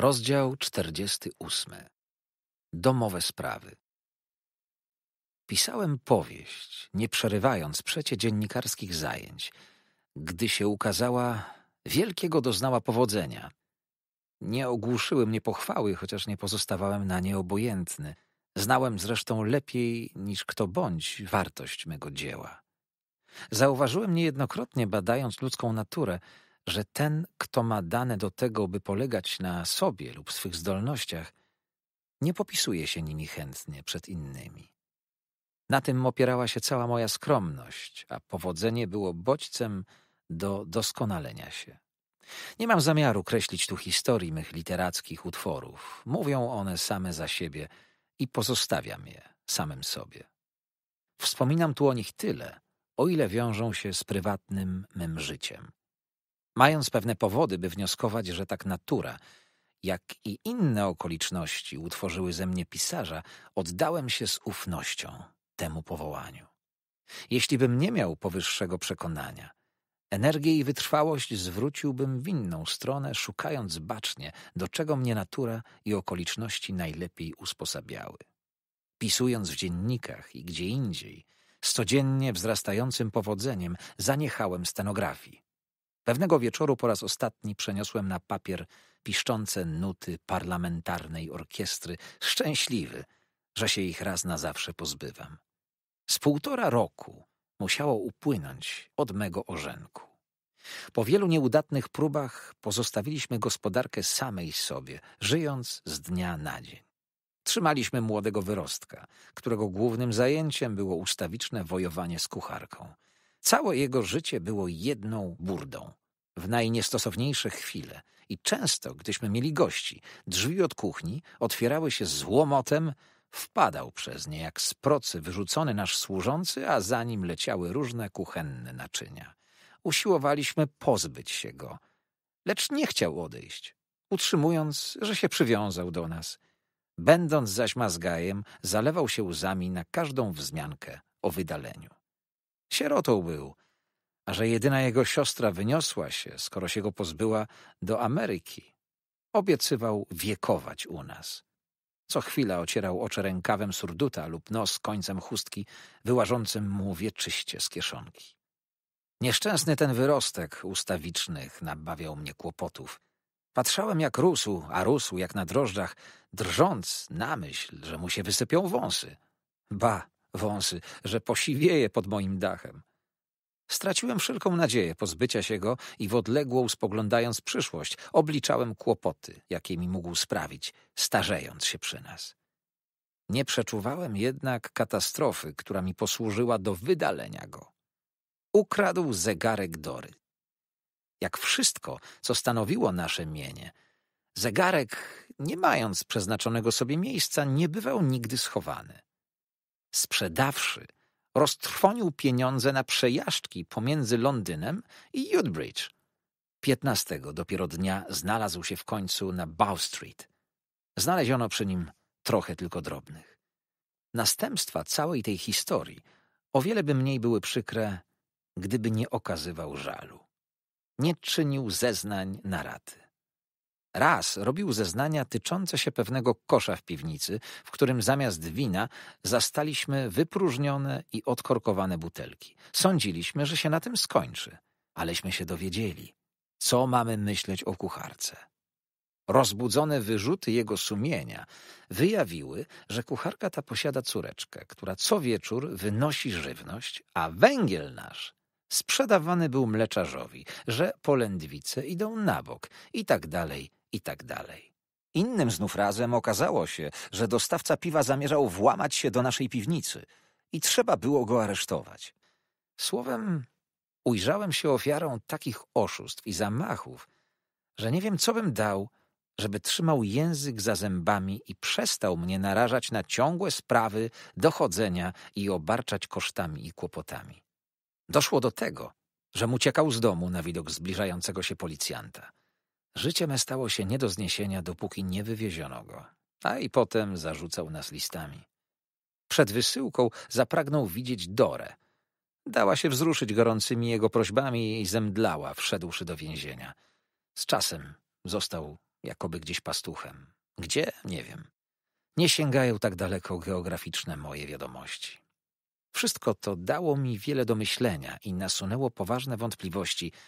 Rozdział 48. Domowe sprawy. Pisałem powieść, nie przerywając przecie dziennikarskich zajęć. Gdy się ukazała, wielkiego doznała powodzenia. Nie ogłuszyły mnie pochwały, chociaż nie pozostawałem na nie obojętny. Znałem zresztą lepiej niż kto bądź wartość mego dzieła. Zauważyłem niejednokrotnie, badając ludzką naturę, że ten, kto ma dane do tego, by polegać na sobie lub swych zdolnościach, nie popisuje się nimi chętnie przed innymi. Na tym opierała się cała moja skromność, a powodzenie było bodźcem do doskonalenia się. Nie mam zamiaru kreślić tu historii mych literackich utworów. Mówią one same za siebie i pozostawiam je samym sobie. Wspominam tu o nich tyle, o ile wiążą się z prywatnym mym życiem mając pewne powody, by wnioskować, że tak natura, jak i inne okoliczności utworzyły ze mnie pisarza, oddałem się z ufnością temu powołaniu. Jeśli bym nie miał powyższego przekonania, energię i wytrwałość zwróciłbym w inną stronę, szukając bacznie, do czego mnie natura i okoliczności najlepiej usposabiały. Pisując w dziennikach i gdzie indziej, z codziennie wzrastającym powodzeniem zaniechałem stenografii. Pewnego wieczoru po raz ostatni przeniosłem na papier piszczące nuty parlamentarnej orkiestry, szczęśliwy, że się ich raz na zawsze pozbywam. Z półtora roku musiało upłynąć od mego orzenku. Po wielu nieudatnych próbach pozostawiliśmy gospodarkę samej sobie, żyjąc z dnia na dzień. Trzymaliśmy młodego wyrostka, którego głównym zajęciem było ustawiczne wojowanie z kucharką – Całe jego życie było jedną burdą. W najniestosowniejsze chwile i często, gdyśmy mieli gości, drzwi od kuchni otwierały się z łomotem, wpadał przez nie jak z procy wyrzucony nasz służący, a za nim leciały różne kuchenne naczynia. Usiłowaliśmy pozbyć się go, lecz nie chciał odejść, utrzymując, że się przywiązał do nas. Będąc zaś mazgajem, zalewał się łzami na każdą wzmiankę o wydaleniu. Sierotą był, a że jedyna jego siostra wyniosła się, skoro się go pozbyła, do Ameryki. Obiecywał wiekować u nas. Co chwila ocierał oczy rękawem surduta lub nos końcem chustki, wyłażącym mu wieczyście z kieszonki. Nieszczęsny ten wyrostek ustawicznych nabawiał mnie kłopotów. Patrzałem jak rósł, a rósł jak na drożdżach, drżąc na myśl, że mu się wysypią wąsy. Ba, wąsy, że posiwieje pod moim dachem. Straciłem wszelką nadzieję pozbycia się go i w odległą, spoglądając przyszłość, obliczałem kłopoty, jakie mi mógł sprawić, starzejąc się przy nas. Nie przeczuwałem jednak katastrofy, która mi posłużyła do wydalenia go. Ukradł zegarek Dory. Jak wszystko, co stanowiło nasze mienie, zegarek, nie mając przeznaczonego sobie miejsca, nie bywał nigdy schowany. Sprzedawszy, roztrwonił pieniądze na przejażdżki pomiędzy Londynem i Udbridge. Piętnastego dopiero dnia znalazł się w końcu na Bow Street. Znaleziono przy nim trochę tylko drobnych. Następstwa całej tej historii o wiele by mniej były przykre, gdyby nie okazywał żalu. Nie czynił zeznań na raty. Raz robił zeznania tyczące się pewnego kosza w piwnicy, w którym zamiast wina zastaliśmy wypróżnione i odkorkowane butelki. Sądziliśmy, że się na tym skończy, aleśmy się dowiedzieli, co mamy myśleć o kucharce. Rozbudzone wyrzuty jego sumienia wyjawiły, że kucharka ta posiada córeczkę, która co wieczór wynosi żywność, a węgiel nasz sprzedawany był mleczarzowi, że polędwice idą na bok i tak dalej, i tak dalej. Innym znów razem okazało się, że dostawca piwa zamierzał włamać się do naszej piwnicy i trzeba było go aresztować. Słowem, ujrzałem się ofiarą takich oszustw i zamachów, że nie wiem, co bym dał, żeby trzymał język za zębami i przestał mnie narażać na ciągłe sprawy, dochodzenia i obarczać kosztami i kłopotami. Doszło do tego, że uciekał z domu na widok zbliżającego się policjanta. Życie me stało się nie do zniesienia, dopóki nie wywieziono go, a i potem zarzucał nas listami. Przed wysyłką zapragnął widzieć Dorę. Dała się wzruszyć gorącymi jego prośbami i zemdlała, wszedłszy do więzienia. Z czasem został jakoby gdzieś pastuchem. Gdzie? Nie wiem. Nie sięgają tak daleko geograficzne moje wiadomości. Wszystko to dało mi wiele do myślenia i nasunęło poważne wątpliwości –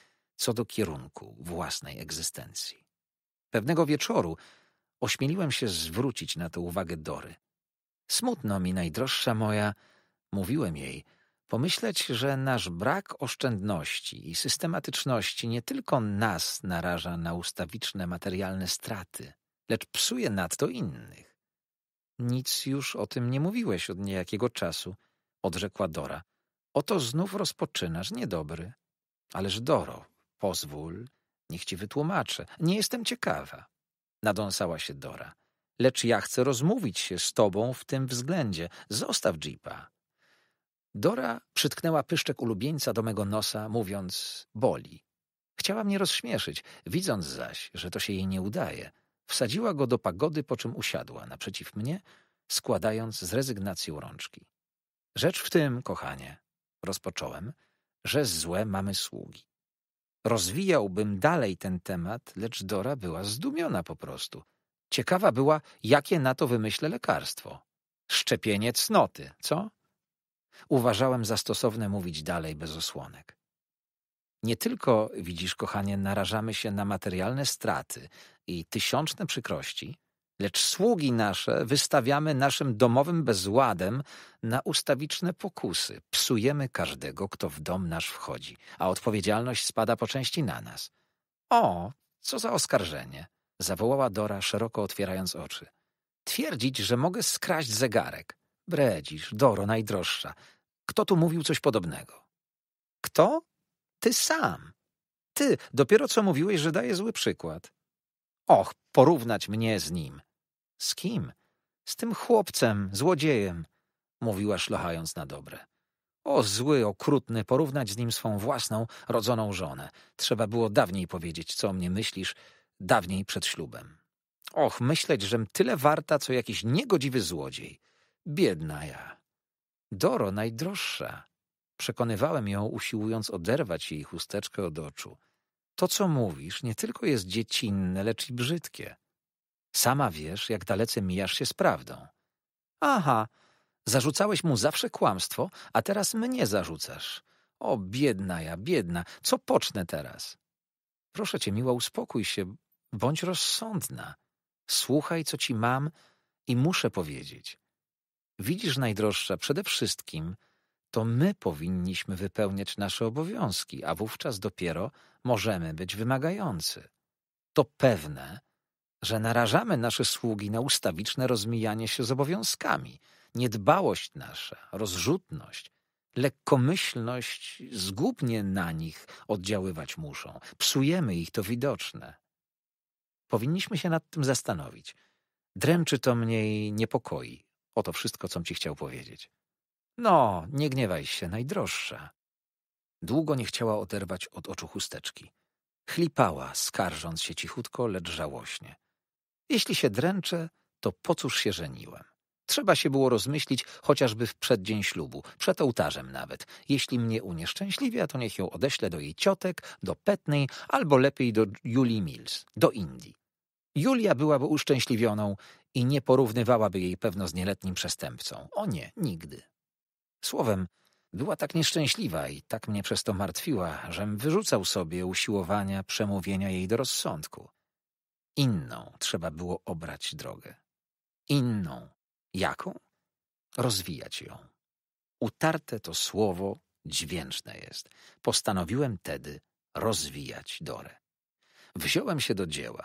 co do kierunku własnej egzystencji. Pewnego wieczoru ośmieliłem się zwrócić na to uwagę Dory. Smutno mi, najdroższa moja, mówiłem jej, pomyśleć, że nasz brak oszczędności i systematyczności nie tylko nas naraża na ustawiczne materialne straty, lecz psuje nadto innych. Nic już o tym nie mówiłeś od niejakiego czasu, odrzekła Dora. Oto znów rozpoczynasz niedobry. Ależ Doro, Pozwól, niech ci wytłumaczę. Nie jestem ciekawa, nadąsała się Dora. Lecz ja chcę rozmówić się z tobą w tym względzie. Zostaw jeepa. Dora przytknęła pyszczek ulubieńca do mego nosa, mówiąc boli. Chciała mnie rozśmieszyć, widząc zaś, że to się jej nie udaje. Wsadziła go do pagody, po czym usiadła naprzeciw mnie, składając z rezygnacji rączki. Rzecz w tym, kochanie, rozpocząłem, że złe mamy sługi. Rozwijałbym dalej ten temat, lecz Dora była zdumiona po prostu. Ciekawa była, jakie na to wymyślę lekarstwo. Szczepienie cnoty, co? Uważałem za stosowne mówić dalej bez osłonek. Nie tylko, widzisz, kochanie, narażamy się na materialne straty i tysiączne przykrości, lecz sługi nasze wystawiamy naszym domowym bezładem na ustawiczne pokusy. Psujemy każdego, kto w dom nasz wchodzi, a odpowiedzialność spada po części na nas. O, co za oskarżenie! zawołała Dora, szeroko otwierając oczy. Twierdzić, że mogę skraść zegarek. Bredzisz, Doro, najdroższa. Kto tu mówił coś podobnego? Kto? Ty sam. Ty, dopiero co mówiłeś, że daję zły przykład. Och, porównać mnie z nim. Z kim? Z tym chłopcem, złodziejem, mówiła szlochając na dobre. O zły, okrutny, porównać z nim swą własną, rodzoną żonę. Trzeba było dawniej powiedzieć, co o mnie myślisz, dawniej przed ślubem. Och, myśleć, żem tyle warta, co jakiś niegodziwy złodziej. Biedna ja. Doro, najdroższa. Przekonywałem ją, usiłując oderwać jej chusteczkę od oczu. To, co mówisz, nie tylko jest dziecinne, lecz i brzydkie. Sama wiesz, jak dalece mijasz się z prawdą. Aha, zarzucałeś mu zawsze kłamstwo, a teraz mnie zarzucasz. O, biedna ja, biedna, co pocznę teraz? Proszę cię, miła, uspokój się, bądź rozsądna. Słuchaj, co ci mam i muszę powiedzieć. Widzisz, najdroższa, przede wszystkim to my powinniśmy wypełniać nasze obowiązki, a wówczas dopiero możemy być wymagający. To pewne, że narażamy nasze sługi na ustawiczne rozmijanie się z obowiązkami, niedbałość nasza, rozrzutność, lekkomyślność zgubnie na nich oddziaływać muszą. Psujemy ich to widoczne. Powinniśmy się nad tym zastanowić. Dręczy to mnie i niepokoi. Oto wszystko, com ci chciał powiedzieć. No, nie gniewaj się, najdroższa. Długo nie chciała oderwać od oczu chusteczki. Chlipała, skarżąc się cichutko, lecz żałośnie. Jeśli się dręczę, to po cóż się żeniłem? Trzeba się było rozmyślić chociażby w przeddzień ślubu, przed ołtarzem nawet. Jeśli mnie unieszczęśliwia, to niech ją odeślę do jej ciotek, do Petnej albo lepiej do Julii Mills, do Indii. Julia byłaby uszczęśliwioną i nie porównywałaby jej pewno z nieletnim przestępcą. O nie, nigdy. Słowem, była tak nieszczęśliwa i tak mnie przez to martwiła, żem wyrzucał sobie usiłowania przemówienia jej do rozsądku. Inną trzeba było obrać drogę. Inną. Jaką? Rozwijać ją. Utarte to słowo dźwięczne jest. Postanowiłem tedy rozwijać Dorę. Wziąłem się do dzieła.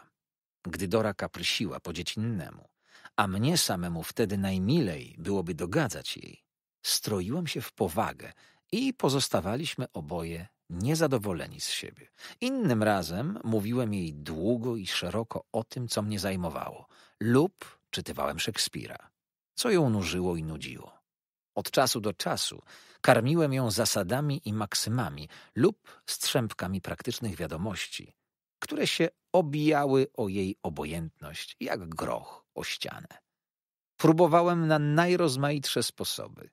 Gdy Dora kaprysiła po dziecinnemu, a mnie samemu wtedy najmilej byłoby dogadzać jej, stroiłem się w powagę i pozostawaliśmy oboje niezadowoleni z siebie. Innym razem mówiłem jej długo i szeroko o tym, co mnie zajmowało, lub czytywałem Szekspira, co ją nużyło i nudziło. Od czasu do czasu karmiłem ją zasadami i maksymami lub strzępkami praktycznych wiadomości, które się obijały o jej obojętność jak groch o ścianę. Próbowałem na najrozmaitsze sposoby,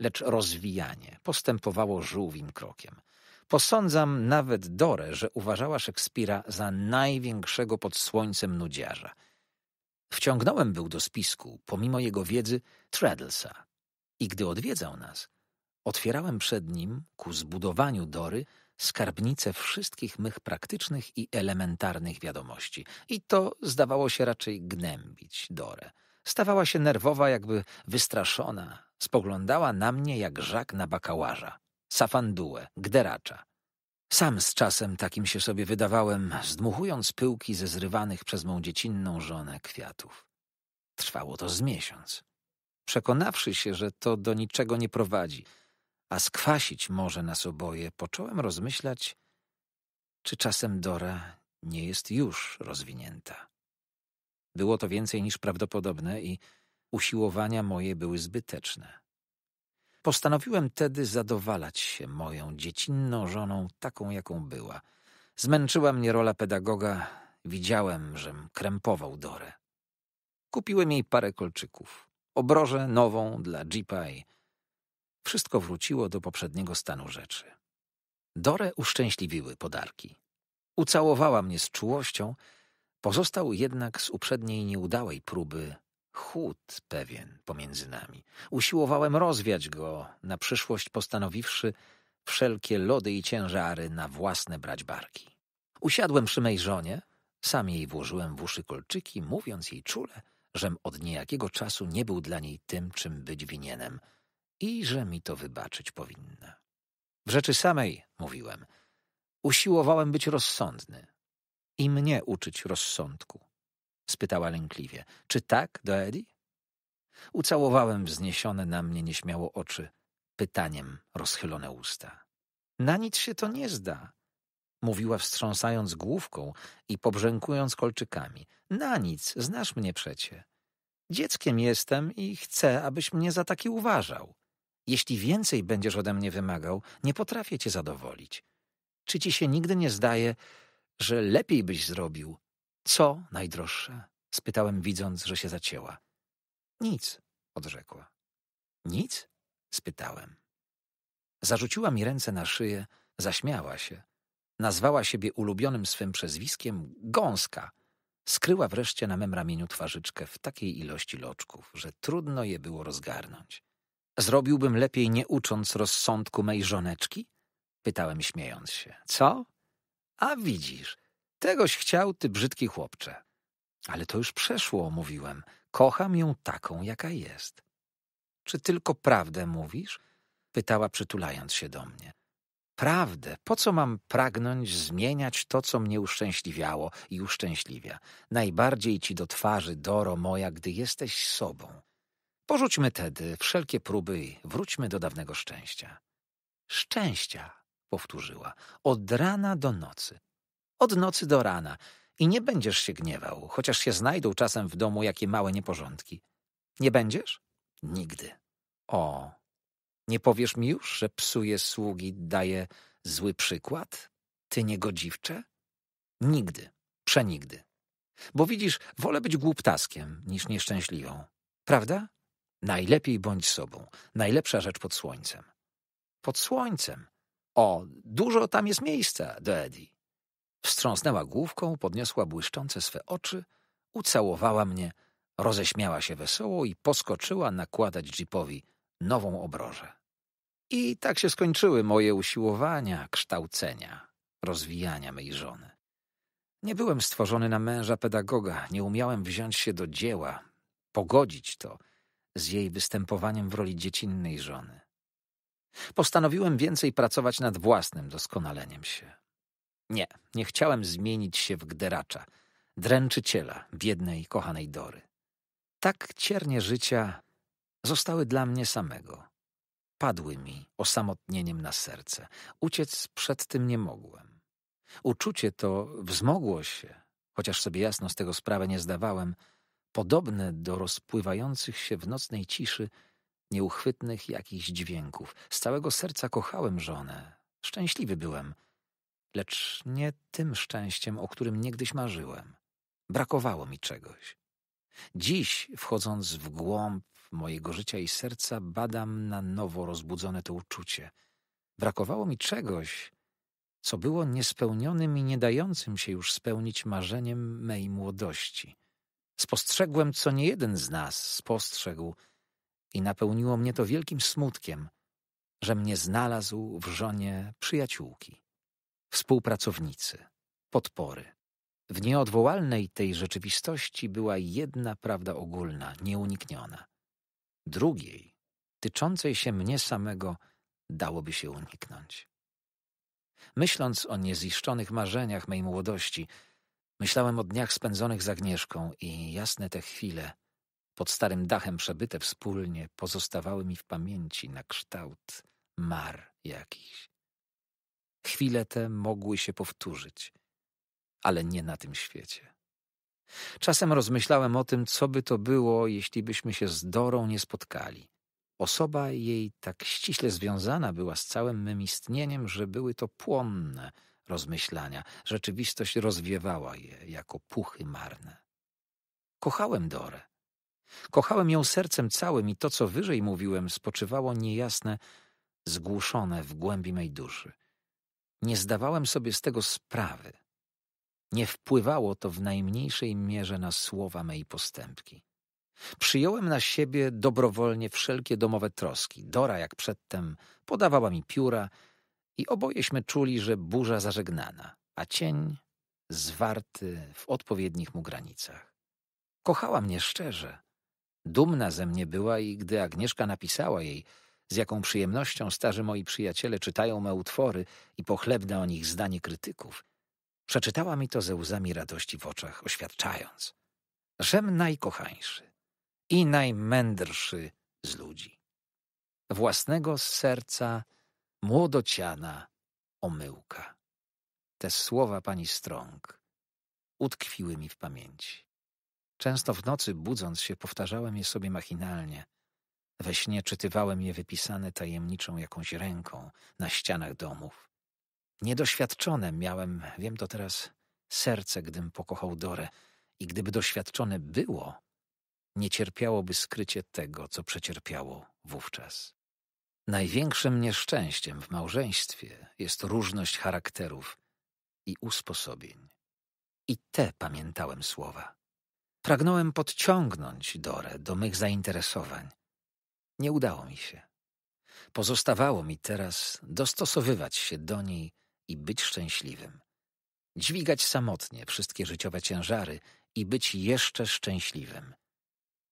lecz rozwijanie postępowało żółwim krokiem. Posądzam nawet Dorę, że uważała Szekspira za największego pod słońcem nudziarza. Wciągnąłem był do spisku, pomimo jego wiedzy, Treadlesa. I gdy odwiedzał nas, otwierałem przed nim, ku zbudowaniu Dory, skarbnicę wszystkich mych praktycznych i elementarnych wiadomości. I to zdawało się raczej gnębić Dorę. Stawała się nerwowa, jakby wystraszona. Spoglądała na mnie jak żak na bakałarza safandułę, gderacza. Sam z czasem takim się sobie wydawałem, zdmuchując pyłki ze zrywanych przez mą dziecinną żonę kwiatów. Trwało to z miesiąc. Przekonawszy się, że to do niczego nie prowadzi, a skwasić może nas oboje, począłem rozmyślać, czy czasem Dora nie jest już rozwinięta. Było to więcej niż prawdopodobne i usiłowania moje były zbyteczne. Postanowiłem tedy zadowalać się moją dziecinną żoną, taką jaką była. Zmęczyła mnie rola pedagoga, widziałem, żem krępował Dorę. Kupiłem jej parę kolczyków, obrożę nową dla jeepa i wszystko wróciło do poprzedniego stanu rzeczy. Dorę uszczęśliwiły podarki. Ucałowała mnie z czułością, pozostał jednak z uprzedniej nieudałej próby chłód pewien pomiędzy nami. Usiłowałem rozwiać go, na przyszłość postanowiwszy wszelkie lody i ciężary na własne brać barki. Usiadłem przy mej żonie, sam jej włożyłem w uszy kolczyki, mówiąc jej czule, żem od niejakiego czasu nie był dla niej tym, czym być winienem i że mi to wybaczyć powinna. W rzeczy samej, mówiłem, usiłowałem być rozsądny i mnie uczyć rozsądku spytała lękliwie. Czy tak do Eddie? Ucałowałem wzniesione na mnie nieśmiało oczy, pytaniem rozchylone usta. Na nic się to nie zda, mówiła wstrząsając główką i pobrzękując kolczykami. Na nic, znasz mnie przecie. Dzieckiem jestem i chcę, abyś mnie za taki uważał. Jeśli więcej będziesz ode mnie wymagał, nie potrafię cię zadowolić. Czy ci się nigdy nie zdaje, że lepiej byś zrobił, co najdroższe? spytałem, widząc, że się zacięła. Nic, odrzekła. Nic? spytałem. Zarzuciła mi ręce na szyję, zaśmiała się. Nazwała siebie ulubionym swym przezwiskiem gąska. Skryła wreszcie na mem ramieniu twarzyczkę w takiej ilości loczków, że trudno je było rozgarnąć. Zrobiłbym lepiej nie ucząc rozsądku mej żoneczki? Pytałem śmiejąc się. Co? A widzisz, Czegoś chciał, ty brzydki chłopcze. Ale to już przeszło, mówiłem. Kocham ją taką, jaka jest. Czy tylko prawdę mówisz? Pytała, przytulając się do mnie. Prawdę. Po co mam pragnąć zmieniać to, co mnie uszczęśliwiało i uszczęśliwia? Najbardziej ci do twarzy, Doro moja, gdy jesteś sobą. Porzućmy tedy wszelkie próby i wróćmy do dawnego szczęścia. Szczęścia, powtórzyła, od rana do nocy. Od nocy do rana. I nie będziesz się gniewał, chociaż się znajdą czasem w domu jakie małe nieporządki. Nie będziesz? Nigdy. O, nie powiesz mi już, że psuje sługi, daje zły przykład? Ty niegodziwcze? Nigdy, przenigdy. Bo widzisz, wolę być głuptaskiem niż nieszczęśliwą. Prawda? Najlepiej bądź sobą. Najlepsza rzecz pod słońcem. Pod słońcem. O, dużo tam jest miejsca do Edi. Wstrząsnęła główką, podniosła błyszczące swe oczy, ucałowała mnie, roześmiała się wesoło i poskoczyła nakładać jeepowi nową obrożę. I tak się skończyły moje usiłowania, kształcenia, rozwijania mej żony. Nie byłem stworzony na męża pedagoga, nie umiałem wziąć się do dzieła, pogodzić to z jej występowaniem w roli dziecinnej żony. Postanowiłem więcej pracować nad własnym doskonaleniem się. Nie, nie chciałem zmienić się w gderacza, dręczyciela biednej, kochanej Dory. Tak ciernie życia zostały dla mnie samego. Padły mi osamotnieniem na serce. Uciec przed tym nie mogłem. Uczucie to wzmogło się, chociaż sobie jasno z tego sprawę nie zdawałem, podobne do rozpływających się w nocnej ciszy nieuchwytnych jakichś dźwięków. Z całego serca kochałem żonę. Szczęśliwy byłem – lecz nie tym szczęściem, o którym niegdyś marzyłem. Brakowało mi czegoś. Dziś, wchodząc w głąb mojego życia i serca, badam na nowo rozbudzone to uczucie. Brakowało mi czegoś, co było niespełnionym i nie dającym się już spełnić marzeniem mej młodości. Spostrzegłem, co nie jeden z nas spostrzegł, i napełniło mnie to wielkim smutkiem, że mnie znalazł w żonie przyjaciółki współpracownicy, podpory. W nieodwołalnej tej rzeczywistości była jedna prawda ogólna, nieunikniona. Drugiej, tyczącej się mnie samego, dałoby się uniknąć. Myśląc o nieziszczonych marzeniach mej młodości, myślałem o dniach spędzonych z Agnieszką i jasne te chwile, pod starym dachem przebyte wspólnie, pozostawały mi w pamięci na kształt mar jakichś. Chwile te mogły się powtórzyć, ale nie na tym świecie. Czasem rozmyślałem o tym, co by to było, jeśli byśmy się z Dorą nie spotkali. Osoba jej tak ściśle związana była z całym mym istnieniem, że były to płonne rozmyślania. Rzeczywistość rozwiewała je jako puchy marne. Kochałem Dorę. Kochałem ją sercem całym i to, co wyżej mówiłem, spoczywało niejasne, zgłuszone w głębi mej duszy – nie zdawałem sobie z tego sprawy. Nie wpływało to w najmniejszej mierze na słowa mej postępki. Przyjąłem na siebie dobrowolnie wszelkie domowe troski. Dora, jak przedtem, podawała mi pióra i obojeśmy czuli, że burza zażegnana, a cień zwarty w odpowiednich mu granicach. Kochała mnie szczerze. Dumna ze mnie była i gdy Agnieszka napisała jej – z jaką przyjemnością starzy moi przyjaciele czytają me utwory i pochlebne o nich zdanie krytyków. Przeczytała mi to ze łzami radości w oczach, oświadczając, żem najkochańszy i najmędrszy z ludzi. Własnego z serca młodociana omyłka. Te słowa pani Strong utkwiły mi w pamięci. Często w nocy budząc się powtarzałem je sobie machinalnie – we śnie czytywałem je wypisane tajemniczą jakąś ręką na ścianach domów. Niedoświadczone miałem, wiem to teraz, serce, gdym pokochał Dorę i gdyby doświadczone było, nie cierpiałoby skrycie tego, co przecierpiało wówczas. Największym nieszczęściem w małżeństwie jest różność charakterów i usposobień. I te pamiętałem słowa. Pragnąłem podciągnąć Dorę do mych zainteresowań – nie udało mi się. Pozostawało mi teraz dostosowywać się do niej i być szczęśliwym. Dźwigać samotnie wszystkie życiowe ciężary i być jeszcze szczęśliwym.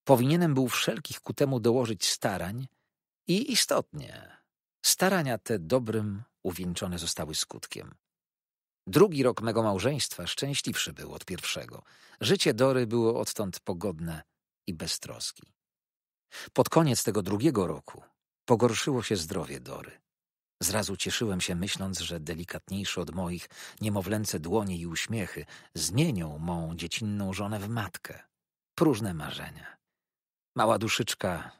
Powinienem był wszelkich ku temu dołożyć starań i istotnie starania te dobrym uwieńczone zostały skutkiem. Drugi rok mego małżeństwa szczęśliwszy był od pierwszego. Życie Dory było odtąd pogodne i troski. Pod koniec tego drugiego roku pogorszyło się zdrowie Dory. Zrazu cieszyłem się, myśląc, że delikatniejsze od moich niemowlęce dłonie i uśmiechy zmienią mą dziecinną żonę w matkę. Próżne marzenia. Mała duszyczka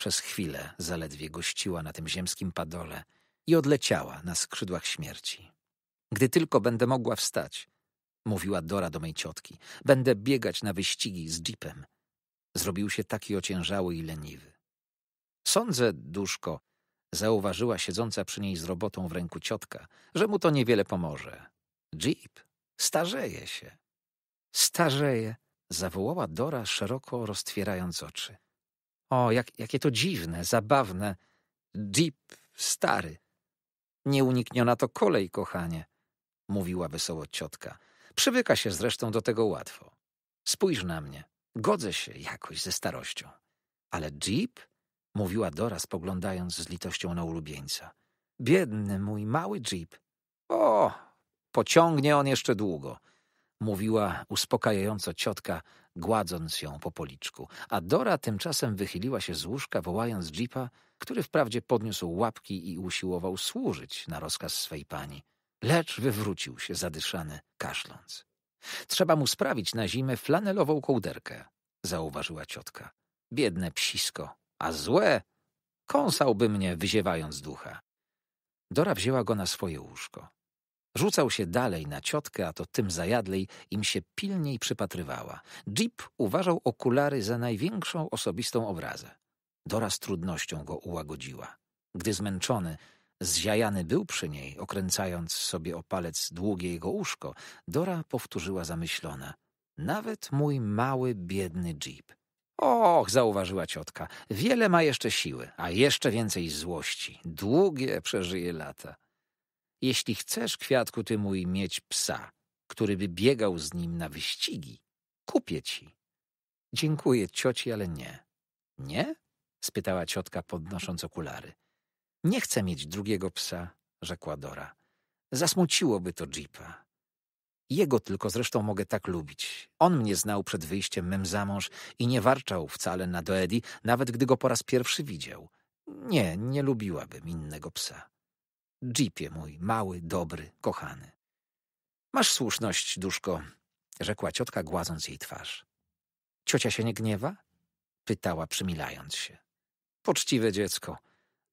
przez chwilę zaledwie gościła na tym ziemskim padole i odleciała na skrzydłach śmierci. Gdy tylko będę mogła wstać, mówiła Dora do mej ciotki, będę biegać na wyścigi z jeepem. Zrobił się taki ociężały i leniwy. Sądzę, duszko, zauważyła siedząca przy niej z robotą w ręku ciotka, że mu to niewiele pomoże. Jeep starzeje się. Starzeje, zawołała Dora, szeroko roztwierając oczy. O, jak, jakie to dziwne, zabawne. Jeep stary. Nieunikniona to kolej, kochanie, mówiła wesoło ciotka. Przywyka się zresztą do tego łatwo. Spójrz na mnie. Godzę się jakoś ze starością. Ale Jeep? Mówiła Dora, spoglądając z litością na ulubieńca. Biedny mój mały Jeep. O, pociągnie on jeszcze długo. Mówiła uspokajająco ciotka, gładząc ją po policzku. A Dora tymczasem wychyliła się z łóżka, wołając Jeepa, który wprawdzie podniósł łapki i usiłował służyć na rozkaz swej pani. Lecz wywrócił się zadyszany, kaszląc. Trzeba mu sprawić na zimę flanelową kołderkę, zauważyła ciotka. Biedne psisko, a złe kąsałby mnie, wyziewając ducha. Dora wzięła go na swoje łóżko. Rzucał się dalej na ciotkę, a to tym zajadlej im się pilniej przypatrywała. Jeep uważał okulary za największą osobistą obrazę. Dora z trudnością go ułagodziła. Gdy zmęczony, Zziajany był przy niej, okręcając sobie o palec długie jego łóżko, Dora powtórzyła zamyślona. Nawet mój mały, biedny jeep. Och, zauważyła ciotka, wiele ma jeszcze siły, a jeszcze więcej złości. Długie przeżyje lata. Jeśli chcesz, kwiatku ty mój, mieć psa, który by biegał z nim na wyścigi, kupię ci. Dziękuję cioci, ale nie. Nie? spytała ciotka, podnosząc okulary. Nie chcę mieć drugiego psa, rzekła Dora. Zasmuciłoby to Jeepa. Jego tylko zresztą mogę tak lubić. On mnie znał przed wyjściem mym za mąż i nie warczał wcale na Doedi, nawet gdy go po raz pierwszy widział. Nie, nie lubiłabym innego psa. Jeepie mój, mały, dobry, kochany. Masz słuszność, duszko, rzekła ciotka, gładząc jej twarz. Ciocia się nie gniewa? pytała, przymilając się. Poczciwe dziecko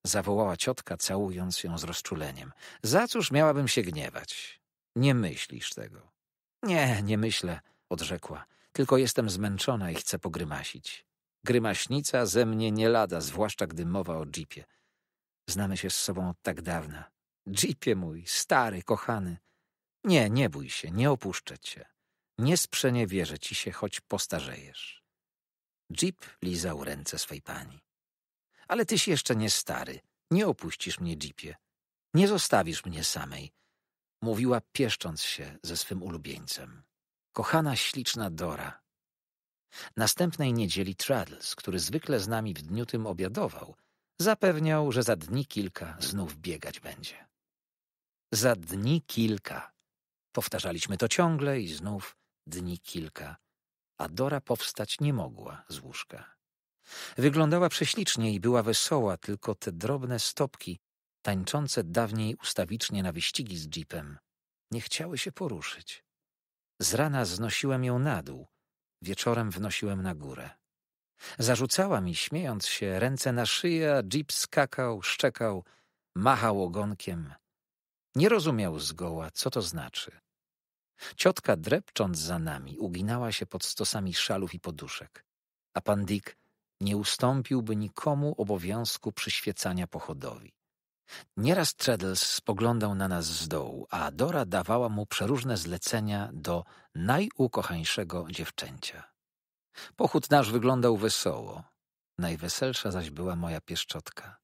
zawołała ciotka, całując ją z rozczuleniem. Za cóż miałabym się gniewać? Nie myślisz tego. Nie, nie myślę, odrzekła. Tylko jestem zmęczona i chcę pogrymasić. Grymaśnica ze mnie nie lada, zwłaszcza gdy mowa o jeepie. Znamy się z sobą od tak dawna. Jeepie mój, stary, kochany. Nie, nie bój się, nie opuszczę cię. Nie sprzeniewierzę ci się, choć postarzejesz. Jeep lizał ręce swej pani. Ale tyś jeszcze nie stary. Nie opuścisz mnie, Jeepie. Nie zostawisz mnie samej. Mówiła pieszcząc się ze swym ulubieńcem. Kochana, śliczna Dora. Następnej niedzieli Traddles, który zwykle z nami w dniu tym obiadował, zapewniał, że za dni kilka znów biegać będzie. Za dni kilka. Powtarzaliśmy to ciągle i znów dni kilka, a Dora powstać nie mogła z łóżka. Wyglądała prześlicznie i była wesoła, tylko te drobne stopki, tańczące dawniej ustawicznie na wyścigi z jeepem, nie chciały się poruszyć. Z rana znosiłem ją na dół, wieczorem wnosiłem na górę. Zarzucała mi, śmiejąc się, ręce na szyję, a jeep skakał, szczekał, machał ogonkiem. Nie rozumiał zgoła, co to znaczy. Ciotka, drepcząc za nami, uginała się pod stosami szalów i poduszek, a pan Dick nie ustąpiłby nikomu obowiązku przyświecania pochodowi. Nieraz Treadles spoglądał na nas z dołu, a Dora dawała mu przeróżne zlecenia do najukochańszego dziewczęcia. Pochód nasz wyglądał wesoło, najweselsza zaś była moja pieszczotka.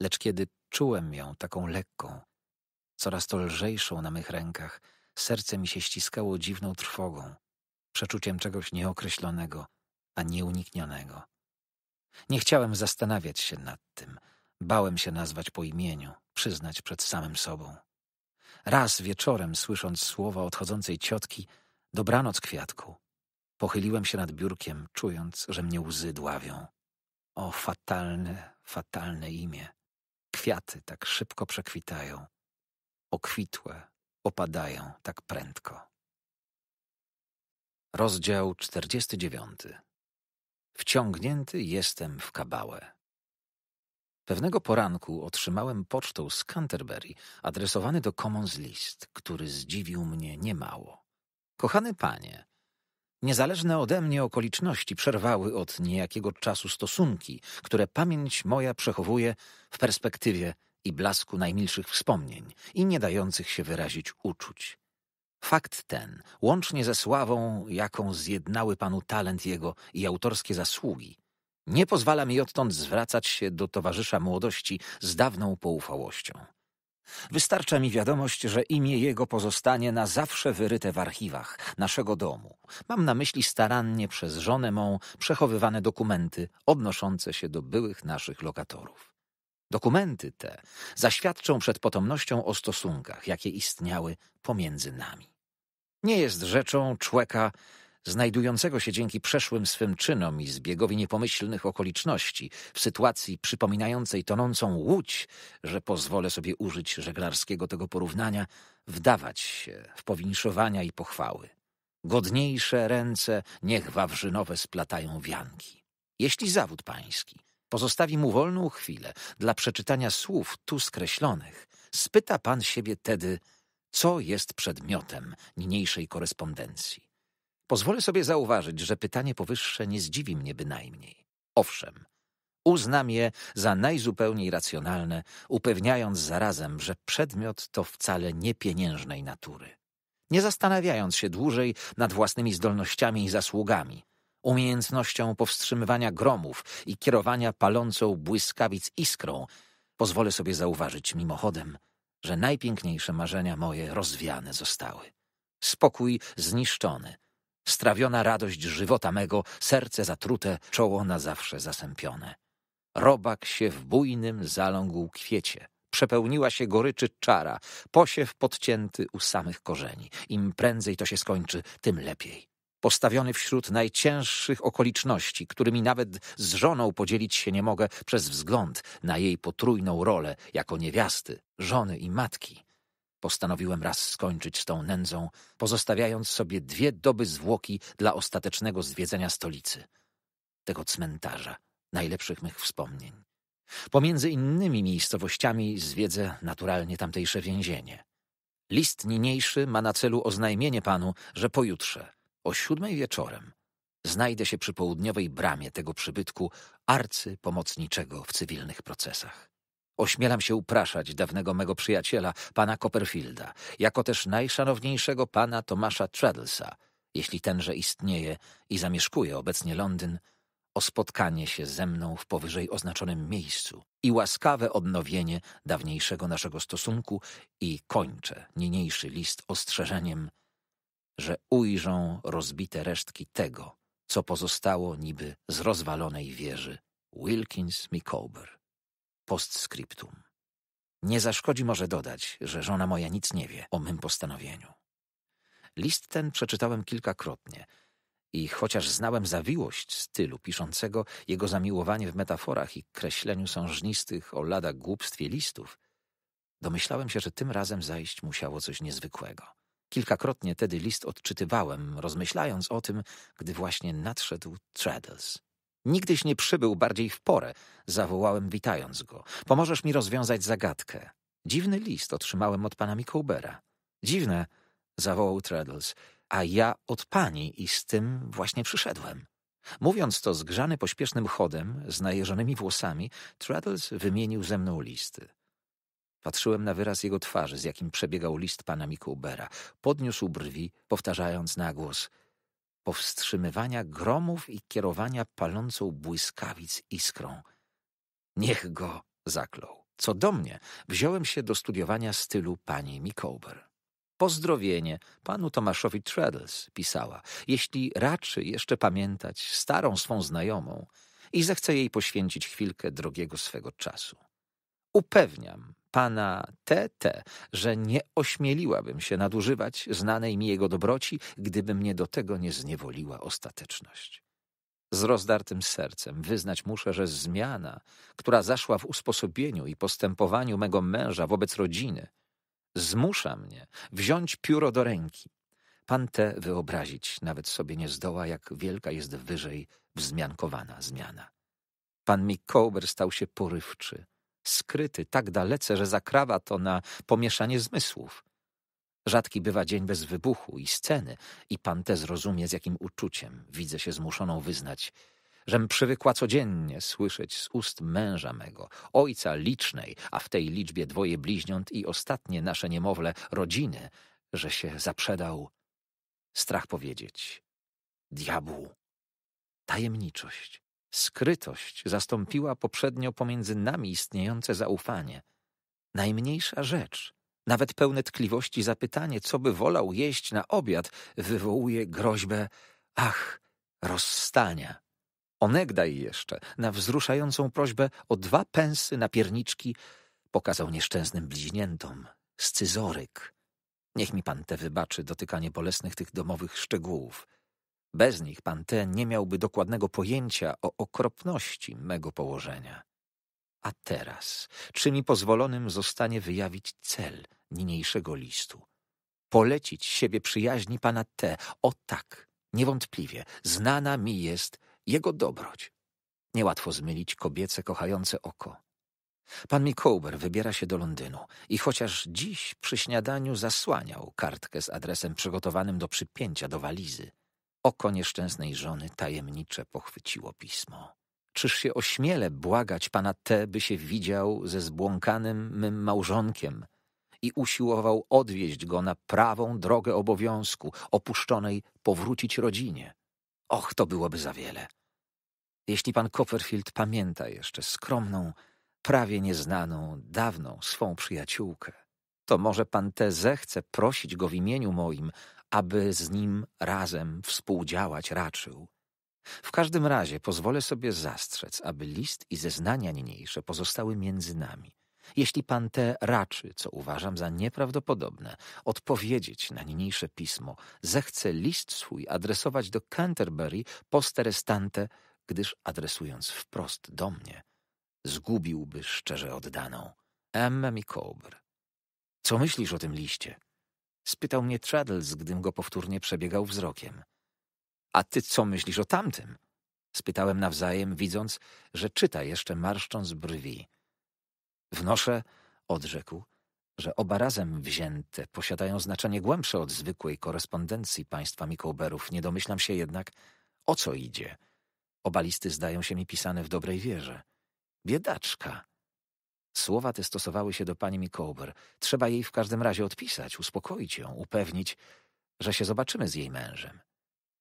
Lecz kiedy czułem ją taką lekką, coraz to lżejszą na mych rękach, serce mi się ściskało dziwną trwogą, przeczuciem czegoś nieokreślonego, a nieuniknionego. Nie chciałem zastanawiać się nad tym. Bałem się nazwać po imieniu, przyznać przed samym sobą. Raz wieczorem, słysząc słowa odchodzącej ciotki, dobranoc kwiatku, pochyliłem się nad biurkiem, czując, że mnie łzy dławią. O, fatalne, fatalne imię. Kwiaty tak szybko przekwitają. Okwitłe opadają tak prędko. Rozdział 49 Wciągnięty jestem w kabałę. Pewnego poranku otrzymałem pocztą z Canterbury adresowany do Commons list, który zdziwił mnie niemało. Kochany panie, niezależne ode mnie okoliczności przerwały od niejakiego czasu stosunki, które pamięć moja przechowuje w perspektywie i blasku najmilszych wspomnień i nie dających się wyrazić uczuć. Fakt ten, łącznie ze sławą, jaką zjednały panu talent jego i autorskie zasługi, nie pozwala mi odtąd zwracać się do towarzysza młodości z dawną poufałością. Wystarcza mi wiadomość, że imię jego pozostanie na zawsze wyryte w archiwach naszego domu. Mam na myśli starannie przez żonę mą przechowywane dokumenty odnoszące się do byłych naszych lokatorów. Dokumenty te zaświadczą przed potomnością o stosunkach, jakie istniały pomiędzy nami nie jest rzeczą człeka znajdującego się dzięki przeszłym swym czynom i zbiegowi niepomyślnych okoliczności w sytuacji przypominającej tonącą łódź, że pozwolę sobie użyć żeglarskiego tego porównania, wdawać się w powinszowania i pochwały. Godniejsze ręce niech wawrzynowe splatają wianki. Jeśli zawód pański pozostawi mu wolną chwilę dla przeczytania słów tu skreślonych, spyta pan siebie tedy – co jest przedmiotem niniejszej korespondencji. Pozwolę sobie zauważyć, że pytanie powyższe nie zdziwi mnie bynajmniej. Owszem, uznam je za najzupełniej racjonalne, upewniając zarazem, że przedmiot to wcale nie pieniężnej natury. Nie zastanawiając się dłużej nad własnymi zdolnościami i zasługami, umiejętnością powstrzymywania gromów i kierowania palącą błyskawic iskrą, pozwolę sobie zauważyć mimochodem, że najpiękniejsze marzenia moje rozwiane zostały. Spokój zniszczony, strawiona radość żywota mego, serce zatrute, czoło na zawsze zasępione. Robak się w bujnym zalągł kwiecie, przepełniła się goryczy czara, posiew podcięty u samych korzeni. Im prędzej to się skończy, tym lepiej postawiony wśród najcięższych okoliczności, którymi nawet z żoną podzielić się nie mogę przez wzgląd na jej potrójną rolę jako niewiasty, żony i matki. Postanowiłem raz skończyć z tą nędzą, pozostawiając sobie dwie doby zwłoki dla ostatecznego zwiedzenia stolicy, tego cmentarza, najlepszych mych wspomnień. Pomiędzy innymi miejscowościami zwiedzę naturalnie tamtejsze więzienie. List niniejszy ma na celu oznajmienie panu, że pojutrze – o siódmej wieczorem znajdę się przy południowej bramie tego przybytku pomocniczego w cywilnych procesach. Ośmielam się upraszać dawnego mego przyjaciela, pana Copperfielda, jako też najszanowniejszego pana Tomasza Traddlesa, jeśli tenże istnieje i zamieszkuje obecnie Londyn, o spotkanie się ze mną w powyżej oznaczonym miejscu i łaskawe odnowienie dawniejszego naszego stosunku i kończę niniejszy list ostrzeżeniem – że ujrzą rozbite resztki tego, co pozostało niby z rozwalonej wieży Wilkins Micawber. Postscriptum. Nie zaszkodzi może dodać, że żona moja nic nie wie o mym postanowieniu. List ten przeczytałem kilkakrotnie i chociaż znałem zawiłość stylu piszącego, jego zamiłowanie w metaforach i kreśleniu sążnistych o lada głupstwie listów, domyślałem się, że tym razem zajść musiało coś niezwykłego – Kilkakrotnie tedy list odczytywałem, rozmyślając o tym, gdy właśnie nadszedł Traddles. Nigdyś nie przybył bardziej w porę, zawołałem witając go. Pomożesz mi rozwiązać zagadkę. Dziwny list otrzymałem od pana Mikołbera. Dziwne, zawołał Traddles, a ja od pani i z tym właśnie przyszedłem. Mówiąc to, zgrzany pośpiesznym chodem, z najeżonymi włosami, Traddles wymienił ze mną listy. Patrzyłem na wyraz jego twarzy, z jakim przebiegał list pana Mikoubera. Podniósł brwi, powtarzając na głos powstrzymywania gromów i kierowania palącą błyskawic iskrą. Niech go zaklął. Co do mnie, wziąłem się do studiowania stylu pani Mikober. Pozdrowienie panu Tomaszowi Treadles, pisała, jeśli raczy jeszcze pamiętać starą swą znajomą i zechce jej poświęcić chwilkę drogiego swego czasu. Upewniam, pana TT, że nie ośmieliłabym się nadużywać znanej mi jego dobroci, gdyby mnie do tego nie zniewoliła ostateczność. Z rozdartym sercem wyznać muszę, że zmiana, która zaszła w usposobieniu i postępowaniu mego męża wobec rodziny, zmusza mnie wziąć pióro do ręki. Pan T wyobrazić nawet sobie nie zdoła, jak wielka jest wyżej wzmiankowana zmiana. Pan Mikołber stał się porywczy, skryty tak dalece, że zakrawa to na pomieszanie zmysłów. Rzadki bywa dzień bez wybuchu i sceny, i pan te zrozumie, z jakim uczuciem widzę się zmuszoną wyznać, żem przywykła codziennie słyszeć z ust męża mego, ojca licznej, a w tej liczbie dwoje bliźniąt i ostatnie nasze niemowlę rodziny, że się zaprzedał. Strach powiedzieć. Diabłu. Tajemniczość. Skrytość zastąpiła poprzednio pomiędzy nami istniejące zaufanie. Najmniejsza rzecz, nawet pełne tkliwości zapytanie, co by wolał jeść na obiad, wywołuje groźbę, ach, rozstania. Onegdaj jeszcze, na wzruszającą prośbę o dwa pensy na pierniczki, pokazał nieszczęsnym bliźniętom scyzoryk. Niech mi pan te wybaczy dotykanie bolesnych tych domowych szczegółów. Bez nich pan T nie miałby dokładnego pojęcia o okropności mego położenia. A teraz, czy mi pozwolonym zostanie wyjawić cel niniejszego listu? Polecić siebie przyjaźni pana T. O tak, niewątpliwie, znana mi jest jego dobroć. Niełatwo zmylić kobiece kochające oko. Pan Mikołber wybiera się do Londynu i chociaż dziś przy śniadaniu zasłaniał kartkę z adresem przygotowanym do przypięcia do walizy – Oko nieszczęsnej żony tajemnicze pochwyciło pismo. Czyż się ośmielę błagać pana T, by się widział ze zbłąkanym mym małżonkiem i usiłował odwieźć go na prawą drogę obowiązku, opuszczonej powrócić rodzinie? Och, to byłoby za wiele. Jeśli pan Copperfield pamięta jeszcze skromną, prawie nieznaną, dawną swą przyjaciółkę, to może pan T zechce prosić go w imieniu moim, aby z nim razem współdziałać raczył. W każdym razie pozwolę sobie zastrzec, aby list i zeznania niniejsze pozostały między nami. Jeśli pan te raczy, co uważam za nieprawdopodobne, odpowiedzieć na niniejsze pismo, zechce list swój adresować do Canterbury posterestante, gdyż adresując wprost do mnie, zgubiłby szczerze oddaną. M. Micawber. Co myślisz o tym liście? spytał mnie Traddles, gdym go powtórnie przebiegał wzrokiem. A ty co myślisz o tamtym? spytałem nawzajem, widząc, że czyta jeszcze marszcząc brwi. Wnoszę, odrzekł, że oba razem wzięte posiadają znaczenie głębsze od zwykłej korespondencji państwa Mikołberów. Nie domyślam się jednak, o co idzie. Oba listy zdają się mi pisane w dobrej wierze. Biedaczka. Słowa te stosowały się do pani Mikołber. Trzeba jej w każdym razie odpisać, uspokoić ją, upewnić, że się zobaczymy z jej mężem.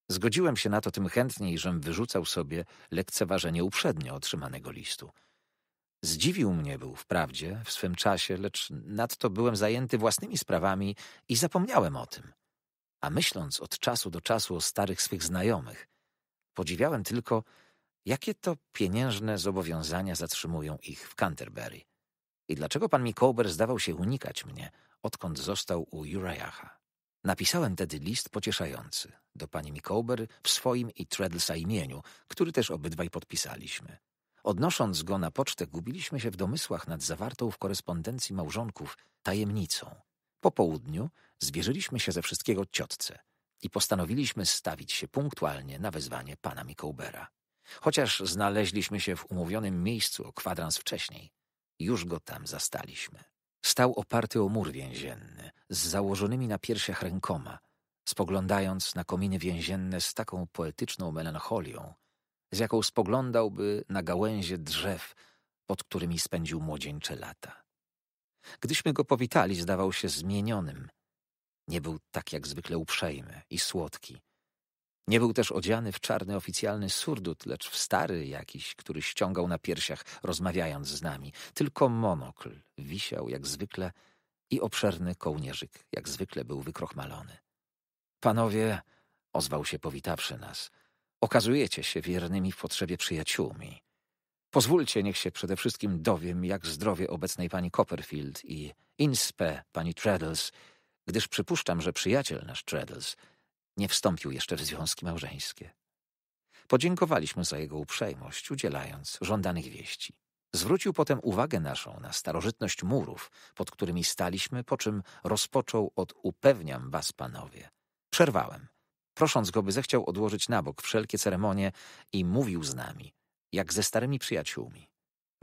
Zgodziłem się na to tym chętniej, żem wyrzucał sobie lekceważenie uprzednio otrzymanego listu. Zdziwił mnie był wprawdzie w swym czasie, lecz nadto byłem zajęty własnymi sprawami i zapomniałem o tym. A myśląc od czasu do czasu o starych swych znajomych, podziwiałem tylko, jakie to pieniężne zobowiązania zatrzymują ich w Canterbury. I dlaczego pan Mikołber zdawał się unikać mnie, odkąd został u Uriaha? Napisałem tedy list pocieszający do pani Mikołber w swoim i Treadlesa imieniu, który też obydwaj podpisaliśmy. Odnosząc go na pocztę, gubiliśmy się w domysłach nad zawartą w korespondencji małżonków tajemnicą. Po południu zwierzyliśmy się ze wszystkiego ciotce i postanowiliśmy stawić się punktualnie na wezwanie pana Mikołbera. Chociaż znaleźliśmy się w umówionym miejscu o kwadrans wcześniej. Już go tam zastaliśmy. Stał oparty o mur więzienny, z założonymi na piersiach rękoma, spoglądając na kominy więzienne z taką poetyczną melancholią, z jaką spoglądałby na gałęzie drzew, pod którymi spędził młodzieńcze lata. Gdyśmy go powitali, zdawał się zmienionym. Nie był tak jak zwykle uprzejmy i słodki, nie był też odziany w czarny oficjalny surdut, lecz w stary jakiś, który ściągał na piersiach, rozmawiając z nami. Tylko monokl wisiał jak zwykle i obszerny kołnierzyk jak zwykle był wykrochmalony. Panowie, ozwał się powitawszy nas, okazujecie się wiernymi w potrzebie przyjaciółmi. Pozwólcie, niech się przede wszystkim dowiem, jak zdrowie obecnej pani Copperfield i inspe pani Treadles, gdyż przypuszczam, że przyjaciel nasz Treadles – nie wstąpił jeszcze w związki małżeńskie. Podziękowaliśmy za jego uprzejmość, udzielając żądanych wieści. Zwrócił potem uwagę naszą na starożytność murów, pod którymi staliśmy, po czym rozpoczął od upewniam was, panowie. Przerwałem, prosząc go, by zechciał odłożyć na bok wszelkie ceremonie i mówił z nami, jak ze starymi przyjaciółmi.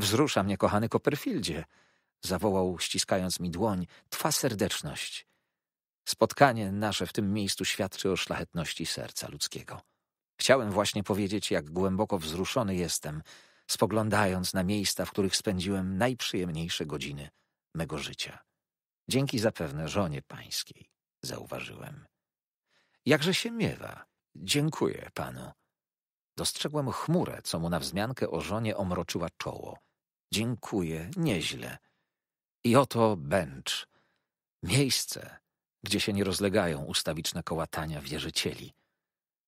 Wzrusza mnie, kochany Copperfieldzie, zawołał, ściskając mi dłoń, twa serdeczność. Spotkanie nasze w tym miejscu świadczy o szlachetności serca ludzkiego. Chciałem właśnie powiedzieć, jak głęboko wzruszony jestem, spoglądając na miejsca, w których spędziłem najprzyjemniejsze godziny mego życia. Dzięki zapewne żonie pańskiej, zauważyłem. Jakże się miewa. Dziękuję panu. Dostrzegłem chmurę, co mu na wzmiankę o żonie omroczyła czoło. Dziękuję, nieźle. I oto bęcz. Miejsce, gdzie się nie rozlegają ustawiczne kołatania wierzycieli,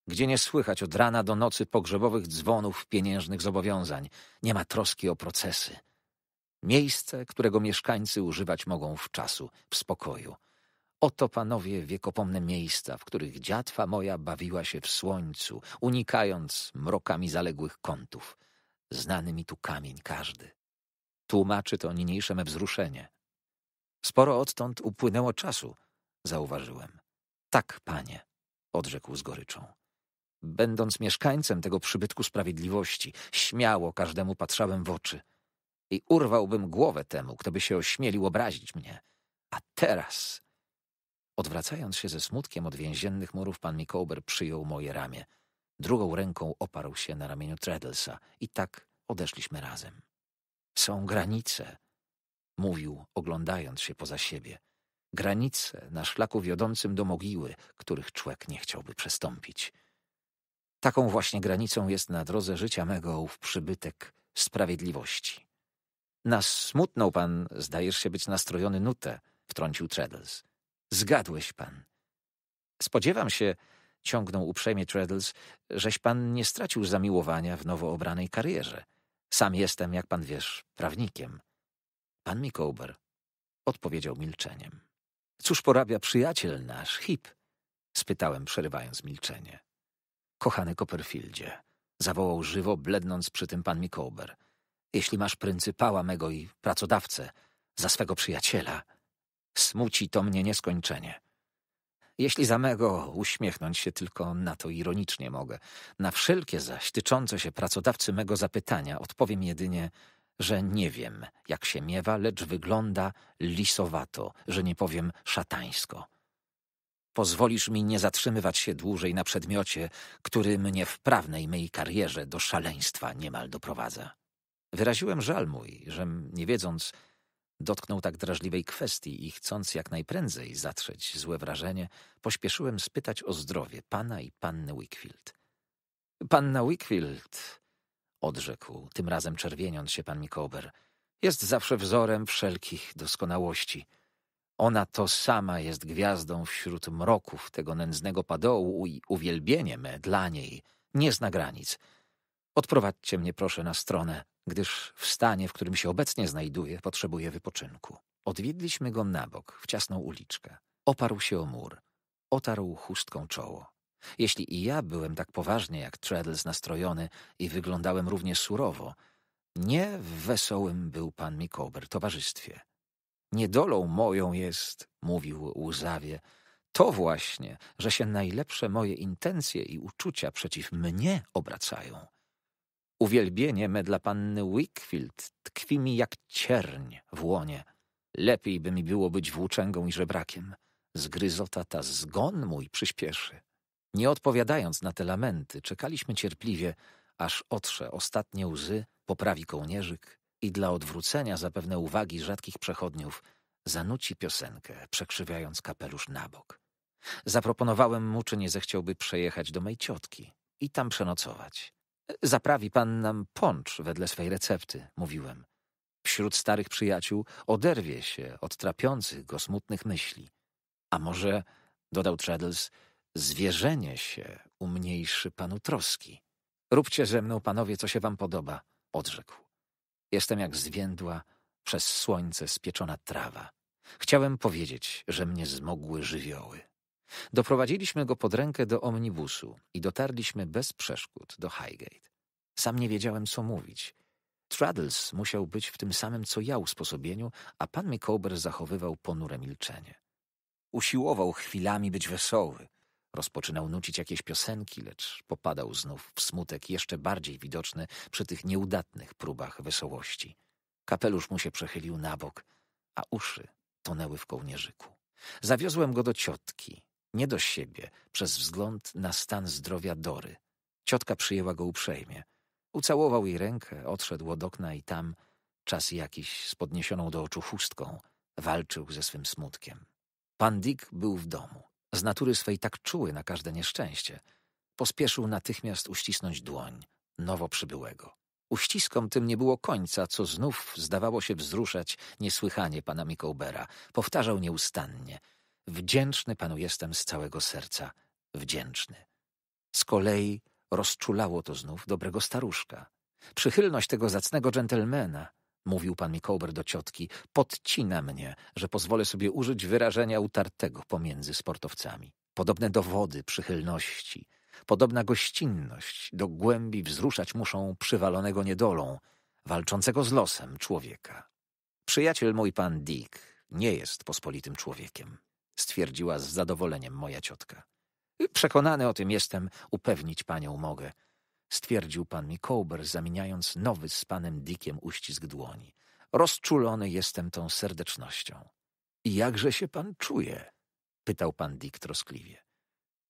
gdzie nie słychać od rana do nocy pogrzebowych dzwonów pieniężnych zobowiązań, nie ma troski o procesy. Miejsce, którego mieszkańcy używać mogą w czasu, w spokoju. Oto, panowie, wiekopomne miejsca, w których dziatwa moja bawiła się w słońcu, unikając mrokami zaległych kątów. Znany mi tu kamień każdy. Tłumaczy to niniejsze me wzruszenie. Sporo odtąd upłynęło czasu — zauważyłem. Tak, panie, odrzekł z goryczą. Będąc mieszkańcem tego przybytku sprawiedliwości, śmiało każdemu patrzałem w oczy i urwałbym głowę temu, kto by się ośmielił obrazić mnie. A teraz... Odwracając się ze smutkiem od więziennych murów, pan Mikołber przyjął moje ramię. Drugą ręką oparł się na ramieniu Treadlesa i tak odeszliśmy razem. Są granice, mówił, oglądając się poza siebie – granice na szlaku wiodącym do mogiły, których człek nie chciałby przestąpić. Taką właśnie granicą jest na drodze życia mego ów przybytek sprawiedliwości. Na smutną pan zdajesz się być nastrojony nutę, wtrącił Treadles. Zgadłeś pan. Spodziewam się, ciągnął uprzejmie Treadles, żeś pan nie stracił zamiłowania w nowo obranej karierze. Sam jestem, jak pan wiesz, prawnikiem. Pan Micawber odpowiedział milczeniem. Cóż porabia przyjaciel nasz, Hip? spytałem, przerywając milczenie. Kochany Copperfieldzie, zawołał żywo, blednąc przy tym pan Mikołber. Jeśli masz pryncypała mego i pracodawcę za swego przyjaciela, smuci to mnie nieskończenie. Jeśli za mego uśmiechnąć się tylko na to ironicznie mogę. Na wszelkie zaś tyczące się pracodawcy mego zapytania odpowiem jedynie że nie wiem, jak się miewa, lecz wygląda lisowato, że nie powiem szatańsko. Pozwolisz mi nie zatrzymywać się dłużej na przedmiocie, który mnie w prawnej mej karierze do szaleństwa niemal doprowadza. Wyraziłem żal mój, że nie wiedząc, dotknął tak drażliwej kwestii i chcąc jak najprędzej zatrzeć złe wrażenie, pośpieszyłem spytać o zdrowie pana i panny Wickfield. Panna Wickfield odrzekł, tym razem czerwieniąc się pan Mikober. Jest zawsze wzorem wszelkich doskonałości. Ona to sama jest gwiazdą wśród mroków tego nędznego padołu i uwielbienie me dla niej nie zna granic. Odprowadźcie mnie proszę na stronę, gdyż w stanie, w którym się obecnie znajduję, potrzebuję wypoczynku. Odwiedliśmy go na bok, w ciasną uliczkę. Oparł się o mur. Otarł chustką czoło. Jeśli i ja byłem tak poważnie jak Treadles nastrojony i wyglądałem równie surowo, nie w wesołym był pan Mikober towarzystwie. Niedolą moją jest, mówił łzawie, to właśnie, że się najlepsze moje intencje i uczucia przeciw mnie obracają. Uwielbienie me dla panny Wickfield tkwi mi jak cierń w łonie. Lepiej by mi było być włóczęgą i żebrakiem. Zgryzota ta zgon mój przyspieszy. Nie odpowiadając na te lamenty, czekaliśmy cierpliwie, aż otrze ostatnie łzy, poprawi kołnierzyk i dla odwrócenia zapewne uwagi rzadkich przechodniów zanuci piosenkę, przekrzywiając kapelusz na bok. Zaproponowałem mu, czy nie zechciałby przejechać do mej ciotki i tam przenocować. Zaprawi pan nam poncz wedle swej recepty, mówiłem. Wśród starych przyjaciół oderwie się od trapiących go smutnych myśli. A może, dodał Traddles. Zwierzenie się umniejszy panu troski. Róbcie ze mną, panowie, co się wam podoba, odrzekł. Jestem jak zwiędła przez słońce spieczona trawa. Chciałem powiedzieć, że mnie zmogły żywioły. Doprowadziliśmy go pod rękę do omnibusu i dotarliśmy bez przeszkód do Highgate. Sam nie wiedziałem, co mówić. Traddles musiał być w tym samym, co ja, usposobieniu, a pan Micawber zachowywał ponure milczenie. Usiłował chwilami być wesoły, Rozpoczynał nucić jakieś piosenki, lecz popadał znów w smutek jeszcze bardziej widoczny przy tych nieudatnych próbach wesołości. Kapelusz mu się przechylił na bok, a uszy tonęły w kołnierzyku. Zawiozłem go do ciotki, nie do siebie, przez wzgląd na stan zdrowia Dory. Ciotka przyjęła go uprzejmie. Ucałował jej rękę, odszedł od okna i tam, czas jakiś z podniesioną do oczu chustką, walczył ze swym smutkiem. Pan Dick był w domu z natury swej tak czuły na każde nieszczęście, pospieszył natychmiast uścisnąć dłoń nowo przybyłego. Uściskom tym nie było końca, co znów zdawało się wzruszać niesłychanie pana Mikołbera. Powtarzał nieustannie. Wdzięczny panu jestem z całego serca. Wdzięczny. Z kolei rozczulało to znów dobrego staruszka. Przychylność tego zacnego dżentelmena, mówił pan Mikołber do ciotki, podcina mnie, że pozwolę sobie użyć wyrażenia utartego pomiędzy sportowcami. Podobne dowody przychylności, podobna gościnność do głębi wzruszać muszą przywalonego niedolą, walczącego z losem człowieka. Przyjaciel mój pan Dick nie jest pospolitym człowiekiem, stwierdziła z zadowoleniem moja ciotka. Przekonany o tym jestem, upewnić panią mogę – stwierdził pan Mikołber, zamieniając nowy z panem Dickiem uścisk dłoni. Rozczulony jestem tą serdecznością. I jakże się pan czuje? pytał pan Dick troskliwie.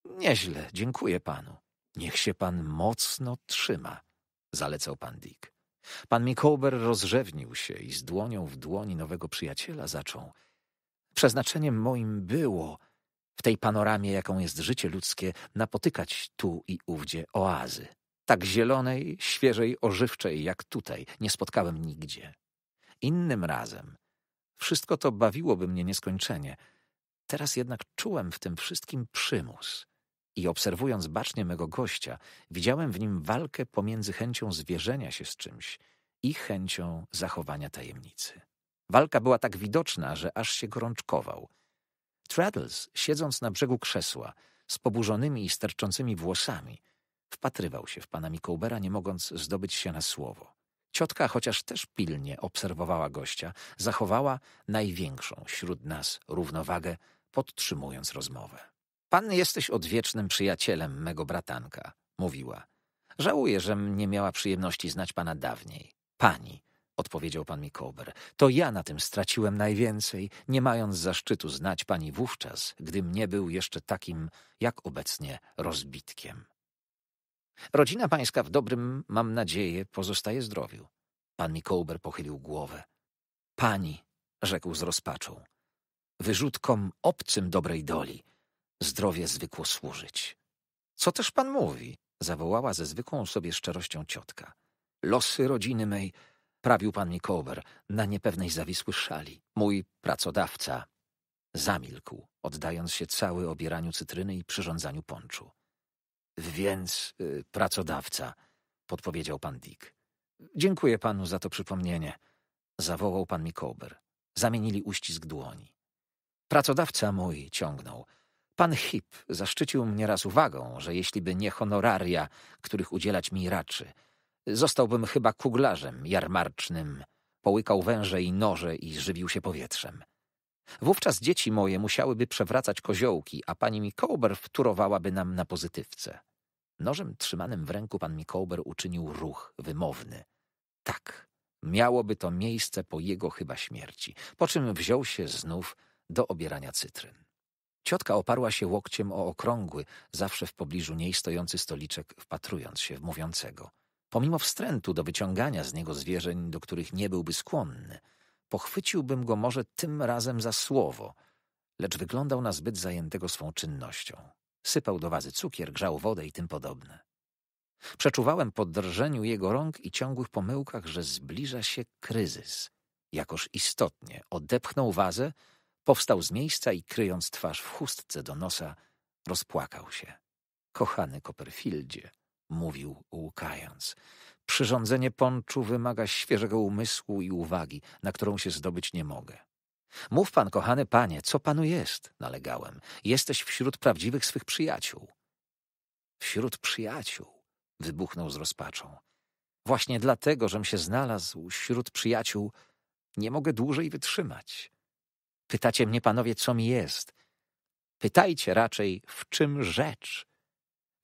Nieźle, dziękuję panu. Niech się pan mocno trzyma, zalecał pan Dick. Pan Mikołber rozrzewnił się i z dłonią w dłoni nowego przyjaciela zaczął. Przeznaczeniem moim było, w tej panoramie, jaką jest życie ludzkie, napotykać tu i ówdzie oazy. Tak zielonej, świeżej, ożywczej jak tutaj nie spotkałem nigdzie. Innym razem wszystko to bawiłoby mnie nieskończenie. Teraz jednak czułem w tym wszystkim przymus. I obserwując bacznie mego gościa, widziałem w nim walkę pomiędzy chęcią zwierzenia się z czymś i chęcią zachowania tajemnicy. Walka była tak widoczna, że aż się gorączkował. Traddles, siedząc na brzegu krzesła, z poburzonymi i sterczącymi włosami, Wpatrywał się w pana Mikołbera, nie mogąc zdobyć się na słowo. Ciotka, chociaż też pilnie obserwowała gościa, zachowała największą wśród nas równowagę, podtrzymując rozmowę. Pan jesteś odwiecznym przyjacielem mego bratanka, mówiła. Żałuję, że nie miała przyjemności znać pana dawniej. Pani, odpowiedział pan Mikober, to ja na tym straciłem najwięcej, nie mając zaszczytu znać pani wówczas, gdym nie był jeszcze takim, jak obecnie, rozbitkiem. Rodzina pańska w dobrym, mam nadzieję, pozostaje zdrowiu. Pan Mikołber pochylił głowę. Pani, rzekł z rozpaczą, wyrzutkom obcym dobrej doli zdrowie zwykło służyć. Co też pan mówi? zawołała ze zwykłą sobie szczerością ciotka. Losy rodziny mej prawił pan Mikołber na niepewnej zawisły szali. Mój pracodawca zamilkł, oddając się cały obieraniu cytryny i przyrządzaniu ponczu. Więc y, pracodawca, podpowiedział pan Dick. Dziękuję panu za to przypomnienie, zawołał pan Mikober. Zamienili uścisk dłoni. Pracodawca mój ciągnął. Pan Hip zaszczycił mnie raz uwagą, że jeśliby nie honoraria, których udzielać mi raczy, zostałbym chyba kuglarzem jarmarcznym. Połykał węże i noże i żywił się powietrzem. Wówczas dzieci moje musiałyby przewracać koziołki, a pani Mikołber wturowałaby nam na pozytywce. Nożem trzymanym w ręku pan Mikołber uczynił ruch wymowny. Tak, miałoby to miejsce po jego chyba śmierci, po czym wziął się znów do obierania cytryn. Ciotka oparła się łokciem o okrągły, zawsze w pobliżu niej stojący stoliczek, wpatrując się w mówiącego. Pomimo wstrętu do wyciągania z niego zwierzeń, do których nie byłby skłonny – Pochwyciłbym go może tym razem za słowo, lecz wyglądał na zbyt zajętego swą czynnością. Sypał do wazy cukier, grzał wodę i tym podobne. Przeczuwałem po drżeniu jego rąk i ciągłych pomyłkach, że zbliża się kryzys. Jakoż istotnie odepchnął wazę, powstał z miejsca i kryjąc twarz w chustce do nosa, rozpłakał się. Kochany Copperfieldzie, mówił łkając, Przyrządzenie ponczu wymaga świeżego umysłu i uwagi, na którą się zdobyć nie mogę. Mów pan, kochany panie, co panu jest? nalegałem. Jesteś wśród prawdziwych swych przyjaciół. Wśród przyjaciół, wybuchnął z rozpaczą. Właśnie dlatego, żem się znalazł wśród przyjaciół, nie mogę dłużej wytrzymać. Pytacie mnie, panowie, co mi jest? Pytajcie raczej, w czym rzecz.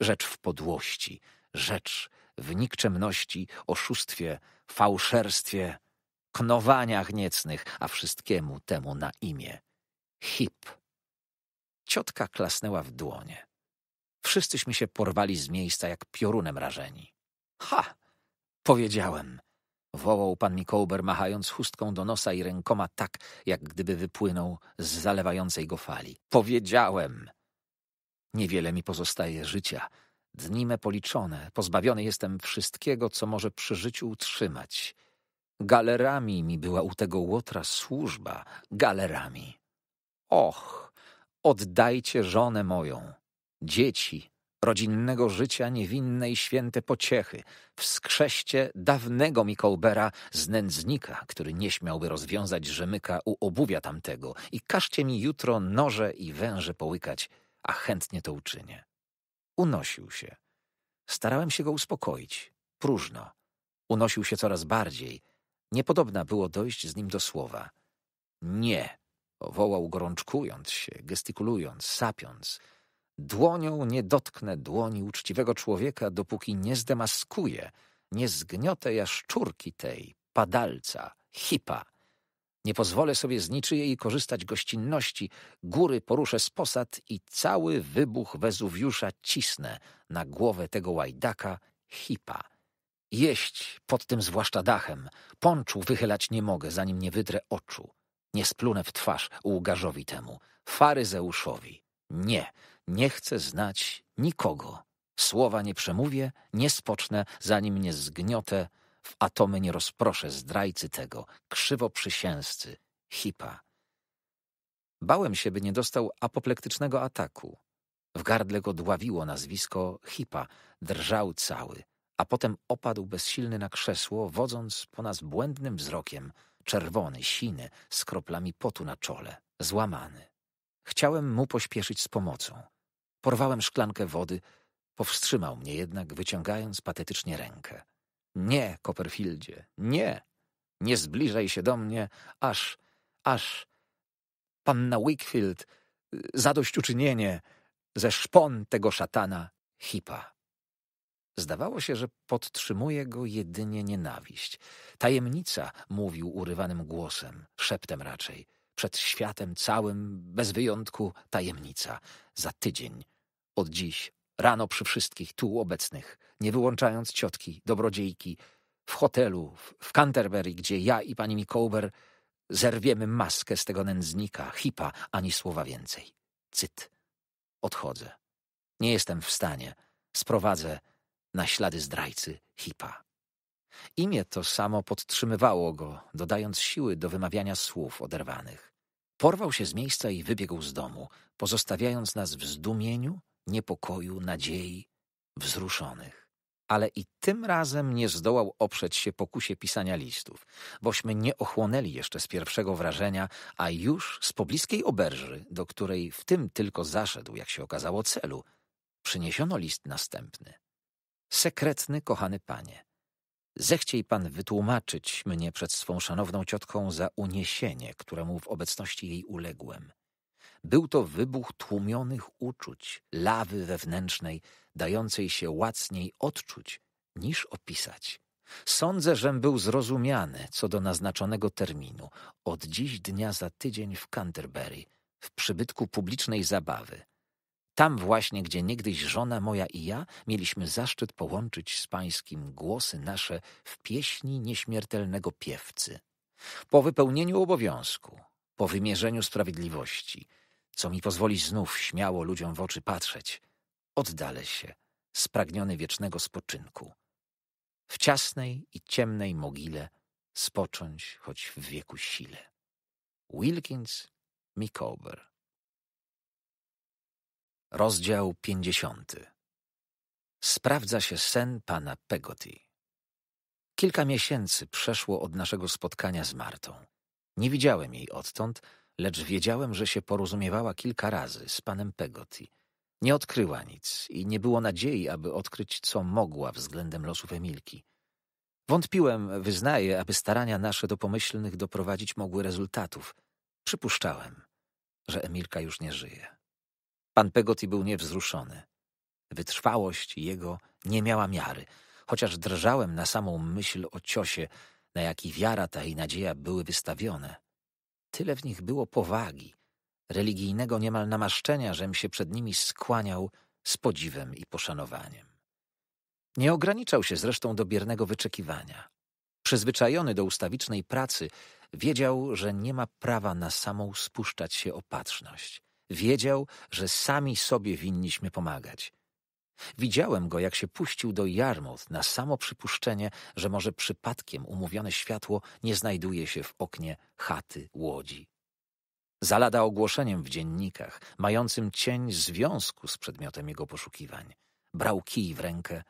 Rzecz w podłości, rzecz w nikczemności, oszustwie, fałszerstwie, knowaniach niecnych, a wszystkiemu temu na imię. Hip. Ciotka klasnęła w dłonie. Wszyscyśmy się porwali z miejsca jak piorunem rażeni. Ha! Powiedziałem. Wołał pan Mikołber, machając chustką do nosa i rękoma tak, jak gdyby wypłynął z zalewającej go fali. Powiedziałem! Niewiele mi pozostaje życia, Dni me policzone, pozbawiony jestem wszystkiego, co może przy życiu utrzymać. Galerami mi była u tego łotra służba, galerami. Och, oddajcie żonę moją, dzieci, rodzinnego życia niewinne i święte pociechy. Wskrzeście dawnego z nędznika, który nie śmiałby rozwiązać rzemyka u obuwia tamtego i każcie mi jutro noże i węże połykać, a chętnie to uczynię. Unosił się. Starałem się go uspokoić. Próżno. Unosił się coraz bardziej. Niepodobna było dojść z nim do słowa. Nie! wołał gorączkując się, gestykulując, sapiąc. Dłonią nie dotknę dłoni uczciwego człowieka, dopóki nie zdemaskuję, nie zgniotę jaszczurki tej, padalca, hipa. Nie pozwolę sobie z niczyjej korzystać gościnności. Góry poruszę z posad i cały wybuch Wezuwiusza cisnę na głowę tego łajdaka hipa. Jeść pod tym zwłaszcza dachem. Ponczu wychylać nie mogę, zanim nie wydrę oczu. Nie splunę w twarz łgarzowi temu, faryzeuszowi. Nie, nie chcę znać nikogo. Słowa nie przemówię, nie spocznę, zanim nie zgniotę w atomy nie rozproszę zdrajcy tego, krzywoprzysięzcy, hipa. Bałem się, by nie dostał apoplektycznego ataku. W gardle go dławiło nazwisko hipa, drżał cały, a potem opadł bezsilny na krzesło, wodząc po nas błędnym wzrokiem, czerwony, siny, z kroplami potu na czole, złamany. Chciałem mu pośpieszyć z pomocą. Porwałem szklankę wody, powstrzymał mnie jednak, wyciągając patetycznie rękę. Nie, Copperfieldzie, nie. Nie zbliżaj się do mnie, aż, aż panna Wickfield, y, zadośćuczynienie ze szpon tego szatana Hipa. Zdawało się, że podtrzymuje go jedynie nienawiść. Tajemnica, mówił urywanym głosem, szeptem raczej, przed światem całym, bez wyjątku, tajemnica. Za tydzień, od dziś, Rano przy wszystkich tu obecnych, nie wyłączając ciotki, dobrodziejki, w hotelu, w Canterbury, gdzie ja i pani Micawber zerwiemy maskę z tego nędznika, hipa, ani słowa więcej. Cyt. Odchodzę. Nie jestem w stanie. Sprowadzę na ślady zdrajcy hipa. Imię to samo podtrzymywało go, dodając siły do wymawiania słów oderwanych. Porwał się z miejsca i wybiegł z domu, pozostawiając nas w zdumieniu niepokoju, nadziei, wzruszonych. Ale i tym razem nie zdołał oprzeć się pokusie pisania listów, bośmy nie ochłonęli jeszcze z pierwszego wrażenia, a już z pobliskiej oberży, do której w tym tylko zaszedł, jak się okazało, celu, przyniesiono list następny. Sekretny, kochany panie, zechciej pan wytłumaczyć mnie przed swą szanowną ciotką za uniesienie, któremu w obecności jej uległem. Był to wybuch tłumionych uczuć, lawy wewnętrznej, dającej się łacniej odczuć niż opisać. Sądzę, żem był zrozumiany co do naznaczonego terminu. Od dziś dnia za tydzień w Canterbury, w przybytku publicznej zabawy. Tam właśnie, gdzie niegdyś żona moja i ja mieliśmy zaszczyt połączyć z pańskim głosy nasze w pieśni nieśmiertelnego piewcy. Po wypełnieniu obowiązku, po wymierzeniu sprawiedliwości – co mi pozwoli znów śmiało ludziom w oczy patrzeć. Oddalę się, spragniony wiecznego spoczynku. W ciasnej i ciemnej mogile spocząć choć w wieku sile. Wilkins Micawber Rozdział 50 Sprawdza się sen pana Pegotty. Kilka miesięcy przeszło od naszego spotkania z Martą. Nie widziałem jej odtąd, lecz wiedziałem, że się porozumiewała kilka razy z panem Pegoti. Nie odkryła nic i nie było nadziei, aby odkryć, co mogła względem losów Emilki. Wątpiłem, wyznaję, aby starania nasze do pomyślnych doprowadzić mogły rezultatów. Przypuszczałem, że Emilka już nie żyje. Pan Pegoti był niewzruszony. Wytrwałość jego nie miała miary, chociaż drżałem na samą myśl o ciosie, na jaki wiara ta i nadzieja były wystawione tyle w nich było powagi, religijnego niemal namaszczenia, żem się przed nimi skłaniał z podziwem i poszanowaniem. Nie ograniczał się zresztą do biernego wyczekiwania. Przyzwyczajony do ustawicznej pracy, wiedział, że nie ma prawa na samą spuszczać się opatrzność. Wiedział, że sami sobie winniśmy pomagać. Widziałem go, jak się puścił do Yarmouth na samo przypuszczenie, że może przypadkiem umówione światło nie znajduje się w oknie chaty łodzi. Zalada ogłoszeniem w dziennikach, mającym cień związku z przedmiotem jego poszukiwań. Brał kij w rękę,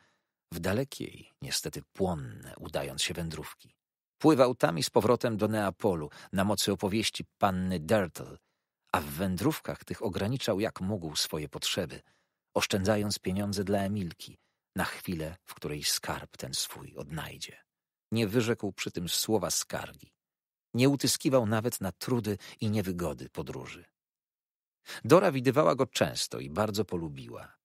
w dalekiej, niestety płonne, udając się wędrówki. Pływał tam i z powrotem do Neapolu na mocy opowieści panny Dertel, a w wędrówkach tych ograniczał jak mógł swoje potrzeby – oszczędzając pieniądze dla Emilki, na chwilę, w której skarb ten swój odnajdzie. Nie wyrzekł przy tym słowa skargi. Nie utyskiwał nawet na trudy i niewygody podróży. Dora widywała go często i bardzo polubiła.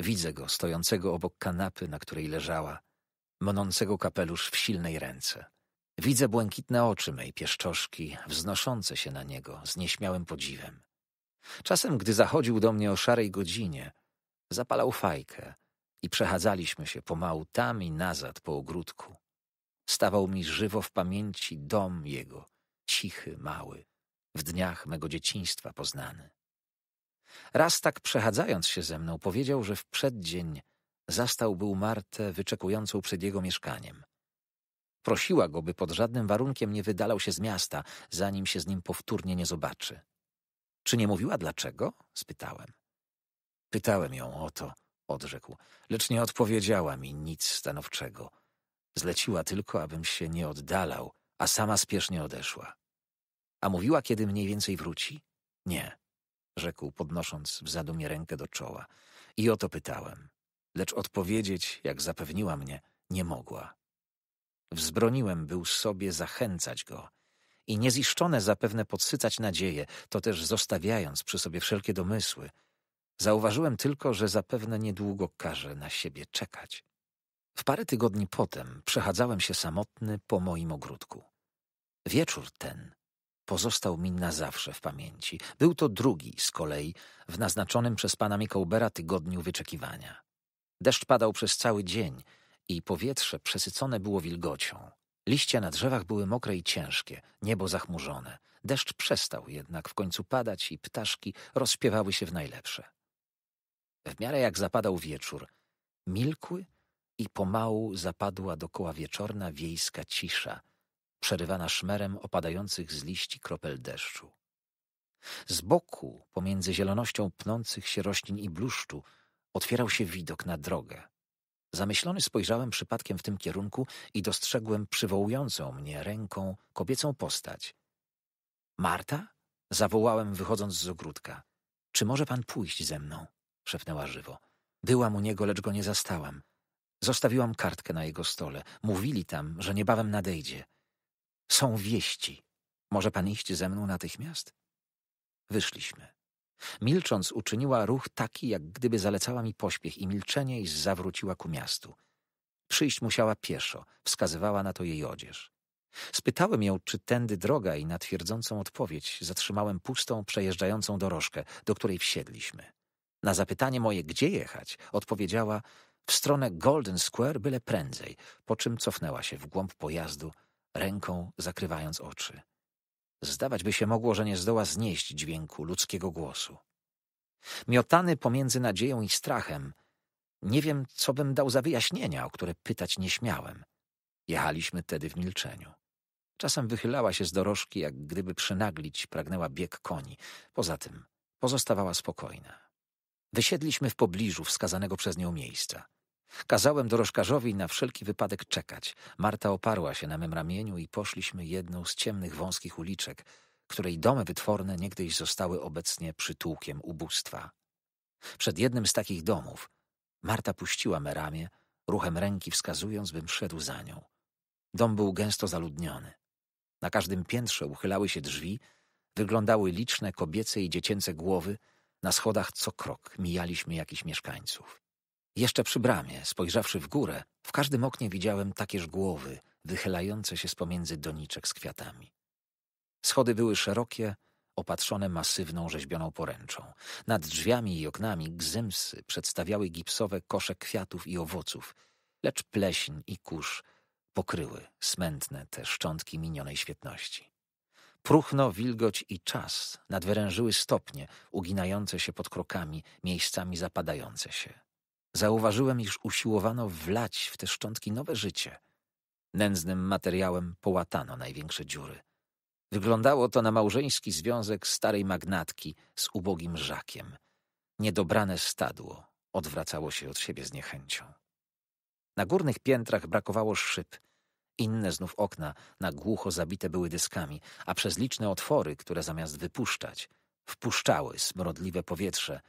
Widzę go stojącego obok kanapy, na której leżała, mnoncego kapelusz w silnej ręce. Widzę błękitne oczy mej pieszczoszki, wznoszące się na niego z nieśmiałym podziwem. Czasem, gdy zachodził do mnie o szarej godzinie, Zapalał fajkę i przechadzaliśmy się pomału tam i nazad po ogródku. Stawał mi żywo w pamięci dom jego, cichy, mały, w dniach mego dzieciństwa poznany. Raz tak przechadzając się ze mną, powiedział, że w przeddzień zastał był Martę wyczekującą przed jego mieszkaniem. Prosiła go, by pod żadnym warunkiem nie wydalał się z miasta, zanim się z nim powtórnie nie zobaczy. Czy nie mówiła dlaczego? spytałem. Pytałem ją o to, odrzekł, lecz nie odpowiedziała mi nic stanowczego. Zleciła tylko, abym się nie oddalał, a sama spiesznie odeszła. A mówiła, kiedy mniej więcej wróci? Nie, rzekł, podnosząc w zadumie rękę do czoła. I o to pytałem, lecz odpowiedzieć, jak zapewniła mnie, nie mogła. Wzbroniłem był sobie zachęcać go i nieziszczone zapewne podsycać nadzieje, to też zostawiając przy sobie wszelkie domysły – Zauważyłem tylko, że zapewne niedługo każe na siebie czekać. W parę tygodni potem przechadzałem się samotny po moim ogródku. Wieczór ten pozostał mi na zawsze w pamięci. Był to drugi z kolei w naznaczonym przez pana Mikołbera tygodniu wyczekiwania. Deszcz padał przez cały dzień i powietrze przesycone było wilgocią. Liście na drzewach były mokre i ciężkie, niebo zachmurzone. Deszcz przestał jednak w końcu padać i ptaszki rozpiewały się w najlepsze. W miarę jak zapadał wieczór, milkły i pomału zapadła dokoła wieczorna wiejska cisza, przerywana szmerem opadających z liści kropel deszczu. Z boku, pomiędzy zielonością pnących się roślin i bluszczu, otwierał się widok na drogę. Zamyślony spojrzałem przypadkiem w tym kierunku i dostrzegłem przywołującą mnie ręką kobiecą postać. Marta? zawołałem, wychodząc z ogródka. Czy może pan pójść ze mną? szepnęła żywo. Byłam u niego, lecz go nie zastałam. Zostawiłam kartkę na jego stole. Mówili tam, że niebawem nadejdzie. Są wieści. Może pan iść ze mną natychmiast? Wyszliśmy. Milcząc uczyniła ruch taki, jak gdyby zalecała mi pośpiech i milczenie i zawróciła ku miastu. Przyjść musiała pieszo, wskazywała na to jej odzież. Spytałem ją, czy tędy droga i na twierdzącą odpowiedź zatrzymałem pustą, przejeżdżającą dorożkę, do której wsiedliśmy. Na zapytanie moje, gdzie jechać, odpowiedziała w stronę Golden Square byle prędzej, po czym cofnęła się w głąb pojazdu, ręką zakrywając oczy. Zdawać by się mogło, że nie zdoła znieść dźwięku ludzkiego głosu. Miotany pomiędzy nadzieją i strachem, nie wiem, co bym dał za wyjaśnienia, o które pytać nie śmiałem. Jechaliśmy tedy w milczeniu. Czasem wychylała się z dorożki, jak gdyby przynaglić pragnęła bieg koni. Poza tym pozostawała spokojna. Wysiedliśmy w pobliżu wskazanego przez nią miejsca. Kazałem dorożkarzowi na wszelki wypadek czekać. Marta oparła się na mym ramieniu i poszliśmy jedną z ciemnych, wąskich uliczek, której domy wytworne niegdyś zostały obecnie przytułkiem ubóstwa. Przed jednym z takich domów Marta puściła me ramię, ruchem ręki wskazując, bym szedł za nią. Dom był gęsto zaludniony. Na każdym piętrze uchylały się drzwi, wyglądały liczne kobiece i dziecięce głowy – na schodach co krok mijaliśmy jakichś mieszkańców. Jeszcze przy bramie, spojrzawszy w górę, w każdym oknie widziałem takież głowy wychylające się z pomiędzy doniczek z kwiatami. Schody były szerokie, opatrzone masywną rzeźbioną poręczą. Nad drzwiami i oknami gzymsy przedstawiały gipsowe kosze kwiatów i owoców, lecz pleśń i kurz pokryły smętne te szczątki minionej świetności. Próchno, wilgoć i czas nadwyrężyły stopnie, uginające się pod krokami, miejscami zapadające się. Zauważyłem, iż usiłowano wlać w te szczątki nowe życie. Nędznym materiałem połatano największe dziury. Wyglądało to na małżeński związek starej magnatki z ubogim żakiem. Niedobrane stadło odwracało się od siebie z niechęcią. Na górnych piętrach brakowało szyb, inne znów okna na głucho zabite były dyskami, a przez liczne otwory, które zamiast wypuszczać, wpuszczały smrodliwe powietrze,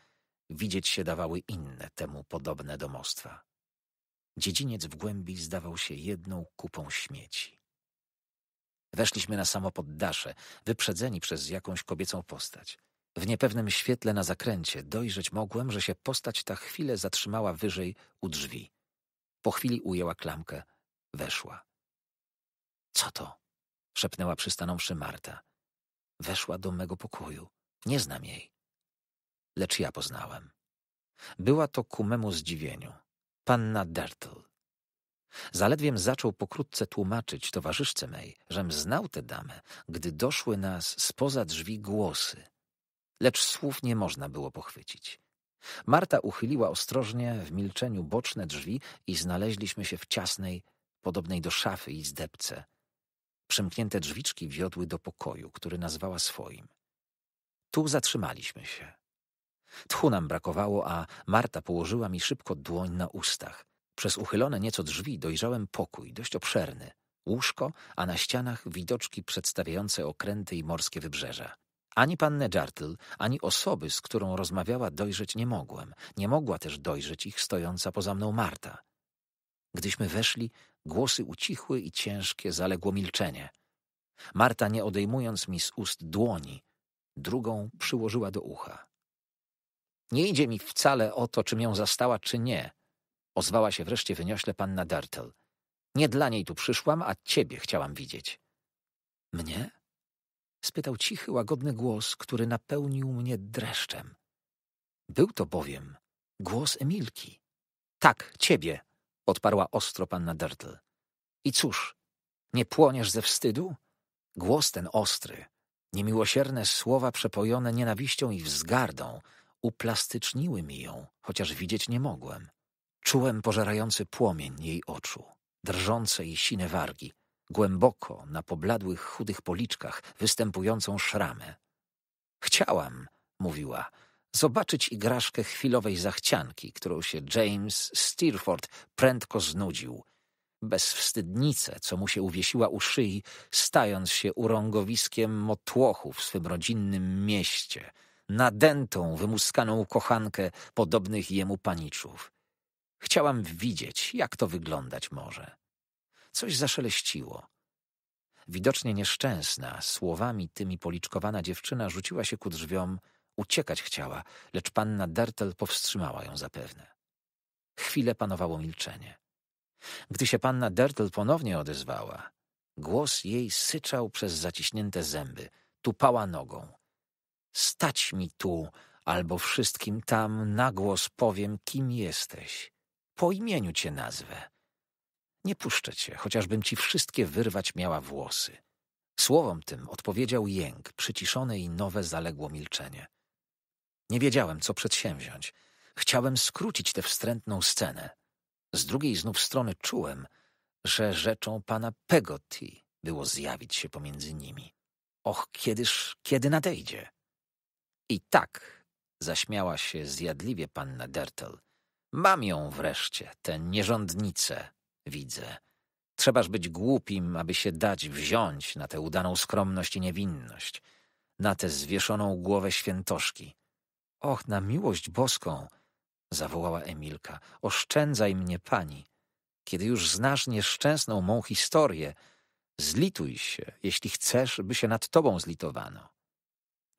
widzieć się dawały inne temu podobne domostwa. Dziedziniec w głębi zdawał się jedną kupą śmieci. Weszliśmy na samo poddasze, wyprzedzeni przez jakąś kobiecą postać. W niepewnym świetle na zakręcie dojrzeć mogłem, że się postać ta chwilę zatrzymała wyżej u drzwi. Po chwili ujęła klamkę, weszła. Co to? szepnęła przystanąwszy Marta. Weszła do mego pokoju. Nie znam jej. Lecz ja poznałem. Była to ku memu zdziwieniu. Panna Dertl. Zaledwiem zaczął pokrótce tłumaczyć towarzyszce mej, żem znał tę damę, gdy doszły nas spoza drzwi głosy. Lecz słów nie można było pochwycić. Marta uchyliła ostrożnie w milczeniu boczne drzwi i znaleźliśmy się w ciasnej, podobnej do szafy i zdebce, Przymknięte drzwiczki wiodły do pokoju, który nazwała swoim. Tu zatrzymaliśmy się. Tchu nam brakowało, a Marta położyła mi szybko dłoń na ustach. Przez uchylone nieco drzwi dojrzałem pokój, dość obszerny. Łóżko, a na ścianach widoczki przedstawiające okręty i morskie wybrzeża. Ani pannę Jartl, ani osoby, z którą rozmawiała, dojrzeć nie mogłem. Nie mogła też dojrzeć ich stojąca poza mną Marta. Gdyśmy weszli, Głosy ucichły i ciężkie zaległo milczenie. Marta, nie odejmując mi z ust dłoni, drugą przyłożyła do ucha. Nie idzie mi wcale o to, czym ją zastała, czy nie, ozwała się wreszcie wyniośle panna Dartel. Nie dla niej tu przyszłam, a ciebie chciałam widzieć. Mnie? spytał cichy, łagodny głos, który napełnił mnie dreszczem. Był to bowiem głos Emilki. Tak, ciebie, odparła ostro panna Dertl. I cóż, nie płoniesz ze wstydu? Głos ten ostry, niemiłosierne słowa przepojone nienawiścią i wzgardą uplastyczniły mi ją, chociaż widzieć nie mogłem. Czułem pożerający płomień jej oczu, drżące i sine wargi, głęboko na pobladłych, chudych policzkach występującą szramę. Chciałam, mówiła, zobaczyć igraszkę chwilowej zachcianki, którą się James Steerford prędko znudził. Bezwstydnicę, co mu się uwiesiła u szyi, stając się urągowiskiem motłochu w swym rodzinnym mieście, nadętą, wymuskaną kochankę podobnych jemu paniczów. Chciałam widzieć, jak to wyglądać może. Coś zaszeleściło. Widocznie nieszczęsna, słowami tymi policzkowana dziewczyna rzuciła się ku drzwiom, Uciekać chciała, lecz panna Dertel powstrzymała ją zapewne. Chwilę panowało milczenie. Gdy się panna Dertel ponownie odezwała, głos jej syczał przez zaciśnięte zęby, tupała nogą. Stać mi tu, albo wszystkim tam na głos powiem, kim jesteś. Po imieniu cię nazwę. Nie puszczę cię, chociażbym ci wszystkie wyrwać miała włosy. Słowom tym odpowiedział jęk, przyciszone i nowe zaległo milczenie. Nie wiedziałem, co przedsięwziąć. Chciałem skrócić tę wstrętną scenę. Z drugiej znów strony czułem, że rzeczą pana Pegotty było zjawić się pomiędzy nimi. Och, kiedyż, kiedy nadejdzie? I tak, zaśmiała się zjadliwie panna Dertel. Mam ją wreszcie, tę nierządnicę, widzę. Trzebaż być głupim, aby się dać wziąć na tę udaną skromność i niewinność, na tę zwieszoną głowę świętoszki. Och, na miłość boską! zawołała Emilka. Oszczędzaj mnie, pani. Kiedy już znasz nieszczęsną mą historię, zlituj się, jeśli chcesz, by się nad tobą zlitowano.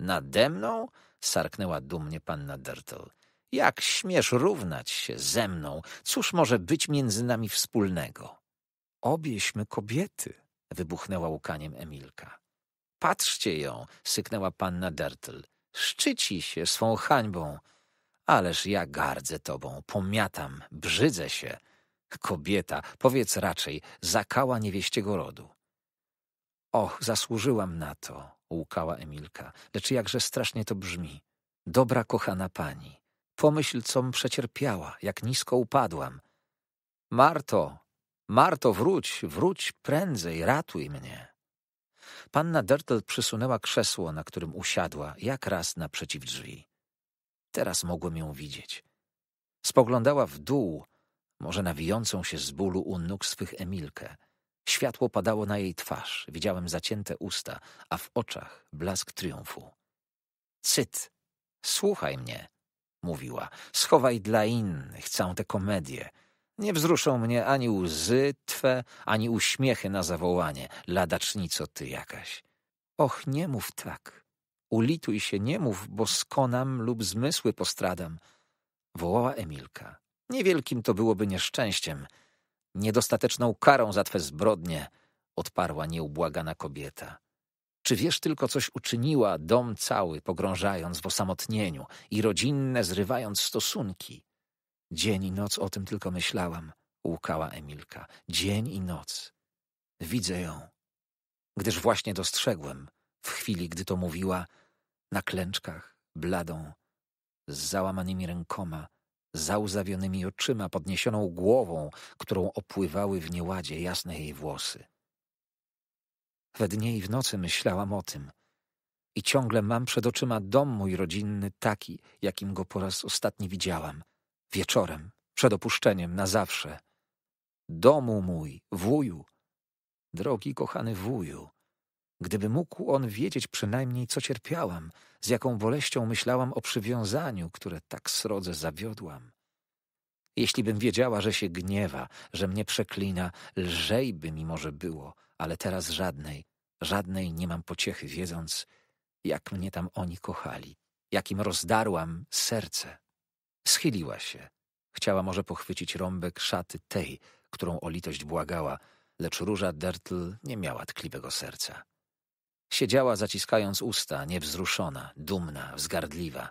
Nade mną? sarknęła dumnie panna Dertel. Jak śmiesz równać się ze mną? Cóż może być między nami wspólnego? Obieśmy kobiety, wybuchnęła łkaniem Emilka. Patrzcie ją, syknęła panna Dertel. Szczyci się swą hańbą. Ależ ja gardzę tobą, pomiatam, brzydzę się. Kobieta, powiedz raczej, zakała niewieściego rodu. Och, zasłużyłam na to, łukała Emilka, lecz jakże strasznie to brzmi. Dobra kochana pani, pomyśl, com przecierpiała, jak nisko upadłam. Marto, Marto, wróć, wróć prędzej, ratuj mnie. Panna Dertel przysunęła krzesło, na którym usiadła, jak raz naprzeciw drzwi. Teraz mogłem ją widzieć. Spoglądała w dół, może nawijącą się z bólu u nóg swych Emilkę. Światło padało na jej twarz, widziałem zacięte usta, a w oczach blask triumfu. Cyt, słuchaj mnie, mówiła, schowaj dla innych całą tę komedię. Nie wzruszą mnie ani łzy twe, ani uśmiechy na zawołanie. Ladacznico ty jakaś. Och, nie mów tak. Ulituj się, nie mów, bo skonam lub zmysły postradam. Wołała Emilka. Niewielkim to byłoby nieszczęściem. Niedostateczną karą za twe zbrodnie, odparła nieubłagana kobieta. Czy wiesz tylko, coś uczyniła dom cały, pogrążając w osamotnieniu i rodzinne zrywając stosunki? Dzień i noc o tym tylko myślałam, łkała Emilka. Dzień i noc. Widzę ją. Gdyż właśnie dostrzegłem, w chwili, gdy to mówiła, na klęczkach, bladą, z załamanymi rękoma, załzawionymi oczyma, podniesioną głową, którą opływały w nieładzie jasne jej włosy. We dnie i w nocy myślałam o tym. I ciągle mam przed oczyma dom mój rodzinny taki, jakim go po raz ostatni widziałam wieczorem, przed opuszczeniem na zawsze. Domu mój, wuju, drogi kochany wuju, gdyby mógł on wiedzieć przynajmniej, co cierpiałam, z jaką boleścią myślałam o przywiązaniu, które tak srodze zawiodłam. Jeśli bym wiedziała, że się gniewa, że mnie przeklina, lżej by mi może było, ale teraz żadnej, żadnej nie mam pociechy, wiedząc, jak mnie tam oni kochali, jakim rozdarłam serce. Schyliła się. Chciała może pochwycić rąbek szaty tej, którą o litość błagała, lecz róża Dertl nie miała tkliwego serca. Siedziała zaciskając usta, niewzruszona, dumna, wzgardliwa.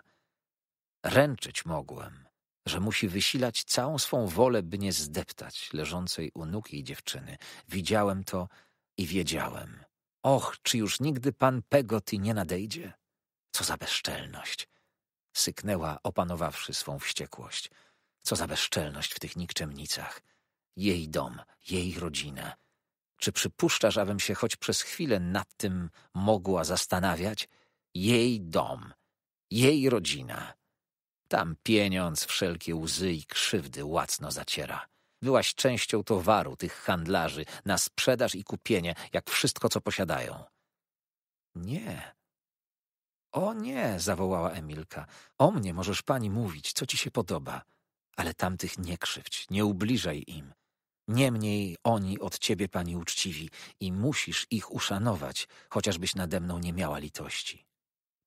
Ręczyć mogłem, że musi wysilać całą swą wolę, by nie zdeptać leżącej u nóg jej dziewczyny. Widziałem to i wiedziałem. Och, czy już nigdy pan Pegoti nie nadejdzie? Co za bezczelność! Syknęła, opanowawszy swą wściekłość. Co za bezczelność w tych nikczemnicach. Jej dom, jej rodzina. Czy przypuszczasz, abym się choć przez chwilę nad tym mogła zastanawiać? Jej dom, jej rodzina. Tam pieniądz wszelkie łzy i krzywdy łacno zaciera. Byłaś częścią towaru tych handlarzy na sprzedaż i kupienie, jak wszystko, co posiadają. Nie, o nie, zawołała Emilka. O mnie możesz pani mówić, co ci się podoba. Ale tamtych nie krzywdź, nie ubliżaj im. Niemniej oni od ciebie, pani uczciwi, i musisz ich uszanować, chociażbyś nade mną nie miała litości.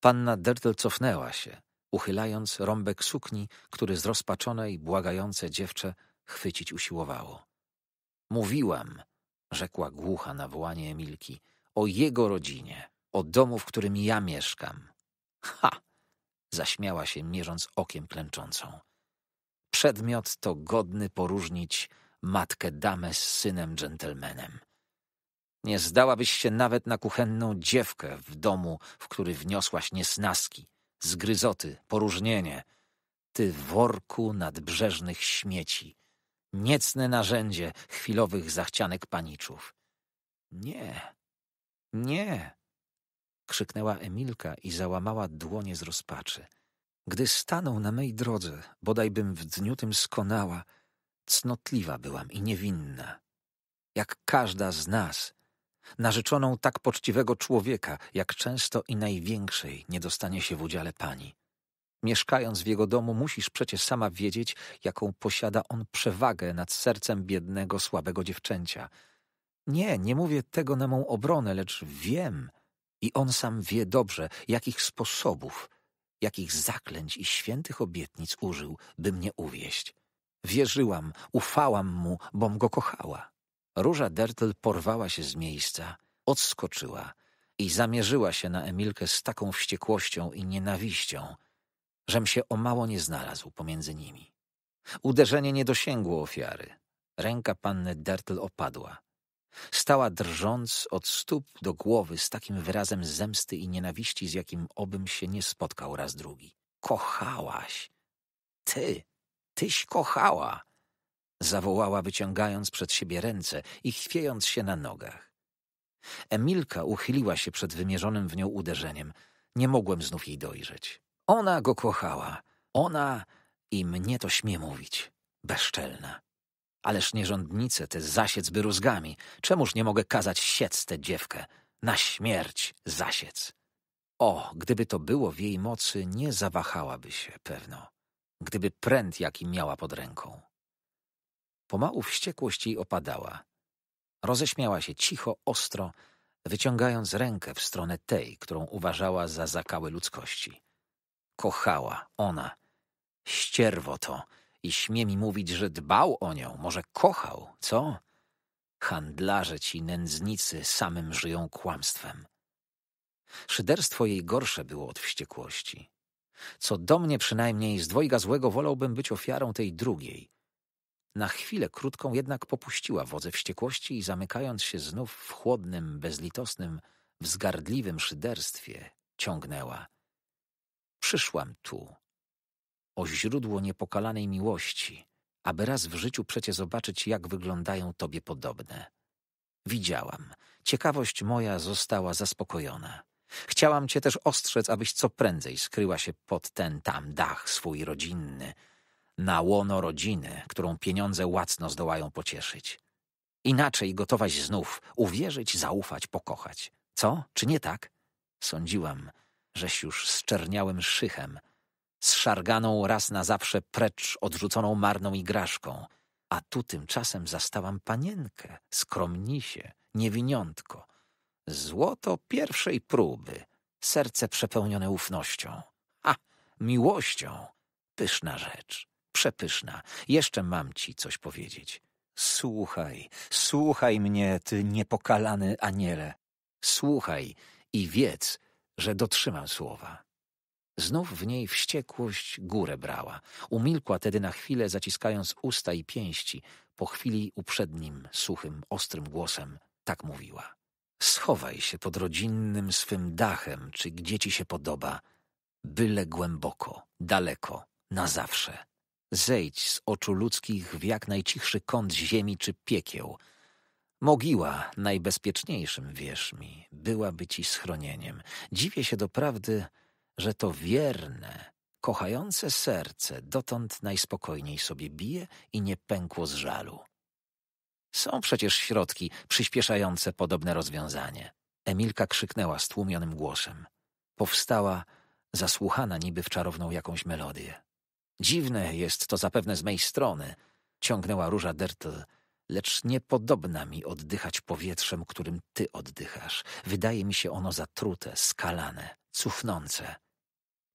Panna Dertel cofnęła się, uchylając rąbek sukni, który zrozpaczone i błagające dziewczę chwycić usiłowało. Mówiłam, rzekła głucha na wołanie Emilki, o jego rodzinie, o domu, w którym ja mieszkam, Ha! Zaśmiała się, mierząc okiem klęczącą. Przedmiot to godny poróżnić matkę damę z synem dżentelmenem. Nie zdałabyś się nawet na kuchenną dziewkę w domu, w który wniosłaś niesnaski, zgryzoty, poróżnienie. Ty worku nadbrzeżnych śmieci, niecne narzędzie chwilowych zachcianek paniczów. Nie, nie, krzyknęła Emilka i załamała dłonie z rozpaczy. Gdy stanął na mej drodze, bodajbym w dniu tym skonała, cnotliwa byłam i niewinna. Jak każda z nas, narzeczoną tak poczciwego człowieka, jak często i największej nie dostanie się w udziale pani. Mieszkając w jego domu, musisz przecie sama wiedzieć, jaką posiada on przewagę nad sercem biednego, słabego dziewczęcia. Nie, nie mówię tego na mą obronę, lecz wiem, i on sam wie dobrze, jakich sposobów, jakich zaklęć i świętych obietnic użył, by mnie uwieść. Wierzyłam, ufałam mu, bom go kochała. Róża Dertel porwała się z miejsca, odskoczyła i zamierzyła się na Emilkę z taką wściekłością i nienawiścią, żem się o mało nie znalazł pomiędzy nimi. Uderzenie nie dosięgło ofiary. Ręka panny Dertel opadła. Stała drżąc od stóp do głowy z takim wyrazem zemsty i nienawiści, z jakim obym się nie spotkał raz drugi. Kochałaś! Ty! Tyś kochała! Zawołała, wyciągając przed siebie ręce i chwiejąc się na nogach. Emilka uchyliła się przed wymierzonym w nią uderzeniem. Nie mogłem znów jej dojrzeć. Ona go kochała. Ona i mnie to śmie mówić. Bezczelna. Ależ nierządnice te zasiec by rózgami. Czemuż nie mogę kazać siec tę dziewkę? Na śmierć zasiec. O, gdyby to było w jej mocy, nie zawahałaby się, pewno. Gdyby pręt jaki miała pod ręką. Pomału wściekłość jej opadała. Roześmiała się cicho, ostro, wyciągając rękę w stronę tej, którą uważała za zakały ludzkości. Kochała ona. Ścierwo to i śmie mi mówić, że dbał o nią, może kochał, co? Handlarze ci nędznicy samym żyją kłamstwem. Szyderstwo jej gorsze było od wściekłości. Co do mnie przynajmniej, z dwojga złego wolałbym być ofiarą tej drugiej. Na chwilę krótką jednak popuściła wodze wściekłości i zamykając się znów w chłodnym, bezlitosnym, wzgardliwym szyderstwie, ciągnęła. Przyszłam tu, o źródło niepokalanej miłości, aby raz w życiu przecie zobaczyć, jak wyglądają tobie podobne. Widziałam. Ciekawość moja została zaspokojona. Chciałam cię też ostrzec, abyś co prędzej skryła się pod ten tam dach swój rodzinny, na łono rodziny, którą pieniądze łacno zdołają pocieszyć. Inaczej gotować znów, uwierzyć, zaufać, pokochać. Co? Czy nie tak? Sądziłam, żeś już z czerniałym szychem szarganą raz na zawsze precz odrzuconą marną igraszką, a tu tymczasem zastałam panienkę, skromnisie, niewiniątko. Złoto pierwszej próby, serce przepełnione ufnością. A, miłością! Pyszna rzecz, przepyszna. Jeszcze mam ci coś powiedzieć. Słuchaj, słuchaj mnie, ty niepokalany aniele. Słuchaj i wiedz, że dotrzymam słowa. Znów w niej wściekłość górę brała. Umilkła tedy na chwilę, zaciskając usta i pięści. Po chwili uprzednim, suchym, ostrym głosem tak mówiła. Schowaj się pod rodzinnym swym dachem, czy gdzie ci się podoba, byle głęboko, daleko, na zawsze. Zejdź z oczu ludzkich w jak najcichszy kąt ziemi czy piekieł. Mogiła, najbezpieczniejszym, wierz mi, byłaby ci schronieniem. Dziwię się doprawdy... prawdy że to wierne, kochające serce dotąd najspokojniej sobie bije i nie pękło z żalu. Są przecież środki przyspieszające podobne rozwiązanie. Emilka krzyknęła stłumionym głosem. Powstała, zasłuchana niby w czarowną jakąś melodię. Dziwne jest to zapewne z mej strony, ciągnęła róża Dertl, lecz niepodobna mi oddychać powietrzem, którym ty oddychasz. Wydaje mi się ono zatrute, skalane, cufnące.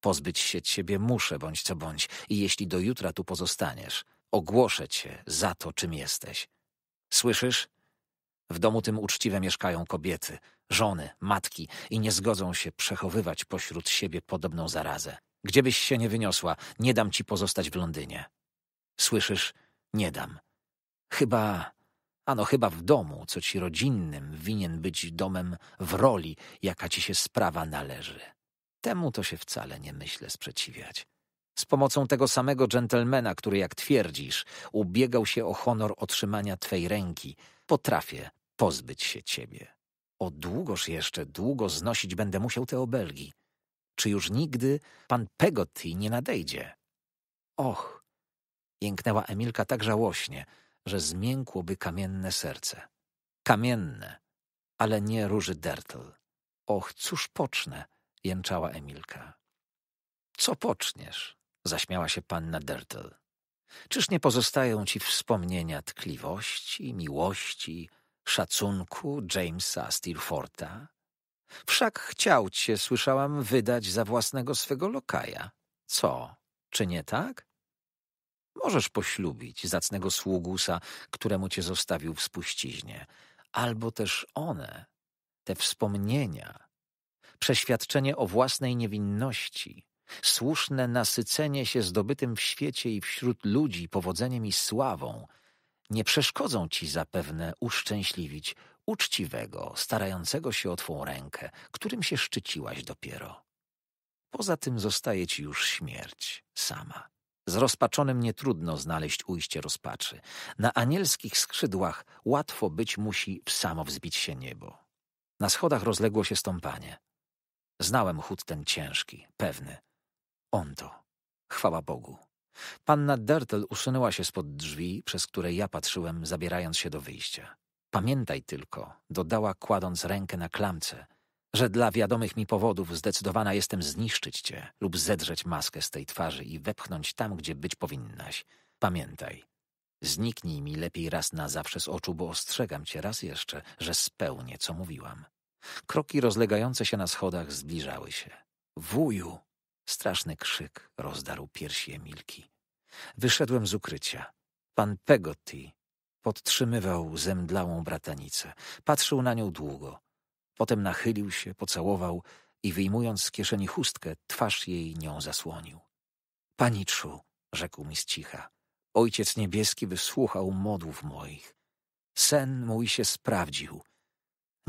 Pozbyć się ciebie muszę bądź co bądź i jeśli do jutra tu pozostaniesz, ogłoszę cię za to, czym jesteś. Słyszysz? W domu tym uczciwe mieszkają kobiety, żony, matki i nie zgodzą się przechowywać pośród siebie podobną zarazę. Gdziebyś się nie wyniosła, nie dam ci pozostać w Londynie. Słyszysz? Nie dam. Chyba, ano chyba w domu, co ci rodzinnym, winien być domem w roli, jaka ci się sprawa należy. Temu to się wcale nie myślę sprzeciwiać. Z pomocą tego samego dżentelmena, który, jak twierdzisz, ubiegał się o honor otrzymania twej ręki, potrafię pozbyć się ciebie. O długoż jeszcze, długo znosić będę musiał te obelgi. Czy już nigdy pan Pegotty nie nadejdzie? Och! Jęknęła Emilka tak żałośnie, że zmiękłoby kamienne serce. Kamienne, ale nie róży dertl. Och, cóż pocznę! jęczała Emilka. Co poczniesz? zaśmiała się panna Dertel. Czyż nie pozostają ci wspomnienia tkliwości, miłości, szacunku Jamesa Steerforta? Wszak chciał cię, słyszałam, wydać za własnego swego lokaja. Co, czy nie tak? Możesz poślubić zacnego sługusa, któremu cię zostawił w spuściźnie, albo też one, te wspomnienia, przeświadczenie o własnej niewinności, słuszne nasycenie się zdobytym w świecie i wśród ludzi powodzeniem i sławą nie przeszkodzą ci zapewne uszczęśliwić uczciwego, starającego się o twą rękę, którym się szczyciłaś dopiero. Poza tym zostaje ci już śmierć sama. Z nie nietrudno znaleźć ujście rozpaczy. Na anielskich skrzydłach łatwo być musi w samo wzbić się niebo. Na schodach rozległo się stąpanie. Znałem chód ten ciężki, pewny. On to. Chwała Bogu. Panna Dertel usunęła się spod drzwi, przez które ja patrzyłem, zabierając się do wyjścia. Pamiętaj tylko, dodała kładąc rękę na klamce, że dla wiadomych mi powodów zdecydowana jestem zniszczyć cię lub zedrzeć maskę z tej twarzy i wepchnąć tam, gdzie być powinnaś. Pamiętaj. Zniknij mi lepiej raz na zawsze z oczu, bo ostrzegam cię raz jeszcze, że spełnię, co mówiłam. Kroki rozlegające się na schodach zbliżały się. Wuju! Straszny krzyk rozdarł piersi Emilki. Wyszedłem z ukrycia. Pan Peggotty podtrzymywał zemdlałą bratanicę. Patrzył na nią długo. Potem nachylił się, pocałował i wyjmując z kieszeni chustkę, twarz jej nią zasłonił. Paniczu, rzekł mi z cicha, Ojciec Niebieski wysłuchał modłów moich. Sen mój się sprawdził.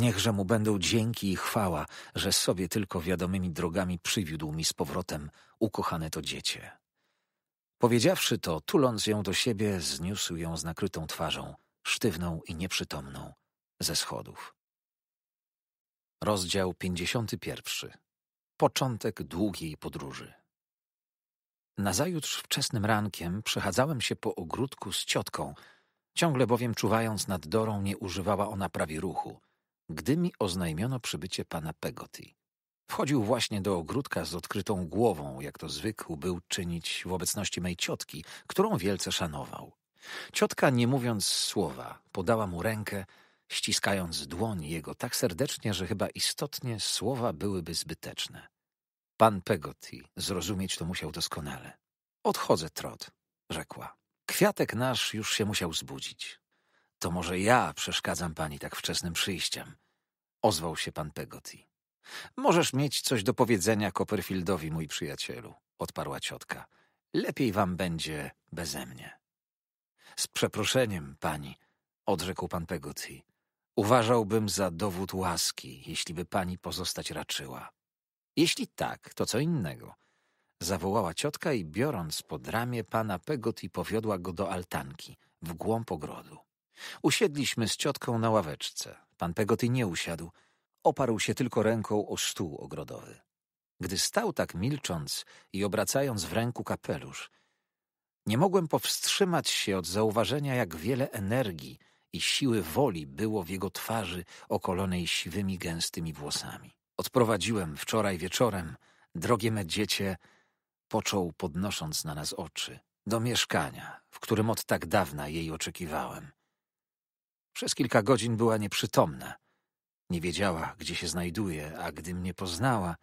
Niechże mu będą dzięki i chwała, że sobie tylko wiadomymi drogami przywiódł mi z powrotem ukochane to dziecię. Powiedziawszy to, tuląc ją do siebie, zniósł ją z nakrytą twarzą, sztywną i nieprzytomną, ze schodów. Rozdział 51. Początek długiej podróży. Nazajutrz wczesnym rankiem przechadzałem się po ogródku z ciotką, ciągle bowiem czuwając nad Dorą nie używała ona prawie ruchu – gdy mi oznajmiono przybycie pana Pegoty. Wchodził właśnie do ogródka z odkrytą głową, jak to zwykł był czynić w obecności mej ciotki, którą wielce szanował. Ciotka, nie mówiąc słowa, podała mu rękę, ściskając dłoń jego tak serdecznie, że chyba istotnie słowa byłyby zbyteczne. Pan Pegoti zrozumieć to musiał doskonale. Odchodzę, Trot, rzekła. Kwiatek nasz już się musiał zbudzić. To może ja przeszkadzam pani tak wczesnym przyjściem, ozwał się pan Peggotty. Możesz mieć coś do powiedzenia Copperfieldowi, mój przyjacielu, odparła ciotka. Lepiej wam będzie beze mnie. Z przeproszeniem, pani, odrzekł pan Peggotty. Uważałbym za dowód łaski, jeśliby pani pozostać raczyła. Jeśli tak, to co innego. Zawołała ciotka i biorąc pod ramię pana Peggotty powiodła go do altanki, w głąb ogrodu. Usiedliśmy z ciotką na ławeczce. Pan Pegoty nie usiadł. Oparł się tylko ręką o stół ogrodowy. Gdy stał tak milcząc i obracając w ręku kapelusz, nie mogłem powstrzymać się od zauważenia, jak wiele energii i siły woli było w jego twarzy okolonej siwymi, gęstymi włosami. Odprowadziłem wczoraj wieczorem, drogie me dziecię, począł podnosząc na nas oczy, do mieszkania, w którym od tak dawna jej oczekiwałem. Przez kilka godzin była nieprzytomna. Nie wiedziała, gdzie się znajduje, a gdy mnie poznała,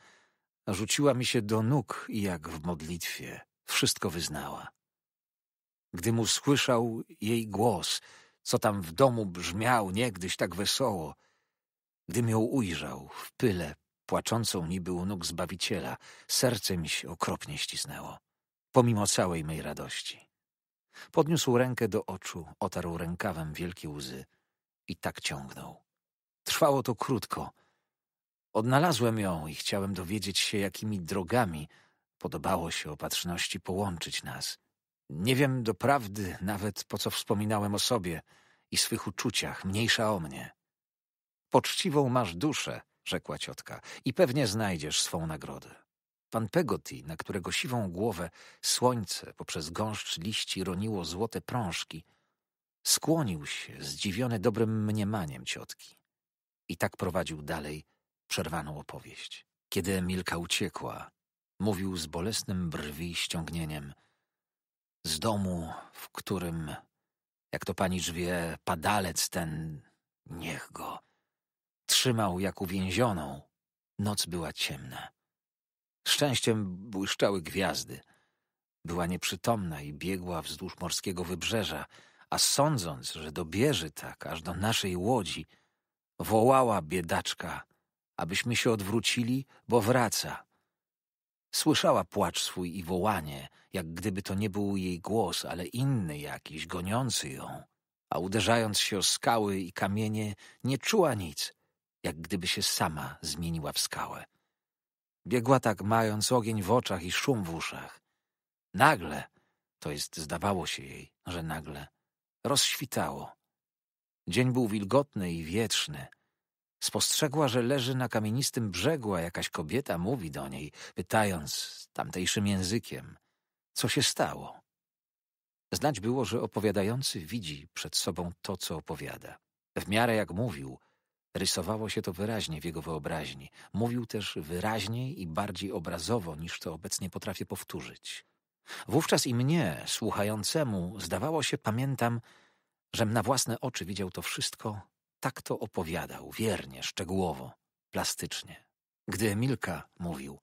rzuciła mi się do nóg i jak w modlitwie wszystko wyznała. Gdym usłyszał jej głos, co tam w domu brzmiał niegdyś tak wesoło, gdym ją ujrzał w pyle, płaczącą niby u nóg Zbawiciela, serce mi się okropnie ścisnęło, pomimo całej mej radości. Podniósł rękę do oczu, otarł rękawem wielkie łzy – i tak ciągnął. Trwało to krótko. Odnalazłem ją i chciałem dowiedzieć się, jakimi drogami podobało się opatrzności połączyć nas. Nie wiem doprawdy nawet po co wspominałem o sobie i swych uczuciach, mniejsza o mnie. Poczciwą masz duszę, rzekła ciotka, i pewnie znajdziesz swą nagrodę. Pan Peggotty, na którego siwą głowę słońce poprzez gąszcz liści roniło złote prążki – Skłonił się, zdziwiony dobrym mniemaniem ciotki. I tak prowadził dalej przerwaną opowieść. Kiedy Emilka uciekła, mówił z bolesnym brwi ściągnieniem. Z domu, w którym, jak to pani wie, padalec ten, niech go, trzymał jak uwięzioną. Noc była ciemna. Szczęściem błyszczały gwiazdy. Była nieprzytomna i biegła wzdłuż morskiego wybrzeża, a sądząc, że dobierze tak aż do naszej łodzi, wołała biedaczka, abyśmy się odwrócili, bo wraca. Słyszała płacz swój i wołanie, jak gdyby to nie był jej głos, ale inny jakiś, goniący ją, a uderzając się o skały i kamienie, nie czuła nic, jak gdyby się sama zmieniła w skałę. Biegła tak, mając ogień w oczach i szum w uszach. Nagle, to jest zdawało się jej, że nagle, Rozświtało. Dzień był wilgotny i wietrzny. Spostrzegła, że leży na kamienistym brzegu, a jakaś kobieta mówi do niej, pytając tamtejszym językiem, co się stało. Znać było, że opowiadający widzi przed sobą to, co opowiada. W miarę jak mówił, rysowało się to wyraźnie w jego wyobraźni. Mówił też wyraźniej i bardziej obrazowo, niż to obecnie potrafię powtórzyć. Wówczas i mnie, słuchającemu, zdawało się, pamiętam, żem na własne oczy widział to wszystko, tak to opowiadał, wiernie, szczegółowo, plastycznie. Gdy Emilka mówił,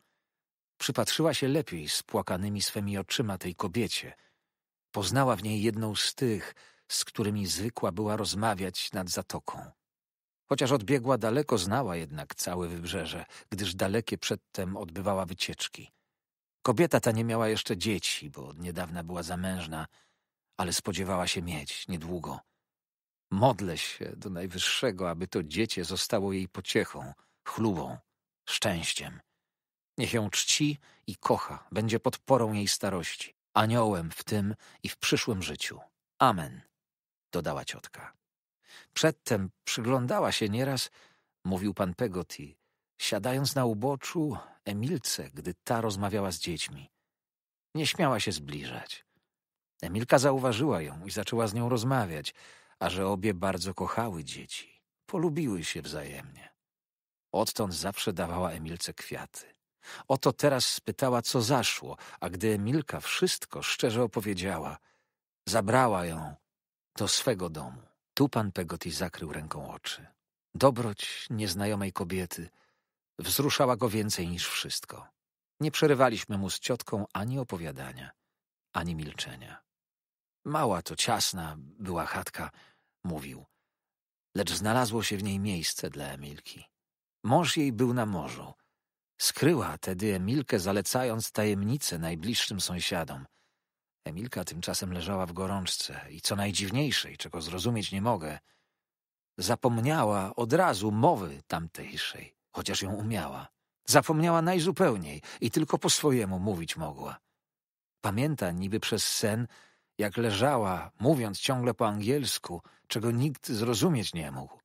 przypatrzyła się lepiej spłakanymi swymi oczyma tej kobiecie. Poznała w niej jedną z tych, z którymi zwykła była rozmawiać nad zatoką. Chociaż odbiegła daleko, znała jednak całe wybrzeże, gdyż dalekie przedtem odbywała wycieczki. Kobieta ta nie miała jeszcze dzieci, bo od niedawna była zamężna, ale spodziewała się mieć niedługo. Modlę się do Najwyższego, aby to dziecię zostało jej pociechą, chlubą, szczęściem. Niech ją czci i kocha, będzie podporą jej starości, aniołem w tym i w przyszłym życiu. Amen, dodała ciotka. Przedtem przyglądała się nieraz, mówił pan Pegoti, siadając na uboczu, Emilce, gdy ta rozmawiała z dziećmi. Nie śmiała się zbliżać. Emilka zauważyła ją i zaczęła z nią rozmawiać, a że obie bardzo kochały dzieci, polubiły się wzajemnie. Odtąd zawsze dawała Emilce kwiaty. Oto teraz spytała, co zaszło, a gdy Emilka wszystko szczerze opowiedziała, zabrała ją do swego domu. Tu pan Pegoti zakrył ręką oczy. Dobroć nieznajomej kobiety – Wzruszała go więcej niż wszystko. Nie przerywaliśmy mu z ciotką ani opowiadania, ani milczenia. Mała to ciasna była chatka, mówił, lecz znalazło się w niej miejsce dla Emilki. Mąż jej był na morzu. Skryła tedy Emilkę, zalecając tajemnicę najbliższym sąsiadom. Emilka tymczasem leżała w gorączce i co najdziwniejsze, czego zrozumieć nie mogę, zapomniała od razu mowy tamtejszej chociaż ją umiała. Zapomniała najzupełniej i tylko po swojemu mówić mogła. Pamięta niby przez sen, jak leżała, mówiąc ciągle po angielsku, czego nikt zrozumieć nie mógł.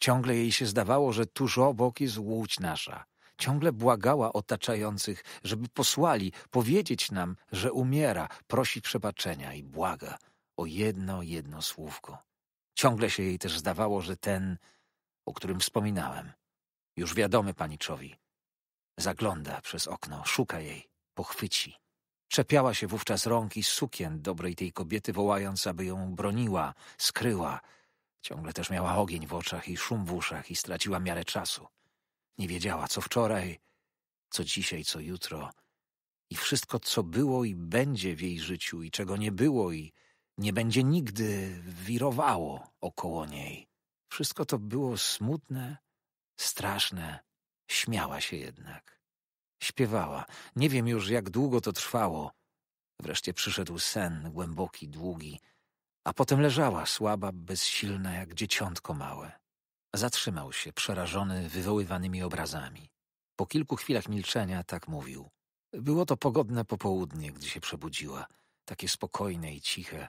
Ciągle jej się zdawało, że tuż obok jest łódź nasza. Ciągle błagała otaczających, żeby posłali powiedzieć nam, że umiera, prosi przebaczenia i błaga o jedno, jedno słówko. Ciągle się jej też zdawało, że ten, o którym wspominałem, już wiadomy paniczowi. Zagląda przez okno, szuka jej, pochwyci. Czepiała się wówczas rąk i sukien dobrej tej kobiety, wołając, aby ją broniła, skryła. Ciągle też miała ogień w oczach i szum w uszach i straciła miarę czasu. Nie wiedziała, co wczoraj, co dzisiaj, co jutro. I wszystko, co było i będzie w jej życiu, i czego nie było i nie będzie nigdy, wirowało około niej. Wszystko to było smutne, Straszne. Śmiała się jednak. Śpiewała. Nie wiem już, jak długo to trwało. Wreszcie przyszedł sen, głęboki, długi, a potem leżała, słaba, bezsilna, jak dzieciątko małe. Zatrzymał się, przerażony wywoływanymi obrazami. Po kilku chwilach milczenia tak mówił. Było to pogodne popołudnie, gdy się przebudziła, takie spokojne i ciche.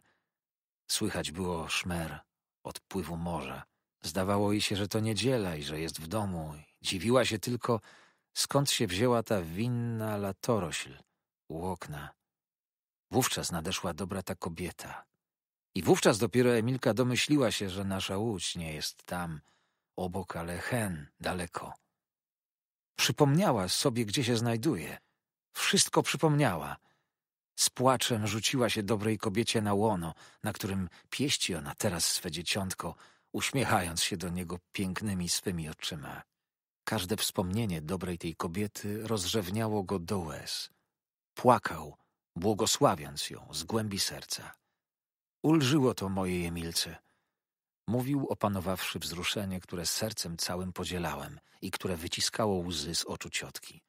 Słychać było szmer odpływu morza, Zdawało jej się, że to niedziela i że jest w domu. Dziwiła się tylko, skąd się wzięła ta winna latorośl u okna. Wówczas nadeszła dobra ta kobieta. I wówczas dopiero Emilka domyśliła się, że nasza łódź nie jest tam, obok, ale hen, daleko. Przypomniała sobie, gdzie się znajduje. Wszystko przypomniała. Z płaczem rzuciła się dobrej kobiecie na łono, na którym pieści ona teraz swe dzieciątko – uśmiechając się do niego pięknymi swymi oczyma. Każde wspomnienie dobrej tej kobiety rozrzewniało go do łez. Płakał, błogosławiąc ją z głębi serca. Ulżyło to mojej Emilce. Mówił, opanowawszy wzruszenie, które sercem całym podzielałem i które wyciskało łzy z oczu ciotki.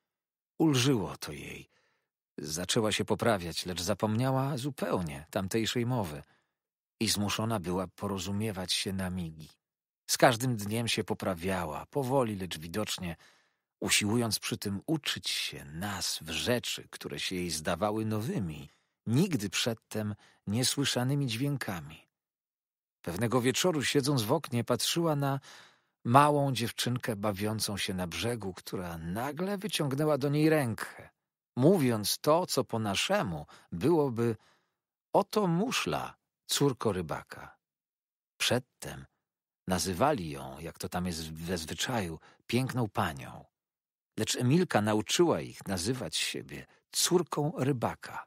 Ulżyło to jej. Zaczęła się poprawiać, lecz zapomniała zupełnie tamtejszej mowy – i zmuszona była porozumiewać się na migi. Z każdym dniem się poprawiała, powoli, lecz widocznie, usiłując przy tym uczyć się nas w rzeczy, które się jej zdawały nowymi, nigdy przedtem niesłyszanymi dźwiękami. Pewnego wieczoru, siedząc w oknie, patrzyła na małą dziewczynkę bawiącą się na brzegu, która nagle wyciągnęła do niej rękę, mówiąc to, co po naszemu byłoby oto muszla, córko rybaka. Przedtem nazywali ją, jak to tam jest we zwyczaju, piękną panią. Lecz Emilka nauczyła ich nazywać siebie córką rybaka.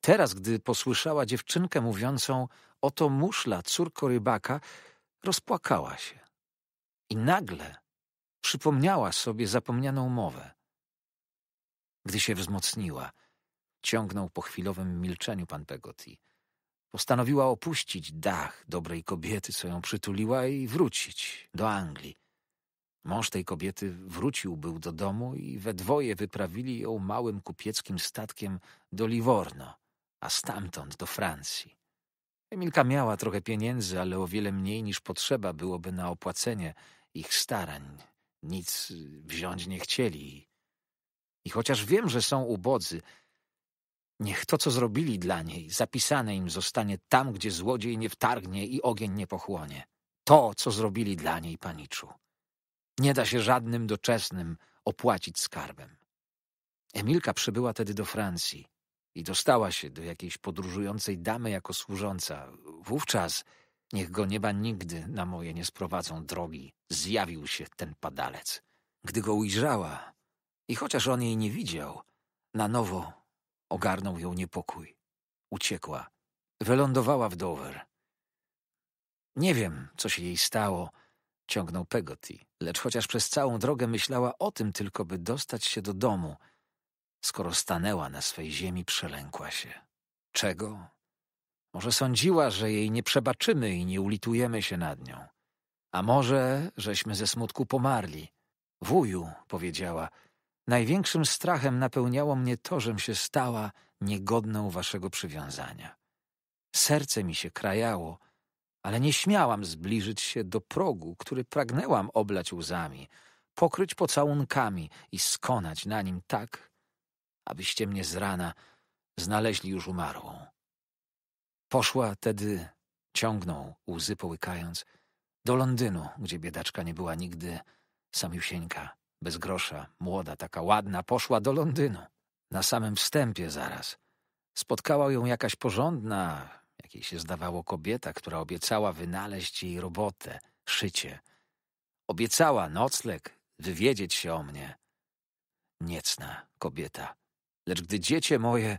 Teraz, gdy posłyszała dziewczynkę mówiącą oto muszla, córko rybaka, rozpłakała się. I nagle przypomniała sobie zapomnianą mowę. Gdy się wzmocniła, ciągnął po chwilowym milczeniu pan Pegoti. Postanowiła opuścić dach dobrej kobiety, co ją przytuliła, i wrócić do Anglii. Mąż tej kobiety wrócił był do domu i we dwoje wyprawili ją małym kupieckim statkiem do Livorno, a stamtąd do Francji. Emilka miała trochę pieniędzy, ale o wiele mniej niż potrzeba byłoby na opłacenie ich starań. Nic wziąć nie chcieli. I chociaż wiem, że są ubodzy, Niech to, co zrobili dla niej, zapisane im zostanie tam, gdzie złodziej nie wtargnie i ogień nie pochłonie. To, co zrobili dla niej, paniczu. Nie da się żadnym doczesnym opłacić skarbem. Emilka przybyła tedy do Francji i dostała się do jakiejś podróżującej damy jako służąca. Wówczas, niech go nieba nigdy na moje nie sprowadzą drogi, zjawił się ten padalec. Gdy go ujrzała, i chociaż on jej nie widział, na nowo Ogarnął ją niepokój. Uciekła. Wylądowała w Dover. Nie wiem, co się jej stało, ciągnął Pegotty, lecz chociaż przez całą drogę myślała o tym tylko, by dostać się do domu. Skoro stanęła na swej ziemi, przelękła się. Czego? Może sądziła, że jej nie przebaczymy i nie ulitujemy się nad nią. A może, żeśmy ze smutku pomarli. Wuju, powiedziała, Największym strachem napełniało mnie to, żem się stała niegodną waszego przywiązania. Serce mi się krajało, ale nie śmiałam zbliżyć się do progu, który pragnęłam oblać łzami, pokryć pocałunkami i skonać na nim tak, abyście mnie z rana znaleźli już umarłą. Poszła tedy, ciągnął, łzy połykając, do Londynu, gdzie biedaczka nie była nigdy, samiusieńka. Bez grosza, młoda, taka ładna, poszła do Londynu. Na samym wstępie zaraz. Spotkała ją jakaś porządna, jakiej się zdawało kobieta, która obiecała wynaleźć jej robotę, szycie. Obiecała nocleg, wywiedzieć się o mnie. Niecna kobieta. Lecz gdy dziecię moje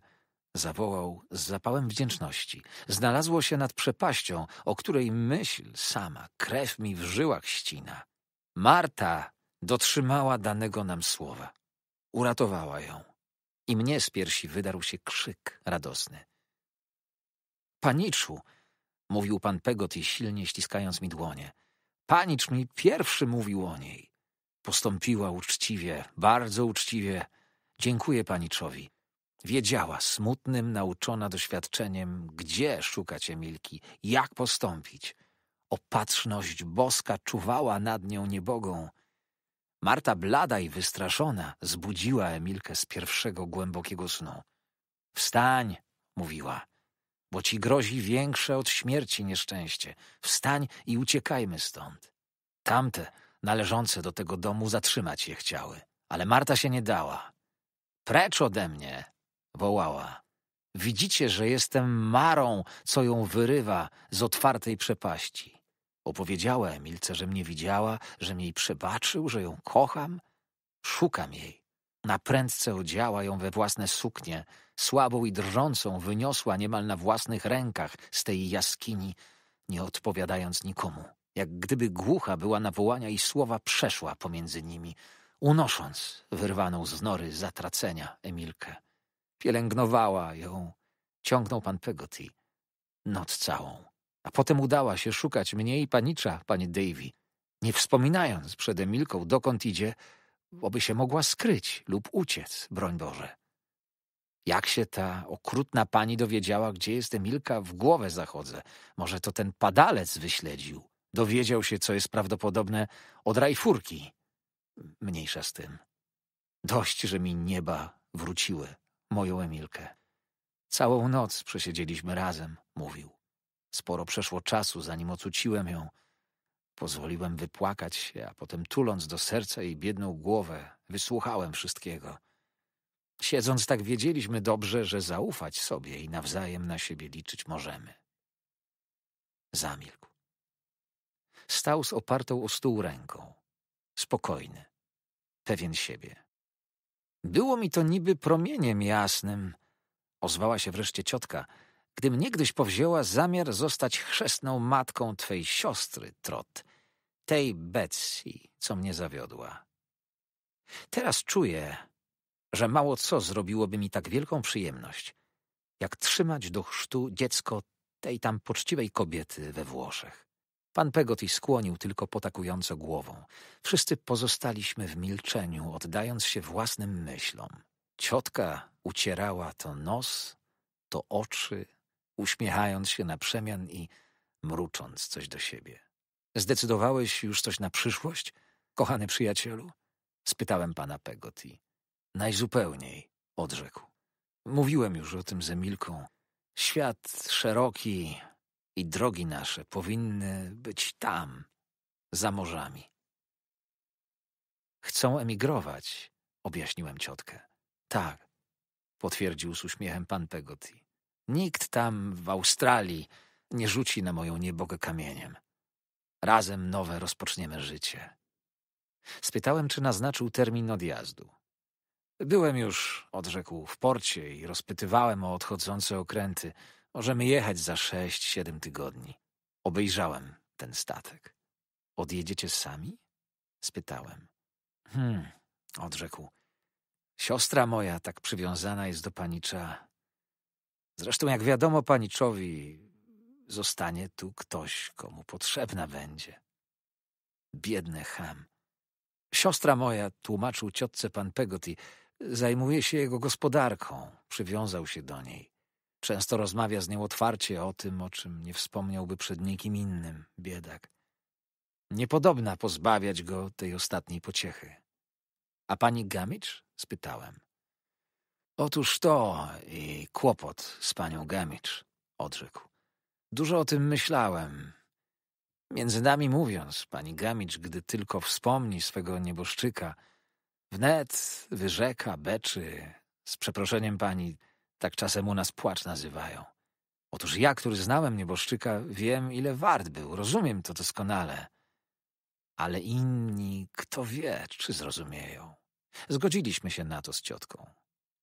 zawołał z zapałem wdzięczności. Znalazło się nad przepaścią, o której myśl sama, krew mi w żyłach ścina. Marta, Dotrzymała danego nam słowa. Uratowała ją. I mnie z piersi wydarł się krzyk radosny. Paniczu! mówił pan Pegoti silnie ściskając mi dłonie. Panicz mi pierwszy mówił o niej. Postąpiła uczciwie, bardzo uczciwie. Dziękuję paniczowi. Wiedziała, smutnym, nauczona doświadczeniem, gdzie szukać Emilki, jak postąpić. Opatrzność boska czuwała nad nią niebogą Marta, blada i wystraszona, zbudziła Emilkę z pierwszego głębokiego snu. Wstań, mówiła, bo ci grozi większe od śmierci nieszczęście. Wstań i uciekajmy stąd. Tamte, należące do tego domu, zatrzymać je chciały, ale Marta się nie dała. Precz ode mnie, wołała. Widzicie, że jestem marą, co ją wyrywa z otwartej przepaści. Opowiedziała Emilce, że mnie widziała, że mi jej przebaczył, że ją kocham. Szukam jej. Na prędce odziała ją we własne suknie, słabą i drżącą wyniosła niemal na własnych rękach z tej jaskini, nie odpowiadając nikomu. Jak gdyby głucha była na wołania i słowa przeszła pomiędzy nimi, unosząc wyrwaną z nory zatracenia Emilkę. Pielęgnowała ją, ciągnął pan Peggotty noc całą. A potem udała się szukać mnie i panicza, pani Davy, nie wspominając przed Emilką, dokąd idzie, oby się mogła skryć lub uciec, broń Boże. Jak się ta okrutna pani dowiedziała, gdzie jest Emilka, w głowę zachodzę. Może to ten padalec wyśledził. Dowiedział się, co jest prawdopodobne, od rajfurki. Mniejsza z tym. Dość, że mi nieba wróciły moją Emilkę. Całą noc przesiedzieliśmy razem, mówił. Sporo przeszło czasu, zanim ocuciłem ją. Pozwoliłem wypłakać się, a potem tuląc do serca jej biedną głowę, wysłuchałem wszystkiego. Siedząc tak wiedzieliśmy dobrze, że zaufać sobie i nawzajem na siebie liczyć możemy. Zamilkł. Stał z opartą o stół ręką. Spokojny. Pewien siebie. Było mi to niby promieniem jasnym. Ozwała się wreszcie ciotka – gdym niegdyś powzięła zamiar zostać chrzestną matką twej siostry, Trot, tej Betsy, co mnie zawiodła. Teraz czuję, że mało co zrobiłoby mi tak wielką przyjemność, jak trzymać do chrztu dziecko tej tam poczciwej kobiety we Włoszech. Pan Pegoti skłonił tylko potakująco głową. Wszyscy pozostaliśmy w milczeniu, oddając się własnym myślom. Ciotka ucierała to nos, to oczy, uśmiechając się na przemian i mrucząc coś do siebie. Zdecydowałeś już coś na przyszłość, kochany przyjacielu? spytałem pana Pegoti. Najzupełniej, odrzekł. Mówiłem już o tym z Emilką. Świat szeroki i drogi nasze powinny być tam, za morzami. Chcą emigrować, objaśniłem ciotkę. Tak, potwierdził z uśmiechem pan Pegoti. Nikt tam w Australii nie rzuci na moją niebogę kamieniem. Razem nowe rozpoczniemy życie. Spytałem, czy naznaczył termin odjazdu. Byłem już, odrzekł, w porcie i rozpytywałem o odchodzące okręty. Możemy jechać za sześć, siedem tygodni. Obejrzałem ten statek. Odjedziecie sami? Spytałem. Hmm, odrzekł. Siostra moja tak przywiązana jest do panicza Zresztą, jak wiadomo, paniczowi zostanie tu ktoś, komu potrzebna będzie. Biedny Ham. Siostra moja, tłumaczył ciotce pan Pegoty, zajmuje się jego gospodarką, przywiązał się do niej. Często rozmawia z nią otwarcie o tym, o czym nie wspomniałby przed nikim innym, biedak. Niepodobna pozbawiać go tej ostatniej pociechy. A pani Gamicz? spytałem. Otóż to i kłopot z panią Gemicz, odrzekł. Dużo o tym myślałem. Między nami mówiąc, pani Gamicz, gdy tylko wspomni swego nieboszczyka, wnet wyrzeka, beczy, z przeproszeniem pani, tak czasem u nas płacz nazywają. Otóż ja, który znałem nieboszczyka, wiem, ile wart był, rozumiem to doskonale. Ale inni, kto wie, czy zrozumieją. Zgodziliśmy się na to z ciotką.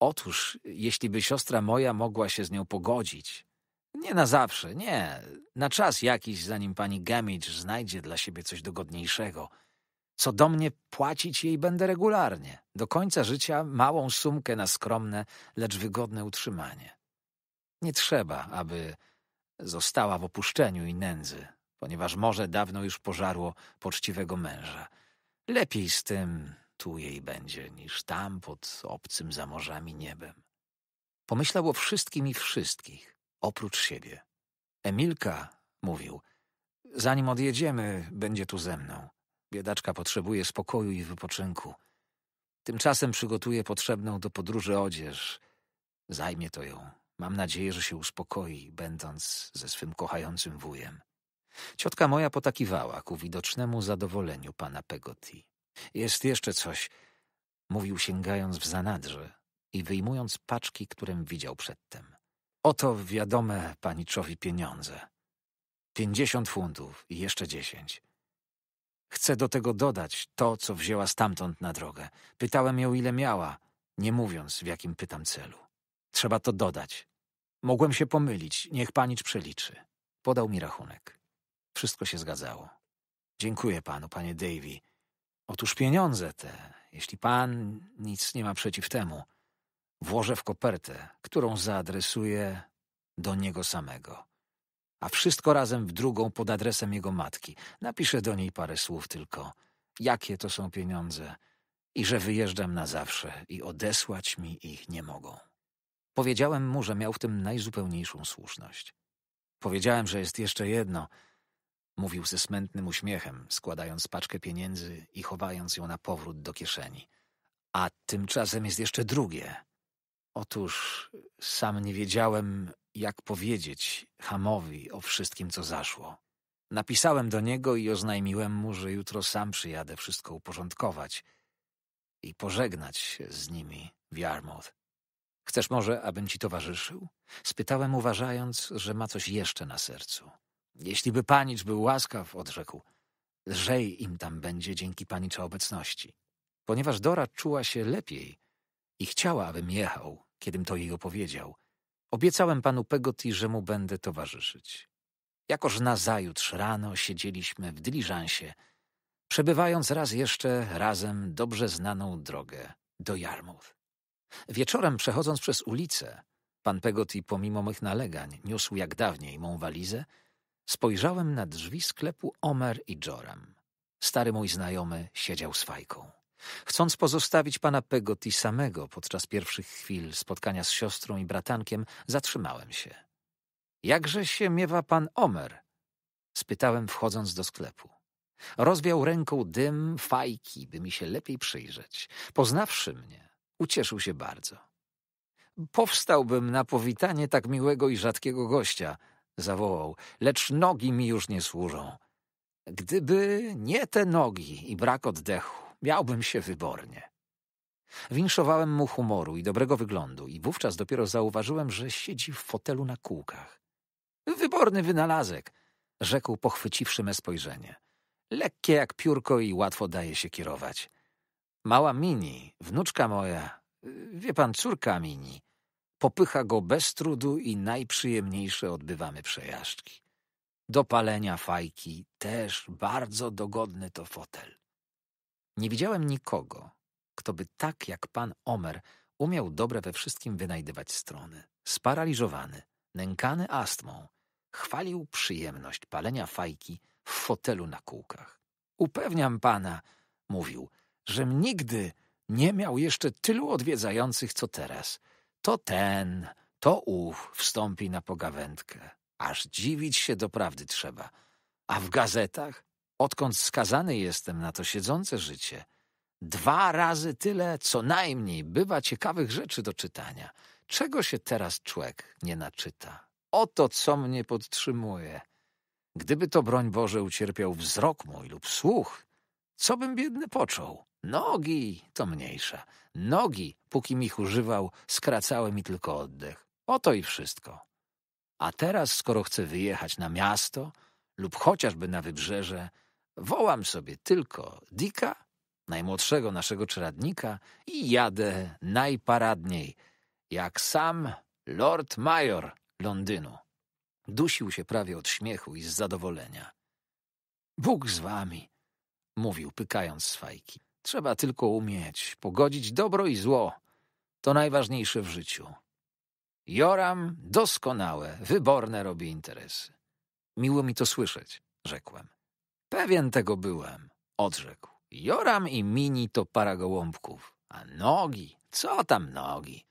Otóż, jeśli by siostra moja mogła się z nią pogodzić, nie na zawsze, nie, na czas jakiś, zanim pani Gamage znajdzie dla siebie coś dogodniejszego. Co do mnie, płacić jej będę regularnie, do końca życia małą sumkę na skromne, lecz wygodne utrzymanie. Nie trzeba, aby została w opuszczeniu i nędzy, ponieważ może dawno już pożarło poczciwego męża. Lepiej z tym jej będzie niż tam pod obcym za morzami niebem. Pomyślał o wszystkim i wszystkich, oprócz siebie. Emilka, mówił, zanim odjedziemy, będzie tu ze mną. Biedaczka potrzebuje spokoju i wypoczynku. Tymczasem przygotuję potrzebną do podróży odzież. Zajmie to ją. Mam nadzieję, że się uspokoi, będąc ze swym kochającym wujem. Ciotka moja potakiwała ku widocznemu zadowoleniu pana Pegoti. Jest jeszcze coś, mówił sięgając w zanadrze i wyjmując paczki, którym widział przedtem. Oto wiadome paniczowi pieniądze. Pięćdziesiąt funtów i jeszcze dziesięć. Chcę do tego dodać to, co wzięła stamtąd na drogę. Pytałem ją, ile miała, nie mówiąc, w jakim pytam celu. Trzeba to dodać. Mogłem się pomylić, niech panicz przeliczy. Podał mi rachunek. Wszystko się zgadzało. Dziękuję panu, panie Davy. Otóż pieniądze te, jeśli pan nic nie ma przeciw temu, włożę w kopertę, którą zaadresuję do niego samego. A wszystko razem w drugą pod adresem jego matki. Napiszę do niej parę słów tylko, jakie to są pieniądze i że wyjeżdżam na zawsze i odesłać mi ich nie mogą. Powiedziałem mu, że miał w tym najzupełniejszą słuszność. Powiedziałem, że jest jeszcze jedno – Mówił ze smętnym uśmiechem, składając paczkę pieniędzy i chowając ją na powrót do kieszeni. A tymczasem jest jeszcze drugie. Otóż sam nie wiedziałem, jak powiedzieć Hamowi o wszystkim, co zaszło. Napisałem do niego i oznajmiłem mu, że jutro sam przyjadę wszystko uporządkować i pożegnać się z nimi w Yarmouth. Chcesz może, abym ci towarzyszył? Spytałem, uważając, że ma coś jeszcze na sercu. Jeśliby panicz był łaskaw, odrzekł, lżej im tam będzie dzięki panicza obecności. Ponieważ Dora czuła się lepiej i chciała, abym jechał, kiedym to jej opowiedział, obiecałem panu Pegoti, że mu będę towarzyszyć. Jakoż nazajutrz rano siedzieliśmy w dyliżansie, przebywając raz jeszcze razem dobrze znaną drogę do Jarmów. Wieczorem, przechodząc przez ulicę, pan Pegoti, pomimo mych nalegań, niósł jak dawniej mą walizę – Spojrzałem na drzwi sklepu Omer i Joram. Stary mój znajomy siedział z fajką. Chcąc pozostawić pana Pegoti samego podczas pierwszych chwil spotkania z siostrą i bratankiem, zatrzymałem się. Jakże się miewa pan Omer? spytałem wchodząc do sklepu. Rozwiał ręką dym fajki, by mi się lepiej przyjrzeć. Poznawszy mnie, ucieszył się bardzo. Powstałbym na powitanie tak miłego i rzadkiego gościa – zawołał, lecz nogi mi już nie służą. Gdyby nie te nogi i brak oddechu, miałbym się wybornie. Winszowałem mu humoru i dobrego wyglądu i wówczas dopiero zauważyłem, że siedzi w fotelu na kółkach. Wyborny wynalazek, rzekł pochwyciwszy me spojrzenie. Lekkie jak piórko i łatwo daje się kierować. Mała Mini, wnuczka moja, y, wie pan, córka Mini, popycha go bez trudu i najprzyjemniejsze odbywamy przejażdżki. Do palenia fajki też bardzo dogodny to fotel. Nie widziałem nikogo, kto by tak jak pan Omer umiał dobre we wszystkim wynajdywać strony. Sparaliżowany, nękany astmą, chwalił przyjemność palenia fajki w fotelu na kółkach. Upewniam pana, mówił, żem nigdy nie miał jeszcze tylu odwiedzających co teraz – to ten, to ów wstąpi na pogawędkę. Aż dziwić się doprawdy trzeba. A w gazetach? Odkąd skazany jestem na to siedzące życie? Dwa razy tyle, co najmniej, bywa ciekawych rzeczy do czytania. Czego się teraz człek nie naczyta? Oto co mnie podtrzymuje. Gdyby to, broń Boże, ucierpiał wzrok mój lub słuch, co bym biedny począł? Nogi to mniejsza. Nogi, póki mich używał, skracały mi tylko oddech. Oto i wszystko. A teraz, skoro chcę wyjechać na miasto lub chociażby na wybrzeże, wołam sobie tylko Dika, najmłodszego naszego czeladnika i jadę najparadniej, jak sam Lord Major Londynu. Dusił się prawie od śmiechu i z zadowolenia. Bóg z wami, mówił, pykając fajki. Trzeba tylko umieć pogodzić dobro i zło. To najważniejsze w życiu. Joram doskonałe, wyborne robi interesy. Miło mi to słyszeć, rzekłem. Pewien tego byłem, odrzekł. Joram i Mini to para gołąbków, a nogi, co tam nogi?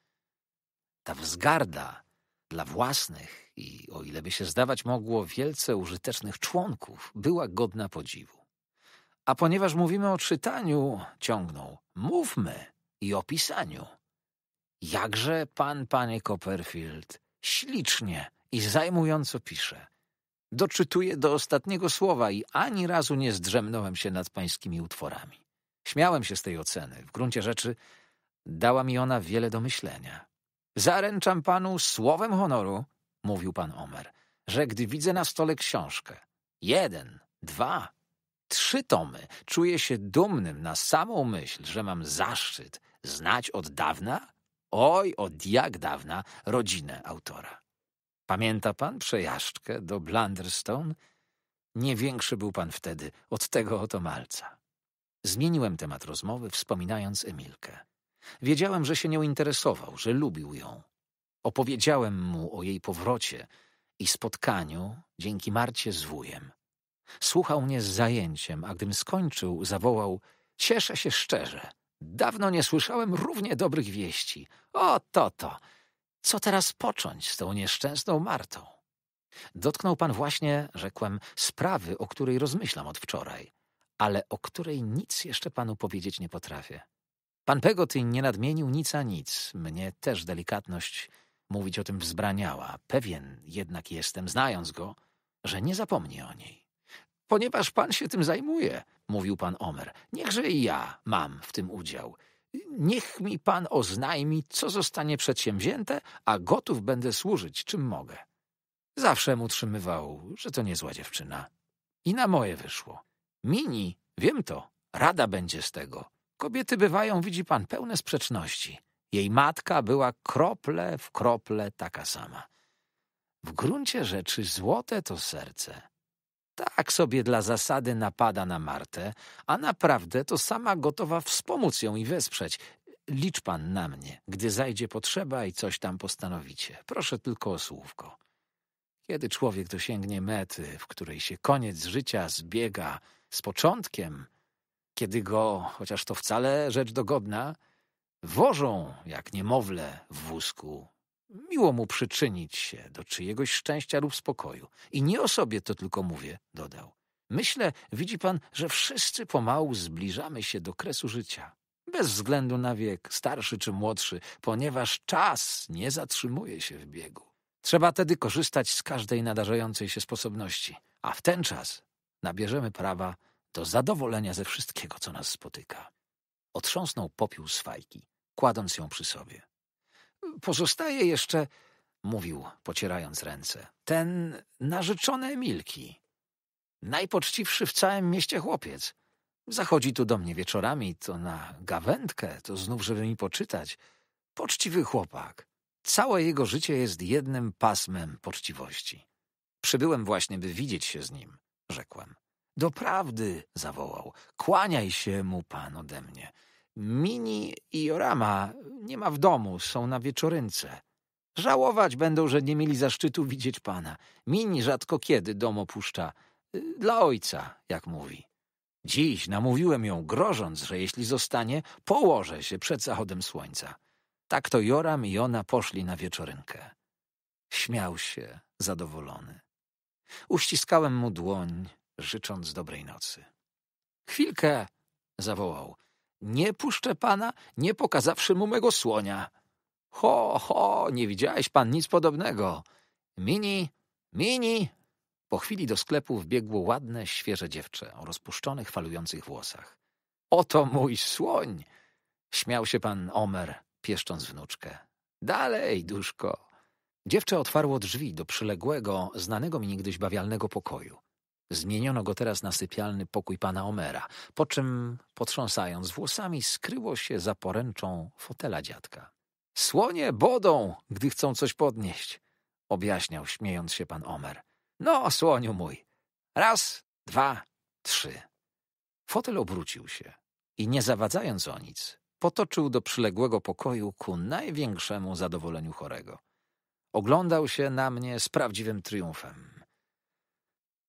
Ta wzgarda dla własnych i, o ile by się zdawać mogło, wielce użytecznych członków była godna podziwu. A ponieważ mówimy o czytaniu, ciągnął, mówmy i o pisaniu. Jakże pan, panie Copperfield, ślicznie i zajmująco pisze. Doczytuję do ostatniego słowa i ani razu nie zdrzemnąłem się nad pańskimi utworami. Śmiałem się z tej oceny. W gruncie rzeczy dała mi ona wiele do myślenia. Zaręczam panu słowem honoru, mówił pan Omer, że gdy widzę na stole książkę, jeden, dwa, trzy tomy, czuję się dumnym na samą myśl, że mam zaszczyt znać od dawna, oj, od jak dawna, rodzinę autora. Pamięta pan przejażdżkę do Blunderstone? Nie większy był pan wtedy od tego oto malca. Zmieniłem temat rozmowy, wspominając Emilkę. Wiedziałem, że się nią interesował, że lubił ją. Opowiedziałem mu o jej powrocie i spotkaniu dzięki Marcie z wujem. Słuchał mnie z zajęciem, a gdym skończył, zawołał: Cieszę się szczerze. Dawno nie słyszałem równie dobrych wieści. O, to, to. Co teraz począć z tą nieszczęsną Martą? Dotknął pan właśnie, rzekłem, sprawy, o której rozmyślam od wczoraj, ale o której nic jeszcze panu powiedzieć nie potrafię. Pan Pegoty nie nadmienił nic a nic. Mnie też delikatność mówić o tym wzbraniała. Pewien jednak jestem, znając go, że nie zapomni o niej. Ponieważ pan się tym zajmuje, mówił pan Omer, niechże i ja mam w tym udział. Niech mi pan oznajmi, co zostanie przedsięwzięte, a gotów będę służyć, czym mogę. Zawsze mu utrzymywał, że to niezła dziewczyna. I na moje wyszło. Mini, wiem to, rada będzie z tego. Kobiety bywają, widzi pan, pełne sprzeczności. Jej matka była krople w krople taka sama. W gruncie rzeczy złote to serce. Tak sobie dla zasady napada na Martę, a naprawdę to sama gotowa wspomóc ją i wesprzeć. Licz pan na mnie, gdy zajdzie potrzeba i coś tam postanowicie. Proszę tylko o słówko. Kiedy człowiek dosięgnie mety, w której się koniec życia zbiega z początkiem, kiedy go, chociaż to wcale rzecz dogodna, wożą jak niemowlę w wózku Miło mu przyczynić się do czyjegoś szczęścia lub spokoju. I nie o sobie to tylko mówię, dodał. Myślę, widzi pan, że wszyscy pomału zbliżamy się do kresu życia. Bez względu na wiek, starszy czy młodszy, ponieważ czas nie zatrzymuje się w biegu. Trzeba tedy korzystać z każdej nadarzającej się sposobności, a w ten czas nabierzemy prawa do zadowolenia ze wszystkiego, co nas spotyka. Otrząsnął popiół z fajki, kładąc ją przy sobie. Pozostaje jeszcze, mówił, pocierając ręce, ten narzeczony Emilki. Najpoczciwszy w całym mieście chłopiec. Zachodzi tu do mnie wieczorami, to na gawędkę, to znów, żeby mi poczytać. Poczciwy chłopak. Całe jego życie jest jednym pasmem poczciwości. Przybyłem właśnie, by widzieć się z nim, rzekłem. Doprawdy, zawołał, kłaniaj się mu pan ode mnie. Mini i Jorama nie ma w domu, są na wieczorynce. Żałować będą, że nie mieli zaszczytu widzieć pana. Mini rzadko kiedy dom opuszcza. Y, dla ojca, jak mówi. Dziś namówiłem ją, grożąc, że jeśli zostanie, położę się przed zachodem słońca. Tak to Joram i ona poszli na wieczorynkę. Śmiał się, zadowolony. Uściskałem mu dłoń, życząc dobrej nocy. Chwilkę, zawołał. Nie puszczę pana, nie pokazawszy mu mego słonia. Ho, ho, nie widziałeś pan nic podobnego. Mini, mini! Po chwili do sklepu wbiegło ładne, świeże dziewczę o rozpuszczonych, falujących włosach. Oto mój słoń! Śmiał się pan Omer, pieszcząc wnuczkę. Dalej, duszko! Dziewczę otwarło drzwi do przyległego, znanego mi niegdyś bawialnego pokoju. Zmieniono go teraz na sypialny pokój pana Omera, po czym, potrząsając włosami, skryło się za poręczą fotela dziadka. Słonie bodą, gdy chcą coś podnieść, objaśniał, śmiejąc się pan Omer. No, słoniu mój. Raz, dwa, trzy. Fotel obrócił się i nie zawadzając o nic, potoczył do przyległego pokoju ku największemu zadowoleniu chorego. Oglądał się na mnie z prawdziwym triumfem.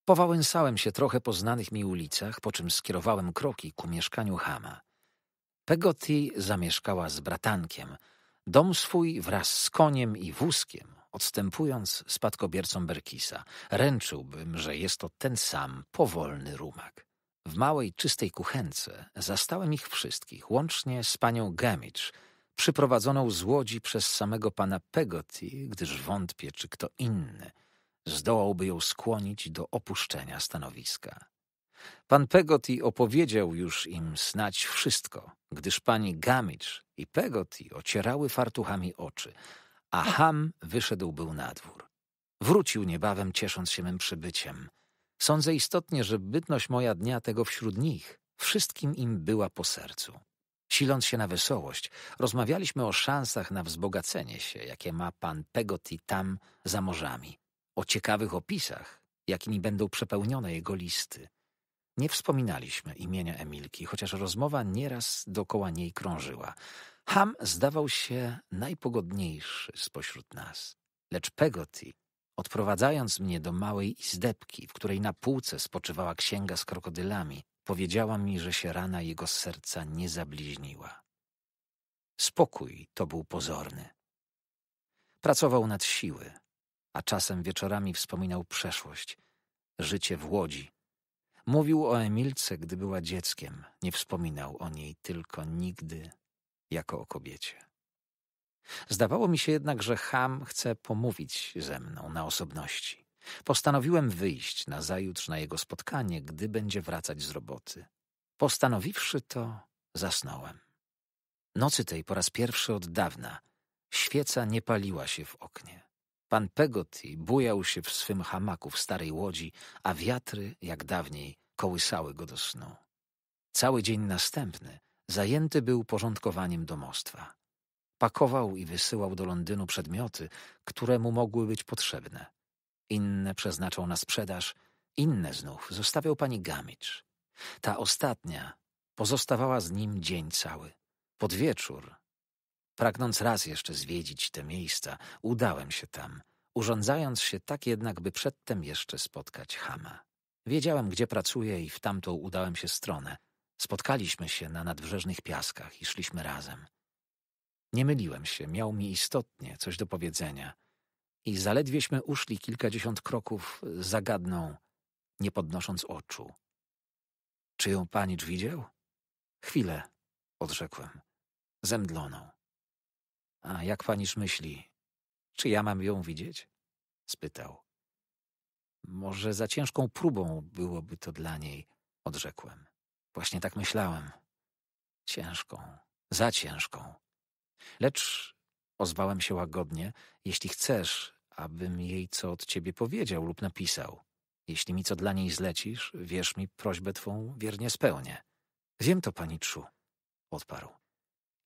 Powałęsałem się trochę po znanych mi ulicach, po czym skierowałem kroki ku mieszkaniu Hama. Pegoty zamieszkała z bratankiem, dom swój wraz z koniem i wózkiem, odstępując spadkobiercą Berkisa. Ręczyłbym, że jest to ten sam powolny rumak. W małej, czystej kuchence zastałem ich wszystkich, łącznie z panią Gamicz, przyprowadzoną z Łodzi przez samego pana Pegoty, gdyż wątpię, czy kto inny – zdołałby ją skłonić do opuszczenia stanowiska. Pan Pegoti opowiedział już im snać wszystko, gdyż pani Gamicz i Pegoti ocierały fartuchami oczy, a Ham wyszedł był na dwór. Wrócił niebawem, ciesząc się mym przybyciem. Sądzę istotnie, że bytność moja dnia tego wśród nich wszystkim im była po sercu. Siląc się na wesołość, rozmawialiśmy o szansach na wzbogacenie się, jakie ma pan Pegoti tam za morzami o ciekawych opisach, jakimi będą przepełnione jego listy. Nie wspominaliśmy imienia Emilki, chociaż rozmowa nieraz dokoła niej krążyła. Ham zdawał się najpogodniejszy spośród nas. Lecz Pegotty, odprowadzając mnie do małej izdebki, w której na półce spoczywała księga z krokodylami, powiedziała mi, że się rana jego serca nie zabliźniła. Spokój to był pozorny. Pracował nad siły, a czasem wieczorami wspominał przeszłość, życie w Łodzi. Mówił o Emilce, gdy była dzieckiem, nie wspominał o niej tylko nigdy jako o kobiecie. Zdawało mi się jednak, że Ham chce pomówić ze mną na osobności. Postanowiłem wyjść na zajutrz na jego spotkanie, gdy będzie wracać z roboty. Postanowiwszy to, zasnąłem. Nocy tej po raz pierwszy od dawna świeca nie paliła się w oknie. Pan Pegoti bujał się w swym hamaku w starej łodzi, a wiatry, jak dawniej, kołysały go do snu. Cały dzień następny zajęty był porządkowaniem domostwa. Pakował i wysyłał do Londynu przedmioty, które mu mogły być potrzebne. Inne przeznaczał na sprzedaż, inne znów zostawiał pani Gamicz. Ta ostatnia pozostawała z nim dzień cały. Pod wieczór Pragnąc raz jeszcze zwiedzić te miejsca, udałem się tam, urządzając się tak jednak, by przedtem jeszcze spotkać Hama. Wiedziałem, gdzie pracuje i w tamtą udałem się stronę. Spotkaliśmy się na nadbrzeżnych piaskach i szliśmy razem. Nie myliłem się, miał mi istotnie coś do powiedzenia. I zaledwieśmy uszli kilkadziesiąt kroków, zagadnął, nie podnosząc oczu. Czy ją panicz widział? Chwilę, odrzekłem, zemdloną. A jak paniż myśli? Czy ja mam ją widzieć? spytał. Może za ciężką próbą byłoby to dla niej, odrzekłem. Właśnie tak myślałem. Ciężką, za ciężką. Lecz ozwałem się łagodnie, jeśli chcesz, abym jej co od ciebie powiedział lub napisał. Jeśli mi co dla niej zlecisz, wierz mi, prośbę twą wiernie spełnię. Wiem to, paniczu, odparł.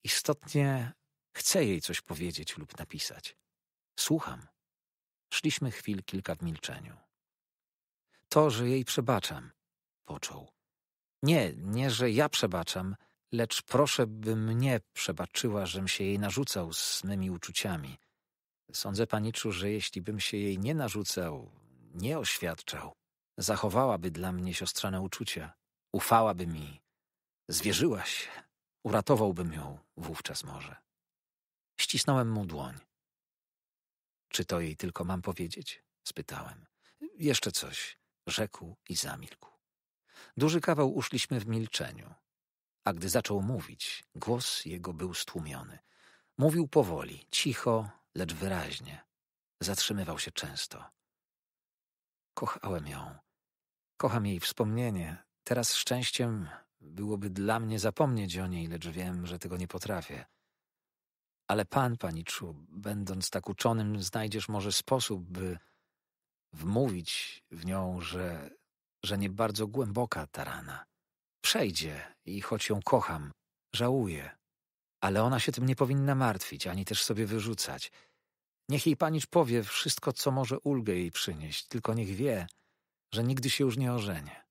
Istotnie Chcę jej coś powiedzieć lub napisać. Słucham. Szliśmy chwil kilka w milczeniu. To, że jej przebaczam, począł. Nie, nie, że ja przebaczam, lecz proszę, by mnie przebaczyła, żem się jej narzucał z mymi uczuciami. Sądzę, paniczu, że jeśli bym się jej nie narzucał, nie oświadczał, zachowałaby dla mnie siostrzane uczucia, ufałaby mi, zwierzyła się, uratowałbym ją wówczas może. Ścisnąłem mu dłoń. Czy to jej tylko mam powiedzieć? spytałem. Jeszcze coś, rzekł i zamilkł. Duży kawał uszliśmy w milczeniu, a gdy zaczął mówić, głos jego był stłumiony. Mówił powoli, cicho, lecz wyraźnie. Zatrzymywał się często. Kochałem ją. Kocham jej wspomnienie. Teraz szczęściem byłoby dla mnie zapomnieć o niej, lecz wiem, że tego nie potrafię. Ale pan, paniczu, będąc tak uczonym, znajdziesz może sposób, by wmówić w nią, że, że nie bardzo głęboka ta rana. Przejdzie i choć ją kocham, żałuję. Ale ona się tym nie powinna martwić, ani też sobie wyrzucać. Niech jej panicz powie wszystko, co może ulgę jej przynieść, tylko niech wie, że nigdy się już nie ożenię.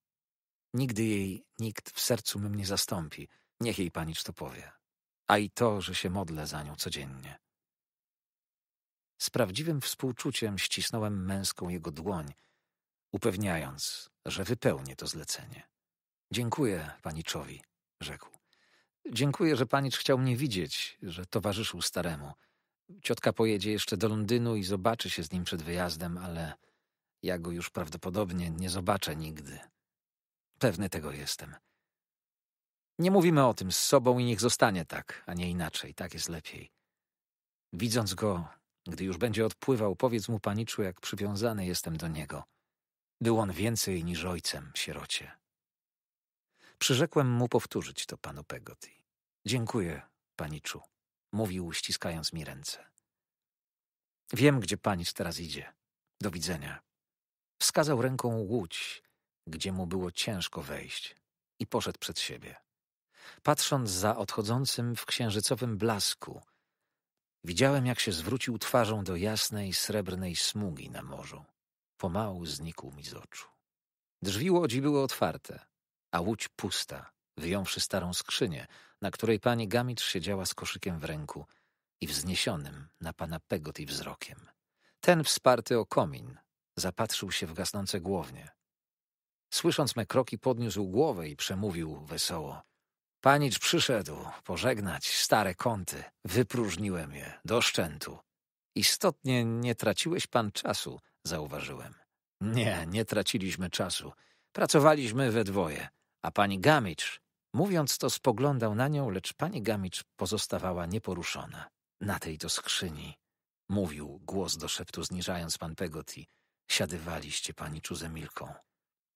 Nigdy jej nikt w sercu mym nie zastąpi. Niech jej panicz to powie a i to, że się modlę za nią codziennie. Z prawdziwym współczuciem ścisnąłem męską jego dłoń, upewniając, że wypełnię to zlecenie. Dziękuję paniczowi, rzekł. Dziękuję, że panicz chciał mnie widzieć, że towarzyszył staremu. Ciotka pojedzie jeszcze do Londynu i zobaczy się z nim przed wyjazdem, ale ja go już prawdopodobnie nie zobaczę nigdy. Pewny tego jestem. Nie mówimy o tym z sobą i niech zostanie tak, a nie inaczej. Tak jest lepiej. Widząc go, gdy już będzie odpływał, powiedz mu, paniczu, jak przywiązany jestem do niego. Był on więcej niż ojcem, sierocie. Przyrzekłem mu powtórzyć to panu Pegoti. Dziękuję, paniczu, mówił, ściskając mi ręce. Wiem, gdzie panicz teraz idzie. Do widzenia. Wskazał ręką łódź, gdzie mu było ciężko wejść i poszedł przed siebie patrząc za odchodzącym w księżycowym blasku. Widziałem, jak się zwrócił twarzą do jasnej, srebrnej smugi na morzu. Pomału znikł mi z oczu. Drzwi łodzi były otwarte, a łódź pusta, wyjąwszy starą skrzynię, na której pani Gamicz siedziała z koszykiem w ręku i wzniesionym na pana i wzrokiem. Ten wsparty o komin zapatrzył się w gasnące głownie. Słysząc me kroki, podniósł głowę i przemówił wesoło. Panicz przyszedł pożegnać stare kąty. Wypróżniłem je do szczętu. Istotnie nie traciłeś pan czasu, zauważyłem. Nie, nie traciliśmy czasu. Pracowaliśmy we dwoje, a pani Gamicz, mówiąc to, spoglądał na nią, lecz pani Gamicz pozostawała nieporuszona. Na tej to skrzyni, mówił głos do szeptu, zniżając pan Pegoti. Siadywaliście, paniczu, ze milką.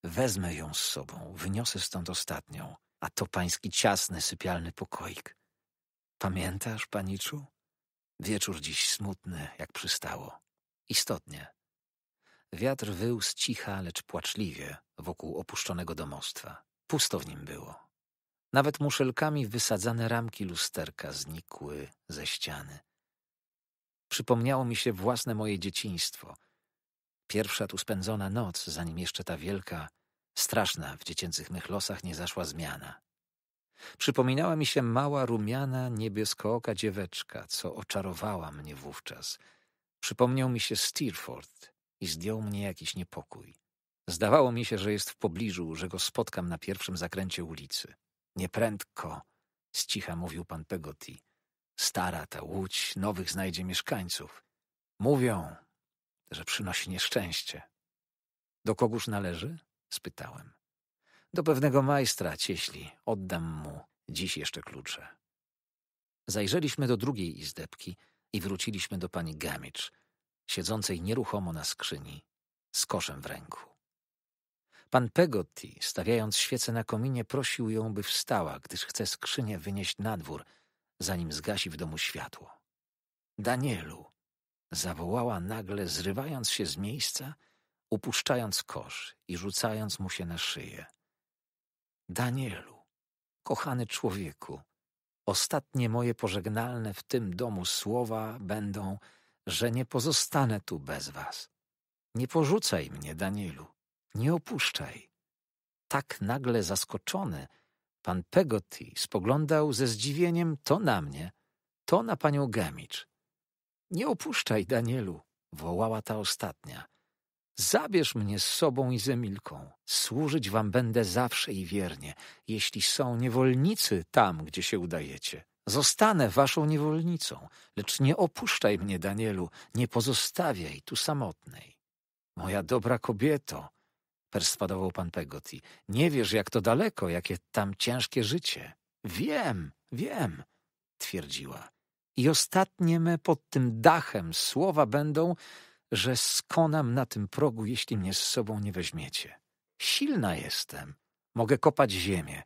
Wezmę ją z sobą, wyniosę stąd ostatnią a to pański ciasny sypialny pokoik. Pamiętasz, paniczu? Wieczór dziś smutny, jak przystało. Istotnie. Wiatr wył z cicha, lecz płaczliwie wokół opuszczonego domostwa. Pusto w nim było. Nawet muszelkami wysadzane ramki lusterka znikły ze ściany. Przypomniało mi się własne moje dzieciństwo. Pierwsza tu spędzona noc, zanim jeszcze ta wielka, Straszna w dziecięcych mych losach nie zaszła zmiana. Przypominała mi się mała, rumiana, niebieskooka dzieweczka, co oczarowała mnie wówczas. Przypomniał mi się Steerforth i zdjął mnie jakiś niepokój. Zdawało mi się, że jest w pobliżu, że go spotkam na pierwszym zakręcie ulicy. Nieprędko, z cicha mówił pan Pegoti. Stara ta łódź nowych znajdzie mieszkańców. Mówią, że przynosi nieszczęście. Do kogóż należy? spytałem. Do pewnego majstra cieśli, oddam mu dziś jeszcze klucze. Zajrzeliśmy do drugiej izdebki i wróciliśmy do pani Gamicz, siedzącej nieruchomo na skrzyni, z koszem w ręku. Pan Pegoti, stawiając świece na kominie, prosił ją, by wstała, gdyż chce skrzynię wynieść na dwór, zanim zgasi w domu światło. Danielu! zawołała nagle, zrywając się z miejsca – Upuszczając kosz i rzucając mu się na szyję. Danielu, kochany człowieku, ostatnie moje pożegnalne w tym domu słowa będą, że nie pozostanę tu bez was. Nie porzucaj mnie, Danielu, nie opuszczaj. Tak nagle zaskoczony, pan Pegoty spoglądał ze zdziwieniem to na mnie, to na panią Gemicz. Nie opuszczaj, Danielu, wołała ta ostatnia. Zabierz mnie z sobą i z Emilką. Służyć wam będę zawsze i wiernie, jeśli są niewolnicy tam, gdzie się udajecie. Zostanę waszą niewolnicą, lecz nie opuszczaj mnie, Danielu, nie pozostawiaj tu samotnej. Moja dobra kobieto, perswadował pan Pegoti, nie wiesz, jak to daleko, jakie tam ciężkie życie. Wiem, wiem, twierdziła. I ostatnie me pod tym dachem słowa będą że skonam na tym progu, jeśli mnie z sobą nie weźmiecie. Silna jestem. Mogę kopać ziemię.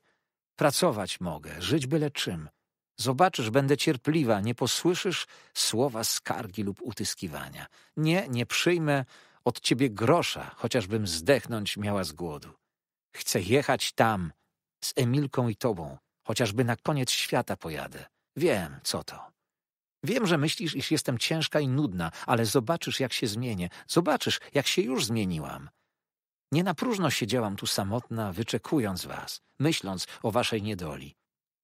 Pracować mogę, żyć byle czym. Zobaczysz, będę cierpliwa, nie posłyszysz słowa skargi lub utyskiwania. Nie, nie przyjmę od ciebie grosza, chociażbym zdechnąć miała z głodu. Chcę jechać tam, z Emilką i tobą, chociażby na koniec świata pojadę. Wiem, co to. Wiem, że myślisz, iż jestem ciężka i nudna, ale zobaczysz, jak się zmienię. Zobaczysz, jak się już zmieniłam. Nie na próżno siedziałam tu samotna, wyczekując was, myśląc o waszej niedoli.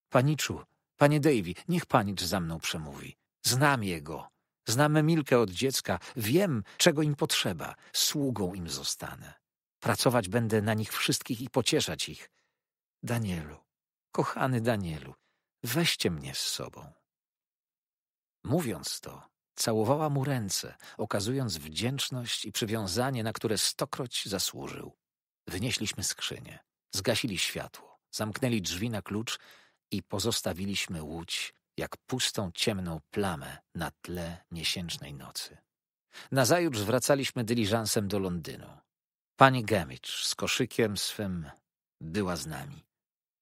Paniczu, panie Davy, niech panicz za mną przemówi. Znam jego. Znam Emilkę od dziecka. Wiem, czego im potrzeba. Sługą im zostanę. Pracować będę na nich wszystkich i pocieszać ich. Danielu, kochany Danielu, weźcie mnie z sobą. Mówiąc to, całowała mu ręce, okazując wdzięczność i przywiązanie, na które stokroć zasłużył. Wynieśliśmy skrzynię, zgasili światło, zamknęli drzwi na klucz i pozostawiliśmy łódź jak pustą, ciemną plamę na tle miesięcznej nocy. Nazajutrz wracaliśmy dyliżansem do Londynu. Pani Gemicz z koszykiem swym była z nami.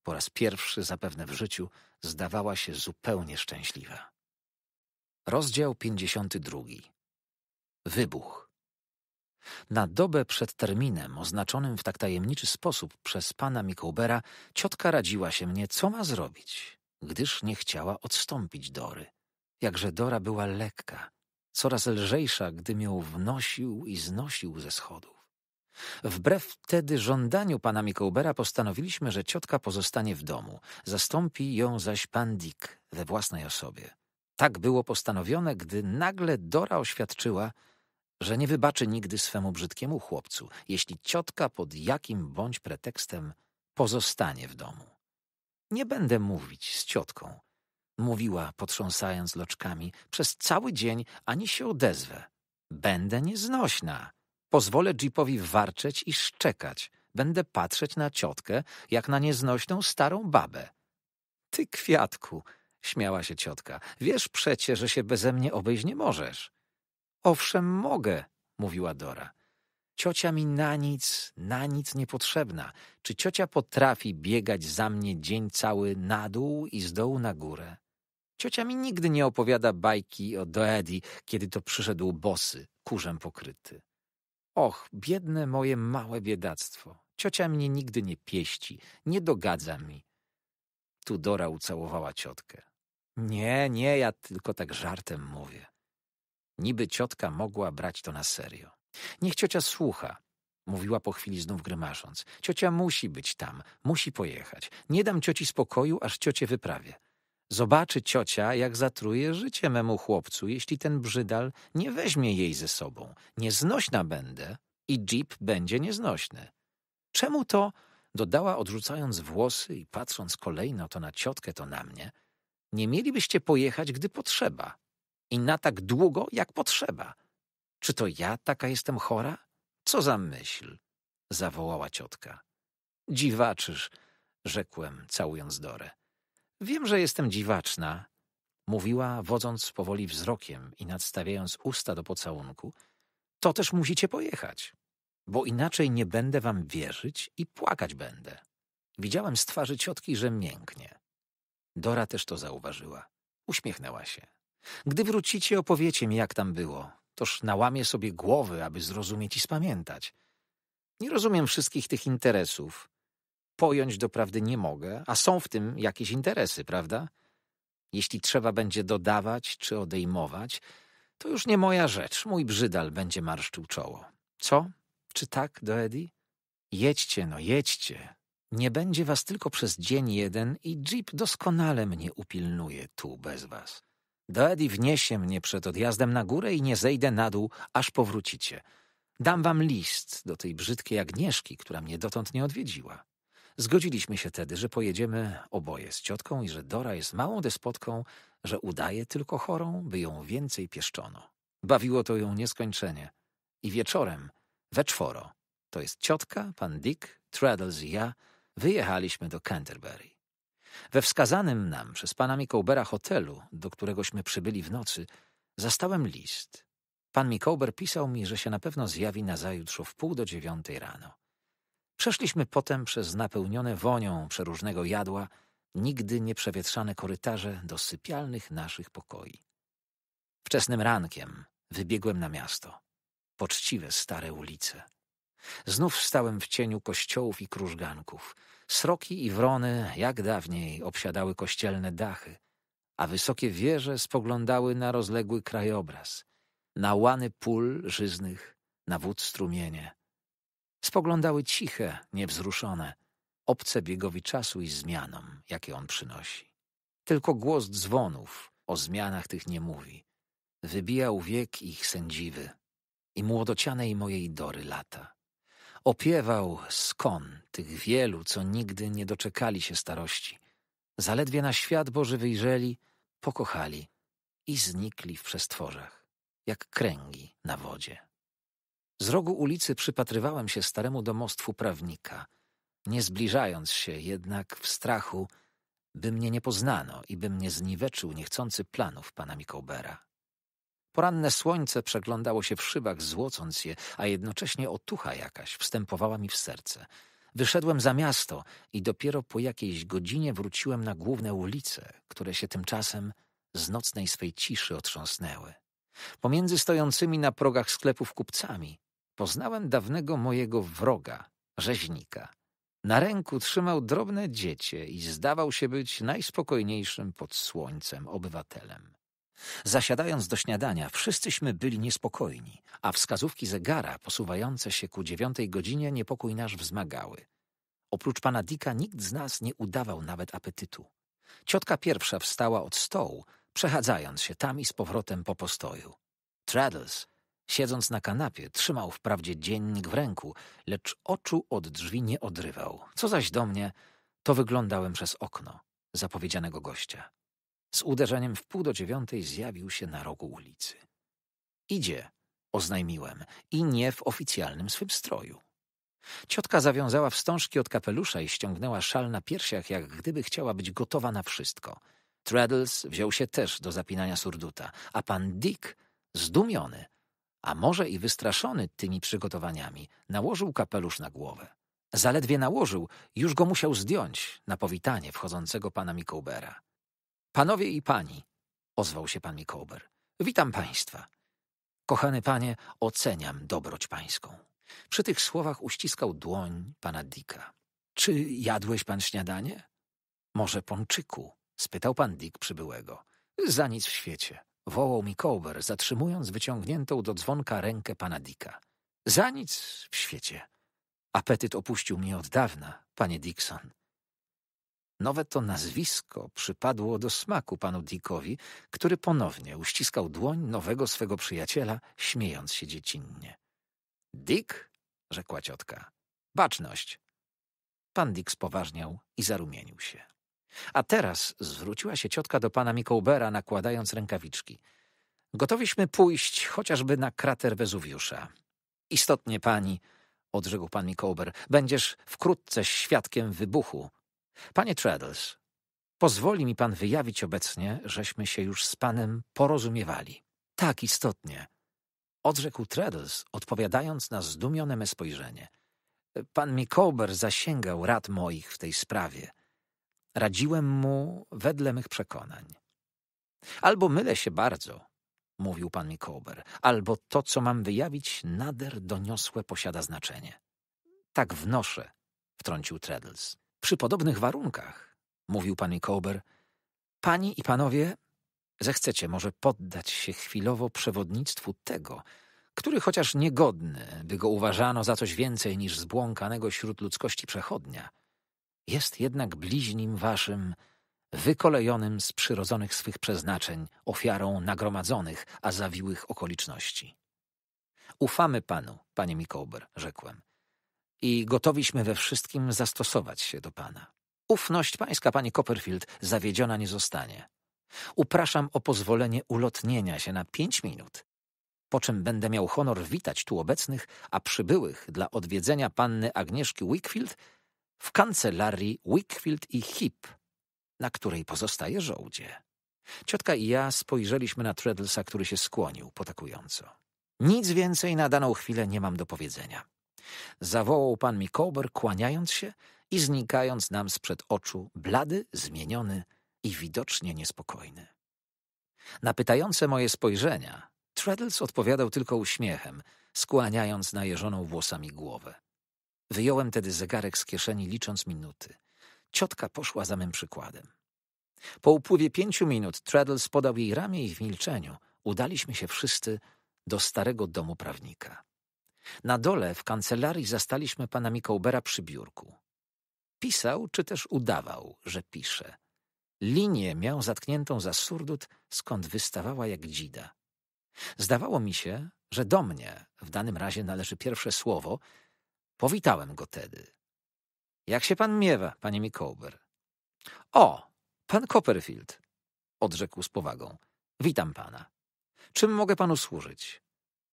Po raz pierwszy zapewne w życiu zdawała się zupełnie szczęśliwa. Rozdział 52. Wybuch. Na dobę przed terminem oznaczonym w tak tajemniczy sposób przez pana Mikołbera ciotka radziła się mnie, co ma zrobić, gdyż nie chciała odstąpić Dory. Jakże Dora była lekka, coraz lżejsza, gdym ją wnosił i znosił ze schodów. Wbrew wtedy żądaniu pana Mikołbera postanowiliśmy, że ciotka pozostanie w domu, zastąpi ją zaś pan Dick we własnej osobie. Tak było postanowione, gdy nagle Dora oświadczyła, że nie wybaczy nigdy swemu brzydkiemu chłopcu, jeśli ciotka pod jakim bądź pretekstem pozostanie w domu. Nie będę mówić z ciotką, mówiła, potrząsając loczkami, przez cały dzień ani się odezwę. Będę nieznośna. Pozwolę Jeepowi warczeć i szczekać. Będę patrzeć na ciotkę jak na nieznośną starą babę. Ty kwiatku, śmiała się ciotka. Wiesz przecie, że się bezemnie obejść nie możesz. Owszem, mogę, mówiła Dora. Ciocia mi na nic, na nic niepotrzebna. Czy ciocia potrafi biegać za mnie dzień cały na dół i z dołu na górę? Ciocia mi nigdy nie opowiada bajki o Doedi, kiedy to przyszedł bosy, kurzem pokryty. Och, biedne moje małe biedactwo. Ciocia mnie nigdy nie pieści, nie dogadza mi. Tu Dora ucałowała ciotkę. Nie, nie, ja tylko tak żartem mówię. Niby ciotka mogła brać to na serio. Niech ciocia słucha, mówiła po chwili znów grymasząc. Ciocia musi być tam, musi pojechać. Nie dam cioci spokoju, aż ciocie wyprawię. Zobaczy ciocia, jak zatruje życie memu chłopcu, jeśli ten brzydal nie weźmie jej ze sobą. Nieznośna będę i jeep będzie nieznośny. Czemu to? Dodała, odrzucając włosy i patrząc kolejno to na ciotkę, to na mnie – nie mielibyście pojechać, gdy potrzeba i na tak długo, jak potrzeba. Czy to ja taka jestem chora? Co za myśl? zawołała ciotka. Dziwaczysz, rzekłem, całując Dorę. Wiem, że jestem dziwaczna, mówiła, wodząc powoli wzrokiem i nadstawiając usta do pocałunku. To też musicie pojechać, bo inaczej nie będę wam wierzyć i płakać będę. Widziałem z twarzy ciotki, że mięknie. Dora też to zauważyła. Uśmiechnęła się. Gdy wrócicie, opowiecie mi, jak tam było. Toż nałamię sobie głowy, aby zrozumieć i spamiętać. Nie rozumiem wszystkich tych interesów. Pojąć doprawdy nie mogę, a są w tym jakieś interesy, prawda? Jeśli trzeba będzie dodawać czy odejmować, to już nie moja rzecz. Mój brzydal będzie marszczył czoło. Co? Czy tak do Edi? Jedźcie, no jedźcie. Nie będzie was tylko przez dzień jeden i Jeep doskonale mnie upilnuje tu bez was. Daddy wniesie mnie przed odjazdem na górę i nie zejdę na dół, aż powrócicie. Dam wam list do tej brzydkiej Agnieszki, która mnie dotąd nie odwiedziła. Zgodziliśmy się tedy, że pojedziemy oboje z ciotką i że Dora jest małą despotką, że udaje tylko chorą, by ją więcej pieszczono. Bawiło to ją nieskończenie. I wieczorem, we czworo, to jest ciotka, pan Dick, Traddles i ja – wyjechaliśmy do Canterbury. We wskazanym nam przez pana Mikołbera hotelu, do któregośmy przybyli w nocy, zastałem list. Pan Mikołber pisał mi, że się na pewno zjawi nazajutrz o wpół do dziewiątej rano. Przeszliśmy potem przez napełnione wonią przeróżnego jadła, nigdy nieprzewietrzane korytarze do sypialnych naszych pokoi. Wczesnym rankiem wybiegłem na miasto. Poczciwe stare ulice Znów stałem w cieniu kościołów i krużganków. Sroki i wrony, jak dawniej, obsiadały kościelne dachy, a wysokie wieże spoglądały na rozległy krajobraz, na łany pól żyznych, na wód strumienie. Spoglądały ciche, niewzruszone, obce biegowi czasu i zmianom, jakie on przynosi. Tylko głos dzwonów o zmianach tych nie mówi. Wybijał wiek ich sędziwy i młodocianej mojej dory lata opiewał skon tych wielu, co nigdy nie doczekali się starości, zaledwie na świat Boży wyjrzeli, pokochali i znikli w przestworzach, jak kręgi na wodzie. Z rogu ulicy przypatrywałem się staremu domostwu prawnika, nie zbliżając się jednak w strachu, by mnie nie poznano i by mnie zniweczył niechcący planów pana Mikołbera. Poranne słońce przeglądało się w szybach, złocąc je, a jednocześnie otucha jakaś wstępowała mi w serce. Wyszedłem za miasto i dopiero po jakiejś godzinie wróciłem na główne ulice, które się tymczasem z nocnej swej ciszy otrząsnęły. Pomiędzy stojącymi na progach sklepów kupcami poznałem dawnego mojego wroga, rzeźnika. Na ręku trzymał drobne dziecię i zdawał się być najspokojniejszym pod słońcem obywatelem. Zasiadając do śniadania, wszyscyśmy byli niespokojni, a wskazówki zegara posuwające się ku dziewiątej godzinie niepokój nasz wzmagały. Oprócz pana Dika nikt z nas nie udawał nawet apetytu. Ciotka pierwsza wstała od stołu, przechadzając się tam i z powrotem po postoju. Traddles, siedząc na kanapie, trzymał wprawdzie dziennik w ręku, lecz oczu od drzwi nie odrywał. Co zaś do mnie, to wyglądałem przez okno zapowiedzianego gościa. Z uderzeniem w pół do dziewiątej zjawił się na rogu ulicy. Idzie, oznajmiłem, i nie w oficjalnym swym stroju. Ciotka zawiązała wstążki od kapelusza i ściągnęła szal na piersiach, jak gdyby chciała być gotowa na wszystko. Treadles wziął się też do zapinania surduta, a pan Dick, zdumiony, a może i wystraszony tymi przygotowaniami, nałożył kapelusz na głowę. Zaledwie nałożył, już go musiał zdjąć na powitanie wchodzącego pana Mikołbera. Panowie i pani, ozwał się pan Mikołber, witam państwa. Kochany panie, oceniam dobroć pańską. Przy tych słowach uściskał dłoń pana Dicka. Czy jadłeś pan śniadanie? Może ponczyku? spytał pan Dick przybyłego. Za nic w świecie, wołał Mikołber, zatrzymując wyciągniętą do dzwonka rękę pana Dicka. Za nic w świecie. Apetyt opuścił mnie od dawna, panie Dickson. Nowe to nazwisko przypadło do smaku panu Dickowi, który ponownie uściskał dłoń nowego swego przyjaciela, śmiejąc się dziecinnie. Dick, rzekła ciotka, baczność. Pan Dick spoważniał i zarumienił się. A teraz zwróciła się ciotka do pana Mikołbera, nakładając rękawiczki. Gotowiśmy pójść chociażby na krater Wezuwiusza. Istotnie pani, odrzekł pan Mikołber, będziesz wkrótce świadkiem wybuchu Panie Traddles, pozwoli mi pan wyjawić obecnie, żeśmy się już z panem porozumiewali. Tak, istotnie. Odrzekł Traddles, odpowiadając na zdumione me spojrzenie. Pan Mikober zasięgał rad moich w tej sprawie. Radziłem mu wedle mych przekonań. Albo mylę się bardzo, mówił pan Mikober, albo to, co mam wyjawić, nader doniosłe posiada znaczenie. Tak wnoszę, wtrącił Traddles. Przy podobnych warunkach, mówił pan Kober, pani i panowie zechcecie może poddać się chwilowo przewodnictwu tego, który chociaż niegodny, by go uważano za coś więcej niż zbłąkanego wśród ludzkości przechodnia, jest jednak bliźnim waszym, wykolejonym z przyrodzonych swych przeznaczeń, ofiarą nagromadzonych, a zawiłych okoliczności. Ufamy panu, panie Mikołber, rzekłem i gotowiśmy we wszystkim zastosować się do Pana. Ufność Pańska, Pani Copperfield, zawiedziona nie zostanie. Upraszam o pozwolenie ulotnienia się na pięć minut, po czym będę miał honor witać tu obecnych, a przybyłych dla odwiedzenia panny Agnieszki Wickfield w kancelarii Wickfield i Hip, na której pozostaje żołdzie. Ciotka i ja spojrzeliśmy na Treadlesa, który się skłonił potakująco. Nic więcej na daną chwilę nie mam do powiedzenia. Zawołał pan Mikołber, kłaniając się i znikając nam sprzed oczu, blady, zmieniony i widocznie niespokojny. Na pytające moje spojrzenia Treadles odpowiadał tylko uśmiechem, skłaniając najeżoną włosami głowę. Wyjąłem tedy zegarek z kieszeni, licząc minuty. Ciotka poszła za mym przykładem. Po upływie pięciu minut Treadles podał jej ramię i w milczeniu udaliśmy się wszyscy do starego domu prawnika. Na dole w kancelarii zastaliśmy pana Mikołbera przy biurku. Pisał, czy też udawał, że pisze. Linię miał zatkniętą za surdut, skąd wystawała jak dzida. Zdawało mi się, że do mnie w danym razie należy pierwsze słowo. Powitałem go tedy. Jak się pan miewa, panie Mikołber? O, pan Copperfield, odrzekł z powagą. Witam pana. Czym mogę panu służyć?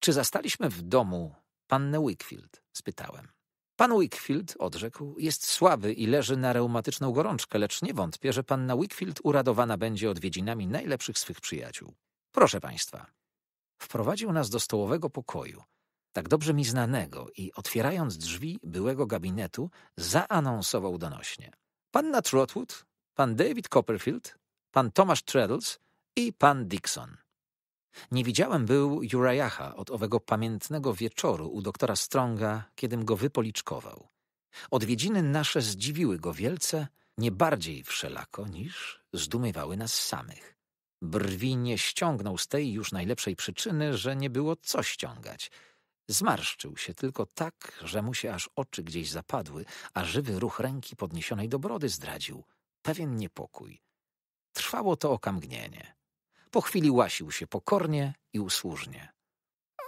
Czy zastaliśmy w domu Pannę Wickfield? spytałem. Pan Wickfield, odrzekł, jest słaby i leży na reumatyczną gorączkę, lecz nie wątpię, że panna Wickfield uradowana będzie odwiedzinami najlepszych swych przyjaciół. Proszę państwa. Wprowadził nas do stołowego pokoju, tak dobrze mi znanego i otwierając drzwi byłego gabinetu, zaanonsował donośnie. Panna Trotwood, pan David Copperfield, pan Thomas Traddles i pan Dixon. Nie widziałem był Jurajacha od owego pamiętnego wieczoru u doktora Stronga, kiedym go wypoliczkował. Odwiedziny nasze zdziwiły go wielce, nie bardziej wszelako niż zdumiewały nas samych. Brwi nie ściągnął z tej już najlepszej przyczyny, że nie było co ściągać. Zmarszczył się tylko tak, że mu się aż oczy gdzieś zapadły, a żywy ruch ręki podniesionej do brody zdradził pewien niepokój. Trwało to okamgnienie. Po chwili łasił się pokornie i usłużnie.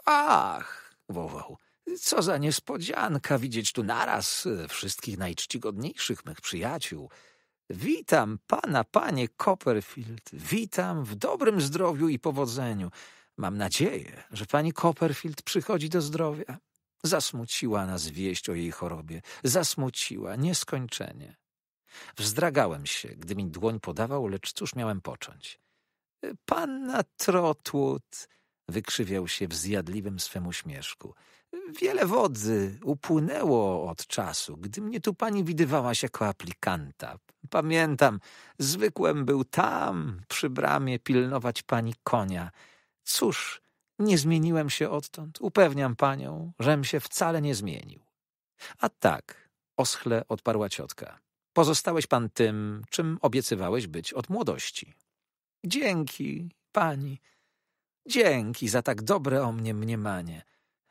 Ach, wołał, co za niespodzianka widzieć tu naraz e, wszystkich najczcigodniejszych mych przyjaciół. Witam pana, panie Copperfield, witam w dobrym zdrowiu i powodzeniu. Mam nadzieję, że pani Copperfield przychodzi do zdrowia. Zasmuciła nas wieść o jej chorobie, zasmuciła nieskończenie. Wzdragałem się, gdy mi dłoń podawał, lecz cóż miałem począć. Panna Trotwood! wykrzywiał się w zjadliwym swym uśmieszku. Wiele wody upłynęło od czasu, gdy mnie tu pani widywałaś jako aplikanta. Pamiętam, zwykłem był tam, przy bramie, pilnować pani konia. Cóż, nie zmieniłem się odtąd. Upewniam panią, żem się wcale nie zmienił. A tak, oschle odparła ciotka. Pozostałeś pan tym, czym obiecywałeś być od młodości. Dzięki, pani. Dzięki za tak dobre o mnie mniemanie.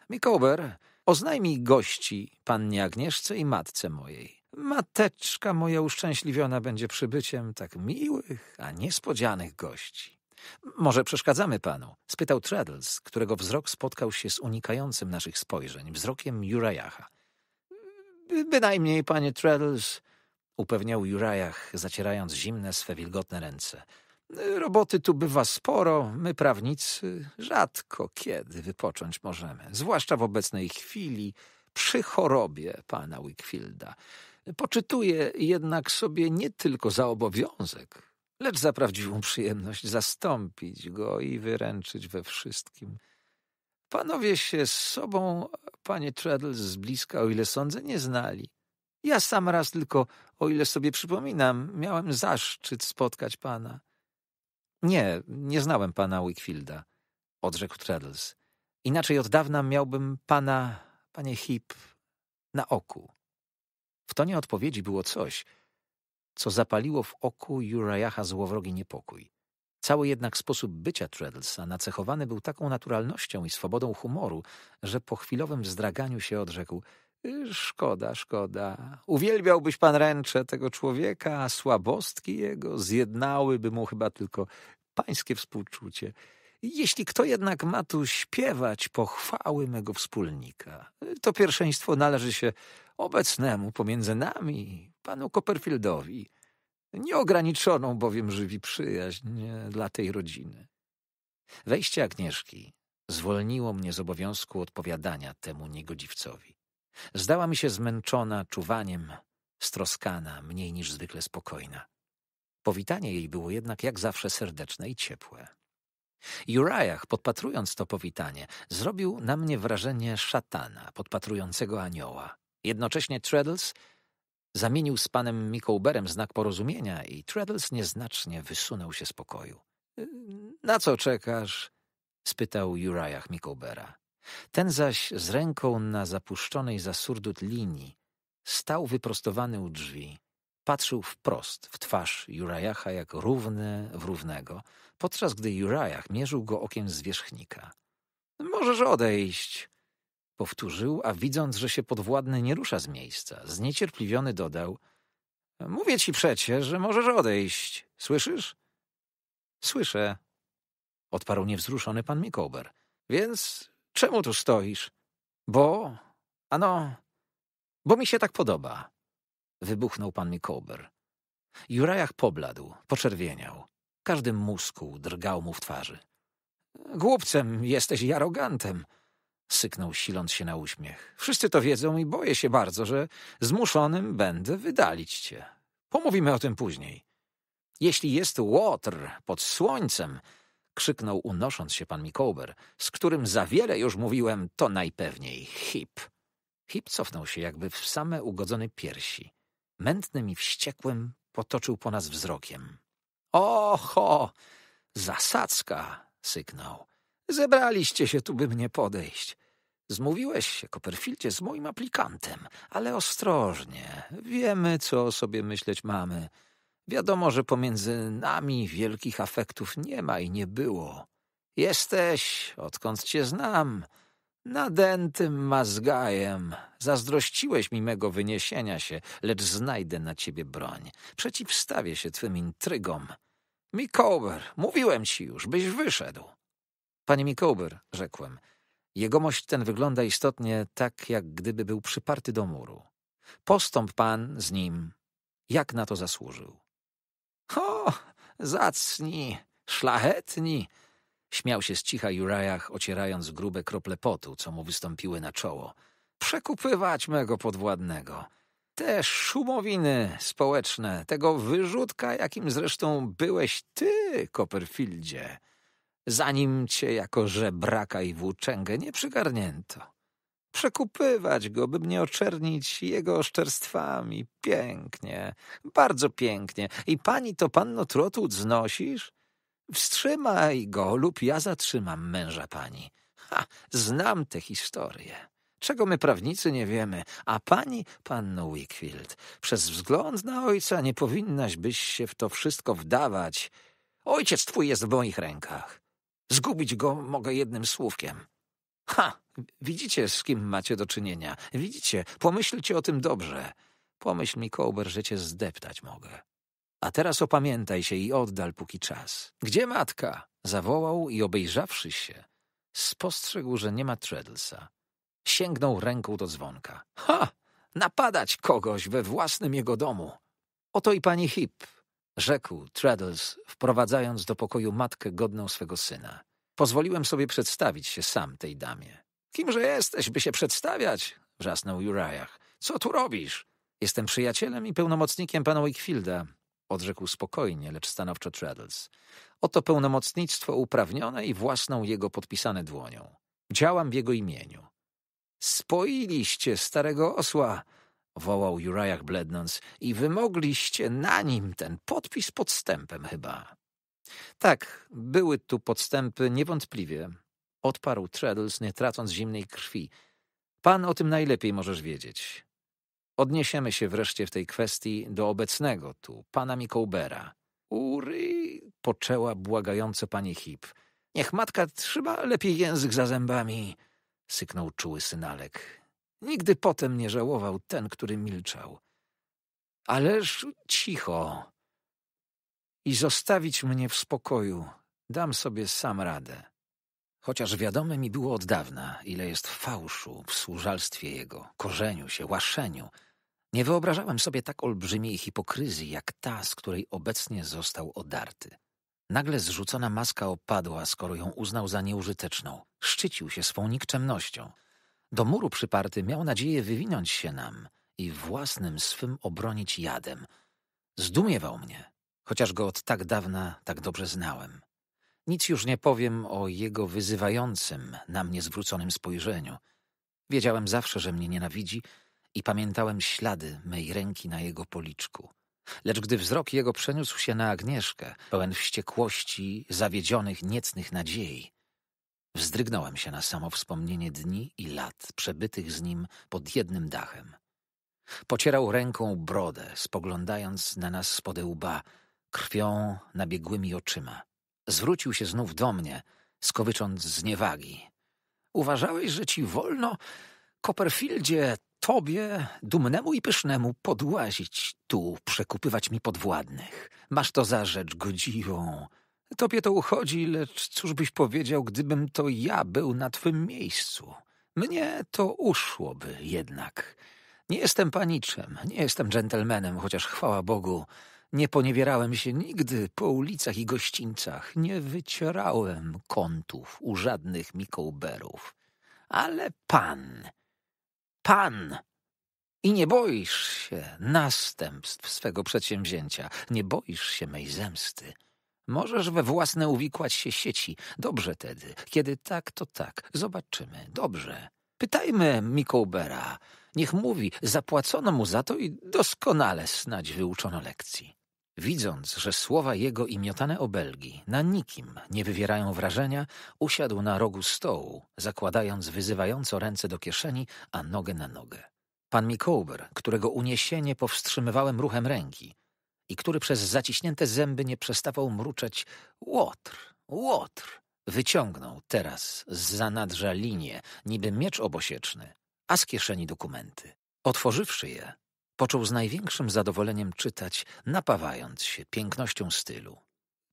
Mikober, oznajmij gości pannie Agnieszce i matce mojej. Mateczka moja uszczęśliwiona będzie przybyciem tak miłych, a niespodzianych gości. Może przeszkadzamy panu? spytał Traddles, którego wzrok spotkał się z unikającym naszych spojrzeń, wzrokiem By Bynajmniej, panie Traddles, upewniał Jurajach, zacierając zimne swe wilgotne ręce. Y, roboty tu bywa sporo, my prawnicy rzadko kiedy wypocząć możemy, zwłaszcza w obecnej chwili, przy chorobie pana Wickfielda. Poczytuję jednak sobie nie tylko za obowiązek, lecz za prawdziwą przyjemność zastąpić go i wyręczyć we wszystkim. Panowie się z sobą, panie Treadles, z bliska, o ile sądzę, nie znali. Ja sam raz tylko, o ile sobie przypominam, miałem zaszczyt spotkać pana. Nie, nie znałem pana Wickfielda, odrzekł Traddles. Inaczej od dawna miałbym pana, panie Hip, na oku. W tonie odpowiedzi było coś, co zapaliło w oku Jurajacha złowrogi niepokój. Cały jednak sposób bycia Treadlesa nacechowany był taką naturalnością i swobodą humoru, że po chwilowym zdraganiu się odrzekł – Y, szkoda, szkoda. Uwielbiałbyś pan ręcze tego człowieka, a słabostki jego zjednałyby mu chyba tylko pańskie współczucie. Jeśli kto jednak ma tu śpiewać pochwały mego wspólnika, to pierwszeństwo należy się obecnemu pomiędzy nami, panu Copperfieldowi. Nieograniczoną bowiem żywi przyjaźń e, dla tej rodziny. Wejście Agnieszki zwolniło mnie z obowiązku odpowiadania temu niegodziwcowi. Zdała mi się zmęczona czuwaniem, stroskana, mniej niż zwykle spokojna. Powitanie jej było jednak jak zawsze serdeczne i ciepłe. Uriah, podpatrując to powitanie, zrobił na mnie wrażenie szatana, podpatrującego anioła. Jednocześnie Treadles zamienił z panem Mikołberem znak porozumienia i Treadles nieznacznie wysunął się z pokoju. Y, — Na co czekasz? — spytał Uriah Mikołbera. Ten zaś z ręką na zapuszczonej za surdut linii stał wyprostowany u drzwi, patrzył wprost w twarz Jurajacha jak równy w równego, podczas gdy Jurajach mierzył go okiem zwierzchnika. Możesz odejść! Powtórzył, a widząc, że się podwładny nie rusza z miejsca, zniecierpliwiony dodał Mówię ci przecież, że możesz odejść. Słyszysz? Słyszę. Odparł niewzruszony pan Mikober. Więc Czemu tu stoisz? Bo... Ano... Bo mi się tak podoba. Wybuchnął pan Mikołber. Jurajach pobladł, poczerwieniał. Każdy muskuł drgał mu w twarzy. Głupcem jesteś i arogantem, syknął siląc się na uśmiech. Wszyscy to wiedzą i boję się bardzo, że zmuszonym będę wydalić cię. Pomówimy o tym później. Jeśli jest łotr pod słońcem, krzyknął unosząc się pan Mikołber, z którym za wiele już mówiłem, to najpewniej hip. Hip cofnął się jakby w same ugodzone piersi. Mętnym i wściekłym potoczył po nas wzrokiem. Oho! Zasadzka! syknął. Zebraliście się tu, by mnie podejść. Zmówiłeś się, koperfilcie z moim aplikantem, ale ostrożnie. Wiemy, co o sobie myśleć mamy. Wiadomo, że pomiędzy nami wielkich afektów nie ma i nie było. Jesteś, odkąd cię znam, nadętym mazgajem. Zazdrościłeś mi mego wyniesienia się, lecz znajdę na ciebie broń. Przeciwstawię się twym intrygom. Mikołber, mówiłem ci już, byś wyszedł. Panie Mikołber, rzekłem, jegomość ten wygląda istotnie tak, jak gdyby był przyparty do muru. Postąp pan z nim, jak na to zasłużył. Ho, zacni, szlachetni! Śmiał się z cicha Jurajach, ocierając grube krople potu, co mu wystąpiły na czoło. Przekupywać mego podwładnego. Te szumowiny społeczne, tego wyrzutka, jakim zresztą byłeś ty, Copperfieldzie, zanim cię jako żebraka i włóczęgę nie przygarnięto. Przekupywać go, by mnie oczernić jego oszczerstwami. Pięknie, bardzo pięknie. I pani to panno trotu znosisz? Wstrzymaj go lub ja zatrzymam męża pani. Ha, znam tę historię. Czego my prawnicy nie wiemy, a pani, panno Wickfield, przez wzgląd na ojca nie powinnaś byś się w to wszystko wdawać. Ojciec twój jest w moich rękach. Zgubić go mogę jednym słówkiem. Ha! Widzicie, z kim macie do czynienia. Widzicie, pomyślcie o tym dobrze. Pomyśl mi, Kołber, że cię zdeptać mogę. A teraz opamiętaj się i oddal póki czas. Gdzie matka? Zawołał i obejrzawszy się, spostrzegł, że nie ma Treadlesa. Sięgnął ręką do dzwonka. Ha! Napadać kogoś we własnym jego domu. Oto i pani Hip, rzekł Treadles, wprowadzając do pokoju matkę godną swego syna. Pozwoliłem sobie przedstawić się sam tej damie. Kimże jesteś, by się przedstawiać? wrzasnął Urajach. Co tu robisz? Jestem przyjacielem i pełnomocnikiem pana Wakefielda, odrzekł spokojnie, lecz stanowczo Traddles. Oto pełnomocnictwo uprawnione i własną jego podpisane dłonią. Działam w jego imieniu. Spoiliście starego osła, wołał Urajach blednąc, i wymogliście na nim ten podpis podstępem chyba. Tak, były tu podstępy niewątpliwie, odparł Treadles, nie tracąc zimnej krwi. Pan o tym najlepiej możesz wiedzieć. Odniesiemy się wreszcie w tej kwestii do obecnego tu, pana Mikołbera. Ury, poczęła błagająco pani Hip. Niech matka trzyma lepiej język za zębami, syknął czuły synalek. Nigdy potem nie żałował ten, który milczał. Ależ cicho, i zostawić mnie w spokoju. Dam sobie sam radę. Chociaż wiadome mi było od dawna, ile jest fałszu w służalstwie jego, korzeniu się, łaszeniu. Nie wyobrażałem sobie tak olbrzymiej hipokryzji, jak ta, z której obecnie został odarty. Nagle zrzucona maska opadła, skoro ją uznał za nieużyteczną. Szczycił się swą nikczemnością. Do muru przyparty miał nadzieję wywinąć się nam i własnym swym obronić jadem. Zdumiewał mnie, chociaż go od tak dawna tak dobrze znałem. Nic już nie powiem o jego wyzywającym na mnie zwróconym spojrzeniu. Wiedziałem zawsze, że mnie nienawidzi i pamiętałem ślady mej ręki na jego policzku. Lecz gdy wzrok jego przeniósł się na Agnieszkę, pełen wściekłości, zawiedzionych, niecnych nadziei, wzdrygnąłem się na samo wspomnienie dni i lat przebytych z nim pod jednym dachem. Pocierał ręką brodę, spoglądając na nas spod łba – krwią nabiegłymi oczyma. Zwrócił się znów do mnie, skowycząc zniewagi. Uważałeś, że ci wolno, Copperfieldzie, tobie, dumnemu i pysznemu, podłazić tu, przekupywać mi podwładnych. Masz to za rzecz godziwą. Tobie to uchodzi, lecz cóż byś powiedział, gdybym to ja był na twym miejscu? Mnie to uszłoby jednak. Nie jestem paniczem, nie jestem dżentelmenem, chociaż chwała Bogu, nie poniewierałem się nigdy po ulicach i gościńcach, nie wycierałem kątów u żadnych mikołberów. Ale pan, pan! I nie boisz się następstw swego przedsięwzięcia, nie boisz się mej zemsty. Możesz we własne uwikłać się sieci. Dobrze tedy. Kiedy tak, to tak. Zobaczymy. Dobrze. Pytajmy Mikołbera. Niech mówi, zapłacono mu za to i doskonale snadź wyuczono lekcji. Widząc, że słowa jego i miotane obelgi na nikim nie wywierają wrażenia, usiadł na rogu stołu, zakładając wyzywająco ręce do kieszeni, a nogę na nogę. Pan Mikołber, którego uniesienie powstrzymywałem ruchem ręki i który przez zaciśnięte zęby nie przestawał mruczeć Łotr, Łotr, Wyciągnął teraz z zanadrza linię, niby miecz obosieczny, a z kieszeni dokumenty. Otworzywszy je, począł z największym zadowoleniem czytać, napawając się pięknością stylu.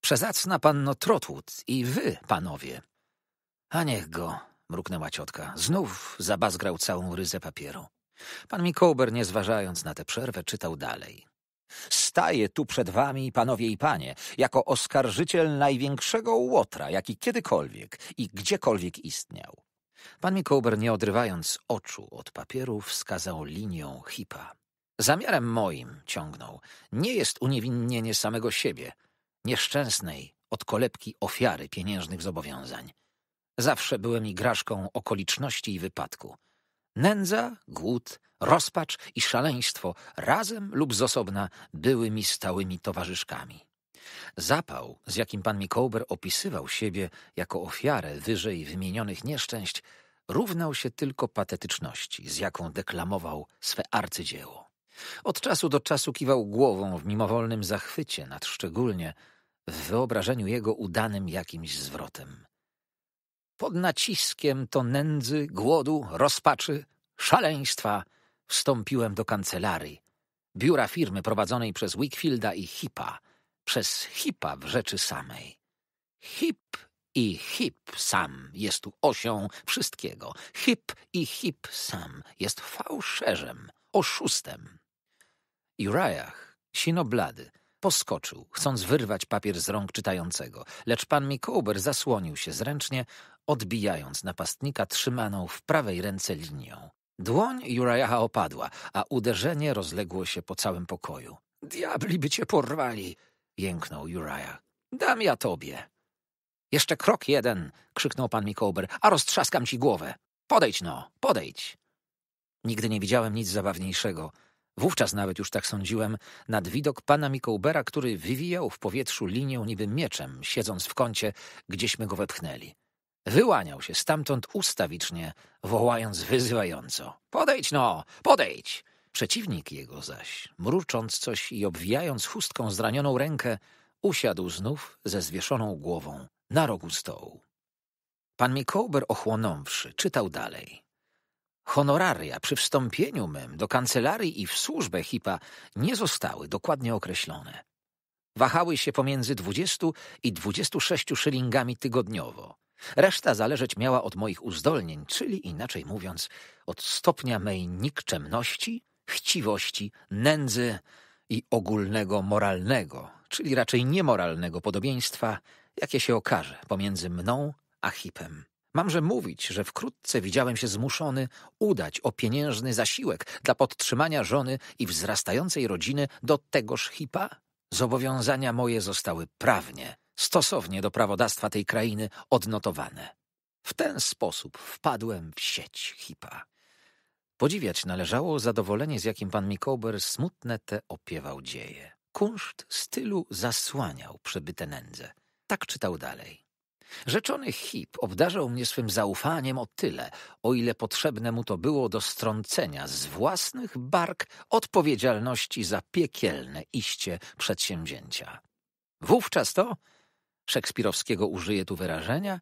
Przezacna panno Trotwood i wy, panowie. A niech go, mruknęła ciotka. Znów zabazgrał całą ryzę papieru. Pan Mikołber, nie zważając na tę przerwę, czytał dalej. Staję tu przed wami, panowie i panie, jako oskarżyciel największego łotra, jaki kiedykolwiek i gdziekolwiek istniał. Pan Mikołber, nie odrywając oczu od papieru, wskazał linią hipa. Zamiarem moim, ciągnął, nie jest uniewinnienie samego siebie, nieszczęsnej od kolebki ofiary pieniężnych zobowiązań. Zawsze byłem igraszką okoliczności i wypadku. Nędza, głód, rozpacz i szaleństwo razem lub z osobna były mi stałymi towarzyszkami. Zapał, z jakim pan Mikołber opisywał siebie jako ofiarę wyżej wymienionych nieszczęść, równał się tylko patetyczności, z jaką deklamował swe arcydzieło. Od czasu do czasu kiwał głową w mimowolnym zachwycie nad szczególnie w wyobrażeniu jego udanym jakimś zwrotem pod naciskiem to nędzy, głodu, rozpaczy, szaleństwa wstąpiłem do kancelarii, biura firmy prowadzonej przez Wickfielda i Hipa, przez Hipa w rzeczy samej. Hip i hip sam jest tu osią wszystkiego. Hip i hip sam jest fałszerzem, oszustem. Uriah, sinoblady, poskoczył, chcąc wyrwać papier z rąk czytającego, lecz pan Mikołber zasłonił się zręcznie, odbijając napastnika trzymaną w prawej ręce linią. Dłoń Uriaha opadła, a uderzenie rozległo się po całym pokoju. Diabli by cię porwali! jęknął Uriah. Dam ja tobie! Jeszcze krok jeden! krzyknął pan Mikołber, a roztrzaskam ci głowę! Podejdź no, podejdź! Nigdy nie widziałem nic zabawniejszego. Wówczas nawet już tak sądziłem, nad widok pana Mikołbera, który wywijał w powietrzu linię niby mieczem, siedząc w kącie, gdzieśmy go wepchnęli. Wyłaniał się stamtąd ustawicznie, wołając wyzywająco. Podejdź no, podejdź! Przeciwnik jego zaś, mrucząc coś i obwijając chustką zranioną rękę, usiadł znów ze zwieszoną głową na rogu stołu. Pan Mikołber ochłonąwszy, czytał dalej. Honoraria przy wstąpieniu mym do kancelarii i w służbę HIPA nie zostały dokładnie określone. Wahały się pomiędzy 20 i 26 szylingami tygodniowo, Reszta zależeć miała od moich uzdolnień, czyli inaczej mówiąc, od stopnia mej nikczemności, chciwości, nędzy i ogólnego moralnego, czyli raczej niemoralnego podobieństwa, jakie się okaże pomiędzy mną a hipem. Mamże mówić, że wkrótce widziałem się zmuszony udać o pieniężny zasiłek dla podtrzymania żony i wzrastającej rodziny do tegoż hipa? Zobowiązania moje zostały prawnie stosownie do prawodawstwa tej krainy odnotowane. W ten sposób wpadłem w sieć hipa. Podziwiać należało zadowolenie, z jakim pan Mikober smutne te opiewał dzieje. Kunszt stylu zasłaniał przebyte nędze. Tak czytał dalej. Rzeczony hip obdarzał mnie swym zaufaniem o tyle, o ile potrzebne mu to było do strącenia z własnych bark odpowiedzialności za piekielne iście przedsięwzięcia. Wówczas to szekspirowskiego użyję tu wyrażenia,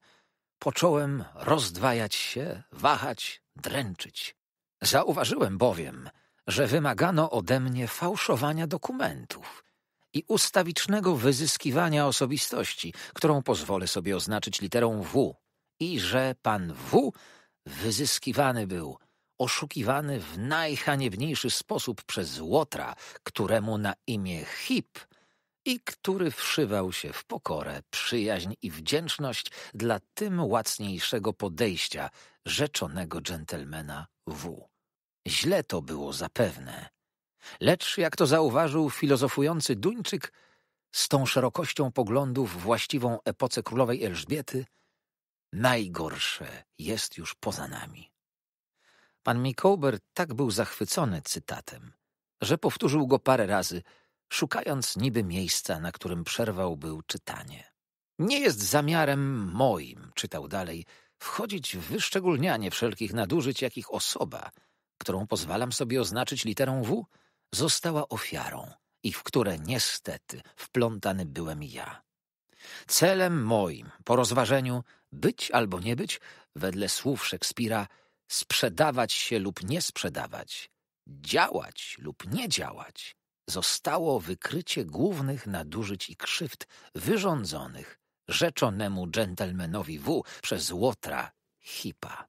począłem rozdwajać się, wahać, dręczyć. Zauważyłem bowiem, że wymagano ode mnie fałszowania dokumentów i ustawicznego wyzyskiwania osobistości, którą pozwolę sobie oznaczyć literą W, i że pan W wyzyskiwany był, oszukiwany w najhaniebniejszy sposób przez Łotra, któremu na imię Hip i który wszywał się w pokorę, przyjaźń i wdzięczność dla tym łacniejszego podejścia rzeczonego dżentelmena W. Źle to było zapewne. Lecz, jak to zauważył filozofujący Duńczyk, z tą szerokością poglądów właściwą epoce królowej Elżbiety, najgorsze jest już poza nami. Pan Mikołber tak był zachwycony cytatem, że powtórzył go parę razy – szukając niby miejsca, na którym przerwał był czytanie. Nie jest zamiarem moim, czytał dalej, wchodzić w wyszczególnianie wszelkich nadużyć, jakich osoba, którą pozwalam sobie oznaczyć literą W, została ofiarą i w które niestety wplątany byłem ja. Celem moim, po rozważeniu, być albo nie być, wedle słów Szekspira, sprzedawać się lub nie sprzedawać, działać lub nie działać, zostało wykrycie głównych nadużyć i krzywd wyrządzonych rzeczonemu dżentelmenowi W przez Łotra Hipa.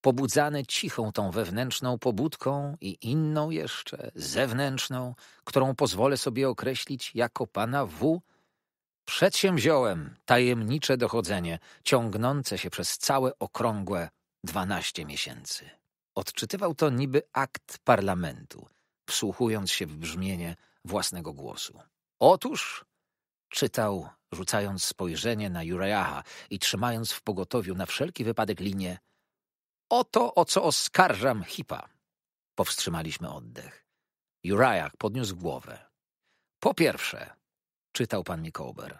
Pobudzany cichą tą wewnętrzną pobudką i inną jeszcze, zewnętrzną, którą pozwolę sobie określić jako pana W, przedsięwziąłem tajemnicze dochodzenie ciągnące się przez całe okrągłe dwanaście miesięcy. Odczytywał to niby akt parlamentu – wsłuchując się w brzmienie własnego głosu. Otóż czytał, rzucając spojrzenie na Jureaha i trzymając w pogotowiu na wszelki wypadek linię Oto o co oskarżam Hipa. Powstrzymaliśmy oddech. Jurajach podniósł głowę. Po pierwsze, czytał pan Mikołber,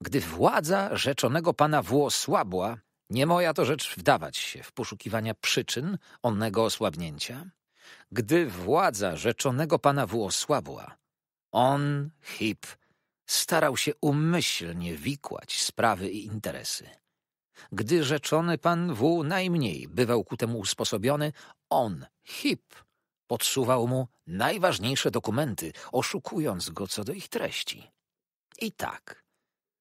gdy władza rzeczonego pana Wło słabła, nie moja to rzecz wdawać się w poszukiwania przyczyn onnego osłabnięcia, gdy władza rzeczonego pana osłabła, on, Hip, starał się umyślnie wikłać sprawy i interesy. Gdy rzeczony pan W najmniej bywał ku temu usposobiony, on, Hip, podsuwał mu najważniejsze dokumenty, oszukując go co do ich treści. I tak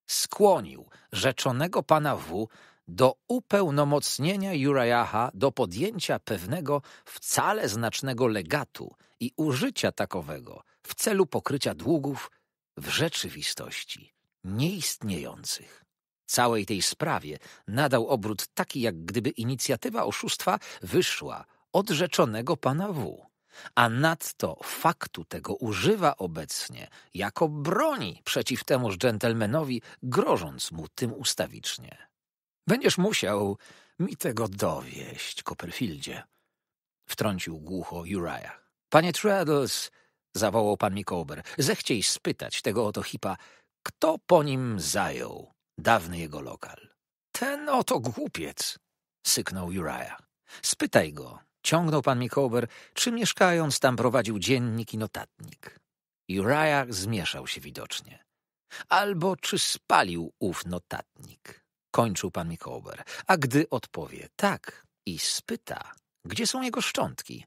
skłonił rzeczonego pana W do upełnomocnienia Jurajaha, do podjęcia pewnego wcale znacznego legatu i użycia takowego w celu pokrycia długów w rzeczywistości nieistniejących. Całej tej sprawie nadał obrót taki, jak gdyby inicjatywa oszustwa wyszła od rzeczonego pana W a nadto faktu tego używa obecnie jako broni przeciw temuż dżentelmenowi, grożąc mu tym ustawicznie. Będziesz musiał mi tego dowieść, Copperfieldzie. Wtrącił głucho Uriah. Panie Traddles, zawołał pan Micawber, zechciej spytać tego oto hipa, kto po nim zajął dawny jego lokal. Ten oto głupiec, syknął Uriah. Spytaj go, ciągnął pan Micawber, czy mieszkając tam prowadził dziennik i notatnik. Uriah zmieszał się widocznie. Albo czy spalił ów notatnik kończył pan Mikołber. A gdy odpowie tak i spyta, gdzie są jego szczątki,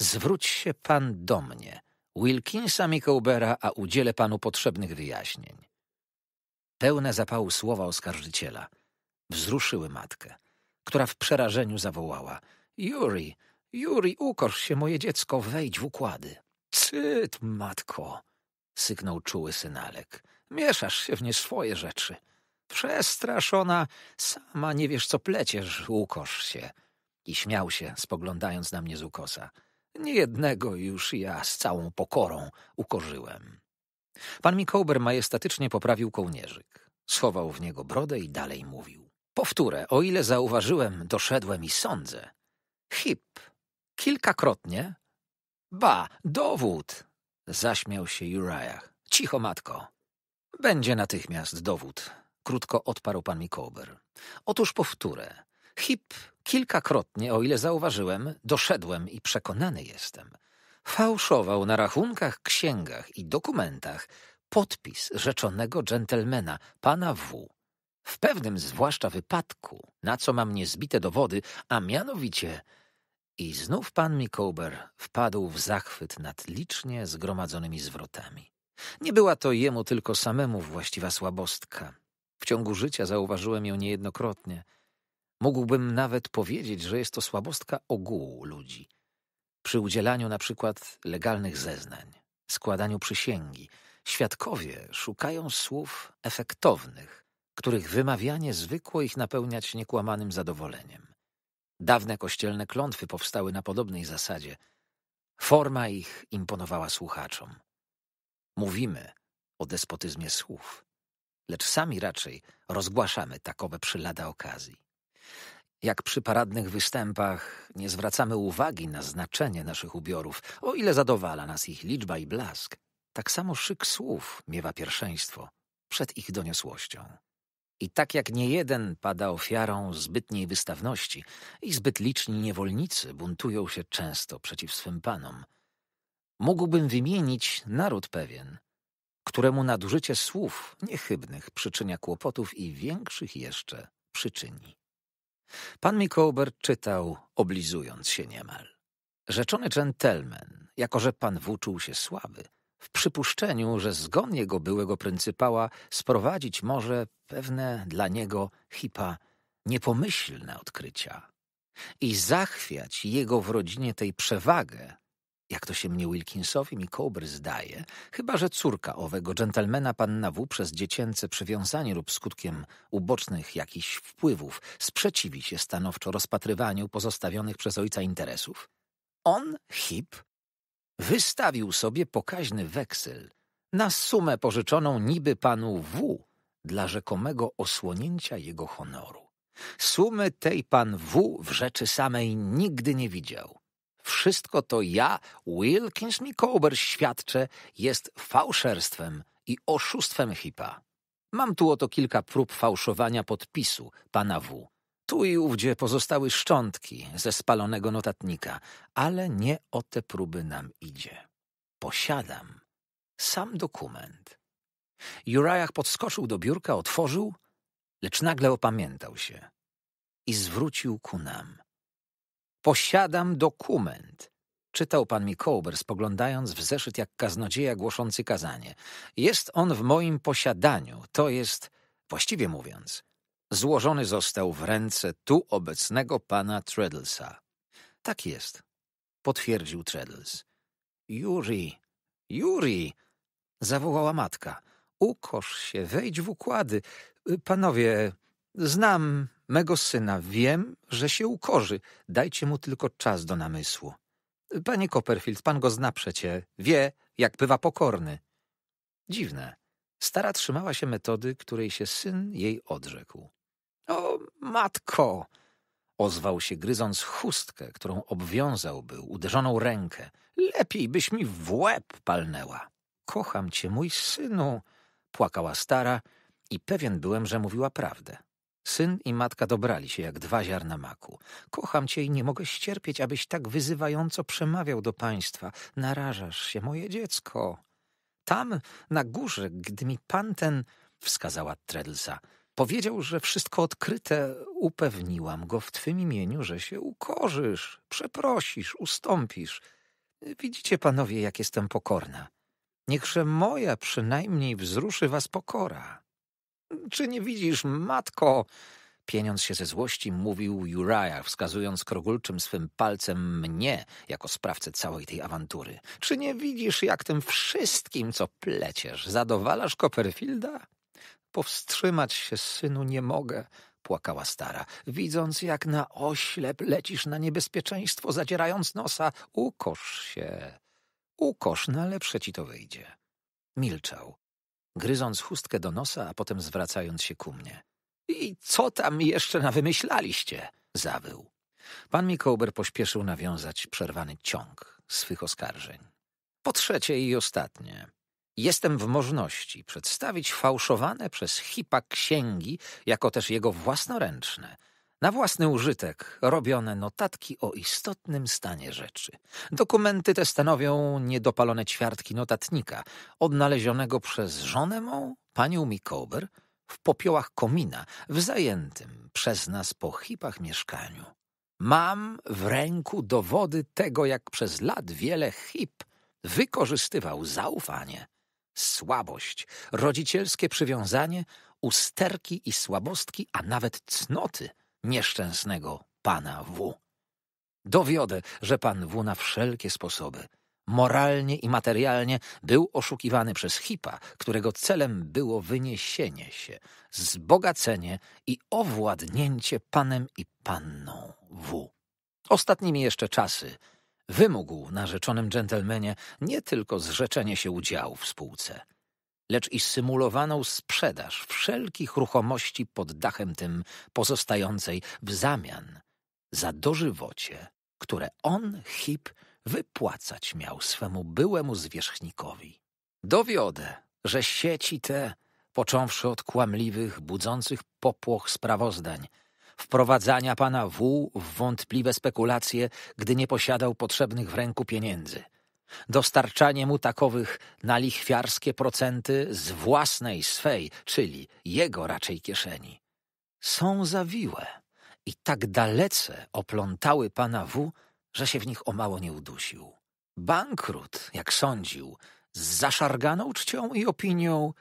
zwróć się pan do mnie, Wilkinsa Mikołbera, a udzielę panu potrzebnych wyjaśnień. Pełne zapału słowa oskarżyciela wzruszyły matkę, która w przerażeniu zawołała — Juri, Juri, ukorz się, moje dziecko, wejdź w układy. — Cyt, matko! — syknął czuły synalek. — Mieszasz się w nie swoje rzeczy. Przestraszona, sama nie wiesz co pleciesz, ukosz się. I śmiał się, spoglądając na mnie z ukosa. Niejednego już ja z całą pokorą ukorzyłem. Pan Mikołber majestatycznie poprawił kołnierzyk. Schował w niego brodę i dalej mówił. Powtórę, o ile zauważyłem, doszedłem i sądzę. Hip, kilkakrotnie. Ba, dowód! Zaśmiał się Uriah. Cicho, matko. Będzie natychmiast dowód krótko odparł pan Mikołber. Otóż powtórę. Hip kilkakrotnie, o ile zauważyłem, doszedłem i przekonany jestem. Fałszował na rachunkach, księgach i dokumentach podpis rzeczonego dżentelmena, pana W. W pewnym zwłaszcza wypadku, na co mam niezbite dowody, a mianowicie... I znów pan Mikołber wpadł w zachwyt nad licznie zgromadzonymi zwrotami. Nie była to jemu tylko samemu właściwa słabostka. W ciągu życia zauważyłem ją niejednokrotnie. Mógłbym nawet powiedzieć, że jest to słabostka ogółu ludzi. Przy udzielaniu na przykład legalnych zeznań, składaniu przysięgi, świadkowie szukają słów efektownych, których wymawianie zwykło ich napełniać niekłamanym zadowoleniem. Dawne kościelne klątwy powstały na podobnej zasadzie. Forma ich imponowała słuchaczom. Mówimy o despotyzmie słów lecz sami raczej rozgłaszamy takowe przy lada okazji. Jak przy paradnych występach nie zwracamy uwagi na znaczenie naszych ubiorów, o ile zadowala nas ich liczba i blask, tak samo szyk słów miewa pierwszeństwo przed ich doniosłością. I tak jak niejeden pada ofiarą zbytniej wystawności i zbyt liczni niewolnicy buntują się często przeciw swym panom. Mógłbym wymienić naród pewien – któremu nadużycie słów niechybnych przyczynia kłopotów i większych jeszcze przyczyni. Pan Mikołber czytał, oblizując się niemal. Rzeczony dżentelmen, jako że pan włóczył się sławy, w przypuszczeniu, że zgon jego byłego pryncypała sprowadzić może pewne dla niego hipa niepomyślne odkrycia i zachwiać jego w rodzinie tej przewagę, jak to się mnie Wilkinsowi mi Cobry zdaje, chyba że córka owego dżentelmena panna W przez dziecięce przywiązanie lub skutkiem ubocznych jakichś wpływów sprzeciwi się stanowczo rozpatrywaniu pozostawionych przez ojca interesów. On, Hip, wystawił sobie pokaźny weksel na sumę pożyczoną niby panu W dla rzekomego osłonięcia jego honoru. Sumy tej pan W w rzeczy samej nigdy nie widział wszystko to ja, Wilkins Mikober, świadczę, jest fałszerstwem i oszustwem HIPA. Mam tu oto kilka prób fałszowania podpisu pana W. Tu i ówdzie pozostały szczątki ze spalonego notatnika, ale nie o te próby nam idzie. Posiadam sam dokument. Uriah podskoczył do biurka, otworzył, lecz nagle opamiętał się i zwrócił ku nam. Posiadam dokument. Czytał pan mi Kołber, spoglądając w zeszyt jak kaznodzieja głoszący kazanie. Jest on w moim posiadaniu, to jest, właściwie mówiąc, złożony został w ręce tu obecnego pana Treddlesa. Tak jest, potwierdził Treddles. Juri, Juri, zawołała matka. Ukoż się, wejdź w układy. Panowie, znam Mego syna wiem, że się ukorzy. Dajcie mu tylko czas do namysłu. Panie Copperfield, pan go zna przecie. Wie, jak bywa pokorny. Dziwne. Stara trzymała się metody, której się syn jej odrzekł. O, matko! Ozwał się, gryząc chustkę, którą obwiązał był, uderzoną rękę. Lepiej byś mi w łeb palnęła. Kocham cię, mój synu! Płakała stara i pewien byłem, że mówiła prawdę. Syn i matka dobrali się jak dwa ziarna maku. Kocham cię i nie mogę ścierpieć, abyś tak wyzywająco przemawiał do państwa. Narażasz się, moje dziecko. Tam, na górze, gdy mi pan ten, wskazała Tredelsa, powiedział, że wszystko odkryte, upewniłam go w twym imieniu, że się ukorzysz, przeprosisz, ustąpisz. Widzicie, panowie, jak jestem pokorna. Niechże moja przynajmniej wzruszy was pokora. Czy nie widzisz, matko? Pieniąc się ze złości, mówił Uriah, wskazując krogulczym swym palcem mnie jako sprawcę całej tej awantury. Czy nie widzisz, jak tym wszystkim, co pleciesz, zadowalasz Copperfielda? Powstrzymać się, synu, nie mogę, płakała stara, widząc, jak na oślep lecisz na niebezpieczeństwo, zadzierając nosa. Ukosz się, ukosz, na no ale ci to wyjdzie. Milczał, gryząc chustkę do nosa, a potem zwracając się ku mnie. I co tam jeszcze nawymyślaliście? zawył. Pan Mikołber pośpieszył nawiązać przerwany ciąg swych oskarżeń. Po trzecie i ostatnie. Jestem w możności przedstawić fałszowane przez Hipa księgi, jako też jego własnoręczne – na własny użytek robione notatki o istotnym stanie rzeczy. Dokumenty te stanowią niedopalone ćwiartki notatnika, odnalezionego przez żonę mą, panią Mikober, w popiołach komina, w zajętym przez nas po hipach mieszkaniu. Mam w ręku dowody tego, jak przez lat wiele hip wykorzystywał zaufanie, słabość, rodzicielskie przywiązanie, usterki i słabostki, a nawet cnoty – nieszczęsnego pana W. Dowiodę, że pan W na wszelkie sposoby, moralnie i materialnie, był oszukiwany przez Hipa, którego celem było wyniesienie się, zbogacenie i owładnięcie panem i panną W. Ostatnimi jeszcze czasy wymógł narzeczonym dżentelmenie nie tylko zrzeczenie się udziału w spółce – lecz i symulowaną sprzedaż wszelkich ruchomości pod dachem tym pozostającej w zamian za dożywocie, które on, Hip, wypłacać miał swemu byłemu zwierzchnikowi. Dowiodę, że sieci te, począwszy od kłamliwych, budzących popłoch sprawozdań, wprowadzania pana W w wątpliwe spekulacje, gdy nie posiadał potrzebnych w ręku pieniędzy – Dostarczanie mu takowych na lichwiarskie procenty z własnej swej, czyli jego raczej kieszeni. Są zawiłe i tak dalece oplątały pana W, że się w nich o mało nie udusił. Bankrut, jak sądził, z zaszarganą czcią i opinią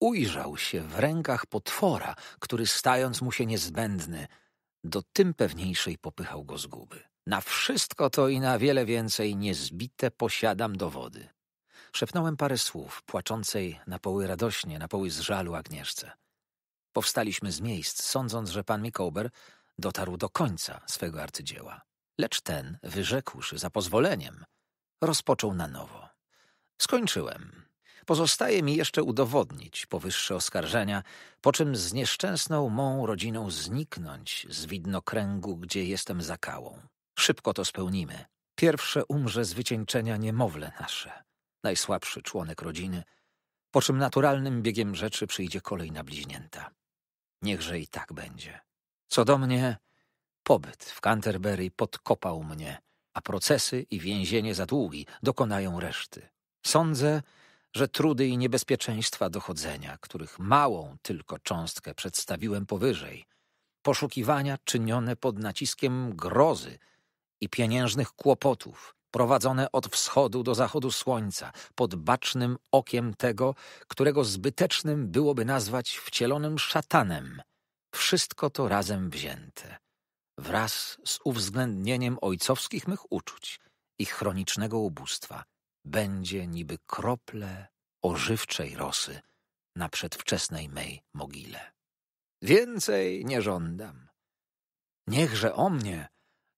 ujrzał się w rękach potwora, który stając mu się niezbędny, do tym pewniejszej popychał go zguby. Na wszystko to i na wiele więcej niezbite posiadam dowody. Szepnąłem parę słów, płaczącej na poły radośnie, na poły z żalu Agnieszce. Powstaliśmy z miejsc, sądząc, że pan Mikołber dotarł do końca swego arcydzieła. Lecz ten, wyrzekłszy za pozwoleniem, rozpoczął na nowo. Skończyłem. Pozostaje mi jeszcze udowodnić powyższe oskarżenia, po czym z nieszczęsną mą rodziną zniknąć z widnokręgu, gdzie jestem zakałą. Szybko to spełnimy. Pierwsze umrze z wycieńczenia niemowlę nasze, najsłabszy członek rodziny, po czym naturalnym biegiem rzeczy przyjdzie kolej na bliźnięta. Niechże i tak będzie. Co do mnie, pobyt w Canterbury podkopał mnie, a procesy i więzienie za długi dokonają reszty. Sądzę, że trudy i niebezpieczeństwa dochodzenia, których małą tylko cząstkę przedstawiłem powyżej, poszukiwania czynione pod naciskiem grozy – i pieniężnych kłopotów, prowadzone od wschodu do zachodu słońca, pod bacznym okiem tego, którego zbytecznym byłoby nazwać wcielonym szatanem. Wszystko to razem wzięte, wraz z uwzględnieniem ojcowskich mych uczuć i chronicznego ubóstwa, będzie niby krople ożywczej rosy na przedwczesnej mej mogile. Więcej nie żądam. Niechże o mnie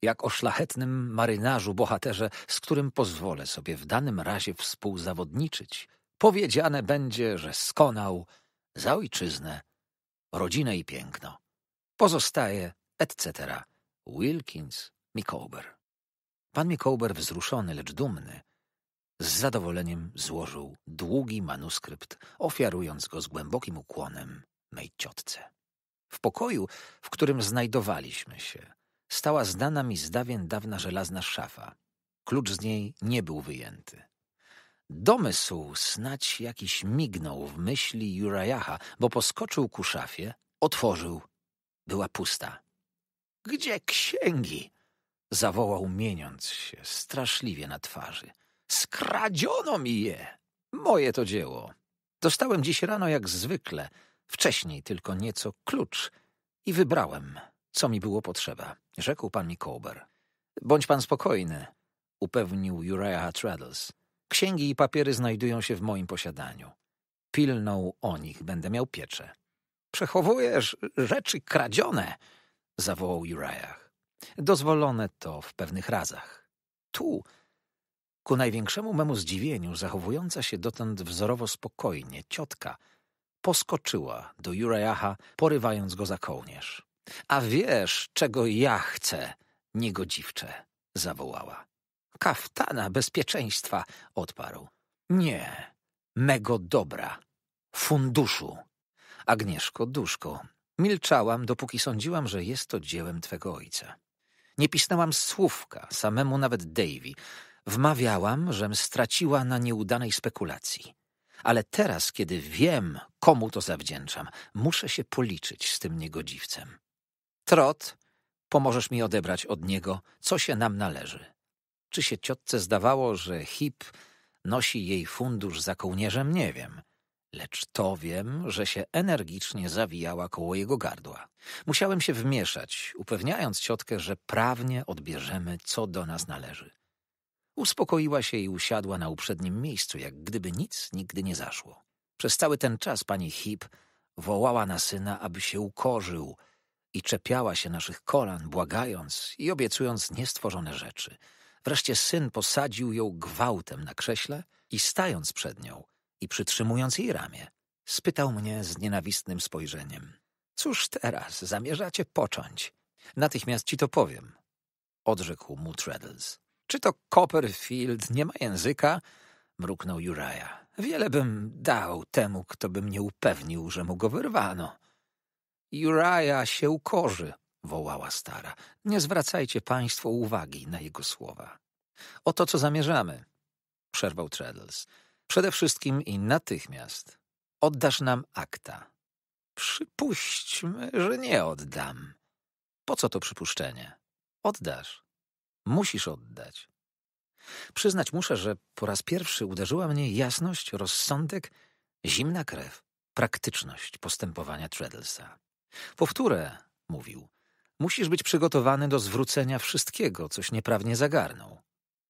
jak o szlachetnym marynarzu, bohaterze, z którym pozwolę sobie w danym razie współzawodniczyć, powiedziane będzie, że skonał za ojczyznę, rodzinę i piękno. Pozostaje, etc. Wilkins Micawber. Pan Micawber wzruszony, lecz dumny, z zadowoleniem złożył długi manuskrypt, ofiarując go z głębokim ukłonem mej ciotce. W pokoju, w którym znajdowaliśmy się, stała znana mi z dawien dawna żelazna szafa. Klucz z niej nie był wyjęty. Domysł snać jakiś mignął w myśli Jurajacha, bo poskoczył ku szafie, otworzył. Była pusta. Gdzie księgi? zawołał mieniąc się straszliwie na twarzy. Skradziono mi je! Moje to dzieło. Dostałem dziś rano jak zwykle, wcześniej tylko nieco klucz i wybrałem co mi było potrzeba, rzekł pan mi Bądź pan spokojny, upewnił Uriah Traddles. Księgi i papiery znajdują się w moim posiadaniu. Pilną o nich będę miał pieczę. Przechowujesz rzeczy kradzione, zawołał Uriah. Dozwolone to w pewnych razach. Tu, ku największemu memu zdziwieniu, zachowująca się dotąd wzorowo spokojnie, ciotka poskoczyła do Uriaha, porywając go za kołnierz. A wiesz, czego ja chcę, niegodziwcze, zawołała. Kaftana bezpieczeństwa, odparł. Nie, mego dobra, funduszu. Agnieszko, duszko, milczałam, dopóki sądziłam, że jest to dziełem twego ojca. Nie pisnęłam słówka, samemu nawet Davy. Wmawiałam, żem straciła na nieudanej spekulacji. Ale teraz, kiedy wiem, komu to zawdzięczam, muszę się policzyć z tym niegodziwcem. Trot, pomożesz mi odebrać od niego, co się nam należy. Czy się ciotce zdawało, że Hip nosi jej fundusz za kołnierzem, nie wiem. Lecz to wiem, że się energicznie zawijała koło jego gardła. Musiałem się wmieszać, upewniając ciotkę, że prawnie odbierzemy, co do nas należy. Uspokoiła się i usiadła na uprzednim miejscu, jak gdyby nic nigdy nie zaszło. Przez cały ten czas pani Hip wołała na syna, aby się ukorzył – i czepiała się naszych kolan, błagając i obiecując niestworzone rzeczy. Wreszcie syn posadził ją gwałtem na krześle i stając przed nią i przytrzymując jej ramię, spytał mnie z nienawistnym spojrzeniem. Cóż teraz, zamierzacie począć? Natychmiast ci to powiem, odrzekł mu Treadles. Czy to Copperfield nie ma języka? mruknął Uriah. Wiele bym dał temu, kto by mnie upewnił, że mu go wyrwano. Uriah się ukorzy, wołała stara. Nie zwracajcie państwo uwagi na jego słowa. Oto co zamierzamy, przerwał Treddles. Przede wszystkim i natychmiast oddasz nam akta. Przypuśćmy, że nie oddam. Po co to przypuszczenie? Oddasz. Musisz oddać. Przyznać muszę, że po raz pierwszy uderzyła mnie jasność, rozsądek, zimna krew, praktyczność postępowania Treddlesa. Powtórę, mówił, musisz być przygotowany do zwrócenia wszystkiego, coś nieprawnie zagarnął.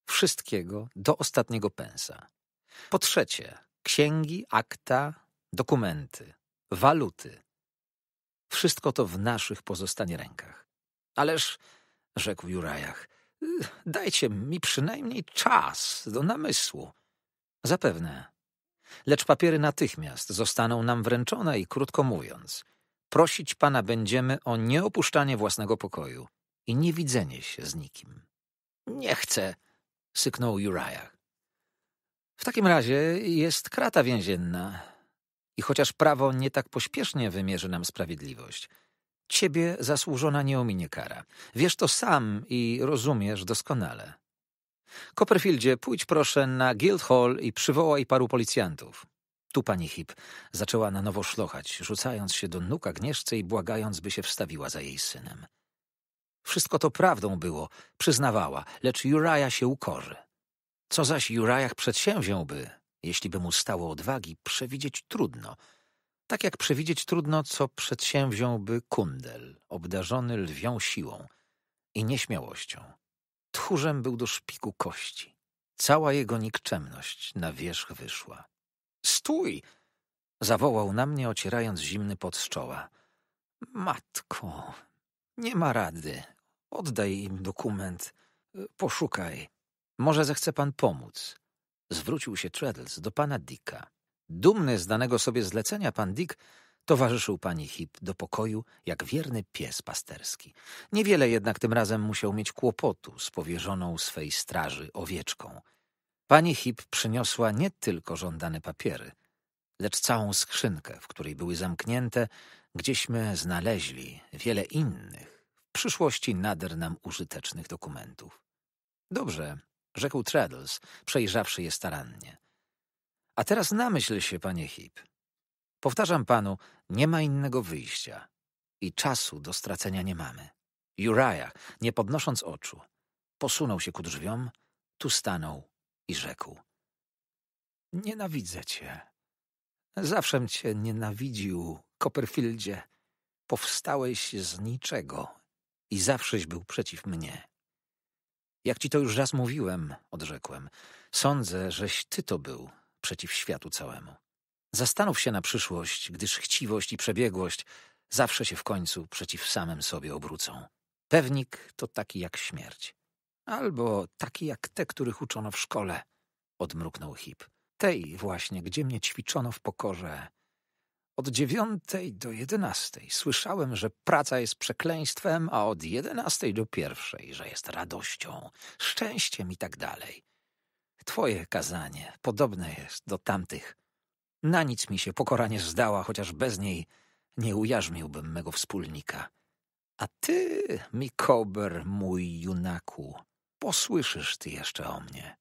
Wszystkiego do ostatniego pensa. Po trzecie, księgi, akta, dokumenty, waluty. Wszystko to w naszych pozostanie rękach. Ależ, rzekł Jurajach, dajcie mi przynajmniej czas do namysłu. Zapewne. Lecz papiery natychmiast zostaną nam wręczone i krótko mówiąc, prosić Pana będziemy o nieopuszczanie własnego pokoju i niewidzenie się z nikim. Nie chcę, syknął Uriah. W takim razie jest krata więzienna. I chociaż prawo nie tak pośpiesznie wymierzy nam sprawiedliwość, ciebie zasłużona nie ominie kara. Wiesz to sam i rozumiesz doskonale. Copperfieldzie, pójdź proszę na Guildhall i przywołaj paru policjantów. Tu pani Hip zaczęła na nowo szlochać, rzucając się do nóg Agnieszce i błagając, by się wstawiła za jej synem. Wszystko to prawdą było, przyznawała, lecz Juraja się ukorzy. Co zaś Jurajach przedsięwziąłby, jeśli by mu stało odwagi, przewidzieć trudno. Tak jak przewidzieć trudno, co przedsięwziąłby kundel, obdarzony lwią siłą i nieśmiałością. Tchórzem był do szpiku kości. Cała jego nikczemność na wierzch wyszła. Stój! Zawołał na mnie, ocierając zimny pot z czoła. Matko, nie ma rady. Oddaj im dokument. Poszukaj. Może zechce pan pomóc. Zwrócił się Treadles do pana Dicka. Dumny z danego sobie zlecenia, pan Dick towarzyszył pani Hip do pokoju jak wierny pies pasterski. Niewiele jednak tym razem musiał mieć kłopotu z powierzoną swej straży owieczką – Pani Hip przyniosła nie tylko żądane papiery, lecz całą skrzynkę, w której były zamknięte, gdzieśmy znaleźli wiele innych, w przyszłości nader nam użytecznych dokumentów. Dobrze, rzekł Traddles, przejrzawszy je starannie. A teraz namyśl się, panie Hip. Powtarzam panu, nie ma innego wyjścia i czasu do stracenia nie mamy. Uriah, nie podnosząc oczu, posunął się ku drzwiom, tu stanął i rzekł: Nienawidzę cię. Zawszem cię nienawidził, Copperfieldzie. Powstałeś z niczego i zawsześ był przeciw mnie. Jak ci to już raz mówiłem, odrzekłem, sądzę, żeś ty to był przeciw światu całemu. Zastanów się na przyszłość, gdyż chciwość i przebiegłość zawsze się w końcu przeciw samym sobie obrócą. Pewnik to taki jak śmierć. Albo takie jak te, których uczono w szkole, odmruknął Hip. Tej właśnie, gdzie mnie ćwiczono w pokorze. Od dziewiątej do jedenastej słyszałem, że praca jest przekleństwem, a od jedenastej do pierwszej, że jest radością, szczęściem i tak dalej. Twoje kazanie podobne jest do tamtych. Na nic mi się pokora nie zdała, chociaż bez niej nie ujarzmiłbym mego wspólnika. A ty, Mikober, mój junaku, posłyszysz ty jeszcze o mnie.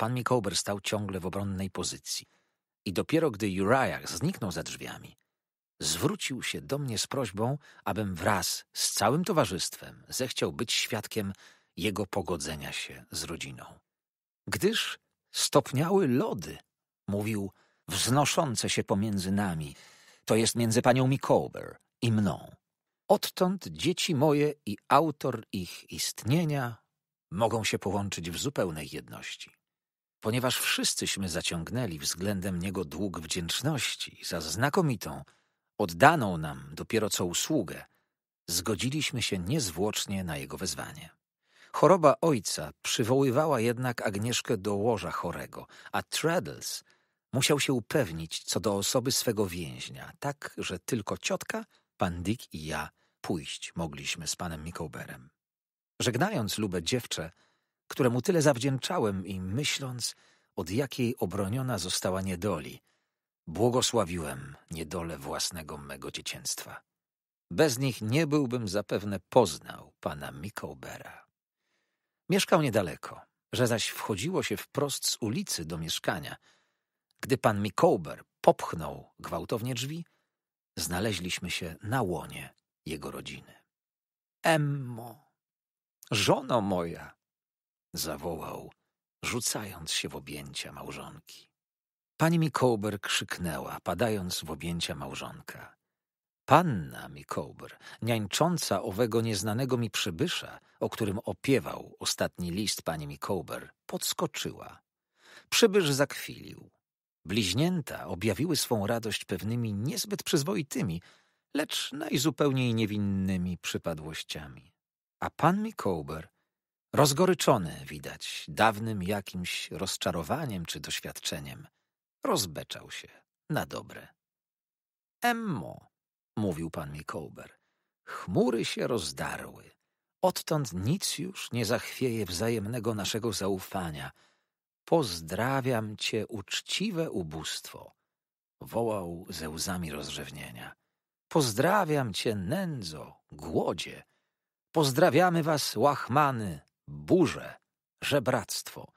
Pan Mikołber stał ciągle w obronnej pozycji i dopiero gdy Uriah zniknął za drzwiami, zwrócił się do mnie z prośbą, abym wraz z całym towarzystwem zechciał być świadkiem jego pogodzenia się z rodziną. Gdyż stopniały lody, mówił, wznoszące się pomiędzy nami, to jest między panią Mikołber i mną. Odtąd dzieci moje i autor ich istnienia mogą się połączyć w zupełnej jedności. Ponieważ wszyscyśmy zaciągnęli względem Niego dług wdzięczności za znakomitą, oddaną nam dopiero co usługę, zgodziliśmy się niezwłocznie na Jego wezwanie. Choroba ojca przywoływała jednak Agnieszkę do łoża chorego, a Traddles musiał się upewnić co do osoby swego więźnia, tak, że tylko ciotka, pan Dick i ja pójść mogliśmy z panem Mikołberem. Żegnając lubę dziewczę, któremu tyle zawdzięczałem i myśląc, od jakiej obroniona została niedoli, błogosławiłem niedolę własnego mego dzieciństwa. Bez nich nie byłbym zapewne poznał pana Mikołbera. Mieszkał niedaleko, że zaś wchodziło się wprost z ulicy do mieszkania. Gdy pan Mikołber popchnął gwałtownie drzwi, znaleźliśmy się na łonie jego rodziny. Emmo! Żono moja! zawołał, rzucając się w objęcia małżonki. Pani Mikołber krzyknęła, padając w objęcia małżonka. Panna Mikołber, niańcząca owego nieznanego mi przybysza, o którym opiewał ostatni list pani Mikołber, podskoczyła. Przybysz zakwilił. Bliźnięta objawiły swą radość pewnymi niezbyt przyzwoitymi, lecz najzupełniej niewinnymi przypadłościami. A pan Mikołber, rozgoryczony widać dawnym jakimś rozczarowaniem czy doświadczeniem, rozbeczał się na dobre. Emmo, mówił pan Mikołber, chmury się rozdarły. Odtąd nic już nie zachwieje wzajemnego naszego zaufania. Pozdrawiam cię, uczciwe ubóstwo, wołał ze łzami rozrzewnienia. Pozdrawiam cię, nędzo, głodzie, Pozdrawiamy was, łachmany, burze, żebractwo.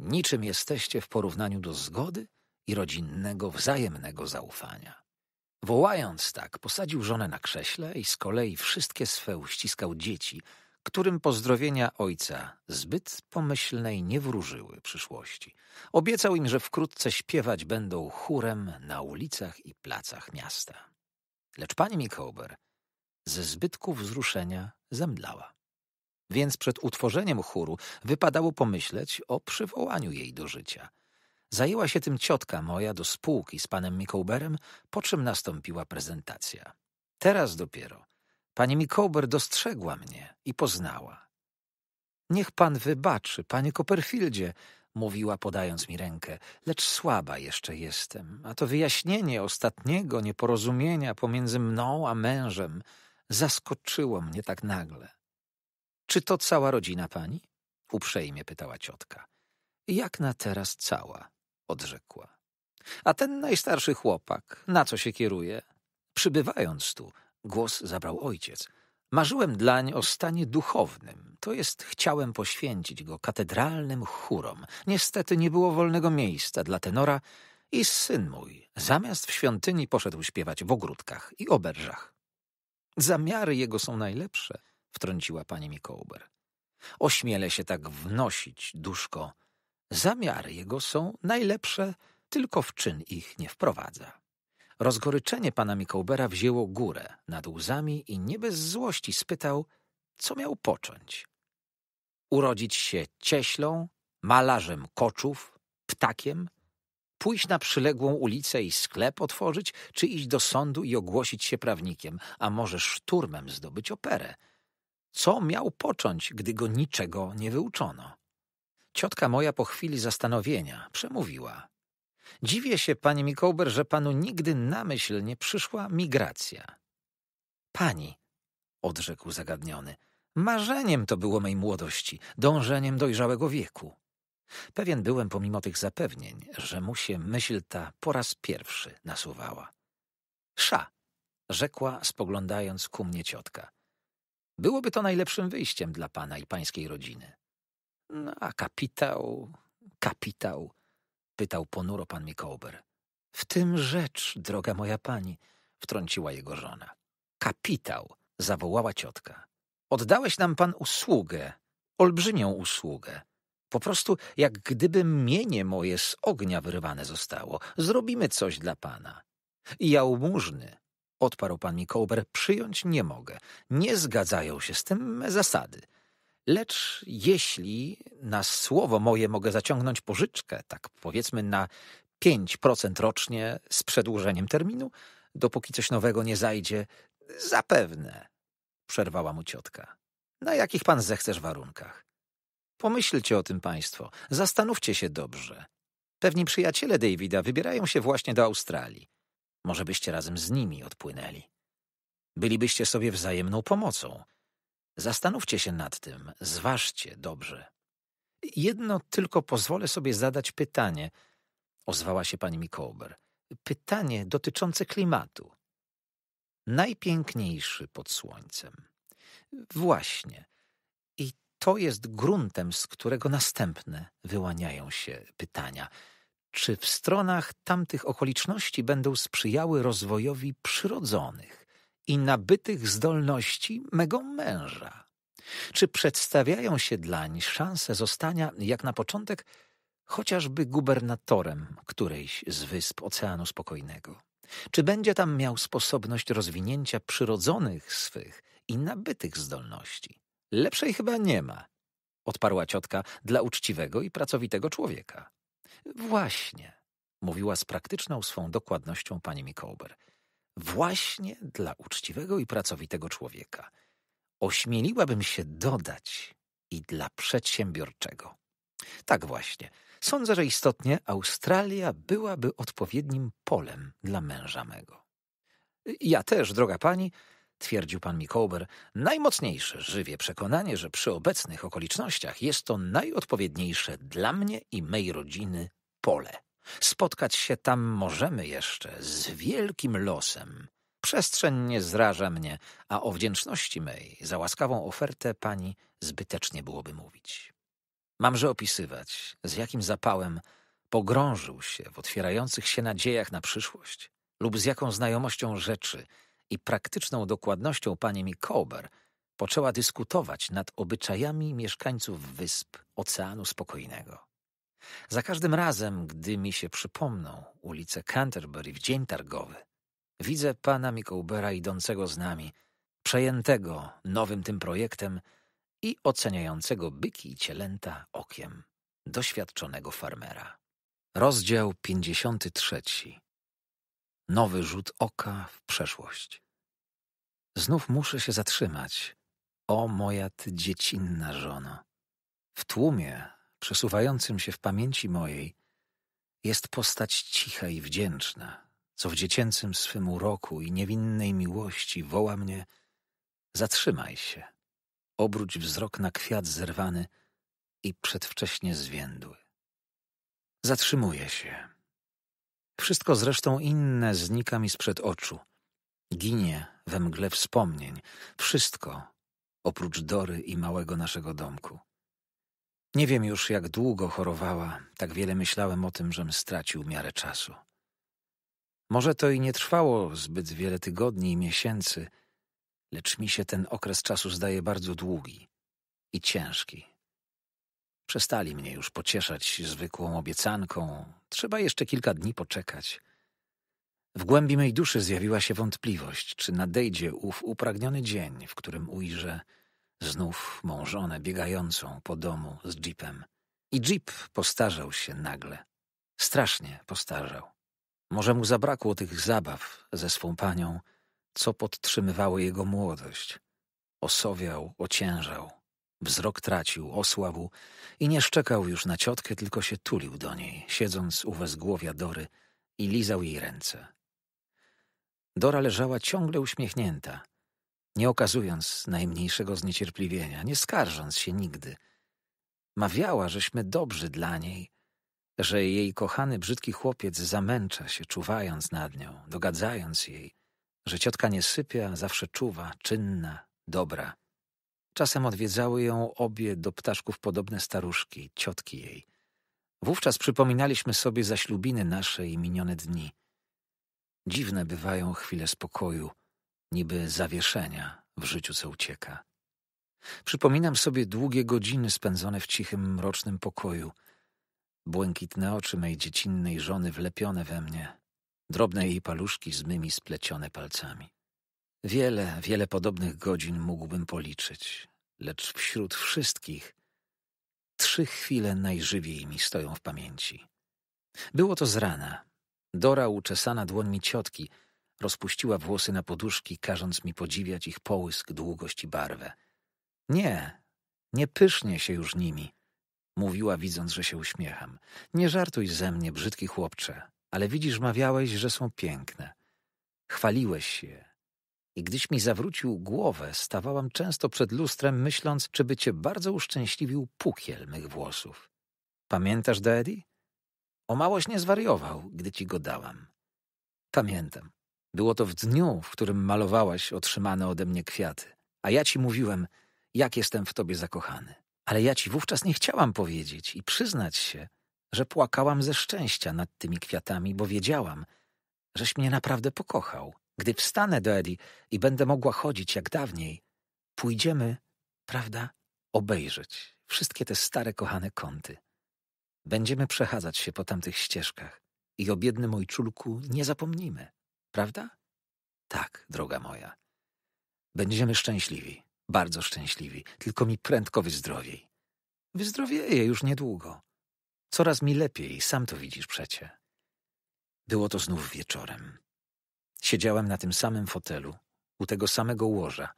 Niczym jesteście w porównaniu do zgody i rodzinnego, wzajemnego zaufania. Wołając tak, posadził żonę na krześle i z kolei wszystkie swe uściskał dzieci, którym pozdrowienia ojca zbyt pomyślnej nie wróżyły przyszłości. Obiecał im, że wkrótce śpiewać będą chórem na ulicach i placach miasta. Lecz pani Mikober ze zbytku wzruszenia zemdlała. Więc przed utworzeniem chóru wypadało pomyśleć o przywołaniu jej do życia. Zajęła się tym ciotka moja do spółki z panem Mikołberem, po czym nastąpiła prezentacja. Teraz dopiero. Pani Mikołber dostrzegła mnie i poznała. Niech pan wybaczy, panie Copperfieldzie, mówiła podając mi rękę, lecz słaba jeszcze jestem, a to wyjaśnienie ostatniego nieporozumienia pomiędzy mną a mężem – zaskoczyło mnie tak nagle. Czy to cała rodzina pani? uprzejmie pytała ciotka. Jak na teraz cała, odrzekła. A ten najstarszy chłopak, na co się kieruje? Przybywając tu, głos zabrał ojciec. Marzyłem dlań o stanie duchownym, to jest chciałem poświęcić go katedralnym chórom. Niestety nie było wolnego miejsca dla tenora i syn mój zamiast w świątyni poszedł śpiewać w ogródkach i oberżach. Zamiary jego są najlepsze, wtrąciła pani Mikołber. Ośmielę się tak wnosić, duszko. Zamiary jego są najlepsze, tylko w czyn ich nie wprowadza. Rozgoryczenie pana Mikołbera wzięło górę nad łzami i nie bez złości spytał, co miał począć. Urodzić się cieślą, malarzem koczów, ptakiem – pójść na przyległą ulicę i sklep otworzyć, czy iść do sądu i ogłosić się prawnikiem, a może szturmem zdobyć operę. Co miał począć, gdy go niczego nie wyuczono? Ciotka moja po chwili zastanowienia przemówiła. Dziwię się, panie Mikołber, że panu nigdy na myśl nie przyszła migracja. Pani, odrzekł zagadniony, marzeniem to było mej młodości, dążeniem dojrzałego wieku. Pewien byłem pomimo tych zapewnień, że mu się myśl ta po raz pierwszy nasuwała. Sza! rzekła, spoglądając ku mnie ciotka. Byłoby to najlepszym wyjściem dla pana i pańskiej rodziny. No, a kapitał, kapitał, pytał ponuro pan Mikołber. W tym rzecz, droga moja pani, wtrąciła jego żona. Kapitał, zawołała ciotka. Oddałeś nam pan usługę, olbrzymią usługę. Po prostu jak gdyby mienie moje z ognia wyrwane zostało. Zrobimy coś dla pana. jałmużny, odparł pan Mikołber, przyjąć nie mogę. Nie zgadzają się z tym zasady. Lecz jeśli na słowo moje mogę zaciągnąć pożyczkę, tak powiedzmy na 5% rocznie z przedłużeniem terminu, dopóki coś nowego nie zajdzie, zapewne, przerwała mu ciotka. Na jakich pan zechcesz warunkach? Pomyślcie o tym Państwo, zastanówcie się dobrze. Pewni przyjaciele Davida wybierają się właśnie do Australii. Może byście razem z nimi odpłynęli. Bylibyście sobie wzajemną pomocą. Zastanówcie się nad tym, zważcie dobrze. Jedno tylko pozwolę sobie zadać pytanie, ozwała się pani Mikołber. Pytanie dotyczące klimatu. Najpiękniejszy pod słońcem. Właśnie. I to jest gruntem, z którego następne wyłaniają się pytania. Czy w stronach tamtych okoliczności będą sprzyjały rozwojowi przyrodzonych i nabytych zdolności mego męża? Czy przedstawiają się dlań szanse zostania, jak na początek, chociażby gubernatorem którejś z wysp Oceanu Spokojnego? Czy będzie tam miał sposobność rozwinięcia przyrodzonych swych i nabytych zdolności? Lepszej chyba nie ma, odparła ciotka dla uczciwego i pracowitego człowieka. Właśnie, mówiła z praktyczną swą dokładnością pani Mikołber. Właśnie dla uczciwego i pracowitego człowieka. Ośmieliłabym się dodać i dla przedsiębiorczego. Tak właśnie. Sądzę, że istotnie Australia byłaby odpowiednim polem dla męża mego. Ja też, droga pani, twierdził pan Mikołber, najmocniejsze żywie przekonanie, że przy obecnych okolicznościach jest to najodpowiedniejsze dla mnie i mej rodziny pole. Spotkać się tam możemy jeszcze z wielkim losem. Przestrzeń nie zraża mnie, a o wdzięczności mej za łaskawą ofertę pani zbytecznie byłoby mówić. Mamże opisywać, z jakim zapałem pogrążył się w otwierających się nadziejach na przyszłość lub z jaką znajomością rzeczy – i praktyczną dokładnością pani Mikober poczęła dyskutować nad obyczajami mieszkańców wysp Oceanu Spokojnego. Za każdym razem, gdy mi się przypomną ulice Canterbury w dzień targowy, widzę pana Mikołbera idącego z nami, przejętego nowym tym projektem i oceniającego byki i cielęta okiem doświadczonego farmera. Rozdział 53 Nowy rzut oka w przeszłość. Znów muszę się zatrzymać. O moja ty dziecinna żono. W tłumie, przesuwającym się w pamięci mojej, jest postać cicha i wdzięczna, co w dziecięcym swym uroku i niewinnej miłości woła mnie Zatrzymaj się. Obróć wzrok na kwiat zerwany i przedwcześnie zwiędły. Zatrzymuje się wszystko zresztą inne znika mi sprzed oczu. Ginie we mgle wspomnień. Wszystko, oprócz Dory i małego naszego domku. Nie wiem już, jak długo chorowała, tak wiele myślałem o tym, żem stracił miarę czasu. Może to i nie trwało zbyt wiele tygodni i miesięcy, lecz mi się ten okres czasu zdaje bardzo długi i ciężki. Przestali mnie już pocieszać zwykłą obiecanką. Trzeba jeszcze kilka dni poczekać. W głębi mej duszy zjawiła się wątpliwość, czy nadejdzie ów upragniony dzień, w którym ujrzę znów mą żonę biegającą po domu z jeepem. I jeep postarzał się nagle. Strasznie postarzał. Może mu zabrakło tych zabaw ze swą panią, co podtrzymywało jego młodość. Osowiał, ociężał, Wzrok tracił, osłabł i nie szczekał już na ciotkę, tylko się tulił do niej, siedząc u wezgłowia Dory i lizał jej ręce. Dora leżała ciągle uśmiechnięta, nie okazując najmniejszego zniecierpliwienia, nie skarżąc się nigdy. Mawiała, żeśmy dobrzy dla niej, że jej kochany brzydki chłopiec zamęcza się, czuwając nad nią, dogadzając jej, że ciotka nie sypia, zawsze czuwa, czynna, dobra – Czasem odwiedzały ją obie do ptaszków podobne staruszki, ciotki jej. Wówczas przypominaliśmy sobie zaślubiny nasze i minione dni. Dziwne bywają chwile spokoju, niby zawieszenia w życiu, co ucieka. Przypominam sobie długie godziny spędzone w cichym, mrocznym pokoju. Błękitne oczy mej dziecinnej żony wlepione we mnie, drobne jej paluszki z mymi splecione palcami. Wiele, wiele podobnych godzin mógłbym policzyć, lecz wśród wszystkich trzy chwile najżywiej mi stoją w pamięci. Było to z rana. Dora uczesana dłońmi ciotki rozpuściła włosy na poduszki, każąc mi podziwiać ich połysk, długość i barwę. Nie, nie pysznie się już nimi, mówiła widząc, że się uśmiecham. Nie żartuj ze mnie, brzydki chłopcze, ale widzisz, mawiałeś, że są piękne. Chwaliłeś się, i gdyś mi zawrócił głowę, stawałam często przed lustrem, myśląc, czy by cię bardzo uszczęśliwił pukiel mych włosów. Pamiętasz, Daddy? O małoś nie zwariował, gdy ci go dałam. Pamiętam. Było to w dniu, w którym malowałaś otrzymane ode mnie kwiaty, a ja ci mówiłem, jak jestem w tobie zakochany. Ale ja ci wówczas nie chciałam powiedzieć i przyznać się, że płakałam ze szczęścia nad tymi kwiatami, bo wiedziałam, żeś mnie naprawdę pokochał. Gdy wstanę do Eli i będę mogła chodzić jak dawniej, pójdziemy, prawda, obejrzeć wszystkie te stare kochane kąty. Będziemy przechadzać się po tamtych ścieżkach i o biednym ojczulku nie zapomnimy, prawda? Tak, droga moja. Będziemy szczęśliwi, bardzo szczęśliwi, tylko mi prędko wyzdrowiej. Wyzdrowieję już niedługo. Coraz mi lepiej, sam to widzisz przecie. Było to znów wieczorem. Siedziałem na tym samym fotelu, u tego samego łoża.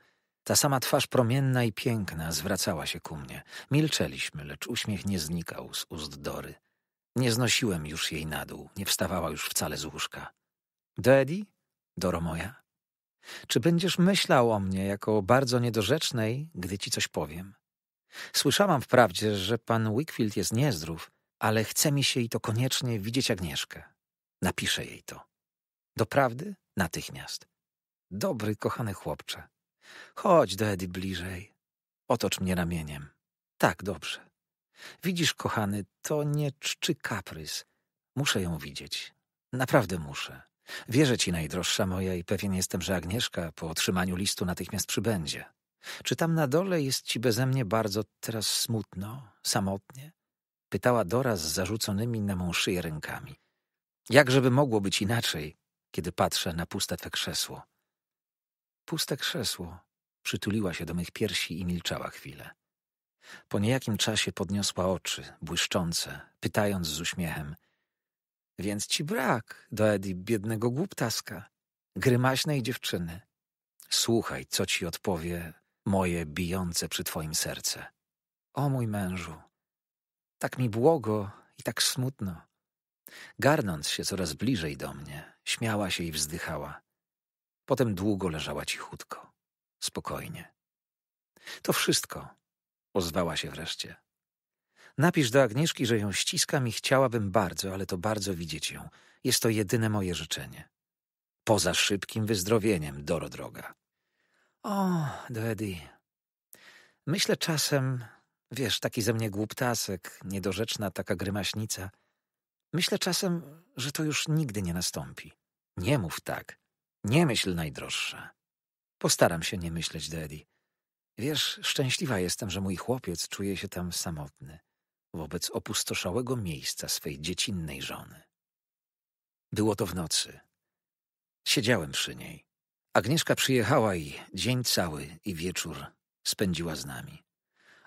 Ta sama twarz promienna i piękna zwracała się ku mnie. Milczeliśmy, lecz uśmiech nie znikał z ust Dory. Nie znosiłem już jej na dół, nie wstawała już wcale z łóżka. Daddy? Doro moja? Czy będziesz myślał o mnie jako bardzo niedorzecznej, gdy ci coś powiem? Słyszałam wprawdzie, że pan Wickfield jest niezdrów, ale chce mi się i to koniecznie widzieć Agnieszkę. Napiszę jej to. Doprawdy? Natychmiast. Dobry, kochany chłopcze. Chodź do Edy bliżej. Otocz mnie ramieniem. Tak, dobrze. Widzisz, kochany, to nie czczy kaprys. Muszę ją widzieć. Naprawdę muszę. Wierzę ci, najdroższa moja, i pewien jestem, że Agnieszka po otrzymaniu listu natychmiast przybędzie. Czy tam na dole jest ci bezemnie bardzo teraz smutno, samotnie? Pytała Dora z zarzuconymi na mą szyję rękami. Jak żeby mogło być inaczej, kiedy patrzę na puste twe krzesło. Puste krzesło przytuliła się do mych piersi i milczała chwilę. Po niejakim czasie podniosła oczy, błyszczące, pytając z uśmiechem. Więc ci brak, Doedi, biednego głuptaska, grymaśnej dziewczyny. Słuchaj, co ci odpowie moje bijące przy twoim serce. O mój mężu, tak mi błogo i tak smutno garnąc się coraz bliżej do mnie, śmiała się i wzdychała. Potem długo leżała cichutko, spokojnie. To wszystko, ozwała się wreszcie. Napisz do Agnieszki, że ją ściskam i chciałabym bardzo, ale to bardzo widzieć ją. Jest to jedyne moje życzenie. Poza szybkim wyzdrowieniem, Doro droga. O, Doedy. Myślę czasem, wiesz, taki ze mnie głuptasek, niedorzeczna taka grymaśnica – Myślę czasem, że to już nigdy nie nastąpi. Nie mów tak. Nie myśl najdroższa. Postaram się nie myśleć, Daddy. Wiesz, szczęśliwa jestem, że mój chłopiec czuje się tam samotny wobec opustoszałego miejsca swej dziecinnej żony. Było to w nocy. Siedziałem przy niej. Agnieszka przyjechała i dzień cały i wieczór spędziła z nami.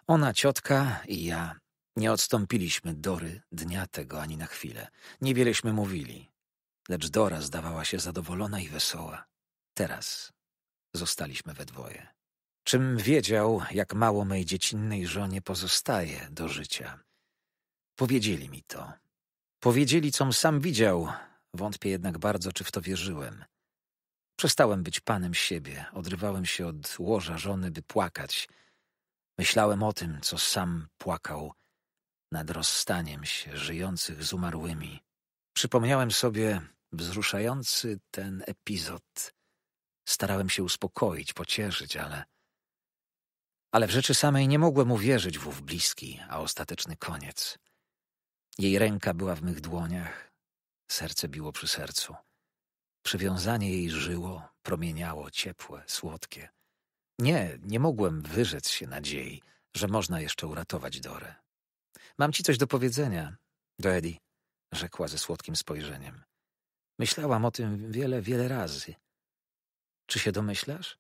Ona, ciotka i ja nie odstąpiliśmy Dory dnia tego ani na chwilę. Niewieleśmy mówili, lecz Dora zdawała się zadowolona i wesoła. Teraz zostaliśmy we dwoje. Czym wiedział, jak mało mej dziecinnej żonie pozostaje do życia. Powiedzieli mi to. Powiedzieli, com sam widział, wątpię jednak bardzo, czy w to wierzyłem. Przestałem być panem siebie, odrywałem się od łoża żony, by płakać. Myślałem o tym, co sam płakał nad rozstaniem się żyjących z umarłymi. Przypomniałem sobie wzruszający ten epizod. Starałem się uspokoić, pocieszyć, ale. Ale w rzeczy samej nie mogłem uwierzyć w ów bliski, a ostateczny koniec. Jej ręka była w mych dłoniach, serce biło przy sercu. Przywiązanie jej żyło, promieniało, ciepłe, słodkie. Nie, nie mogłem wyrzec się nadziei, że można jeszcze uratować Dorę. Mam ci coś do powiedzenia, do Eddie, rzekła ze słodkim spojrzeniem. Myślałam o tym wiele, wiele razy. Czy się domyślasz?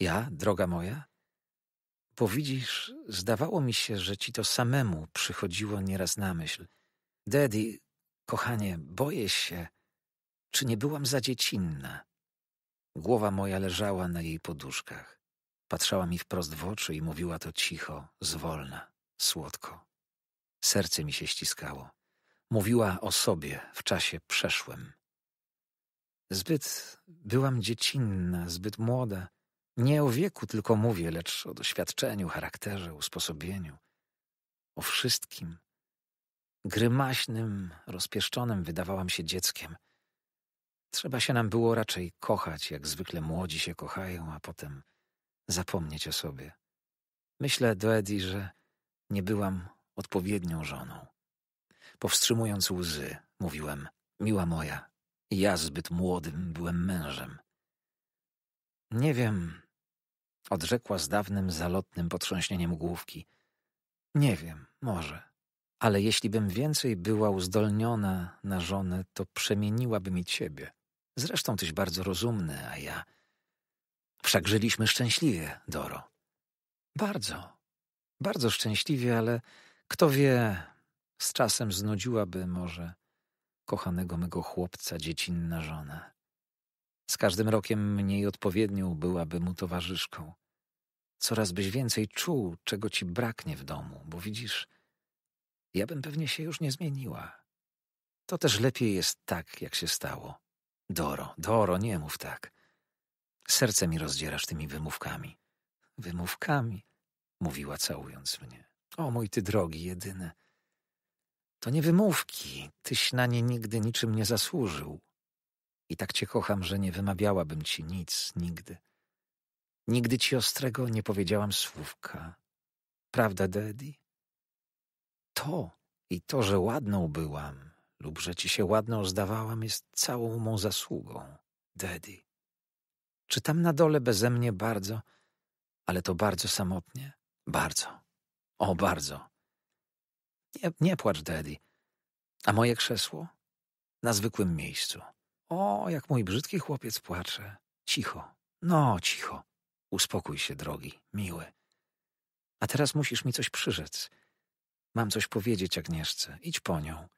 Ja, droga moja? Bo widzisz, zdawało mi się, że ci to samemu przychodziło nieraz na myśl. Daddy, kochanie, boję się, czy nie byłam za dziecinna. Głowa moja leżała na jej poduszkach. Patrzała mi wprost w oczy i mówiła to cicho, zwolna, słodko. Serce mi się ściskało. Mówiła o sobie w czasie przeszłym. Zbyt byłam dziecinna, zbyt młoda. Nie o wieku tylko mówię, lecz o doświadczeniu, charakterze, usposobieniu. O wszystkim. Grymaśnym, rozpieszczonym wydawałam się dzieckiem. Trzeba się nam było raczej kochać, jak zwykle młodzi się kochają, a potem zapomnieć o sobie. Myślę do Edi, że nie byłam odpowiednią żoną. Powstrzymując łzy, mówiłem: Miła moja, ja zbyt młodym byłem mężem. Nie wiem, odrzekła z dawnym, zalotnym potrząśnieniem główki. Nie wiem, może, ale jeśli bym więcej była uzdolniona na żonę, to przemieniłabym i ciebie. Zresztą tyś bardzo rozumny, a ja. Wszak żyliśmy szczęśliwie, Doro. Bardzo, bardzo szczęśliwie, ale kto wie, z czasem znudziłaby może kochanego mego chłopca dziecinna żona. Z każdym rokiem mniej odpowiednią byłaby mu towarzyszką. Coraz byś więcej czuł, czego ci braknie w domu, bo widzisz, ja bym pewnie się już nie zmieniła. To też lepiej jest tak, jak się stało. Doro, Doro, nie mów tak. Serce mi rozdzierasz tymi wymówkami. Wymówkami, mówiła całując mnie. O mój ty drogi jedyny. To nie wymówki, tyś na nie nigdy niczym nie zasłużył. I tak cię kocham, że nie wymawiałabym ci nic nigdy. Nigdy ci ostrego nie powiedziałam słówka. Prawda, Daddy? To i to, że ładną byłam lub że ci się ładną zdawałam, jest całą mą zasługą, Daddy. Czy tam na dole bezemnie bardzo, ale to bardzo samotnie? Bardzo. O, bardzo. Nie, nie płacz, Daddy. A moje krzesło? Na zwykłym miejscu. O, jak mój brzydki chłopiec płacze. Cicho. No, cicho. Uspokój się, drogi, miły. A teraz musisz mi coś przyrzec. Mam coś powiedzieć Agnieszce. Idź po nią.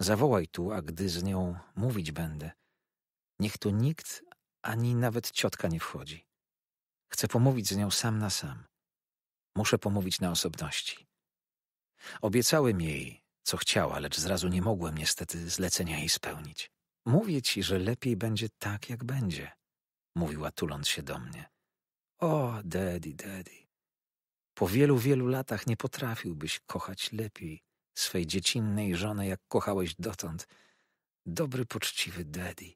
Zawołaj tu, a gdy z nią mówić będę. Niech tu nikt, ani nawet ciotka nie wchodzi. Chcę pomówić z nią sam na sam. Muszę pomówić na osobności. Obiecałem jej, co chciała, lecz zrazu nie mogłem niestety zlecenia jej spełnić. Mówię ci, że lepiej będzie tak, jak będzie, mówiła tuląc się do mnie. O, daddy, daddy. Po wielu, wielu latach nie potrafiłbyś kochać lepiej swej dziecinnej żony, jak kochałeś dotąd. Dobry, poczciwy daddy.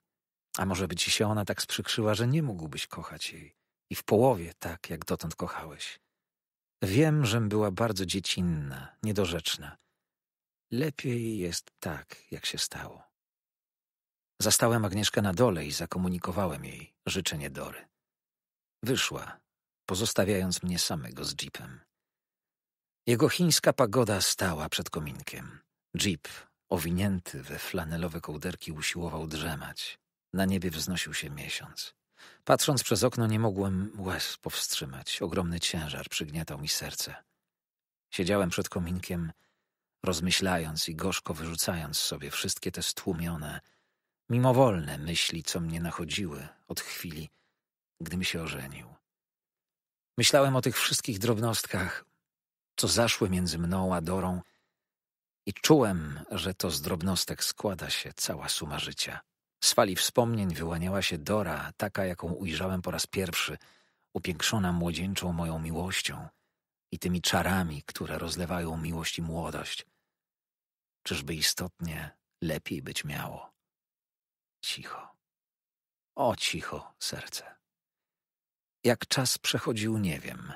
A może by ci się ona tak sprzykrzyła, że nie mógłbyś kochać jej i w połowie tak, jak dotąd kochałeś. Wiem, żem była bardzo dziecinna, niedorzeczna. Lepiej jest tak, jak się stało. Zastałem Agnieszkę na dole i zakomunikowałem jej życzenie Dory. Wyszła, pozostawiając mnie samego z jeepem. Jego chińska pagoda stała przed kominkiem. Jeep, owinięty we flanelowe kołderki, usiłował drzemać. Na niebie wznosił się miesiąc. Patrząc przez okno, nie mogłem łez powstrzymać. Ogromny ciężar przygniatał mi serce. Siedziałem przed kominkiem, rozmyślając i gorzko wyrzucając sobie wszystkie te stłumione, mimowolne myśli, co mnie nachodziły od chwili, gdym się ożenił. Myślałem o tych wszystkich drobnostkach, co zaszły między mną a Dorą i czułem, że to z drobnostek składa się cała suma życia. Z fali wspomnień wyłaniała się Dora, taka jaką ujrzałem po raz pierwszy, upiększona młodzieńczą moją miłością i tymi czarami, które rozlewają miłość i młodość. Czyżby istotnie lepiej być miało? Cicho. O cicho, serce. Jak czas przechodził, nie wiem.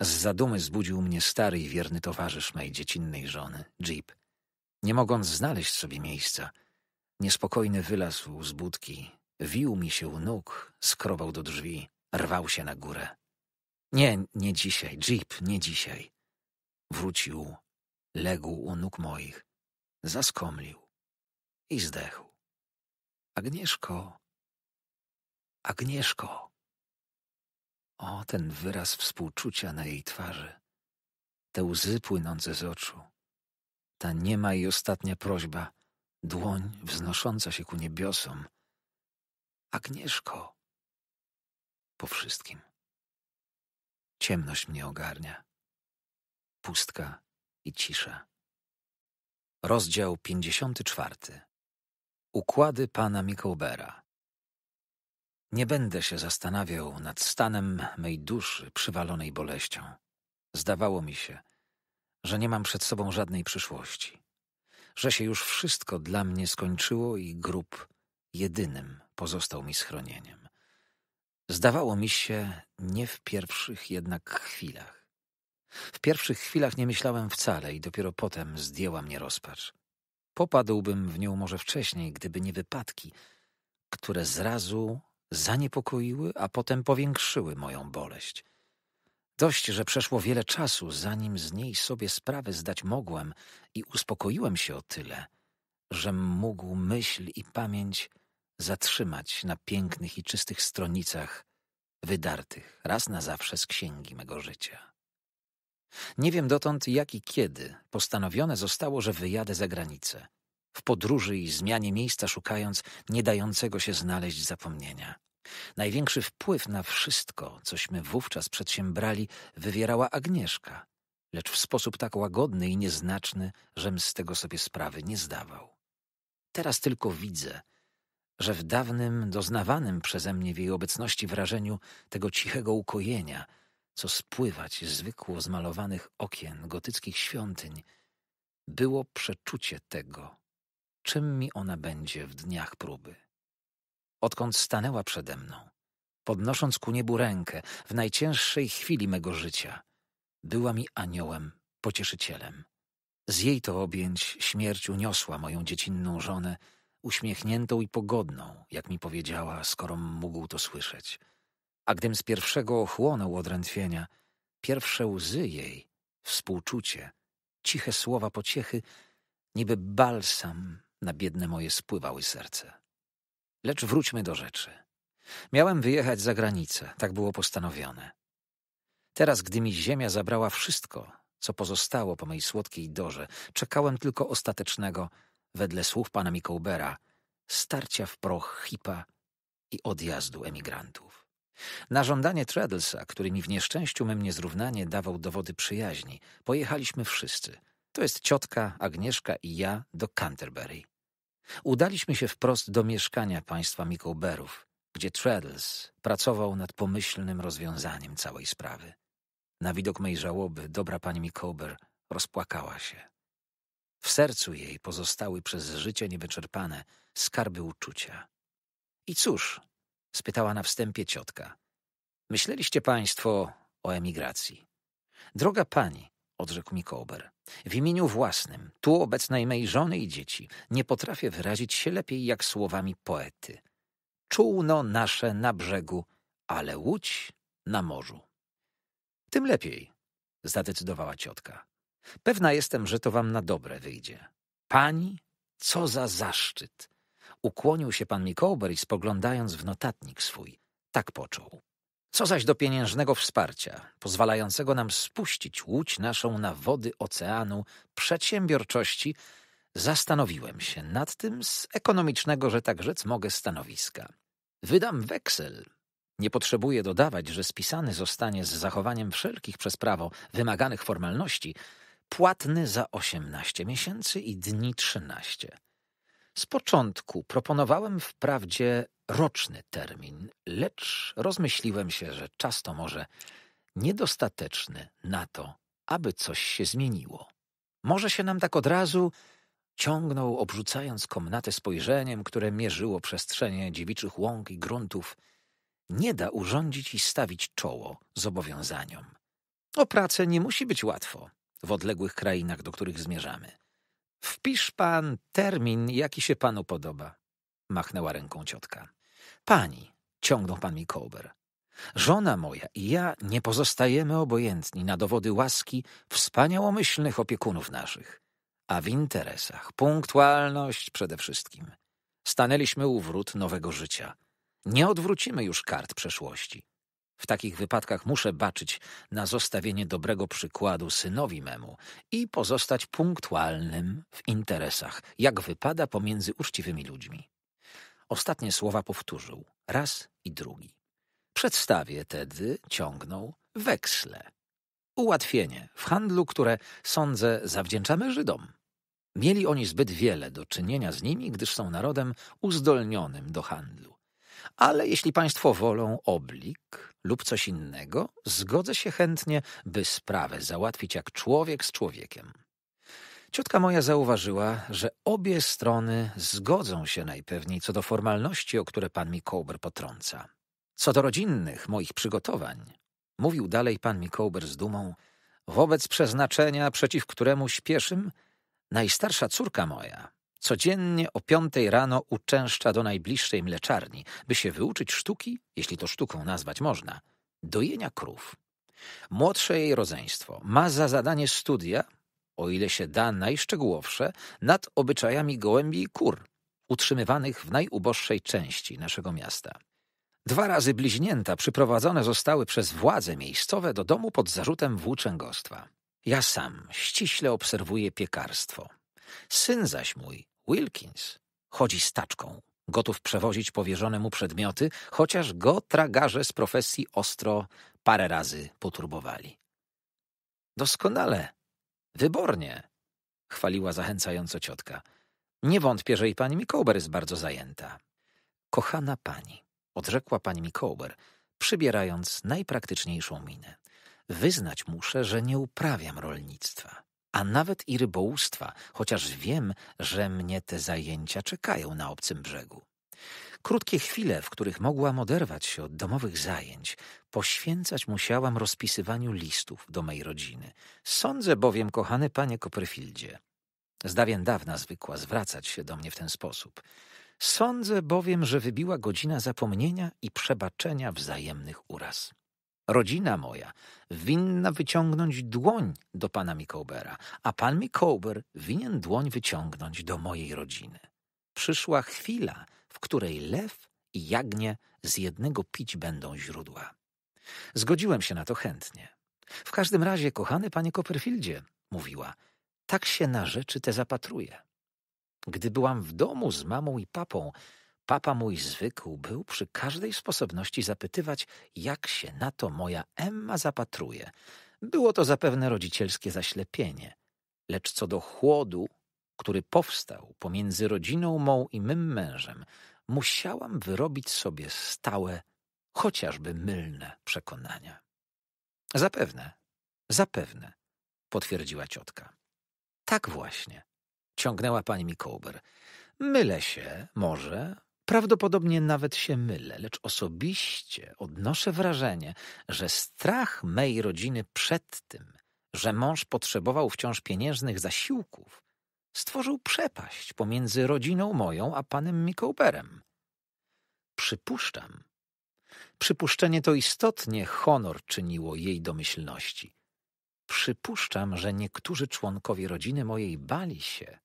Z zadumy zbudził mnie stary i wierny towarzysz mej dziecinnej żony, Jeep. Nie mogąc znaleźć sobie miejsca – Niespokojny wylazł z budki, wił mi się u nóg, skrobał do drzwi, rwał się na górę. Nie, nie dzisiaj, Jeep, nie dzisiaj. Wrócił, legł u nóg moich, zaskomlił i zdechł. Agnieszko, Agnieszko. O, ten wyraz współczucia na jej twarzy, te łzy płynące z oczu, ta niema i ostatnia prośba — dłoń wznosząca się ku niebiosom. Agnieszko! Po wszystkim. Ciemność mnie ogarnia. Pustka i cisza. Rozdział 54. Układy pana Mikołbera. Nie będę się zastanawiał nad stanem mej duszy przywalonej boleścią. Zdawało mi się, że nie mam przed sobą żadnej przyszłości że się już wszystko dla mnie skończyło i grób jedynym pozostał mi schronieniem. Zdawało mi się nie w pierwszych jednak chwilach. W pierwszych chwilach nie myślałem wcale i dopiero potem zdjęła mnie rozpacz. Popadłbym w nią może wcześniej, gdyby nie wypadki, które zrazu zaniepokoiły, a potem powiększyły moją boleść – Dość, że przeszło wiele czasu, zanim z niej sobie sprawę zdać mogłem i uspokoiłem się o tyle, że mógł myśl i pamięć zatrzymać na pięknych i czystych stronicach, wydartych raz na zawsze z księgi mego życia. Nie wiem dotąd, jak i kiedy postanowione zostało, że wyjadę za granicę, w podróży i zmianie miejsca szukając nie dającego się znaleźć zapomnienia. Największy wpływ na wszystko, cośmy wówczas przedsiębrali, wywierała Agnieszka, lecz w sposób tak łagodny i nieznaczny, żem z tego sobie sprawy nie zdawał. Teraz tylko widzę, że w dawnym, doznawanym przeze mnie w jej obecności wrażeniu tego cichego ukojenia, co spływać zwykło z malowanych okien gotyckich świątyń, było przeczucie tego, czym mi ona będzie w dniach próby odkąd stanęła przede mną, podnosząc ku niebu rękę w najcięższej chwili mego życia. Była mi aniołem, pocieszycielem. Z jej to objęć śmierć uniosła moją dziecinną żonę, uśmiechniętą i pogodną, jak mi powiedziała, skoro mógł to słyszeć. A gdym z pierwszego ochłonął odrętwienia, pierwsze łzy jej, współczucie, ciche słowa pociechy, niby balsam na biedne moje spływały serce. Lecz wróćmy do rzeczy. Miałem wyjechać za granicę, tak było postanowione. Teraz, gdy mi ziemia zabrała wszystko, co pozostało po mojej słodkiej dorze, czekałem tylko ostatecznego, wedle słów pana Mikołbera, starcia w proch hipa i odjazdu emigrantów. Na żądanie Treadlesa, który mi w nieszczęściu mnie niezrównanie dawał dowody przyjaźni, pojechaliśmy wszyscy. To jest ciotka, Agnieszka i ja do Canterbury. Udaliśmy się wprost do mieszkania państwa Mikołberów, gdzie Treadles pracował nad pomyślnym rozwiązaniem całej sprawy. Na widok mej żałoby dobra pani Mikołber rozpłakała się. W sercu jej pozostały przez życie niewyczerpane skarby uczucia. I cóż, spytała na wstępie ciotka. Myśleliście państwo o emigracji. Droga pani, odrzekł Mikołber. W imieniu własnym, tu obecnej mej żony i dzieci, nie potrafię wyrazić się lepiej jak słowami poety. Czółno nasze na brzegu, ale łódź na morzu. Tym lepiej, zadecydowała ciotka. Pewna jestem, że to wam na dobre wyjdzie. Pani, co za zaszczyt! Ukłonił się pan Mikołber i spoglądając w notatnik swój, tak począł. Co zaś do pieniężnego wsparcia, pozwalającego nam spuścić łódź naszą na wody oceanu przedsiębiorczości, zastanowiłem się nad tym z ekonomicznego, że tak rzec mogę, stanowiska. Wydam weksel. Nie potrzebuję dodawać, że spisany zostanie z zachowaniem wszelkich przez prawo wymaganych formalności, płatny za 18 miesięcy i dni 13. Z początku proponowałem wprawdzie roczny termin, lecz rozmyśliłem się, że czas to może niedostateczny na to, aby coś się zmieniło. Może się nam tak od razu ciągnął, obrzucając komnatę spojrzeniem, które mierzyło przestrzenie dziewiczych łąk i gruntów, nie da urządzić i stawić czoło zobowiązaniom. O pracę nie musi być łatwo w odległych krainach, do których zmierzamy. Wpisz pan termin, jaki się panu podoba. Machnęła ręką ciotka. Pani, ciągnął pan mi Żona moja i ja nie pozostajemy obojętni na dowody łaski wspaniałomyślnych opiekunów naszych. A w interesach punktualność przede wszystkim. Stanęliśmy u wrót nowego życia. Nie odwrócimy już kart przeszłości. W takich wypadkach muszę baczyć na zostawienie dobrego przykładu synowi memu i pozostać punktualnym w interesach, jak wypada pomiędzy uczciwymi ludźmi. Ostatnie słowa powtórzył raz i drugi. Przedstawię tedy ciągnął weksle. Ułatwienie w handlu, które sądzę zawdzięczamy Żydom. Mieli oni zbyt wiele do czynienia z nimi, gdyż są narodem uzdolnionym do handlu. Ale jeśli państwo wolą oblik, lub coś innego, zgodzę się chętnie, by sprawę załatwić jak człowiek z człowiekiem. Ciotka moja zauważyła, że obie strony zgodzą się najpewniej co do formalności, o które pan Mikołber potrąca. Co do rodzinnych moich przygotowań, mówił dalej pan Mikołber z dumą, wobec przeznaczenia, przeciw któremu śpieszym, najstarsza córka moja, Codziennie o piątej rano uczęszcza do najbliższej mleczarni, by się wyuczyć sztuki, jeśli to sztuką nazwać można, dojenia krów. Młodsze jej rodzeństwo ma za zadanie studia, o ile się da najszczegółowsze, nad obyczajami gołębi i kur, utrzymywanych w najuboższej części naszego miasta. Dwa razy bliźnięta przyprowadzone zostały przez władze miejscowe do domu pod zarzutem włóczęgostwa. Ja sam ściśle obserwuję piekarstwo. Syn zaś mój Wilkins chodzi staczką, gotów przewozić powierzone mu przedmioty, chociaż go tragarze z profesji ostro parę razy poturbowali. Doskonale, wybornie, chwaliła zachęcająco ciotka. Nie wątpię, że i pani Mikołber jest bardzo zajęta. Kochana pani, odrzekła pani Mikołber, przybierając najpraktyczniejszą minę. Wyznać muszę, że nie uprawiam rolnictwa a nawet i rybołówstwa, chociaż wiem, że mnie te zajęcia czekają na obcym brzegu. Krótkie chwile, w których mogłam oderwać się od domowych zajęć, poświęcać musiałam rozpisywaniu listów do mej rodziny. Sądzę bowiem, kochany panie Copperfieldzie, z dawien dawna zwykła zwracać się do mnie w ten sposób. Sądzę bowiem, że wybiła godzina zapomnienia i przebaczenia wzajemnych uraz rodzina moja winna wyciągnąć dłoń do pana Mikołbera, a pan Mikołber winien dłoń wyciągnąć do mojej rodziny. Przyszła chwila, w której lew i jagnie z jednego pić będą źródła. Zgodziłem się na to chętnie. W każdym razie, kochany panie Copperfieldzie, mówiła, tak się na rzeczy te zapatruję. Gdy byłam w domu z mamą i papą, Papa mój zwykł był przy każdej sposobności zapytywać, jak się na to moja Emma zapatruje. Było to zapewne rodzicielskie zaślepienie. Lecz co do chłodu, który powstał pomiędzy rodziną mą i mym mężem, musiałam wyrobić sobie stałe, chociażby mylne przekonania. Zapewne, zapewne, potwierdziła ciotka. Tak właśnie, ciągnęła pani Mikołber. Mylę się, może, Prawdopodobnie nawet się mylę, lecz osobiście odnoszę wrażenie, że strach mej rodziny przed tym, że mąż potrzebował wciąż pieniężnych zasiłków, stworzył przepaść pomiędzy rodziną moją a panem Mikołberem. Przypuszczam. Przypuszczenie to istotnie honor czyniło jej domyślności. Przypuszczam, że niektórzy członkowie rodziny mojej bali się,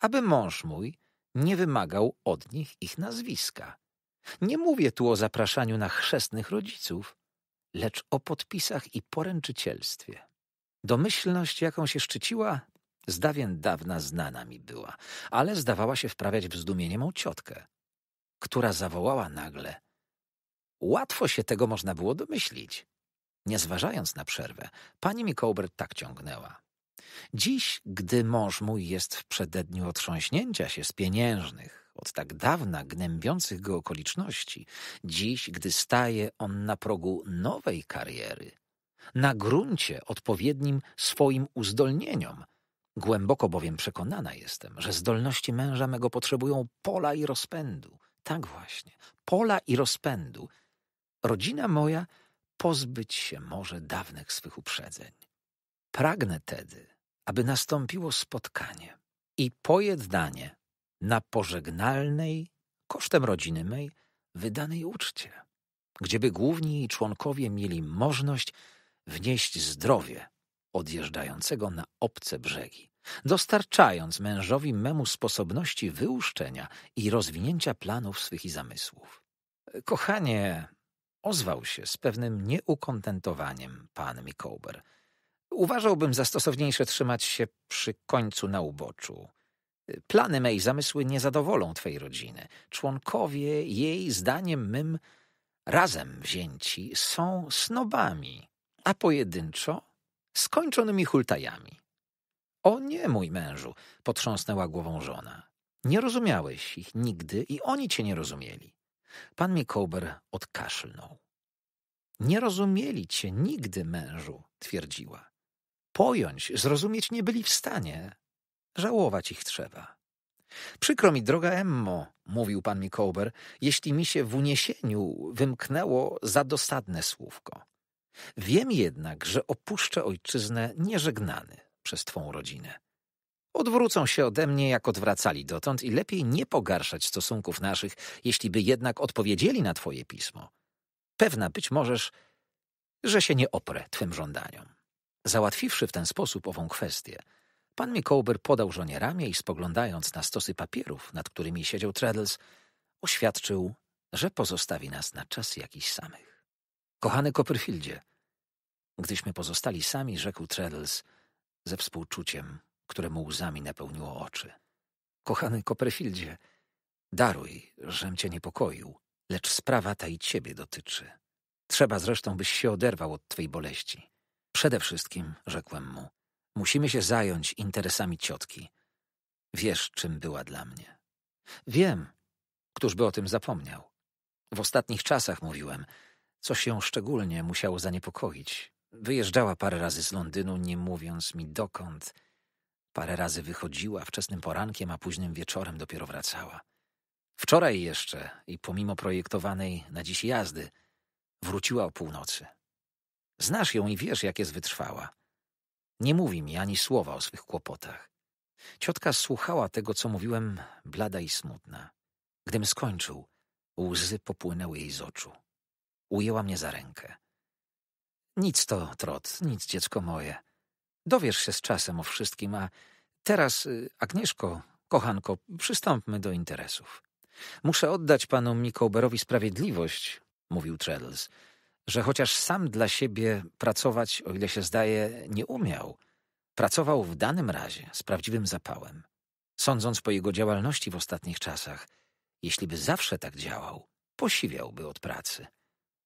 aby mąż mój – nie wymagał od nich ich nazwiska. Nie mówię tu o zapraszaniu na chrzestnych rodziców, lecz o podpisach i poręczycielstwie. Domyślność, jaką się szczyciła, z dawien dawna znana mi była, ale zdawała się wprawiać w zdumienie mą ciotkę, która zawołała nagle. Łatwo się tego można było domyślić. Nie zważając na przerwę, pani mi tak ciągnęła. Dziś, gdy mąż mój jest w przededniu otrząśnięcia się z pieniężnych, od tak dawna gnębiących go okoliczności, dziś, gdy staje on na progu nowej kariery, na gruncie odpowiednim swoim uzdolnieniom, głęboko bowiem przekonana jestem, że zdolności męża mego potrzebują pola i rozpędu. Tak właśnie, pola i rozpędu. Rodzina moja pozbyć się może dawnych swych uprzedzeń. Pragnę tedy, aby nastąpiło spotkanie i pojednanie na pożegnalnej, kosztem rodziny mej, wydanej uczcie, gdzieby główni członkowie mieli możliwość wnieść zdrowie odjeżdżającego na obce brzegi, dostarczając mężowi memu sposobności wyłuszczenia i rozwinięcia planów swych i zamysłów. Kochanie, ozwał się z pewnym nieukontentowaniem pan Mikołber – Uważałbym za stosowniejsze trzymać się przy końcu na uboczu. Plany mej zamysły nie zadowolą twojej rodziny. Członkowie jej, zdaniem mym, razem wzięci są snobami, a pojedynczo skończonymi hultajami. O nie, mój mężu, potrząsnęła głową żona. Nie rozumiałeś ich nigdy i oni cię nie rozumieli. Pan Mikober odkaszlnął. Nie rozumieli cię nigdy, mężu, twierdziła pojąć, zrozumieć nie byli w stanie. Żałować ich trzeba. Przykro mi, droga Emmo, mówił pan Mikołber, jeśli mi się w uniesieniu wymknęło za dosadne słówko. Wiem jednak, że opuszczę ojczyznę nieżegnany przez twą rodzinę. Odwrócą się ode mnie, jak odwracali dotąd i lepiej nie pogarszać stosunków naszych, jeśli by jednak odpowiedzieli na twoje pismo. Pewna być możesz, że się nie oprę twym żądaniom. Załatwiwszy w ten sposób ową kwestię, pan Mikołber podał żonie ramię i spoglądając na stosy papierów, nad którymi siedział Treadles, oświadczył, że pozostawi nas na czas jakiś samych. Kochany Copperfieldzie, gdyśmy pozostali sami, rzekł Treadles ze współczuciem, któremu łzami napełniło oczy. Kochany Copperfieldzie, daruj, żem cię niepokoił, lecz sprawa ta i ciebie dotyczy. Trzeba zresztą, byś się oderwał od twej boleści. Przede wszystkim, rzekłem mu, musimy się zająć interesami ciotki. Wiesz, czym była dla mnie. Wiem, któż by o tym zapomniał. W ostatnich czasach mówiłem, coś ją szczególnie musiało zaniepokoić. Wyjeżdżała parę razy z Londynu, nie mówiąc mi dokąd. Parę razy wychodziła wczesnym porankiem, a późnym wieczorem dopiero wracała. Wczoraj jeszcze i pomimo projektowanej na dziś jazdy wróciła o północy. Znasz ją i wiesz, jak jest wytrwała. Nie mówi mi ani słowa o swych kłopotach. Ciotka słuchała tego, co mówiłem, blada i smutna. Gdym skończył, łzy popłynęły jej z oczu. Ujęła mnie za rękę. Nic to, Trot, nic, dziecko moje. Dowiesz się z czasem o wszystkim, a teraz, y, Agnieszko, kochanko, przystąpmy do interesów. Muszę oddać panu Mikołberowi sprawiedliwość, mówił Treadles że chociaż sam dla siebie pracować, o ile się zdaje, nie umiał, pracował w danym razie z prawdziwym zapałem. Sądząc po jego działalności w ostatnich czasach, jeśli by zawsze tak działał, posiwiałby od pracy.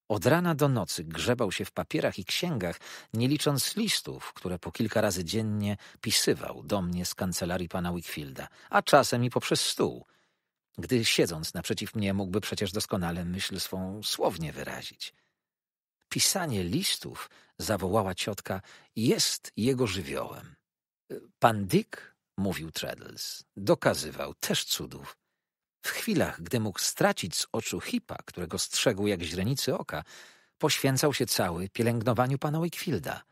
Od rana do nocy grzebał się w papierach i księgach, nie licząc listów, które po kilka razy dziennie pisywał do mnie z kancelarii pana Wickfielda, a czasem i poprzez stół. Gdy siedząc naprzeciw mnie mógłby przecież doskonale myśl swą słownie wyrazić pisanie listów, zawołała ciotka, jest jego żywiołem. Pan Dick, mówił Treddles, dokazywał też cudów. W chwilach, gdy mógł stracić z oczu hipa, którego strzegł jak źrenicy oka, poświęcał się cały pielęgnowaniu pana Wakefielda.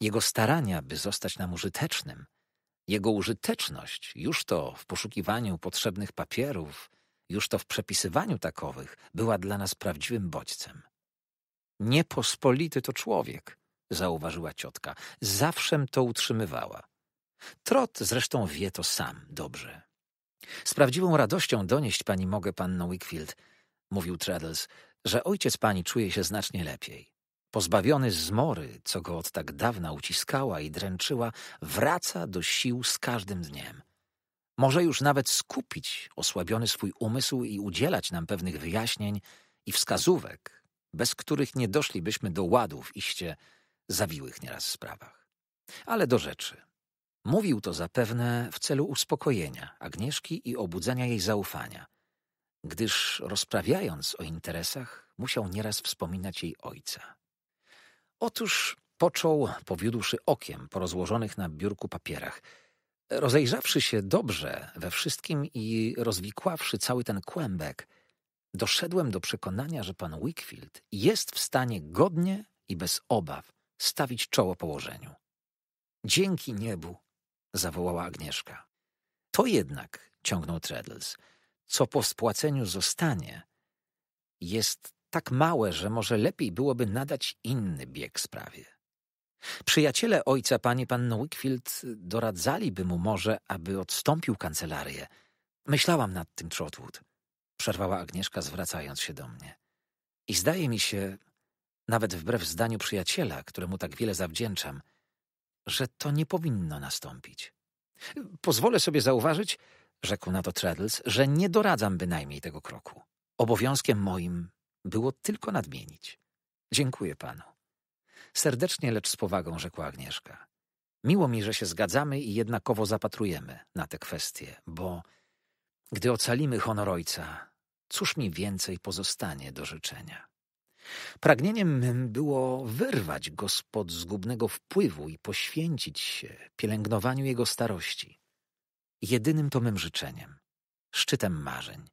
Jego starania, by zostać nam użytecznym, jego użyteczność, już to w poszukiwaniu potrzebnych papierów, już to w przepisywaniu takowych, była dla nas prawdziwym bodźcem. Niepospolity to człowiek, zauważyła ciotka. Zawsze to utrzymywała. Trot zresztą wie to sam dobrze. Z prawdziwą radością donieść pani mogę panno Wickfield, mówił Traddles, że ojciec pani czuje się znacznie lepiej. Pozbawiony zmory, co go od tak dawna uciskała i dręczyła, wraca do sił z każdym dniem. Może już nawet skupić osłabiony swój umysł i udzielać nam pewnych wyjaśnień i wskazówek, bez których nie doszlibyśmy do ładu w iście zawiłych nieraz sprawach. Ale do rzeczy. Mówił to zapewne w celu uspokojenia Agnieszki i obudzenia jej zaufania, gdyż rozprawiając o interesach, musiał nieraz wspominać jej ojca. Otóż począł, powiódłszy okiem po rozłożonych na biurku papierach. Rozejrzawszy się dobrze we wszystkim i rozwikławszy cały ten kłębek – doszedłem do przekonania, że pan Wickfield jest w stanie godnie i bez obaw stawić czoło położeniu. Dzięki niebu, zawołała Agnieszka. To jednak, ciągnął Treadles, co po spłaceniu zostanie, jest tak małe, że może lepiej byłoby nadać inny bieg sprawie. Przyjaciele ojca pani pan Wickfield doradzaliby mu może, aby odstąpił kancelarię. Myślałam nad tym, Trotwood przerwała Agnieszka, zwracając się do mnie. I zdaje mi się, nawet wbrew zdaniu przyjaciela, któremu tak wiele zawdzięczam, że to nie powinno nastąpić. Pozwolę sobie zauważyć, rzekł na to Treadles, że nie doradzam bynajmniej tego kroku. Obowiązkiem moim było tylko nadmienić. Dziękuję panu. Serdecznie, lecz z powagą, rzekła Agnieszka. Miło mi, że się zgadzamy i jednakowo zapatrujemy na te kwestie, bo gdy ocalimy honor ojca, Cóż mi więcej pozostanie do życzenia? Pragnieniem mym było wyrwać go spod zgubnego wpływu i poświęcić się pielęgnowaniu jego starości. Jedynym to mym życzeniem, szczytem marzeń.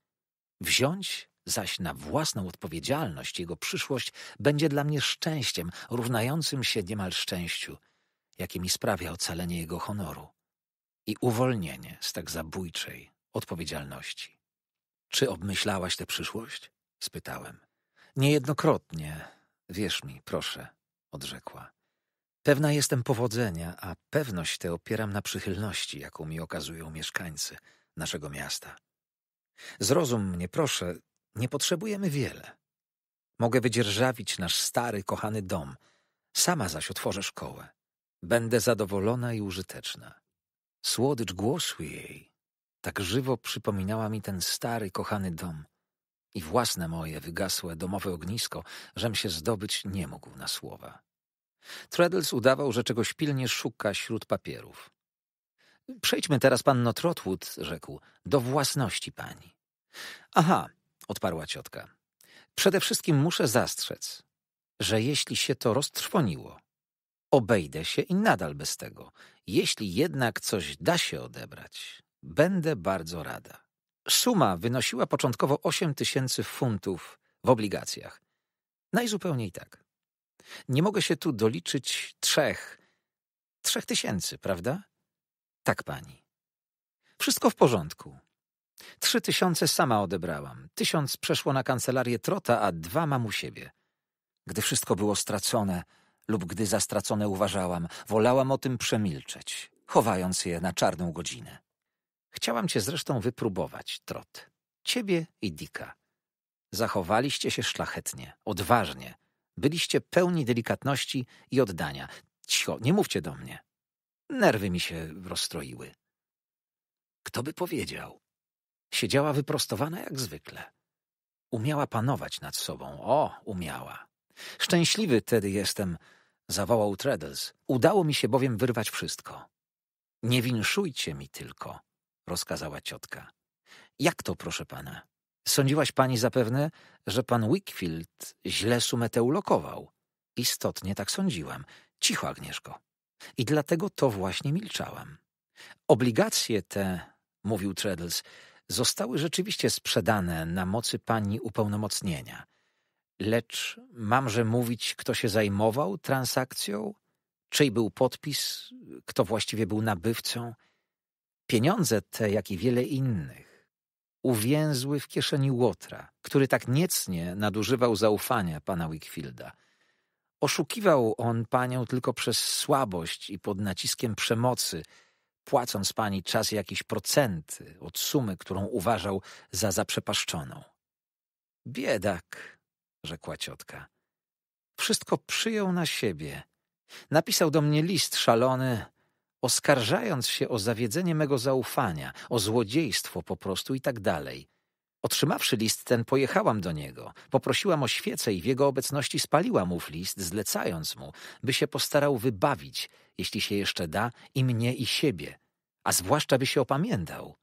Wziąć zaś na własną odpowiedzialność jego przyszłość będzie dla mnie szczęściem, równającym się niemal szczęściu, jakie mi sprawia ocalenie jego honoru i uwolnienie z tak zabójczej odpowiedzialności. Czy obmyślałaś tę przyszłość? spytałem. Niejednokrotnie. Wierz mi, proszę, odrzekła. Pewna jestem powodzenia, a pewność tę opieram na przychylności, jaką mi okazują mieszkańcy naszego miasta. Zrozum mnie, proszę, nie potrzebujemy wiele. Mogę wydzierżawić nasz stary, kochany dom, sama zaś otworzę szkołę. Będę zadowolona i użyteczna. Słodycz głosu jej tak żywo przypominała mi ten stary, kochany dom. I własne moje wygasłe domowe ognisko, żem się zdobyć nie mógł na słowa. Treadles udawał, że czegoś pilnie szuka śród papierów. Przejdźmy teraz, panno Trotwood, rzekł, do własności pani. Aha, odparła ciotka. Przede wszystkim muszę zastrzec, że jeśli się to roztrwoniło, obejdę się i nadal bez tego, jeśli jednak coś da się odebrać, Będę bardzo rada. Suma wynosiła początkowo 8 tysięcy funtów w obligacjach. Najzupełniej tak. Nie mogę się tu doliczyć trzech. Trzech tysięcy, prawda? Tak, pani. Wszystko w porządku. Trzy tysiące sama odebrałam. Tysiąc przeszło na kancelarię Trota, a dwa mam u siebie. Gdy wszystko było stracone lub gdy za stracone uważałam, wolałam o tym przemilczeć, chowając je na czarną godzinę. Chciałam cię zresztą wypróbować, Trot. Ciebie i Dika. Zachowaliście się szlachetnie, odważnie. Byliście pełni delikatności i oddania. Cicho, nie mówcie do mnie. Nerwy mi się rozstroiły. Kto by powiedział? Siedziała wyprostowana jak zwykle. Umiała panować nad sobą. O, umiała. Szczęśliwy tedy jestem, zawołał Treadles. Udało mi się bowiem wyrwać wszystko. Nie winszujcie mi tylko rozkazała ciotka. Jak to, proszę pana? Sądziłaś pani zapewne, że pan Wickfield źle ulokował. Istotnie tak sądziłam. Cicho, Agnieszko. I dlatego to właśnie milczałam. Obligacje te, mówił Treadles, zostały rzeczywiście sprzedane na mocy pani upełnomocnienia. Lecz mamże mówić, kto się zajmował transakcją? Czyj był podpis? Kto właściwie był nabywcą? Pieniądze te, jak i wiele innych, uwięzły w kieszeni Łotra, który tak niecnie nadużywał zaufania pana Wickfielda. Oszukiwał on panią tylko przez słabość i pod naciskiem przemocy, płacąc pani czas jakieś procenty od sumy, którą uważał za zaprzepaszczoną. Biedak, rzekła ciotka. Wszystko przyjął na siebie. Napisał do mnie list szalony, oskarżając się o zawiedzenie mego zaufania, o złodziejstwo po prostu i tak dalej. Otrzymawszy list ten, pojechałam do niego, poprosiłam o świecę i w jego obecności spaliłam ów list, zlecając mu, by się postarał wybawić, jeśli się jeszcze da, i mnie, i siebie, a zwłaszcza by się opamiętał.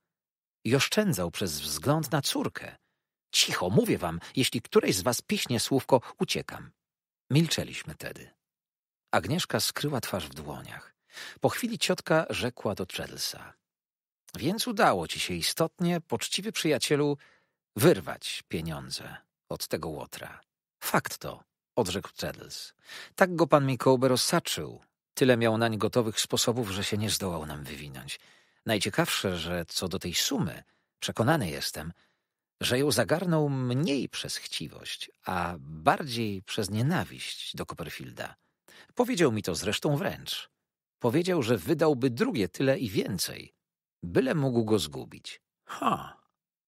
I oszczędzał przez wzgląd na córkę. Cicho, mówię wam, jeśli któreś z was piśnie słówko, uciekam. Milczeliśmy tedy. Agnieszka skryła twarz w dłoniach. Po chwili ciotka rzekła do Chelsea. Więc udało ci się istotnie, poczciwy przyjacielu, wyrwać pieniądze od tego łotra. Fakt to, odrzekł Chedles. Tak go pan Mikołber osaczył. Tyle miał nań gotowych sposobów, że się nie zdołał nam wywinąć. Najciekawsze, że co do tej sumy, przekonany jestem, że ją zagarnął mniej przez chciwość, a bardziej przez nienawiść do Copperfielda. Powiedział mi to zresztą wręcz. Powiedział, że wydałby drugie tyle i więcej, byle mógł go zgubić. Ha!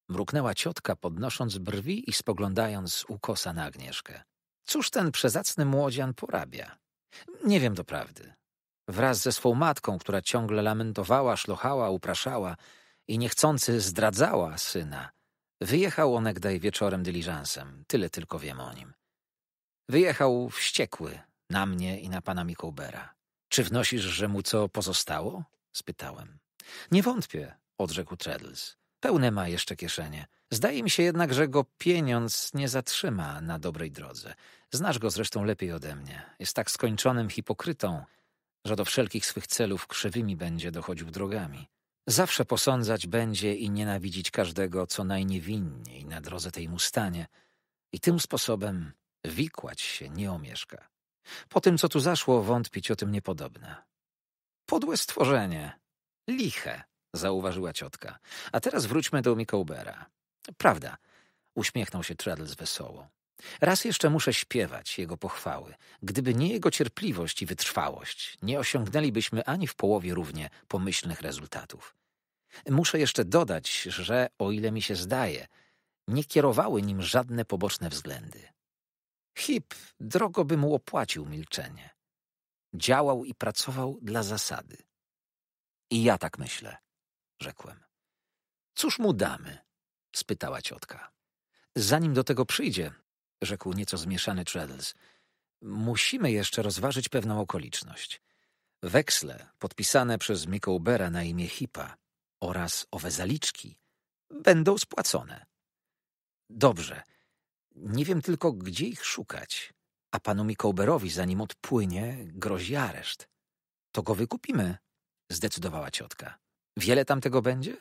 Mruknęła ciotka, podnosząc brwi i spoglądając ukosa na Agnieszkę. Cóż ten przezacny młodzian porabia? Nie wiem doprawdy. Wraz ze swą matką, która ciągle lamentowała, szlochała, upraszała i niechcący zdradzała syna, wyjechał onegdaj wieczorem dyliżansem. Tyle tylko wiem o nim. Wyjechał wściekły na mnie i na pana Mikołbera. Czy wnosisz, że mu co pozostało? spytałem. Nie wątpię, odrzekł Treddles. Pełne ma jeszcze kieszenie. Zdaje mi się jednak, że go pieniądz nie zatrzyma na dobrej drodze. Znasz go zresztą lepiej ode mnie. Jest tak skończonym hipokrytą, że do wszelkich swych celów krzywymi będzie dochodził drogami. Zawsze posądzać będzie i nienawidzić każdego, co najniewinniej na drodze tej mu stanie. I tym sposobem wikłać się nie omieszka. Po tym, co tu zaszło, wątpić o tym niepodobne. Podłe stworzenie. Liche, zauważyła ciotka. A teraz wróćmy do Mikołbera. Prawda, uśmiechnął się Traddles wesoło. Raz jeszcze muszę śpiewać jego pochwały. Gdyby nie jego cierpliwość i wytrwałość, nie osiągnęlibyśmy ani w połowie równie pomyślnych rezultatów. Muszę jeszcze dodać, że, o ile mi się zdaje, nie kierowały nim żadne poboczne względy. Hip drogo by mu opłacił milczenie. Działał i pracował dla zasady. I ja tak myślę, rzekłem. Cóż mu damy? spytała ciotka. Zanim do tego przyjdzie, rzekł nieco zmieszany Traddles, musimy jeszcze rozważyć pewną okoliczność. Weksle podpisane przez Mikołbera na imię Hipa oraz owe zaliczki będą spłacone. Dobrze – nie wiem tylko, gdzie ich szukać. A panu Mikołberowi, zanim odpłynie, grozi areszt. To go wykupimy, zdecydowała ciotka. Wiele tam tego będzie?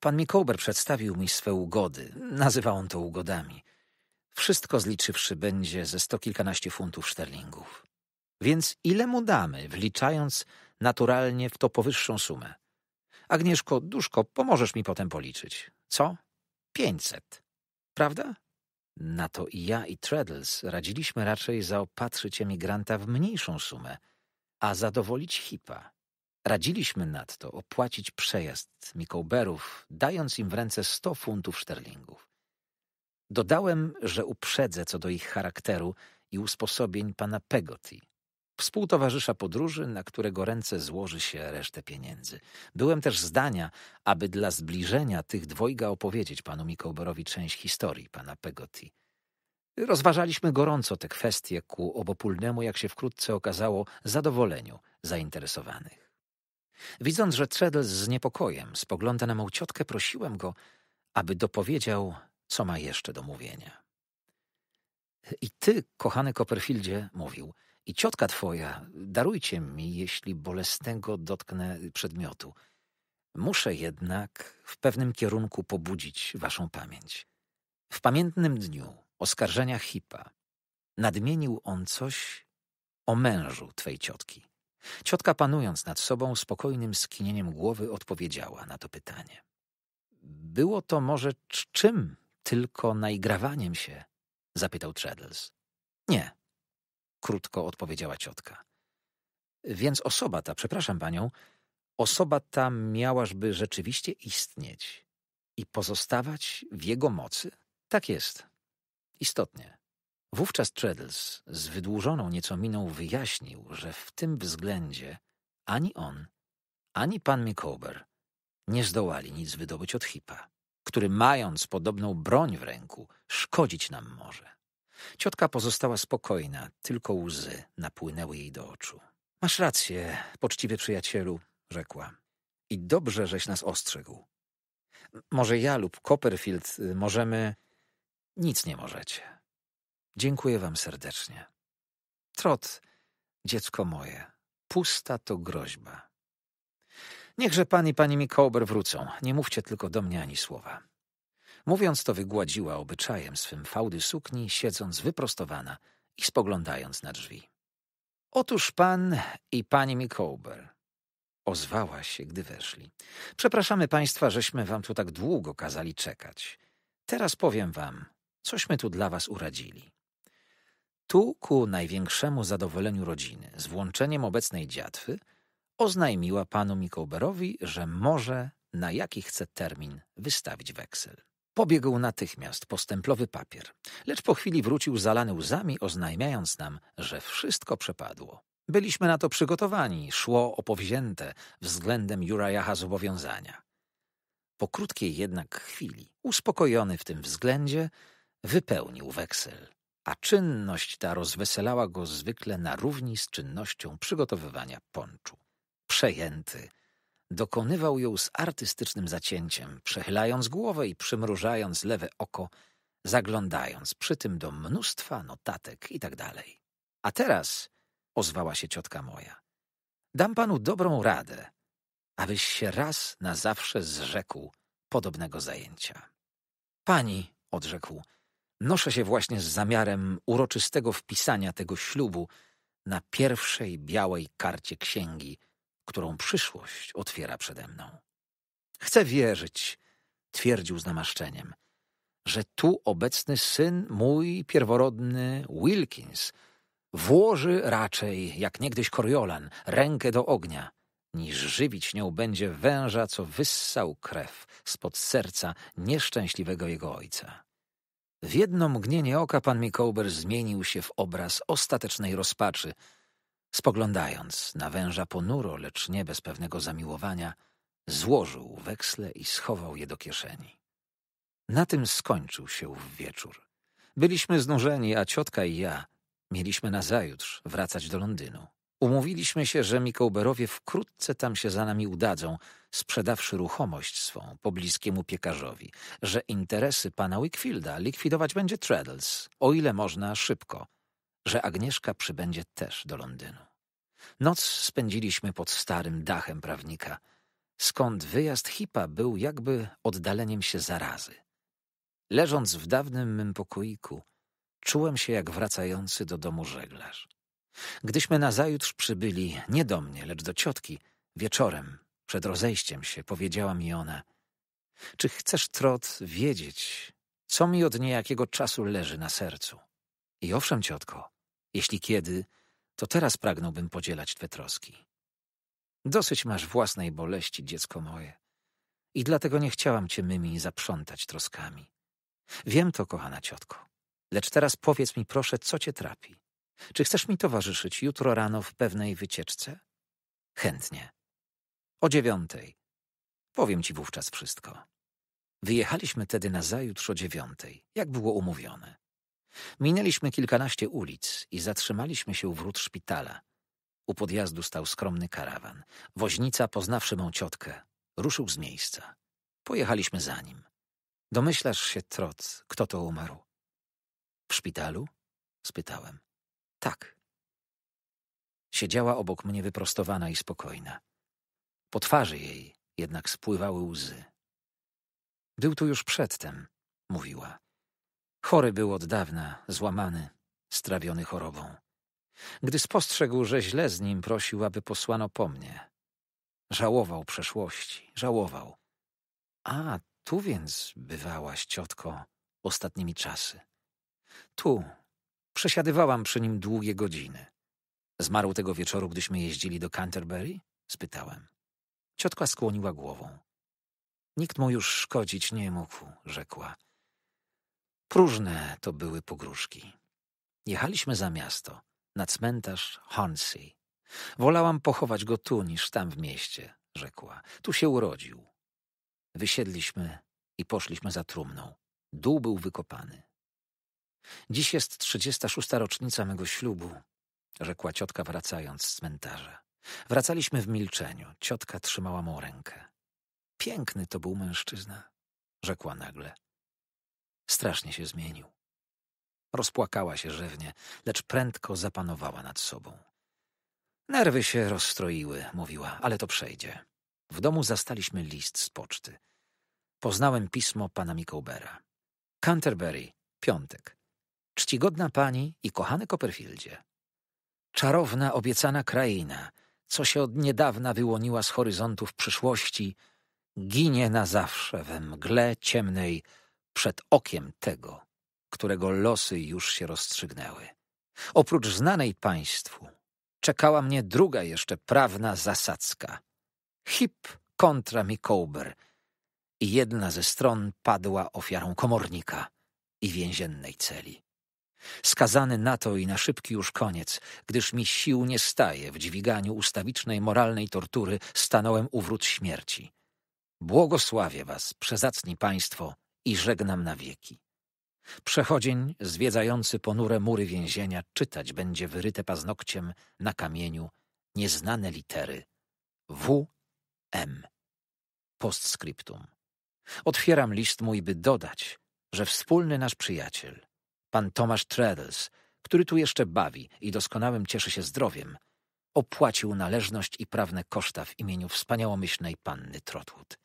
Pan Mikołber przedstawił mi swe ugody. Nazywa on to ugodami. Wszystko zliczywszy będzie ze sto kilkanaście funtów szterlingów. Więc ile mu damy, wliczając naturalnie w to powyższą sumę? Agnieszko, Duszko, pomożesz mi potem policzyć. Co? Pięćset. Prawda? Na to i ja i Treadles radziliśmy raczej zaopatrzyć emigranta w mniejszą sumę, a zadowolić hipa. Radziliśmy nadto opłacić przejazd Mikołberów, dając im w ręce sto funtów szterlingów. Dodałem, że uprzedzę co do ich charakteru i usposobień pana Pegoti – Współtowarzysza podróży, na którego ręce złoży się resztę pieniędzy. Byłem też zdania, aby dla zbliżenia tych dwojga opowiedzieć panu Mikołborowi część historii pana Pegoti. Rozważaliśmy gorąco te kwestie ku obopólnemu, jak się wkrótce okazało, zadowoleniu zainteresowanych. Widząc, że Treadles z niepokojem spogląda na mą ciotkę, prosiłem go, aby dopowiedział, co ma jeszcze do mówienia. I ty, kochany Copperfieldzie, mówił – i ciotka twoja, darujcie mi, jeśli bolesnego dotknę przedmiotu. Muszę jednak w pewnym kierunku pobudzić waszą pamięć. W pamiętnym dniu oskarżenia Hipa nadmienił on coś o mężu twej ciotki. Ciotka panując nad sobą, spokojnym skinieniem głowy odpowiedziała na to pytanie. Było to może czym tylko naigrawaniem się? zapytał Treadles. Nie, krótko odpowiedziała ciotka. Więc osoba ta, przepraszam panią, osoba ta miałażby rzeczywiście istnieć i pozostawać w jego mocy? Tak jest. Istotnie. Wówczas Treddles, z wydłużoną nieco miną wyjaśnił, że w tym względzie ani on, ani pan Micawber nie zdołali nic wydobyć od hipa, który mając podobną broń w ręku, szkodzić nam może. Ciotka pozostała spokojna, tylko łzy napłynęły jej do oczu. Masz rację, poczciwy przyjacielu, rzekła. I dobrze, żeś nas ostrzegł. Może ja lub Copperfield y, możemy. Nic nie możecie. Dziękuję wam serdecznie. Trot, dziecko moje, pusta to groźba. Niechże pan i pani Mikołber wrócą. Nie mówcie tylko do mnie ani słowa. Mówiąc to wygładziła obyczajem swym fałdy sukni, siedząc wyprostowana i spoglądając na drzwi. Otóż pan i pani Mikołber. Ozwała się, gdy weszli. Przepraszamy państwa, żeśmy wam tu tak długo kazali czekać. Teraz powiem wam, cośmy tu dla was uradzili. Tu, ku największemu zadowoleniu rodziny, z włączeniem obecnej dziatwy, oznajmiła panu Mikołberowi, że może na jaki chce termin wystawić weksel. Pobiegł natychmiast postęplowy papier, lecz po chwili wrócił zalany łzami, oznajmiając nam, że wszystko przepadło. Byliśmy na to przygotowani, szło o powzięte względem Jurajaha zobowiązania. Po krótkiej jednak chwili, uspokojony w tym względzie, wypełnił weksel, a czynność ta rozweselała go zwykle na równi z czynnością przygotowywania ponczu. Przejęty, Dokonywał ją z artystycznym zacięciem, przechylając głowę i przymrużając lewe oko, zaglądając przy tym do mnóstwa notatek i tak dalej. A teraz, ozwała się ciotka moja, dam panu dobrą radę, abyś się raz na zawsze zrzekł podobnego zajęcia. Pani, odrzekł, noszę się właśnie z zamiarem uroczystego wpisania tego ślubu na pierwszej białej karcie księgi – którą przyszłość otwiera przede mną. Chcę wierzyć, twierdził z namaszczeniem, że tu obecny syn mój pierworodny Wilkins włoży raczej, jak niegdyś Coriolan, rękę do ognia, niż żywić nią będzie węża, co wyssał krew spod serca nieszczęśliwego jego ojca. W jedno mgnienie oka pan Mikołber zmienił się w obraz ostatecznej rozpaczy – Spoglądając na węża ponuro, lecz nie bez pewnego zamiłowania, złożył weksle i schował je do kieszeni. Na tym skończył się ów wieczór. Byliśmy znużeni, a ciotka i ja mieliśmy nazajutrz wracać do Londynu. Umówiliśmy się, że Mikołberowie wkrótce tam się za nami udadzą, sprzedawszy ruchomość swą pobliskiemu piekarzowi, że interesy pana Wickfielda likwidować będzie Treadles, o ile można szybko – że Agnieszka przybędzie też do Londynu. Noc spędziliśmy pod starym dachem prawnika, skąd wyjazd Hipa był jakby oddaleniem się zarazy. Leżąc w dawnym mym pokoiku, czułem się jak wracający do domu żeglarz. Gdyśmy nazajutrz przybyli, nie do mnie, lecz do ciotki, wieczorem, przed rozejściem się, powiedziała mi ona — Czy chcesz, Trot, wiedzieć, co mi od niejakiego czasu leży na sercu? I owszem, ciotko, jeśli kiedy, to teraz pragnąłbym podzielać twe troski. Dosyć masz własnej boleści, dziecko moje. I dlatego nie chciałam cię mymi zaprzątać troskami. Wiem to, kochana ciotko. Lecz teraz powiedz mi proszę, co cię trapi. Czy chcesz mi towarzyszyć jutro rano w pewnej wycieczce? Chętnie. O dziewiątej. Powiem ci wówczas wszystko. Wyjechaliśmy tedy nazajutrz o dziewiątej, jak było umówione. Minęliśmy kilkanaście ulic i zatrzymaliśmy się u wrót szpitala. U podjazdu stał skromny karawan. Woźnica, poznawszy mą ciotkę, ruszył z miejsca. Pojechaliśmy za nim. Domyślasz się, Trot, kto to umarł? W szpitalu? spytałem. Tak. Siedziała obok mnie wyprostowana i spokojna. Po twarzy jej jednak spływały łzy. Był tu już przedtem, mówiła. Chory był od dawna, złamany, strawiony chorobą. Gdy spostrzegł, że źle z nim prosił, aby posłano po mnie. Żałował przeszłości, żałował. A, tu więc bywałaś, ciotko, ostatnimi czasy. Tu. Przesiadywałam przy nim długie godziny. Zmarł tego wieczoru, gdyśmy jeździli do Canterbury? Spytałem. Ciotka skłoniła głową. Nikt mu już szkodzić nie mógł, rzekła. Próżne to były pogróżki. Jechaliśmy za miasto, na cmentarz Hornsey. Wolałam pochować go tu niż tam w mieście, rzekła. Tu się urodził. Wysiedliśmy i poszliśmy za trumną. Dół był wykopany. Dziś jest 36. rocznica mego ślubu, rzekła ciotka wracając z cmentarza. Wracaliśmy w milczeniu. Ciotka trzymała mą rękę. Piękny to był mężczyzna, rzekła nagle. Strasznie się zmienił. Rozpłakała się żywnie, lecz prędko zapanowała nad sobą. Nerwy się rozstroiły, mówiła, ale to przejdzie. W domu zastaliśmy list z poczty. Poznałem pismo pana Mikołbera. Canterbury, piątek. Czcigodna pani i kochany Copperfieldzie. Czarowna, obiecana kraina, co się od niedawna wyłoniła z horyzontów przyszłości, ginie na zawsze we mgle ciemnej, przed okiem tego, którego losy już się rozstrzygnęły. Oprócz znanej państwu czekała mnie druga jeszcze prawna zasadzka. Hip kontra Mikołber i jedna ze stron padła ofiarą komornika i więziennej celi. Skazany na to i na szybki już koniec, gdyż mi sił nie staje w dźwiganiu ustawicznej moralnej tortury, stanąłem u wrót śmierci. Błogosławię was, przezacni państwo, i żegnam na wieki. Przechodzień zwiedzający ponure mury więzienia czytać będzie wyryte paznokciem na kamieniu nieznane litery M. Postscriptum. Otwieram list mój, by dodać, że wspólny nasz przyjaciel, pan Tomasz Traddles, który tu jeszcze bawi i doskonałym cieszy się zdrowiem, opłacił należność i prawne koszta w imieniu wspaniałomyślnej panny Trotwood.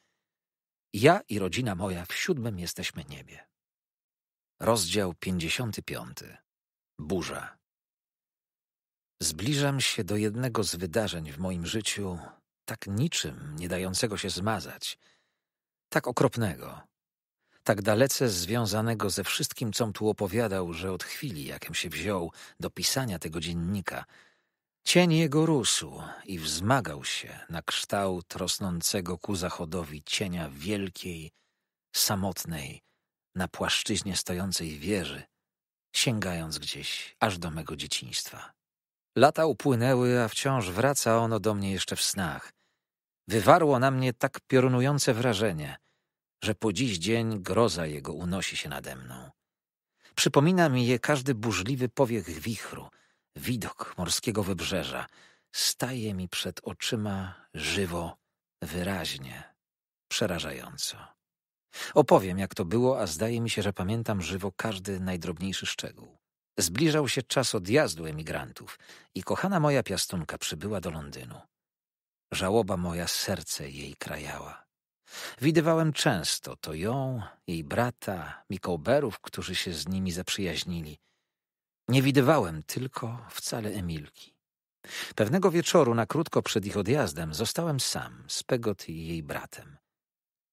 Ja i rodzina moja w siódmym jesteśmy niebie. Rozdział 55. Burza. Zbliżam się do jednego z wydarzeń w moim życiu, tak niczym nie dającego się zmazać, tak okropnego, tak dalece związanego ze wszystkim, com tu opowiadał, że od chwili, jakem się wziął do pisania tego dziennika – Cień jego rósł i wzmagał się na kształt rosnącego ku zachodowi cienia wielkiej, samotnej, na płaszczyźnie stojącej wieży, sięgając gdzieś aż do mego dzieciństwa. Lata upłynęły, a wciąż wraca ono do mnie jeszcze w snach. Wywarło na mnie tak piorunujące wrażenie, że po dziś dzień groza jego unosi się nade mną. Przypomina mi je każdy burzliwy powiew wichru, widok morskiego wybrzeża staje mi przed oczyma żywo, wyraźnie, przerażająco. Opowiem, jak to było, a zdaje mi się, że pamiętam żywo każdy najdrobniejszy szczegół. Zbliżał się czas odjazdu emigrantów i kochana moja piastunka przybyła do Londynu. Żałoba moja serce jej krajała. Widywałem często to ją, jej brata, Mikołberów, którzy się z nimi zaprzyjaźnili, nie widywałem tylko wcale Emilki. Pewnego wieczoru, na krótko przed ich odjazdem, zostałem sam z Pegot i jej bratem.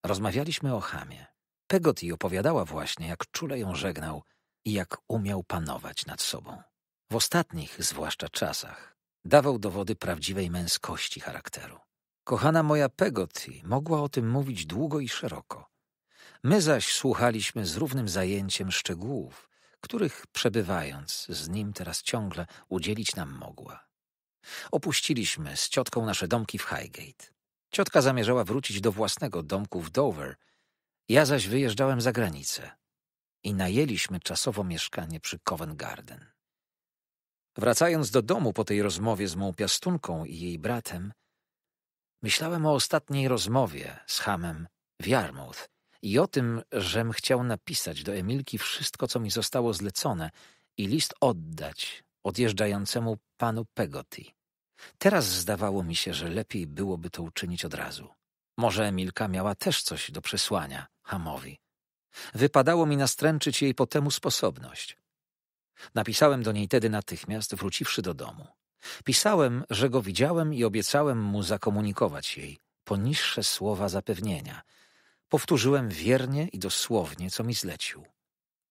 Rozmawialiśmy o Hamie. Pegoty opowiadała właśnie, jak czule ją żegnał i jak umiał panować nad sobą. W ostatnich, zwłaszcza czasach, dawał dowody prawdziwej męskości charakteru. Kochana moja Pegoty mogła o tym mówić długo i szeroko. My zaś słuchaliśmy z równym zajęciem szczegółów, których przebywając z nim teraz ciągle udzielić nam mogła. Opuściliśmy z ciotką nasze domki w Highgate. Ciotka zamierzała wrócić do własnego domku w Dover, ja zaś wyjeżdżałem za granicę i najęliśmy czasowo mieszkanie przy Covent Garden. Wracając do domu po tej rozmowie z mą piastunką i jej bratem, myślałem o ostatniej rozmowie z Hamem w Yarmouth i o tym, żem chciał napisać do Emilki wszystko, co mi zostało zlecone i list oddać odjeżdżającemu panu Pegoty. Teraz zdawało mi się, że lepiej byłoby to uczynić od razu. Może Emilka miała też coś do przesłania Hamowi. Wypadało mi nastręczyć jej po temu sposobność. Napisałem do niej tedy natychmiast, wróciwszy do domu. Pisałem, że go widziałem i obiecałem mu zakomunikować jej poniższe słowa zapewnienia, Powtórzyłem wiernie i dosłownie, co mi zlecił.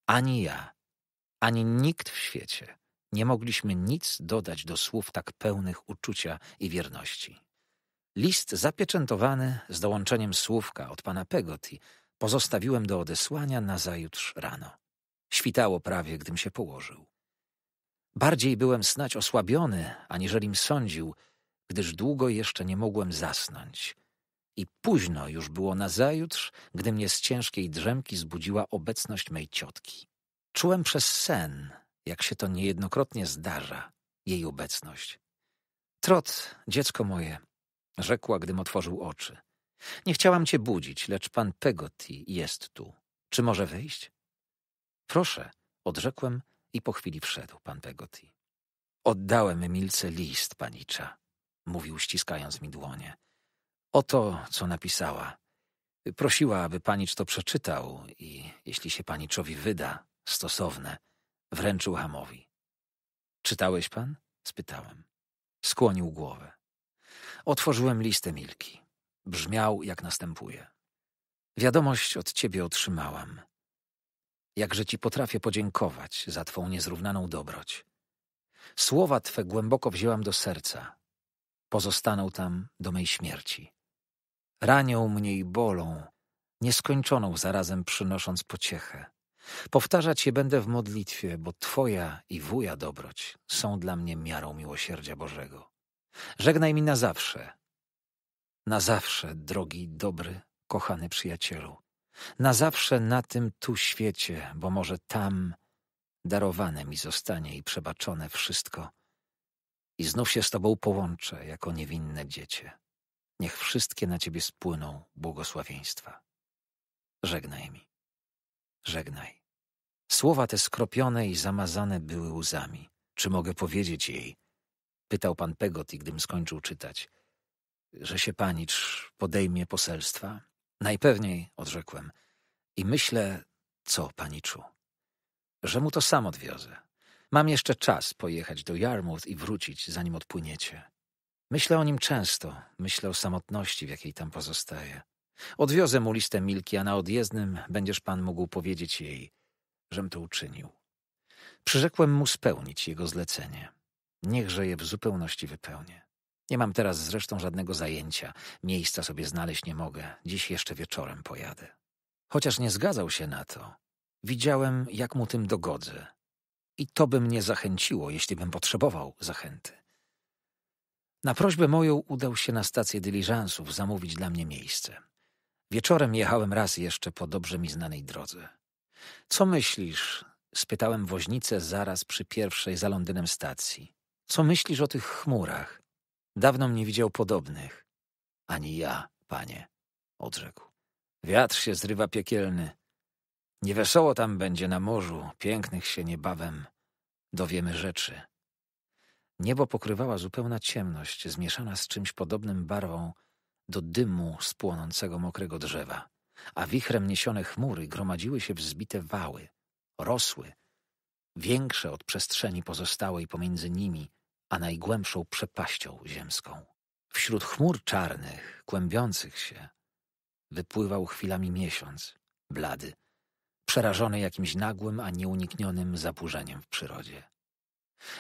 Ani ja, ani nikt w świecie nie mogliśmy nic dodać do słów tak pełnych uczucia i wierności. List zapieczętowany z dołączeniem słówka od pana Pegoti pozostawiłem do odesłania nazajutrz rano. Świtało prawie, gdym się położył. Bardziej byłem snać osłabiony, aniżelim sądził, gdyż długo jeszcze nie mogłem zasnąć, i późno już było nazajutrz, gdy mnie z ciężkiej drzemki zbudziła obecność mej ciotki. Czułem przez sen, jak się to niejednokrotnie zdarza, jej obecność. Trot, dziecko moje, rzekła, gdym otworzył oczy. Nie chciałam cię budzić, lecz pan Pegotty jest tu. Czy może wejść? Proszę, odrzekłem i po chwili wszedł pan Pegotty. Oddałem Milce list, panicza, mówił ściskając mi dłonie o to, co napisała. Prosiła, aby panicz to przeczytał i, jeśli się paniczowi wyda, stosowne, wręczył hamowi. Czytałeś pan? spytałem. Skłonił głowę. Otworzyłem listę Milki. Brzmiał jak następuje. Wiadomość od ciebie otrzymałam. Jakże ci potrafię podziękować za twą niezrównaną dobroć. Słowa twe głęboko wzięłam do serca. Pozostaną tam do mej śmierci. Ranią mnie i bolą, nieskończoną zarazem przynosząc pociechę. Powtarzać je będę w modlitwie, bo Twoja i wuja dobroć są dla mnie miarą miłosierdzia Bożego. Żegnaj mi na zawsze. Na zawsze, drogi, dobry, kochany przyjacielu. Na zawsze na tym tu świecie, bo może tam darowane mi zostanie i przebaczone wszystko. I znów się z Tobą połączę jako niewinne dziecię. Niech wszystkie na ciebie spłyną błogosławieństwa. Żegnaj mi. Żegnaj. Słowa te skropione i zamazane były łzami. Czy mogę powiedzieć jej? Pytał pan Pegoti, gdym skończył czytać. Że się panicz podejmie poselstwa? Najpewniej, odrzekłem. I myślę, co, paniczu? Że mu to sam odwiozę. Mam jeszcze czas pojechać do Yarmouth i wrócić, zanim odpłyniecie. Myślę o nim często, myślę o samotności, w jakiej tam pozostaje. Odwiozę mu listę Milki, a na odjezdnym będziesz pan mógł powiedzieć jej, żem to uczynił. Przyrzekłem mu spełnić jego zlecenie. Niechże je w zupełności wypełnię. Nie mam teraz zresztą żadnego zajęcia, miejsca sobie znaleźć nie mogę, dziś jeszcze wieczorem pojadę. Chociaż nie zgadzał się na to, widziałem, jak mu tym dogodzę. I to by mnie zachęciło, jeśli bym potrzebował zachęty. Na prośbę moją udał się na stację dyliżansów zamówić dla mnie miejsce. Wieczorem jechałem raz jeszcze po dobrze mi znanej drodze. Co myślisz? spytałem woźnicę zaraz przy pierwszej za Londynem stacji. Co myślisz o tych chmurach? Dawno nie widział podobnych. Ani ja, panie, odrzekł. Wiatr się zrywa piekielny. Nie wesoło tam będzie na morzu, pięknych się niebawem. Dowiemy rzeczy. Niebo pokrywała zupełna ciemność, zmieszana z czymś podobnym barwą do dymu z płonącego mokrego drzewa, a wichrem niesione chmury gromadziły się wzbite wały, rosły, większe od przestrzeni pozostałej pomiędzy nimi a najgłębszą przepaścią ziemską. Wśród chmur czarnych, kłębiących się, wypływał chwilami miesiąc, blady, przerażony jakimś nagłym, a nieuniknionym zaburzeniem w przyrodzie.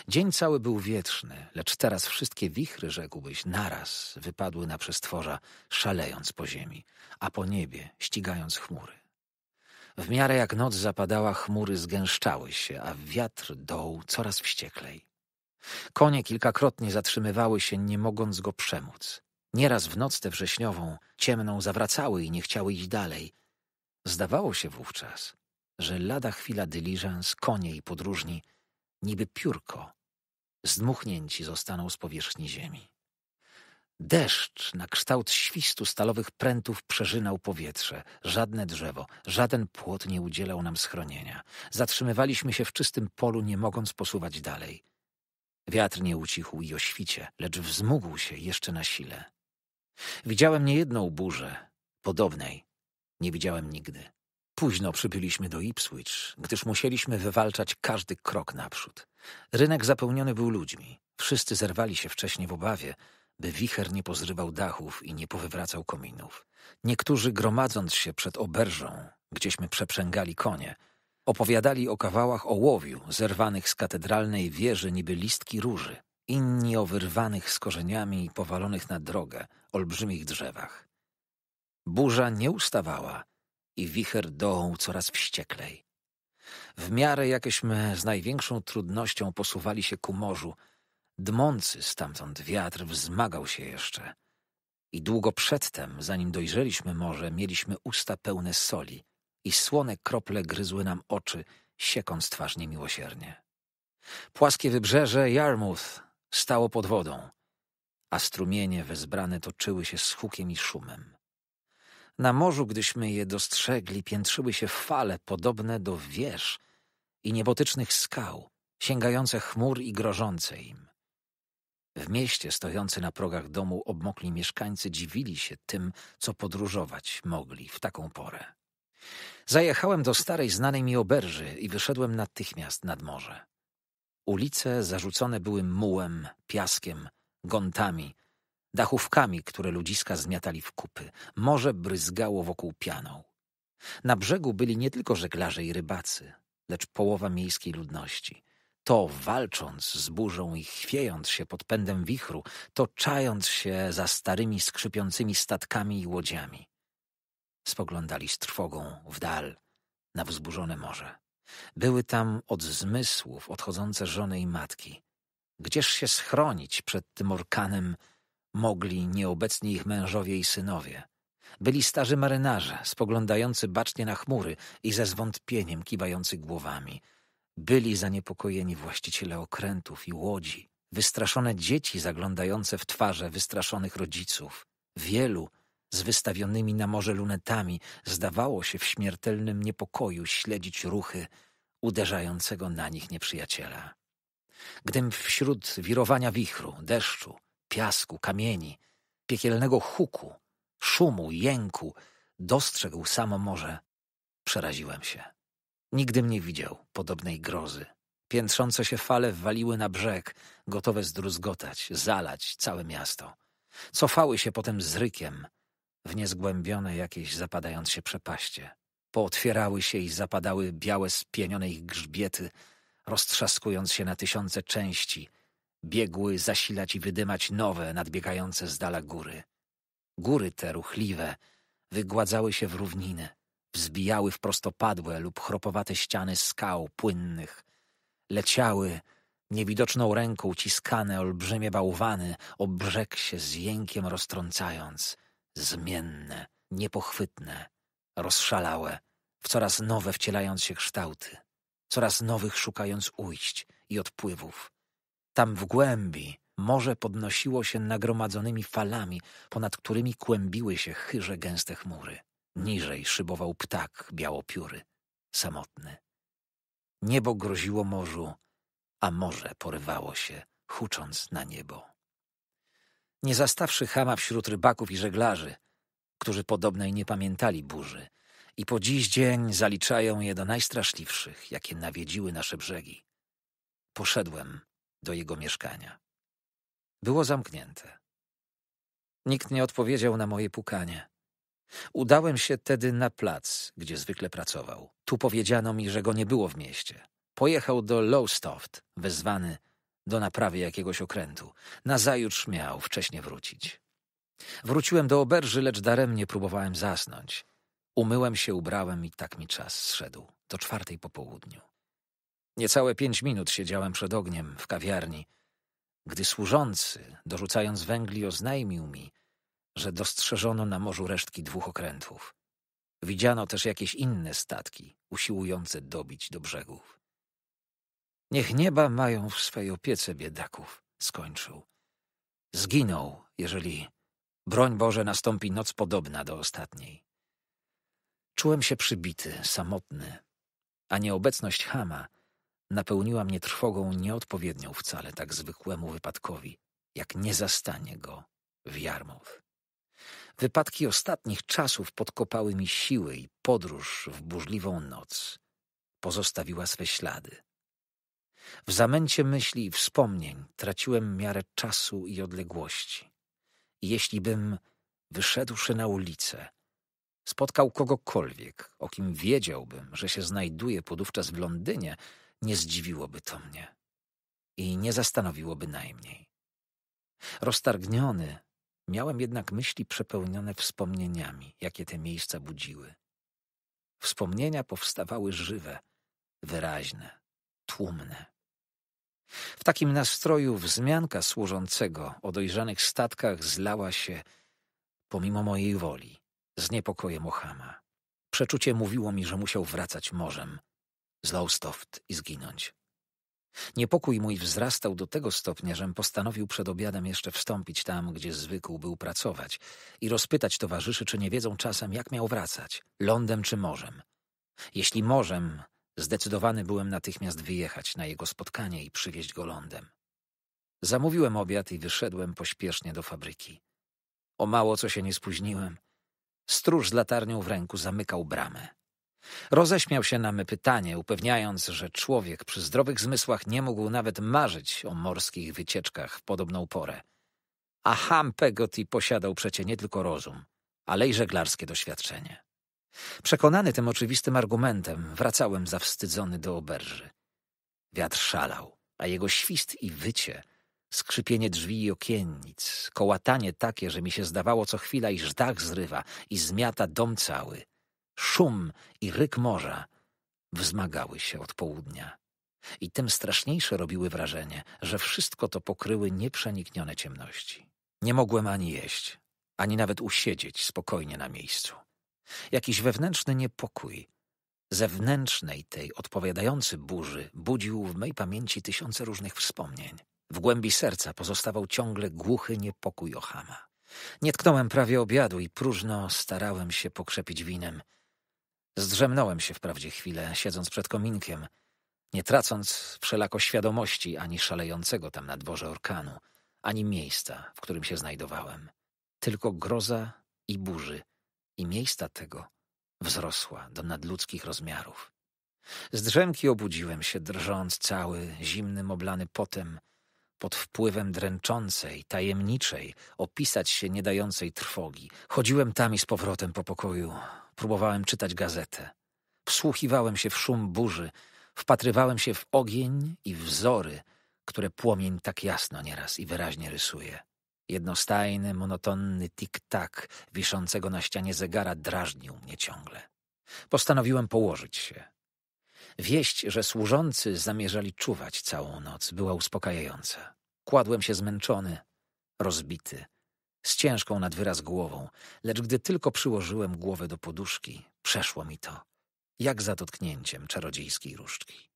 Dzień cały był wietrzny, lecz teraz wszystkie wichry, rzekłbyś, naraz wypadły na przestworza, szalejąc po ziemi, a po niebie ścigając chmury. W miarę jak noc zapadała, chmury zgęszczały się, a wiatr doł coraz wścieklej. Konie kilkakrotnie zatrzymywały się, nie mogąc go przemóc. Nieraz w noc tę wrześniową, ciemną, zawracały i nie chciały iść dalej. Zdawało się wówczas, że lada chwila dyliżans, konie i podróżni – niby piórko. Zdmuchnięci zostaną z powierzchni ziemi. Deszcz na kształt świstu stalowych prętów przeżynał powietrze. Żadne drzewo, żaden płot nie udzielał nam schronienia. Zatrzymywaliśmy się w czystym polu, nie mogąc posuwać dalej. Wiatr nie ucichł i o świcie, lecz wzmógł się jeszcze na sile. Widziałem niejedną burzę, podobnej. Nie widziałem nigdy. Późno przybyliśmy do Ipswich, gdyż musieliśmy wywalczać każdy krok naprzód. Rynek zapełniony był ludźmi. Wszyscy zerwali się wcześniej w obawie, by wicher nie pozrywał dachów i nie powywracał kominów. Niektórzy, gromadząc się przed oberżą, gdzieśmy przeprzęgali konie, opowiadali o kawałach ołowiu zerwanych z katedralnej wieży niby listki róży, inni o wyrwanych z korzeniami i powalonych na drogę olbrzymich drzewach. Burza nie ustawała – i wicher dołą coraz wścieklej. W miarę jakieśmy z największą trudnością posuwali się ku morzu, dmący stamtąd wiatr wzmagał się jeszcze. I długo przedtem, zanim dojrzeliśmy morze, mieliśmy usta pełne soli i słone krople gryzły nam oczy, siekąc twarz niemiłosiernie. Płaskie wybrzeże Yarmouth stało pod wodą, a strumienie wezbrane toczyły się z hukiem i szumem. Na morzu, gdyśmy je dostrzegli, piętrzyły się fale podobne do wież i niebotycznych skał, sięgające chmur i grożące im. W mieście, stojący na progach domu, obmokli mieszkańcy dziwili się tym, co podróżować mogli w taką porę. Zajechałem do starej, znanej mi oberży i wyszedłem natychmiast nad morze. Ulice zarzucone były mułem, piaskiem, gontami, dachówkami, które ludziska zmiatali w kupy. Morze bryzgało wokół pianą. Na brzegu byli nie tylko żeglarze i rybacy, lecz połowa miejskiej ludności. To walcząc z burzą i chwiejąc się pod pędem wichru, to czając się za starymi skrzypiącymi statkami i łodziami. Spoglądali z trwogą w dal, na wzburzone morze. Były tam od zmysłów odchodzące żony i matki. Gdzież się schronić przed tym orkanem mogli nieobecni ich mężowie i synowie. Byli starzy marynarze, spoglądający bacznie na chmury i ze zwątpieniem kiwający głowami. Byli zaniepokojeni właściciele okrętów i łodzi, wystraszone dzieci zaglądające w twarze wystraszonych rodziców. Wielu z wystawionymi na morze lunetami zdawało się w śmiertelnym niepokoju śledzić ruchy uderzającego na nich nieprzyjaciela. Gdym wśród wirowania wichru, deszczu, piasku, kamieni, piekielnego huku, szumu, jęku, dostrzegł samo morze. Przeraziłem się. Nigdym nie widział podobnej grozy. Piętrzące się fale waliły na brzeg, gotowe zdruzgotać, zalać całe miasto. Cofały się potem z rykiem w niezgłębione jakieś zapadając się przepaście. Pootwierały się i zapadały białe spienione ich grzbiety, roztrzaskując się na tysiące części, biegły zasilać i wydymać nowe, nadbiegające z dala góry. Góry te ruchliwe wygładzały się w równiny, wzbijały w prostopadłe lub chropowate ściany skał płynnych. Leciały, niewidoczną ręką ciskane olbrzymie bałwany, o brzeg się z jękiem roztrącając, zmienne, niepochwytne, rozszalałe, w coraz nowe wcielając się kształty, coraz nowych szukając ujść i odpływów tam w głębi morze podnosiło się nagromadzonymi falami, ponad którymi kłębiły się chyże gęste chmury. Niżej szybował ptak białopióry, samotny. Niebo groziło morzu, a morze porywało się, hucząc na niebo. Nie zastawszy chama wśród rybaków i żeglarzy, którzy podobnej nie pamiętali burzy i po dziś dzień zaliczają je do najstraszliwszych, jakie nawiedziły nasze brzegi. Poszedłem do jego mieszkania. Było zamknięte. Nikt nie odpowiedział na moje pukanie. Udałem się tedy na plac, gdzie zwykle pracował. Tu powiedziano mi, że go nie było w mieście. Pojechał do Lowstoft, wezwany do naprawy jakiegoś okrętu. Nazajutrz miał wcześniej wrócić. Wróciłem do oberży, lecz daremnie próbowałem zasnąć. Umyłem się, ubrałem i tak mi czas zszedł. Do czwartej po południu. Niecałe pięć minut siedziałem przed ogniem w kawiarni, gdy służący, dorzucając węgli, oznajmił mi, że dostrzeżono na morzu resztki dwóch okrętów. Widziano też jakieś inne statki, usiłujące dobić do brzegów. Niech nieba mają w swej opiece biedaków, skończył. Zginął, jeżeli, broń Boże, nastąpi noc podobna do ostatniej. Czułem się przybity, samotny, a nieobecność Hama Napełniła mnie trwogą nieodpowiednią wcale tak zwykłemu wypadkowi, jak nie zastanie go w Jarmów. Wypadki ostatnich czasów podkopały mi siły i podróż w burzliwą noc pozostawiła swe ślady. W zamęcie myśli i wspomnień traciłem miarę czasu i odległości. I jeśli bym, wyszedłszy na ulicę, spotkał kogokolwiek, o kim wiedziałbym, że się znajduje podówczas w Londynie, nie zdziwiłoby to mnie i nie zastanowiłoby najmniej. Roztargniony, miałem jednak myśli przepełnione wspomnieniami, jakie te miejsca budziły. Wspomnienia powstawały żywe, wyraźne, tłumne. W takim nastroju wzmianka służącego o dojrzanych statkach zlała się, pomimo mojej woli, z niepokojem Ochama. Przeczucie mówiło mi, że musiał wracać morzem, z Lowestoft i zginąć. Niepokój mój wzrastał do tego stopnia, żem postanowił przed obiadem jeszcze wstąpić tam, gdzie zwykł był pracować i rozpytać towarzyszy, czy nie wiedzą czasem, jak miał wracać, lądem czy morzem. Jeśli morzem, zdecydowany byłem natychmiast wyjechać na jego spotkanie i przywieźć go lądem. Zamówiłem obiad i wyszedłem pośpiesznie do fabryki. O mało co się nie spóźniłem. Stróż z latarnią w ręku zamykał bramę. Roześmiał się na me pytanie, upewniając, że człowiek przy zdrowych zmysłach nie mógł nawet marzyć o morskich wycieczkach w podobną porę. A Ham Pegoti posiadał przecie nie tylko rozum, ale i żeglarskie doświadczenie. Przekonany tym oczywistym argumentem, wracałem zawstydzony do oberży. Wiatr szalał, a jego świst i wycie, skrzypienie drzwi i okiennic, kołatanie takie, że mi się zdawało co chwila, iż dach zrywa i zmiata dom cały – szum i ryk morza wzmagały się od południa. I tym straszniejsze robiły wrażenie, że wszystko to pokryły nieprzeniknione ciemności. Nie mogłem ani jeść, ani nawet usiedzieć spokojnie na miejscu. Jakiś wewnętrzny niepokój, zewnętrznej tej odpowiadający burzy, budził w mej pamięci tysiące różnych wspomnień. W głębi serca pozostawał ciągle głuchy niepokój Ochama. Nie tknąłem prawie obiadu i próżno starałem się pokrzepić winem – Zdrzemnąłem się wprawdzie chwilę, siedząc przed kominkiem, nie tracąc wszelako świadomości ani szalejącego tam na dworze orkanu, ani miejsca, w którym się znajdowałem. Tylko groza i burzy i miejsca tego wzrosła do nadludzkich rozmiarów. Z drzemki obudziłem się, drżąc cały, zimnym, oblany potem, pod wpływem dręczącej, tajemniczej, opisać się nie dającej trwogi. Chodziłem tam i z powrotem po pokoju, Próbowałem czytać gazetę. Wsłuchiwałem się w szum burzy, wpatrywałem się w ogień i wzory, które płomień tak jasno nieraz i wyraźnie rysuje. Jednostajny, monotonny tik-tak wiszącego na ścianie zegara drażnił mnie ciągle. Postanowiłem położyć się. Wieść, że służący zamierzali czuwać całą noc, była uspokajająca. Kładłem się zmęczony, rozbity, z ciężką nad wyraz głową, lecz gdy tylko przyłożyłem głowę do poduszki, przeszło mi to, jak za dotknięciem czarodziejskiej różdżki.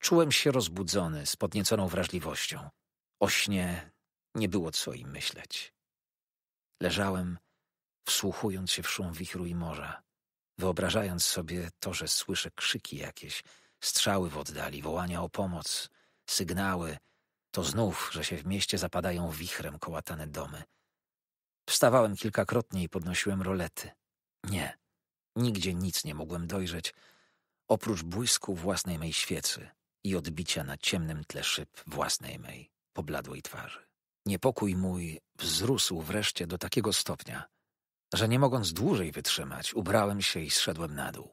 Czułem się rozbudzony, z podnieconą wrażliwością. O śnie nie było co im myśleć. Leżałem, wsłuchując się w szum wichru i morza, wyobrażając sobie to, że słyszę krzyki jakieś, strzały w oddali, wołania o pomoc, sygnały, to znów, że się w mieście zapadają wichrem kołatane domy – Wstawałem kilkakrotnie i podnosiłem rolety. Nie, nigdzie nic nie mogłem dojrzeć, oprócz błysku własnej mej świecy i odbicia na ciemnym tle szyb własnej mej pobladłej twarzy. Niepokój mój wzrósł wreszcie do takiego stopnia, że nie mogąc dłużej wytrzymać, ubrałem się i zszedłem na dół.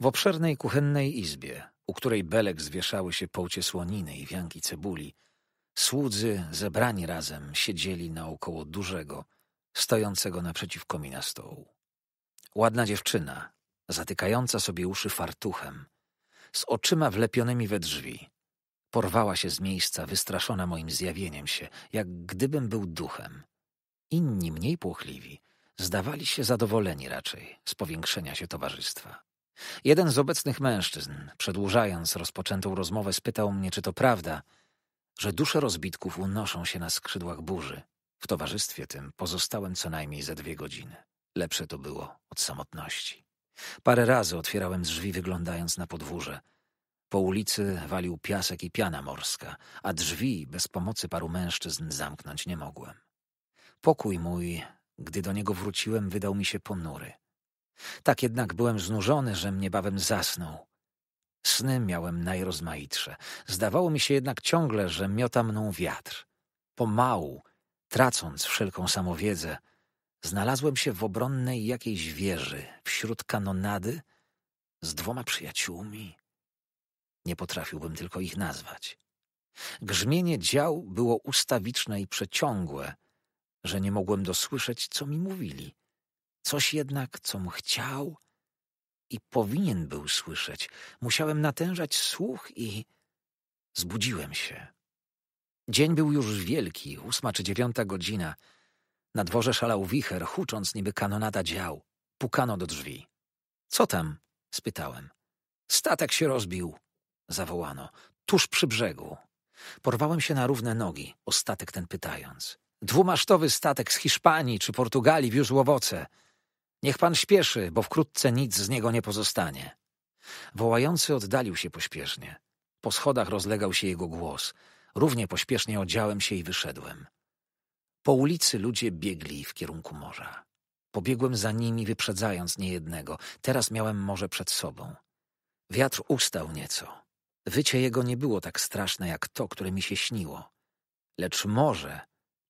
W obszernej kuchennej izbie, u której belek zwieszały się połcie słoniny i wianki cebuli, słudzy, zebrani razem, siedzieli naokoło dużego, stojącego naprzeciw komina stołu. Ładna dziewczyna, zatykająca sobie uszy fartuchem, z oczyma wlepionymi we drzwi. Porwała się z miejsca, wystraszona moim zjawieniem się, jak gdybym był duchem. Inni, mniej płochliwi, zdawali się zadowoleni raczej z powiększenia się towarzystwa. Jeden z obecnych mężczyzn, przedłużając rozpoczętą rozmowę, spytał mnie, czy to prawda, że dusze rozbitków unoszą się na skrzydłach burzy w towarzystwie tym pozostałem co najmniej ze dwie godziny. Lepsze to było od samotności. Parę razy otwierałem drzwi, wyglądając na podwórze. Po ulicy walił piasek i piana morska, a drzwi bez pomocy paru mężczyzn zamknąć nie mogłem. Pokój mój, gdy do niego wróciłem, wydał mi się ponury. Tak jednak byłem znużony, że niebawem zasnął. Sny miałem najrozmaitsze. Zdawało mi się jednak ciągle, że miota mną wiatr. Pomału Tracąc wszelką samowiedzę, znalazłem się w obronnej jakiejś wieży, wśród kanonady, z dwoma przyjaciółmi. Nie potrafiłbym tylko ich nazwać. Grzmienie dział było ustawiczne i przeciągłe, że nie mogłem dosłyszeć, co mi mówili. Coś jednak, com chciał i powinien był słyszeć. Musiałem natężać słuch i zbudziłem się. Dzień był już wielki, ósma czy dziewiąta godzina. Na dworze szalał wicher, hucząc niby kanonada dział. Pukano do drzwi. Co tam? spytałem. Statek się rozbił, zawołano, tuż przy brzegu. Porwałem się na równe nogi, o statek ten pytając. Dwumasztowy statek z Hiszpanii czy Portugalii wiózł owoce. Niech pan śpieszy, bo wkrótce nic z niego nie pozostanie. Wołający oddalił się pośpiesznie. Po schodach rozlegał się jego głos – Równie pośpiesznie odziałem się i wyszedłem. Po ulicy ludzie biegli w kierunku morza. Pobiegłem za nimi, wyprzedzając niejednego. Teraz miałem morze przed sobą. Wiatr ustał nieco. Wycie jego nie było tak straszne jak to, które mi się śniło. Lecz morze,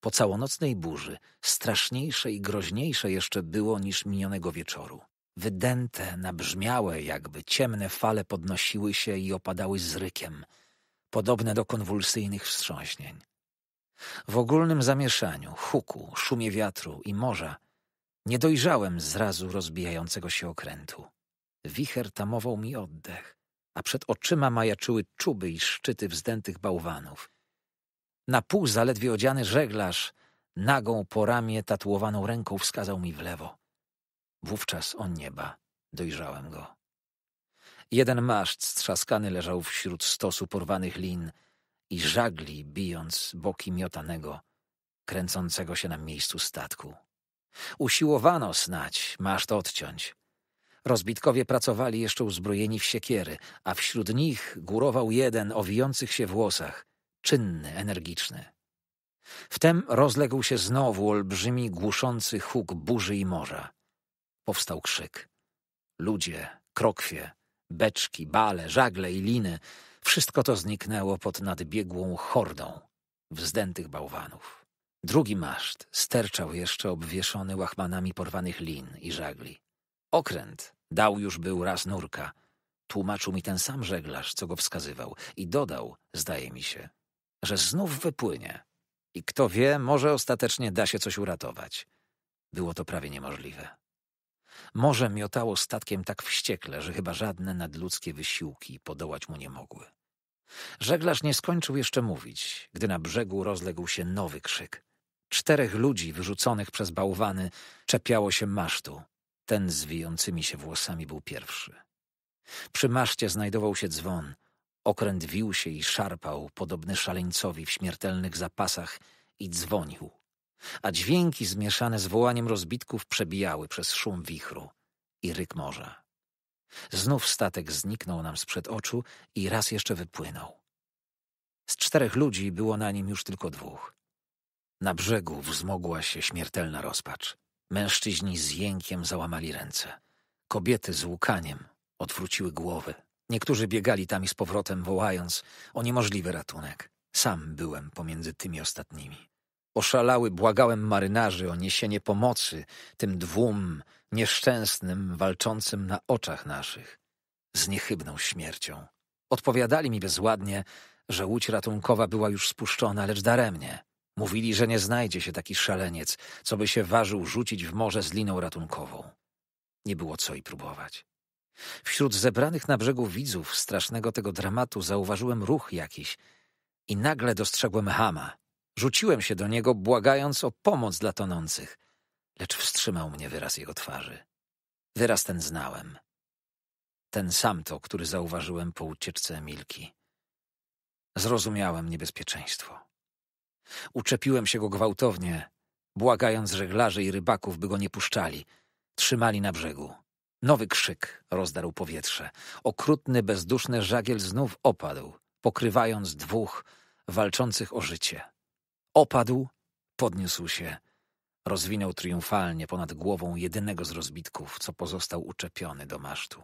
po całonocnej burzy, straszniejsze i groźniejsze jeszcze było niż minionego wieczoru. Wydęte, nabrzmiałe jakby, ciemne fale podnosiły się i opadały z rykiem – podobne do konwulsyjnych wstrząśnień. W ogólnym zamieszaniu, huku, szumie wiatru i morza nie dojrzałem zrazu rozbijającego się okrętu. Wicher tamował mi oddech, a przed oczyma majaczyły czuby i szczyty wzdętych bałwanów. Na pół zaledwie odziany żeglarz, nagą po ramię tatuowaną ręką wskazał mi w lewo. Wówczas o nieba dojrzałem go. Jeden maszt strzaskany leżał wśród stosu porwanych lin i żagli, bijąc boki miotanego, kręcącego się na miejscu statku. Usiłowano snać maszt odciąć. Rozbitkowie pracowali jeszcze uzbrojeni w siekiery, a wśród nich górował jeden o wijących się włosach, czynny, energiczny. Wtem rozległ się znowu olbrzymi, głuszący huk burzy i morza. Powstał krzyk. Ludzie, krokwie, Beczki, bale, żagle i liny — wszystko to zniknęło pod nadbiegłą hordą wzdętych bałwanów. Drugi maszt sterczał jeszcze obwieszony łachmanami porwanych lin i żagli. Okręt dał już był raz nurka. Tłumaczył mi ten sam żeglarz, co go wskazywał i dodał, zdaje mi się, że znów wypłynie. I kto wie, może ostatecznie da się coś uratować. Było to prawie niemożliwe. Morze miotało statkiem tak wściekle, że chyba żadne nadludzkie wysiłki podołać mu nie mogły. Żeglarz nie skończył jeszcze mówić, gdy na brzegu rozległ się nowy krzyk. Czterech ludzi wyrzuconych przez bałwany czepiało się masztu. Ten z wijącymi się włosami był pierwszy. Przy maszcie znajdował się dzwon. Okręt wił się i szarpał, podobny szaleńcowi w śmiertelnych zapasach, i dzwonił a dźwięki zmieszane z wołaniem rozbitków przebijały przez szum wichru i ryk morza. Znów statek zniknął nam sprzed oczu i raz jeszcze wypłynął. Z czterech ludzi było na nim już tylko dwóch. Na brzegu wzmogła się śmiertelna rozpacz. Mężczyźni z jękiem załamali ręce. Kobiety z łukaniem odwróciły głowy. Niektórzy biegali tam i z powrotem, wołając o niemożliwy ratunek. Sam byłem pomiędzy tymi ostatnimi. Oszalały błagałem marynarzy o niesienie pomocy tym dwóm nieszczęsnym walczącym na oczach naszych z niechybną śmiercią. Odpowiadali mi bezładnie, że łódź ratunkowa była już spuszczona, lecz daremnie. Mówili, że nie znajdzie się taki szaleniec, co by się ważył rzucić w morze z liną ratunkową. Nie było co i próbować. Wśród zebranych na brzegu widzów strasznego tego dramatu zauważyłem ruch jakiś i nagle dostrzegłem Hama, Rzuciłem się do niego, błagając o pomoc dla tonących, lecz wstrzymał mnie wyraz jego twarzy. Wyraz ten znałem. Ten sam to, który zauważyłem po ucieczce Emilki. Zrozumiałem niebezpieczeństwo. Uczepiłem się go gwałtownie, błagając żeglarzy i rybaków, by go nie puszczali. Trzymali na brzegu. Nowy krzyk rozdarł powietrze. Okrutny, bezduszny żagiel znów opadł, pokrywając dwóch walczących o życie. Opadł, podniósł się. Rozwinął triumfalnie ponad głową jedynego z rozbitków, co pozostał uczepiony do masztu.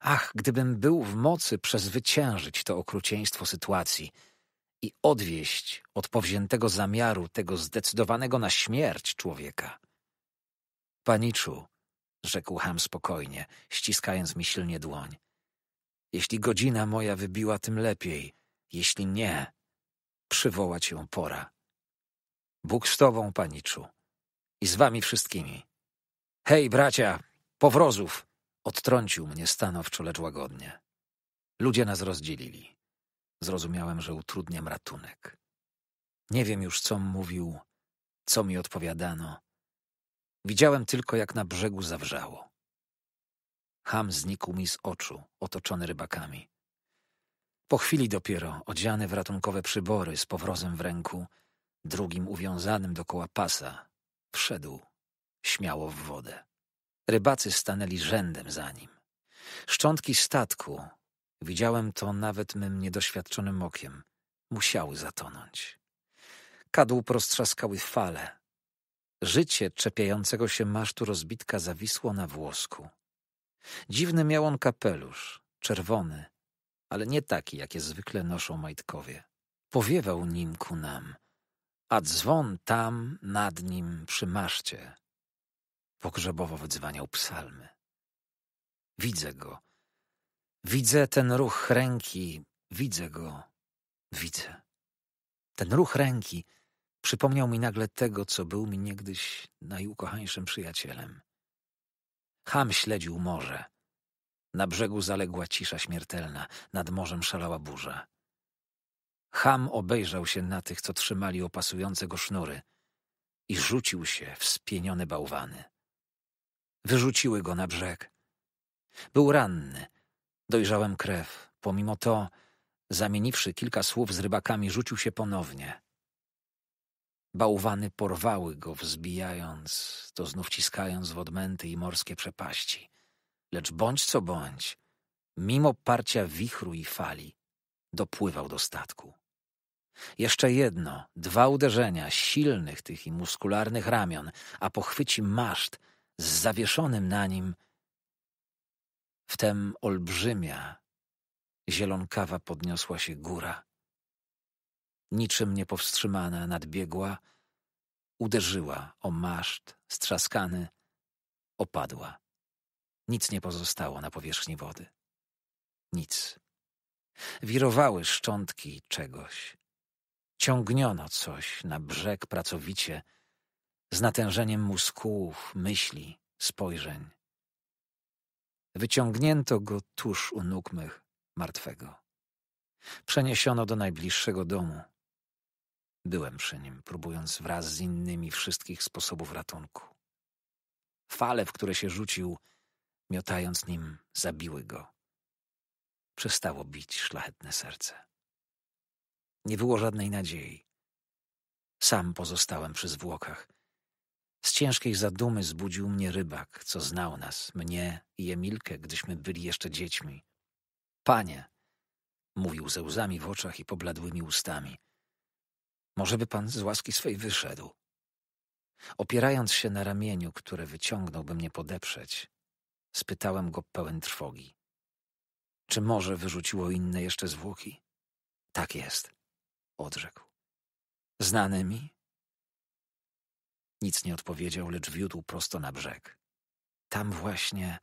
Ach, gdybym był w mocy przezwyciężyć to okrucieństwo sytuacji i odwieść od powziętego zamiaru tego zdecydowanego na śmierć człowieka. Paniczu, rzekł Ham spokojnie, ściskając mi silnie dłoń. Jeśli godzina moja wybiła, tym lepiej. Jeśli nie, przywołać ją pora. Bóg z tobą, paniczu, i z wami wszystkimi. Hej, bracia, powrozów! Odtrącił mnie stanowczo, lecz łagodnie. Ludzie nas rozdzielili. Zrozumiałem, że utrudniam ratunek. Nie wiem już, co mówił, co mi odpowiadano. Widziałem tylko, jak na brzegu zawrzało. Ham znikł mi z oczu, otoczony rybakami. Po chwili dopiero, odziany w ratunkowe przybory, z powrozem w ręku, drugim uwiązanym dokoła pasa, wszedł śmiało w wodę. Rybacy stanęli rzędem za nim. Szczątki statku, widziałem to nawet mym niedoświadczonym okiem, musiały zatonąć. Kadłub roztrzaskały fale. Życie czepiającego się masztu rozbitka zawisło na włosku. Dziwny miał on kapelusz, czerwony, ale nie taki, jakie zwykle noszą majtkowie. Powiewał nim ku nam, a dzwon tam nad nim przy maszcie. Pogrzebowo wydzwaniał psalmy. Widzę go. Widzę ten ruch ręki, widzę go, widzę. Ten ruch ręki przypomniał mi nagle tego, co był mi niegdyś najukochańszym przyjacielem. Ham śledził morze. Na brzegu zaległa cisza śmiertelna, nad morzem szalała burza. Ham obejrzał się na tych, co trzymali opasujące go sznury i rzucił się w spienione bałwany. Wyrzuciły go na brzeg. Był ranny. Dojrzałem krew. Pomimo to, zamieniwszy kilka słów z rybakami, rzucił się ponownie. Bałwany porwały go, wzbijając, to znów ciskając w odmęty i morskie przepaści. Lecz bądź co bądź, mimo parcia wichru i fali, dopływał do statku. Jeszcze jedno, dwa uderzenia silnych tych i muskularnych ramion, a pochwyci maszt z zawieszonym na nim. Wtem olbrzymia, zielonkawa podniosła się góra. Niczym niepowstrzymana nadbiegła, uderzyła o maszt strzaskany, opadła. Nic nie pozostało na powierzchni wody. Nic. Wirowały szczątki czegoś. Ciągniono coś na brzeg pracowicie, z natężeniem muskułów, myśli, spojrzeń. Wyciągnięto go tuż u nóg mych, martwego. Przeniesiono do najbliższego domu. Byłem przy nim, próbując wraz z innymi wszystkich sposobów ratunku. Fale, w które się rzucił, miotając nim, zabiły go. Przestało bić szlachetne serce. Nie było żadnej nadziei. Sam pozostałem przy zwłokach. Z ciężkiej zadumy zbudził mnie rybak, co znał nas, mnie i Emilkę, gdyśmy byli jeszcze dziećmi. Panie, mówił ze łzami w oczach i pobladłymi ustami, może by pan z łaski swej wyszedł. Opierając się na ramieniu, które wyciągnąłby mnie podeprzeć, Spytałem go pełen trwogi. Czy morze wyrzuciło inne jeszcze zwłoki? Tak jest, odrzekł. Znane mi? Nic nie odpowiedział, lecz wiódł prosto na brzeg. Tam właśnie,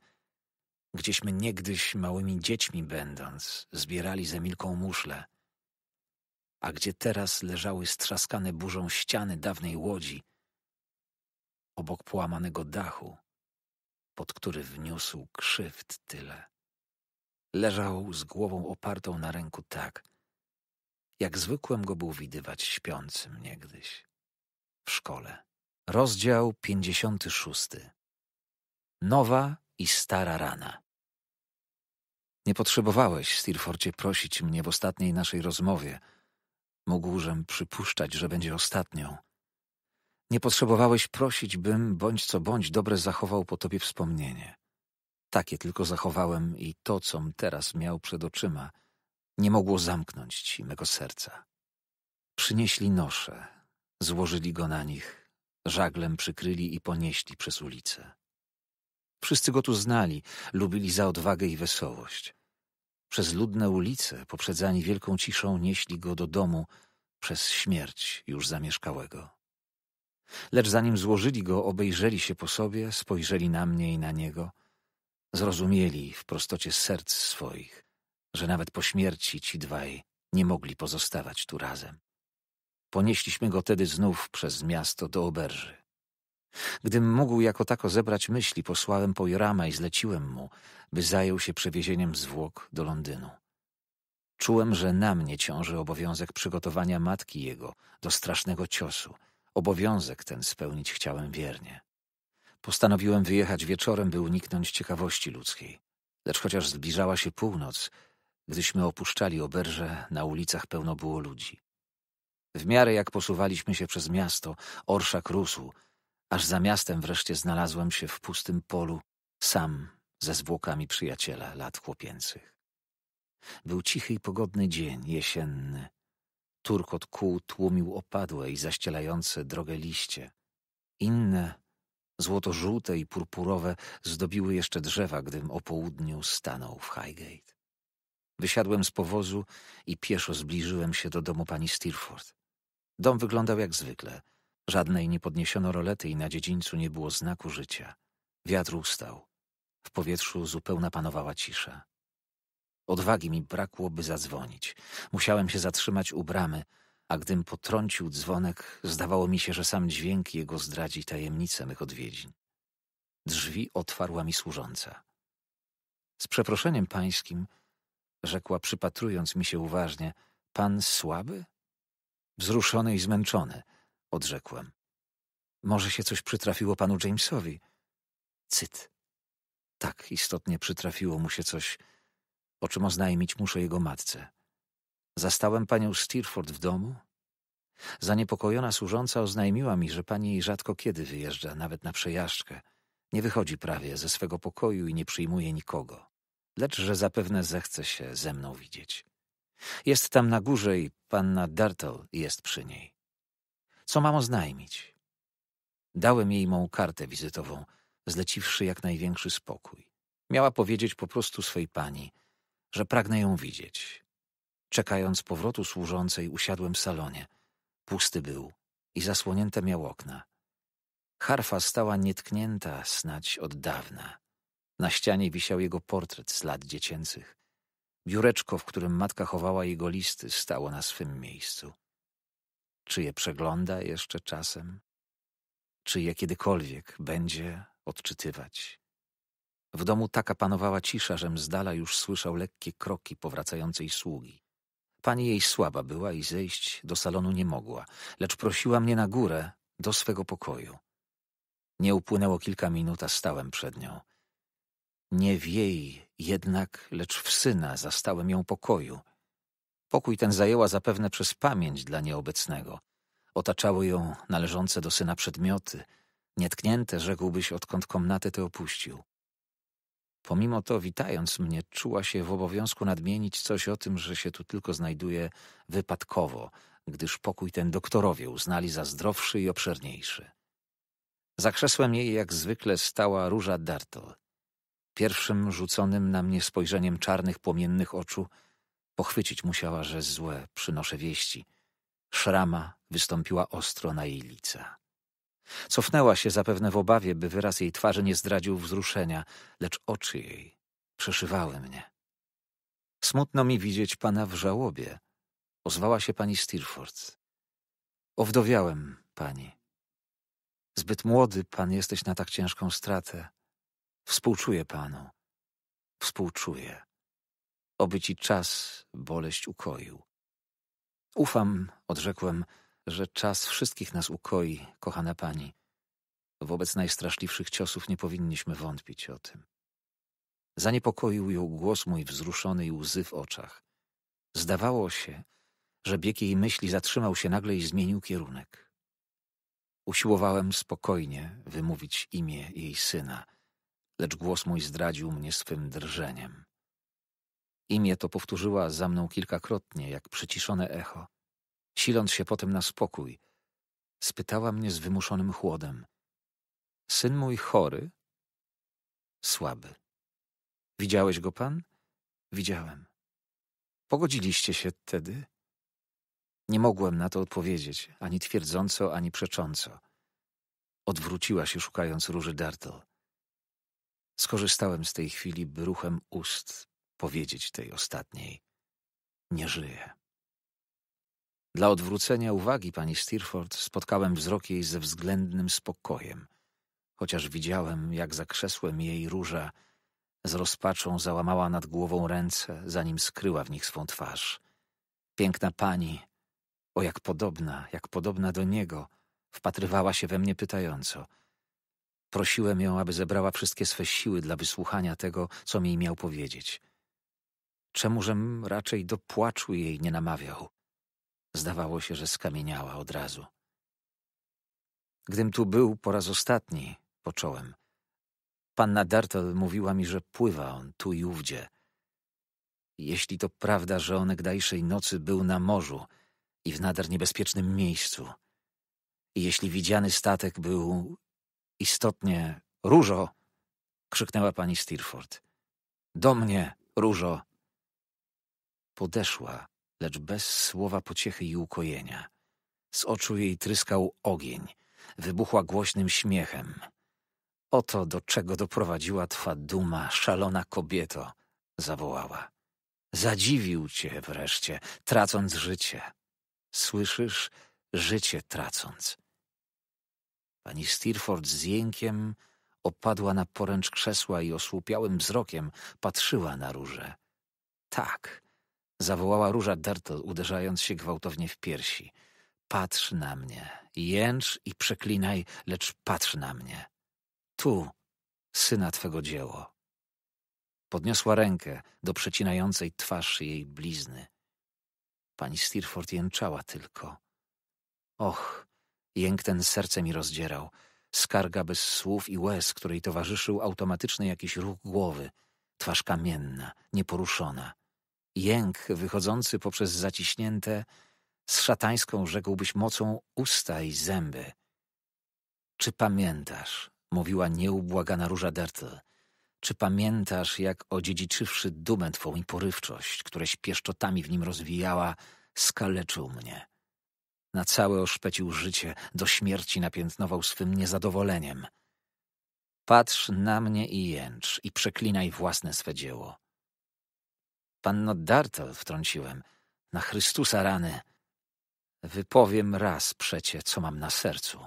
gdzieśmy niegdyś małymi dziećmi będąc, zbierali ze milką muszle, a gdzie teraz leżały strzaskane burzą ściany dawnej łodzi, obok połamanego dachu, pod który wniósł krzywd tyle. Leżał z głową opartą na ręku tak, jak zwykłem go był widywać śpiącym niegdyś. W szkole. Rozdział 56. Nowa i stara rana. Nie potrzebowałeś, Steerforcie, prosić mnie w ostatniej naszej rozmowie. Mógłżem przypuszczać, że będzie ostatnią. Nie potrzebowałeś prosić, bym bądź co bądź dobre zachował po tobie wspomnienie. Takie tylko zachowałem i to, com teraz miał przed oczyma, nie mogło zamknąć ci mego serca. Przynieśli nosze, złożyli go na nich, żaglem przykryli i ponieśli przez ulicę. Wszyscy go tu znali, lubili za odwagę i wesołość. Przez ludne ulice, poprzedzani wielką ciszą, nieśli go do domu przez śmierć już zamieszkałego. Lecz zanim złożyli go, obejrzeli się po sobie, spojrzeli na mnie i na niego. Zrozumieli w prostocie serc swoich, że nawet po śmierci ci dwaj nie mogli pozostawać tu razem. Ponieśliśmy go tedy znów przez miasto do oberży. Gdym mógł jako tako zebrać myśli, posłałem po Jorama i zleciłem mu, by zajął się przewiezieniem zwłok do Londynu. Czułem, że na mnie ciąży obowiązek przygotowania matki jego do strasznego ciosu – Obowiązek ten spełnić chciałem wiernie. Postanowiłem wyjechać wieczorem, by uniknąć ciekawości ludzkiej. Lecz chociaż zbliżała się północ, gdyśmy opuszczali oberże, na ulicach pełno było ludzi. W miarę jak posuwaliśmy się przez miasto, orszak rósł, aż za miastem wreszcie znalazłem się w pustym polu, sam ze zwłokami przyjaciela lat chłopięcych. Był cichy i pogodny dzień, jesienny, Turkot kół tłumił opadłe i zaścielające drogę liście. Inne, złoto-żółte i purpurowe, zdobiły jeszcze drzewa, gdym o południu stanął w Highgate. Wysiadłem z powozu i pieszo zbliżyłem się do domu pani Steerforth. Dom wyglądał jak zwykle. Żadnej nie podniesiono rolety i na dziedzińcu nie było znaku życia. Wiatr ustał. W powietrzu zupełna panowała cisza. Odwagi mi brakło, by zadzwonić. Musiałem się zatrzymać u bramy, a gdym potrącił dzwonek, zdawało mi się, że sam dźwięk jego zdradzi tajemnicę mych odwiedzin. Drzwi otwarła mi służąca. Z przeproszeniem pańskim, rzekła, przypatrując mi się uważnie, pan słaby? Wzruszony i zmęczony, odrzekłem. Może się coś przytrafiło panu Jamesowi. Cyt. Tak istotnie przytrafiło mu się coś o czym oznajmić muszę jego matce. Zastałem panią Steerford w domu? Zaniepokojona służąca oznajmiła mi, że pani jej rzadko kiedy wyjeżdża, nawet na przejażdżkę. Nie wychodzi prawie ze swego pokoju i nie przyjmuje nikogo, lecz że zapewne zechce się ze mną widzieć. Jest tam na górze i panna Dartle jest przy niej. Co mam oznajmić? Dałem jej mą kartę wizytową, zleciwszy jak największy spokój. Miała powiedzieć po prostu swej pani – że pragnę ją widzieć. Czekając powrotu służącej, usiadłem w salonie. Pusty był i zasłonięte miał okna. Harfa stała nietknięta, snać od dawna. Na ścianie wisiał jego portret z lat dziecięcych. Biureczko, w którym matka chowała jego listy, stało na swym miejscu. Czy je przegląda jeszcze czasem? Czy je kiedykolwiek będzie odczytywać? W domu taka panowała cisza, żem z dala już słyszał lekkie kroki powracającej sługi. Pani jej słaba była i zejść do salonu nie mogła, lecz prosiła mnie na górę, do swego pokoju. Nie upłynęło kilka minut, a stałem przed nią. Nie w jej jednak, lecz w syna zastałem ją pokoju. Pokój ten zajęła zapewne przez pamięć dla nieobecnego. Otaczały ją należące do syna przedmioty, nietknięte, rzekłbyś, odkąd komnatę tę opuścił. Pomimo to, witając mnie, czuła się w obowiązku nadmienić coś o tym, że się tu tylko znajduje wypadkowo, gdyż pokój ten doktorowie uznali za zdrowszy i obszerniejszy. Za krzesłem jej jak zwykle stała Róża Darto. Pierwszym rzuconym na mnie spojrzeniem czarnych, płomiennych oczu pochwycić musiała, że złe przynoszę wieści. Szrama wystąpiła ostro na jej lica. Cofnęła się zapewne w obawie, by wyraz jej twarzy nie zdradził wzruszenia, lecz oczy jej przeszywały mnie. Smutno mi widzieć pana w żałobie, ozwała się pani Steerforth. Owdowiałem pani. Zbyt młody pan jesteś na tak ciężką stratę. Współczuję panu. Współczuję. Oby ci czas boleść ukoił. Ufam, odrzekłem, że czas wszystkich nas ukoi, kochana pani. Wobec najstraszliwszych ciosów nie powinniśmy wątpić o tym. Zaniepokoił ją głos mój wzruszony i łzy w oczach. Zdawało się, że bieg jej myśli zatrzymał się nagle i zmienił kierunek. Usiłowałem spokojnie wymówić imię jej syna, lecz głos mój zdradził mnie swym drżeniem. Imię to powtórzyła za mną kilkakrotnie, jak przyciszone echo – siląc się potem na spokój, spytała mnie z wymuszonym chłodem. Syn mój chory? Słaby. Widziałeś go pan? Widziałem. Pogodziliście się wtedy? Nie mogłem na to odpowiedzieć, ani twierdząco, ani przecząco. Odwróciła się, szukając róży Dartle. Skorzystałem z tej chwili, by ruchem ust powiedzieć tej ostatniej. Nie żyję. Dla odwrócenia uwagi pani Steerforth spotkałem wzrok jej ze względnym spokojem, chociaż widziałem, jak za krzesłem jej róża z rozpaczą załamała nad głową ręce, zanim skryła w nich swą twarz. Piękna pani, o jak podobna, jak podobna do niego, wpatrywała się we mnie pytająco. Prosiłem ją, aby zebrała wszystkie swe siły dla wysłuchania tego, co mi miał powiedzieć. Czemużem raczej do płaczu jej nie namawiał? Zdawało się, że skamieniała od razu. Gdym tu był po raz ostatni, począłem. Panna Dartle mówiła mi, że pływa on tu i ówdzie. Jeśli to prawda, że onegdajszej nocy był na morzu i w nader niebezpiecznym miejscu, i jeśli widziany statek był istotnie różo, krzyknęła pani Steerford. Do mnie, różo! Podeszła lecz bez słowa pociechy i ukojenia. Z oczu jej tryskał ogień, wybuchła głośnym śmiechem. Oto do czego doprowadziła twa duma, szalona kobieto, zawołała. Zadziwił cię wreszcie, tracąc życie. Słyszysz, życie tracąc. Pani Steerford z jękiem opadła na poręcz krzesła i osłupiałym wzrokiem patrzyła na róże. Tak, Zawołała Róża Dartle, uderzając się gwałtownie w piersi. Patrz na mnie. Jęcz i przeklinaj, lecz patrz na mnie. Tu, syna twego dzieło. Podniosła rękę do przecinającej twarz jej blizny. Pani Steerforth jęczała tylko. Och, jęk ten serce mi rozdzierał. Skarga bez słów i łez, której towarzyszył automatyczny jakiś ruch głowy. Twarz kamienna, nieporuszona. Jęk wychodzący poprzez zaciśnięte, z szatańską rzekłbyś mocą usta i zęby. Czy pamiętasz, mówiła nieubłagana Róża Dertel, czy pamiętasz, jak odziedziczywszy dumę twą i porywczość, któreś pieszczotami w nim rozwijała, skaleczył mnie? Na całe oszpecił życie, do śmierci napiętnował swym niezadowoleniem. Patrz na mnie i jęcz i przeklinaj własne swe dzieło. Panno Dartel wtrąciłem. Na Chrystusa rany. Wypowiem raz przecie, co mam na sercu.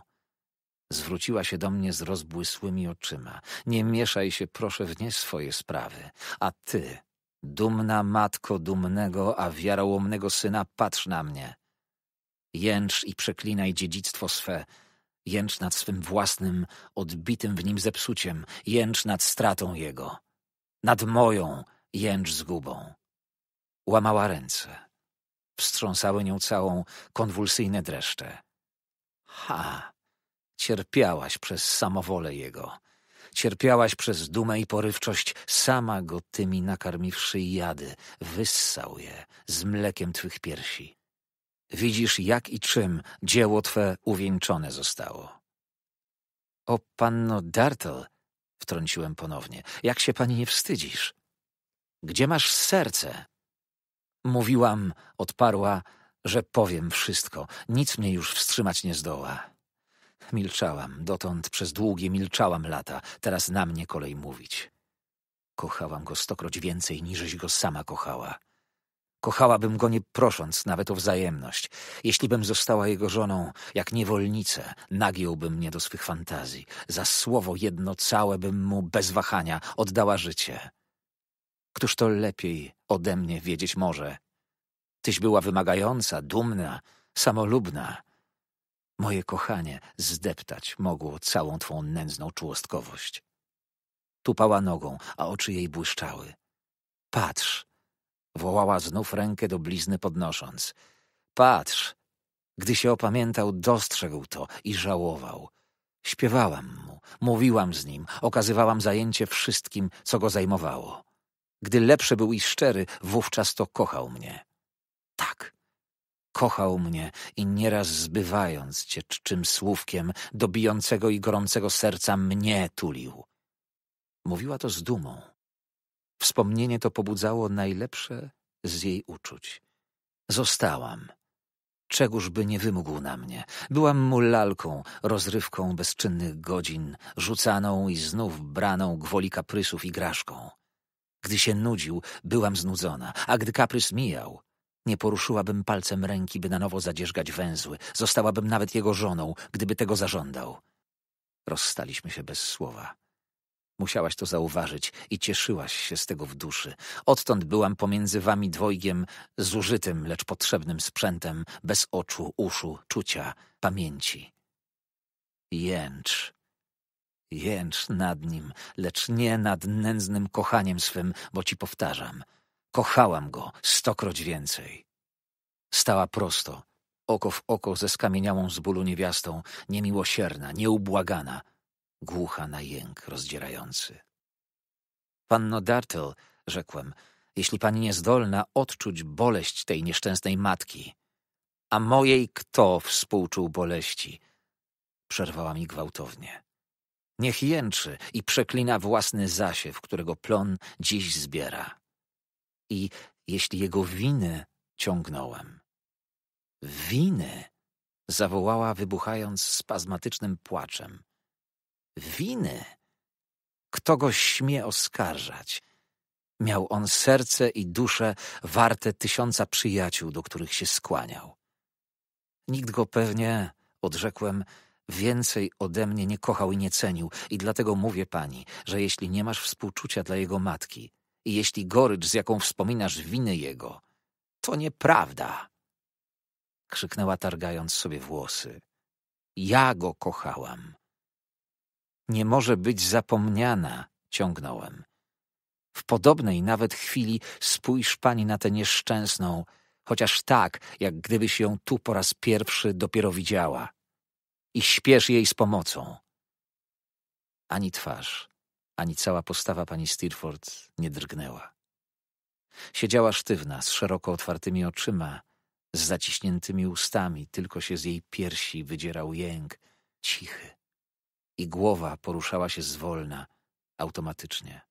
Zwróciła się do mnie z rozbłysłymi oczyma. Nie mieszaj się, proszę, w nie swoje sprawy. A ty, dumna matko dumnego, a wiarołomnego syna, patrz na mnie. Jęcz i przeklinaj dziedzictwo swe. Jęcz nad swym własnym, odbitym w nim zepsuciem. Jęcz nad stratą jego. Nad moją jęcz zgubą. Łamała ręce. Wstrząsały nią całą konwulsyjne dreszcze. Ha! Cierpiałaś przez samowolę jego. Cierpiałaś przez dumę i porywczość, sama go tymi nakarmiwszy jady. Wyssał je z mlekiem twych piersi. Widzisz, jak i czym dzieło twe uwieńczone zostało. O panno Dartle, wtrąciłem ponownie, jak się pani nie wstydzisz? Gdzie masz serce? Mówiłam, odparła, że powiem wszystko. Nic mnie już wstrzymać nie zdoła. Milczałam, dotąd przez długie milczałam lata, teraz na mnie kolej mówić. Kochałam go stokroć więcej, niżeś go sama kochała. Kochałabym go nie prosząc nawet o wzajemność. bym została jego żoną, jak niewolnicę, nagiąłbym mnie do swych fantazji. Za słowo jedno całe bym mu bez wahania oddała życie. Któż to lepiej ode mnie wiedzieć może? Tyś była wymagająca, dumna, samolubna. Moje kochanie zdeptać mogło całą twą nędzną czułostkowość. Tupała nogą, a oczy jej błyszczały. Patrz! Wołała znów rękę do blizny podnosząc. Patrz! Gdy się opamiętał, dostrzegł to i żałował. Śpiewałam mu, mówiłam z nim, okazywałam zajęcie wszystkim, co go zajmowało. Gdy lepszy był i szczery, wówczas to kochał mnie. Tak, kochał mnie i nieraz zbywając cię czczym słówkiem, dobijącego i gorącego serca mnie tulił. Mówiła to z dumą. Wspomnienie to pobudzało najlepsze z jej uczuć. Zostałam. Czegóż by nie wymógł na mnie. Byłam mu lalką, rozrywką bezczynnych godzin, rzucaną i znów braną gwoli kaprysów i graszką. Gdy się nudził, byłam znudzona, a gdy kaprys mijał, nie poruszyłabym palcem ręki, by na nowo zadzierzgać węzły. Zostałabym nawet jego żoną, gdyby tego zażądał. Rozstaliśmy się bez słowa. Musiałaś to zauważyć i cieszyłaś się z tego w duszy. Odtąd byłam pomiędzy wami dwojgiem, zużytym, lecz potrzebnym sprzętem, bez oczu, uszu, czucia, pamięci. Jęcz. Jęcz nad nim, lecz nie nad nędznym kochaniem swym, bo ci powtarzam, kochałam go stokroć więcej. Stała prosto, oko w oko ze skamieniałą z bólu niewiastą, niemiłosierna, nieubłagana, głucha na jęk rozdzierający. Panno Dartle, rzekłem, jeśli pani niezdolna odczuć boleść tej nieszczęsnej matki, a mojej kto współczuł boleści? Przerwała mi gwałtownie. Niech jęczy i przeklina własny zasiew, którego plon dziś zbiera. I jeśli jego winy ciągnąłem. Winy! zawołała, wybuchając spazmatycznym płaczem. Winy! Kto go śmie oskarżać? Miał on serce i duszę warte tysiąca przyjaciół, do których się skłaniał. Nikt go pewnie, odrzekłem, więcej ode mnie nie kochał i nie cenił i dlatego mówię pani, że jeśli nie masz współczucia dla jego matki i jeśli gorycz, z jaką wspominasz winy jego, to nieprawda. Krzyknęła targając sobie włosy. Ja go kochałam. Nie może być zapomniana, ciągnąłem. W podobnej nawet chwili spójrz pani na tę nieszczęsną, chociaż tak, jak gdybyś ją tu po raz pierwszy dopiero widziała i śpiesz jej z pomocą. Ani twarz, ani cała postawa pani Steerford nie drgnęła. Siedziała sztywna, z szeroko otwartymi oczyma, z zaciśniętymi ustami, tylko się z jej piersi wydzierał jęk, cichy. I głowa poruszała się zwolna, automatycznie.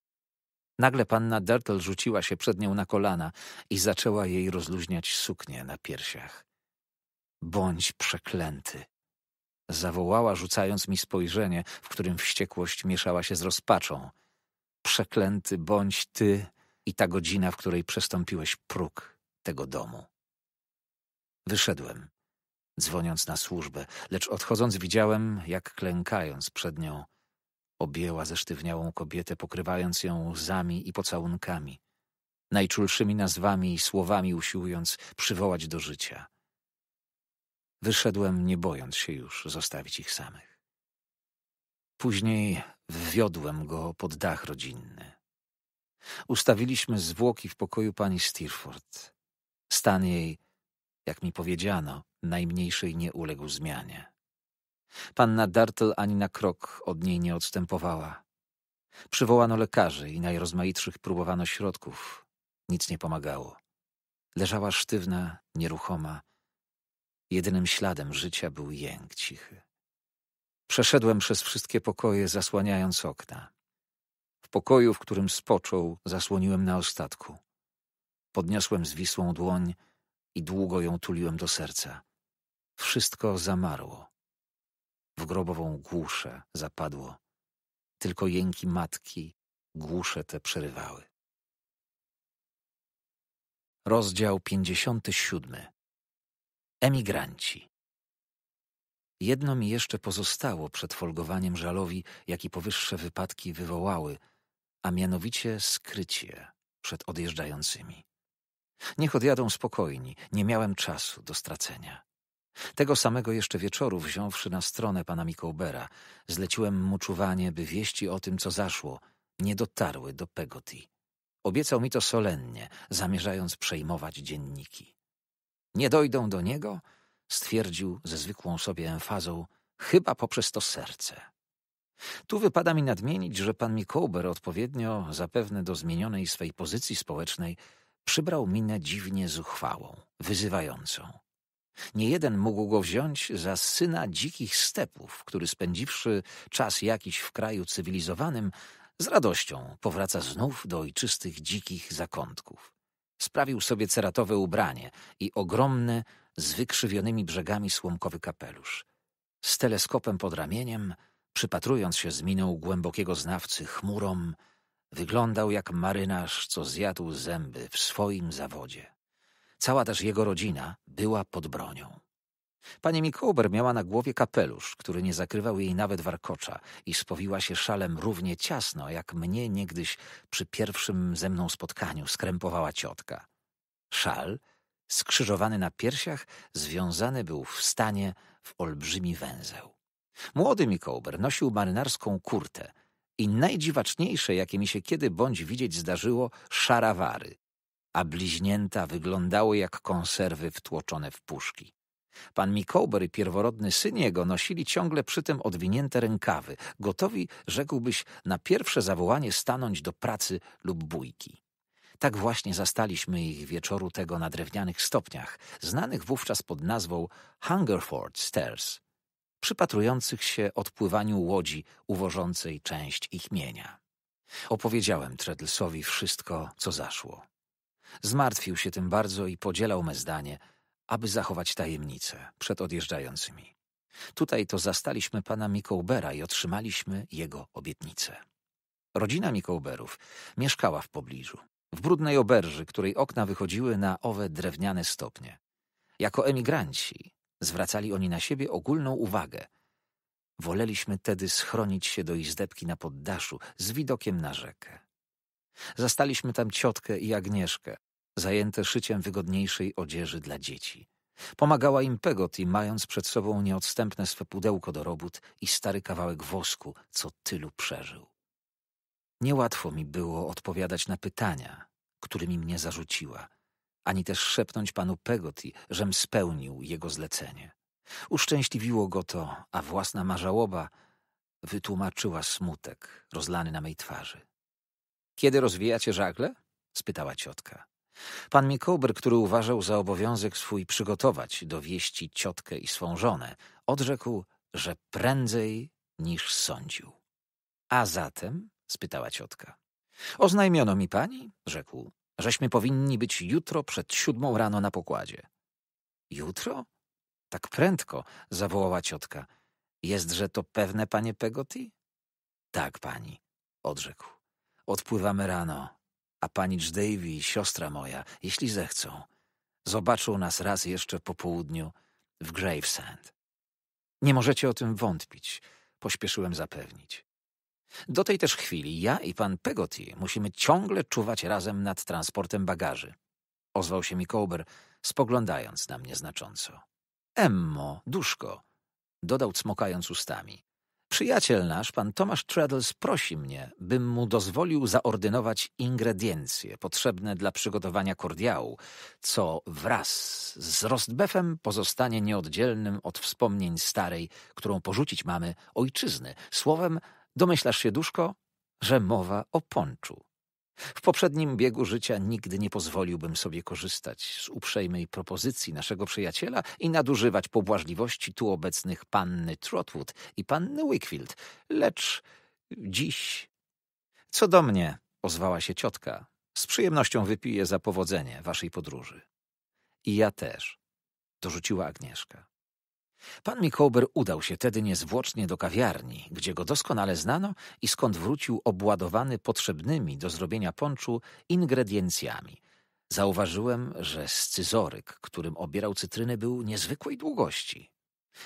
Nagle panna Dertel rzuciła się przed nią na kolana i zaczęła jej rozluźniać suknię na piersiach. Bądź przeklęty, zawołała, rzucając mi spojrzenie, w którym wściekłość mieszała się z rozpaczą. Przeklęty bądź ty i ta godzina, w której przestąpiłeś próg tego domu. Wyszedłem, dzwoniąc na służbę, lecz odchodząc widziałem, jak klękając przed nią, objęła zesztywniałą kobietę, pokrywając ją łzami i pocałunkami, najczulszymi nazwami i słowami usiłując przywołać do życia. Wyszedłem, nie bojąc się już zostawić ich samych. Później wwiodłem go pod dach rodzinny. Ustawiliśmy zwłoki w pokoju pani Steerford. Stan jej, jak mi powiedziano, najmniejszej nie uległ zmianie. Panna Dartle ani na krok od niej nie odstępowała. Przywołano lekarzy i najrozmaitszych próbowano środków. Nic nie pomagało. Leżała sztywna, nieruchoma, Jedynym śladem życia był jęk cichy. Przeszedłem przez wszystkie pokoje, zasłaniając okna. W pokoju, w którym spoczął, zasłoniłem na ostatku. Podniosłem zwisłą dłoń i długo ją tuliłem do serca. Wszystko zamarło. W grobową głuszę zapadło. Tylko jęki matki głusze te przerywały. Rozdział 57 Emigranci. Jedno mi jeszcze pozostało przed folgowaniem żalowi, jaki powyższe wypadki wywołały, a mianowicie skrycie przed odjeżdżającymi. Niech odjadą spokojni, nie miałem czasu do stracenia. Tego samego jeszcze wieczoru, wziąwszy na stronę pana Mikołbera, zleciłem mu czuwanie, by wieści o tym, co zaszło, nie dotarły do Pegoti. Obiecał mi to solennie, zamierzając przejmować dzienniki nie dojdą do niego? Stwierdził ze zwykłą sobie emfazą, chyba poprzez to serce. Tu wypada mi nadmienić, że pan Mikołber odpowiednio, zapewne do zmienionej swej pozycji społecznej, przybrał minę dziwnie zuchwałą, wyzywającą. Nie jeden mógł go wziąć za syna dzikich stepów, który spędziwszy czas jakiś w kraju cywilizowanym, z radością powraca znów do ojczystych dzikich zakątków. Sprawił sobie ceratowe ubranie i ogromny, z wykrzywionymi brzegami słomkowy kapelusz. Z teleskopem pod ramieniem, przypatrując się z miną głębokiego znawcy chmurom, wyglądał jak marynarz, co zjadł zęby w swoim zawodzie. Cała też jego rodzina była pod bronią. Pani Mikober miała na głowie kapelusz, który nie zakrywał jej nawet warkocza i spowiła się szalem równie ciasno, jak mnie niegdyś przy pierwszym ze mną spotkaniu skrępowała ciotka. Szal, skrzyżowany na piersiach, związany był w stanie w olbrzymi węzeł. Młody Mikołber nosił marynarską kurtę i najdziwaczniejsze, jakie mi się kiedy bądź widzieć zdarzyło, szarawary, a bliźnięta wyglądały jak konserwy wtłoczone w puszki. Pan Mikołber i pierworodny syn jego nosili ciągle przy tym odwinięte rękawy, gotowi, rzekłbyś, na pierwsze zawołanie stanąć do pracy lub bójki. Tak właśnie zastaliśmy ich wieczoru tego na drewnianych stopniach, znanych wówczas pod nazwą Hungerford Stairs, przypatrujących się odpływaniu łodzi uwożącej część ich mienia. Opowiedziałem Treadlesowi wszystko, co zaszło. Zmartwił się tym bardzo i podzielał me zdanie – aby zachować tajemnicę przed odjeżdżającymi. Tutaj to zastaliśmy pana Mikołbera i otrzymaliśmy jego obietnicę. Rodzina Mikołberów mieszkała w pobliżu, w brudnej oberży, której okna wychodziły na owe drewniane stopnie. Jako emigranci zwracali oni na siebie ogólną uwagę. Woleliśmy tedy schronić się do izdebki na poddaszu z widokiem na rzekę. Zastaliśmy tam ciotkę i Agnieszkę, zajęte szyciem wygodniejszej odzieży dla dzieci. Pomagała im Pegoty, mając przed sobą nieodstępne swe pudełko do robót i stary kawałek wosku, co tylu przeżył. Niełatwo mi było odpowiadać na pytania, którymi mnie zarzuciła, ani też szepnąć panu Pegoty, żem spełnił jego zlecenie. Uszczęśliwiło go to, a własna marzałoba wytłumaczyła smutek rozlany na mej twarzy. Kiedy rozwijacie żagle? spytała ciotka. Pan Mikołbr, który uważał za obowiązek swój przygotować do wieści ciotkę i swą żonę, odrzekł, że prędzej niż sądził. A zatem? spytała ciotka. Oznajmiono mi pani, rzekł, żeśmy powinni być jutro przed siódmą rano na pokładzie. Jutro? Tak prędko, zawołała ciotka. Jestże to pewne, panie Pegoti? Tak, pani, odrzekł. Odpływamy rano, a panicz Davy i siostra moja, jeśli zechcą, zobaczą nas raz jeszcze po południu w Gravesend. Nie możecie o tym wątpić, pośpieszyłem zapewnić. Do tej też chwili ja i pan Pegoty musimy ciągle czuwać razem nad transportem bagaży. Ozwał się mi Kober, spoglądając na mnie znacząco. Emmo, duszko, dodał cmokając ustami. Przyjaciel nasz, pan Tomasz Traddles, prosi mnie, bym mu dozwolił zaordynować ingrediencje potrzebne dla przygotowania kordiału, co wraz z rostbefem pozostanie nieoddzielnym od wspomnień starej, którą porzucić mamy, ojczyzny. Słowem, domyślasz się, duszko, że mowa o ponczu. W poprzednim biegu życia nigdy nie pozwoliłbym sobie korzystać z uprzejmej propozycji naszego przyjaciela i nadużywać pobłażliwości tu obecnych panny Trotwood i panny Wickfield, lecz dziś... Co do mnie, ozwała się ciotka, z przyjemnością wypiję za powodzenie waszej podróży. I ja też, dorzuciła Agnieszka. Pan Mikołber udał się tedy niezwłocznie do kawiarni, gdzie go doskonale znano i skąd wrócił obładowany potrzebnymi do zrobienia ponczu ingrediencjami. Zauważyłem, że scyzoryk, którym obierał cytryny, był niezwykłej długości.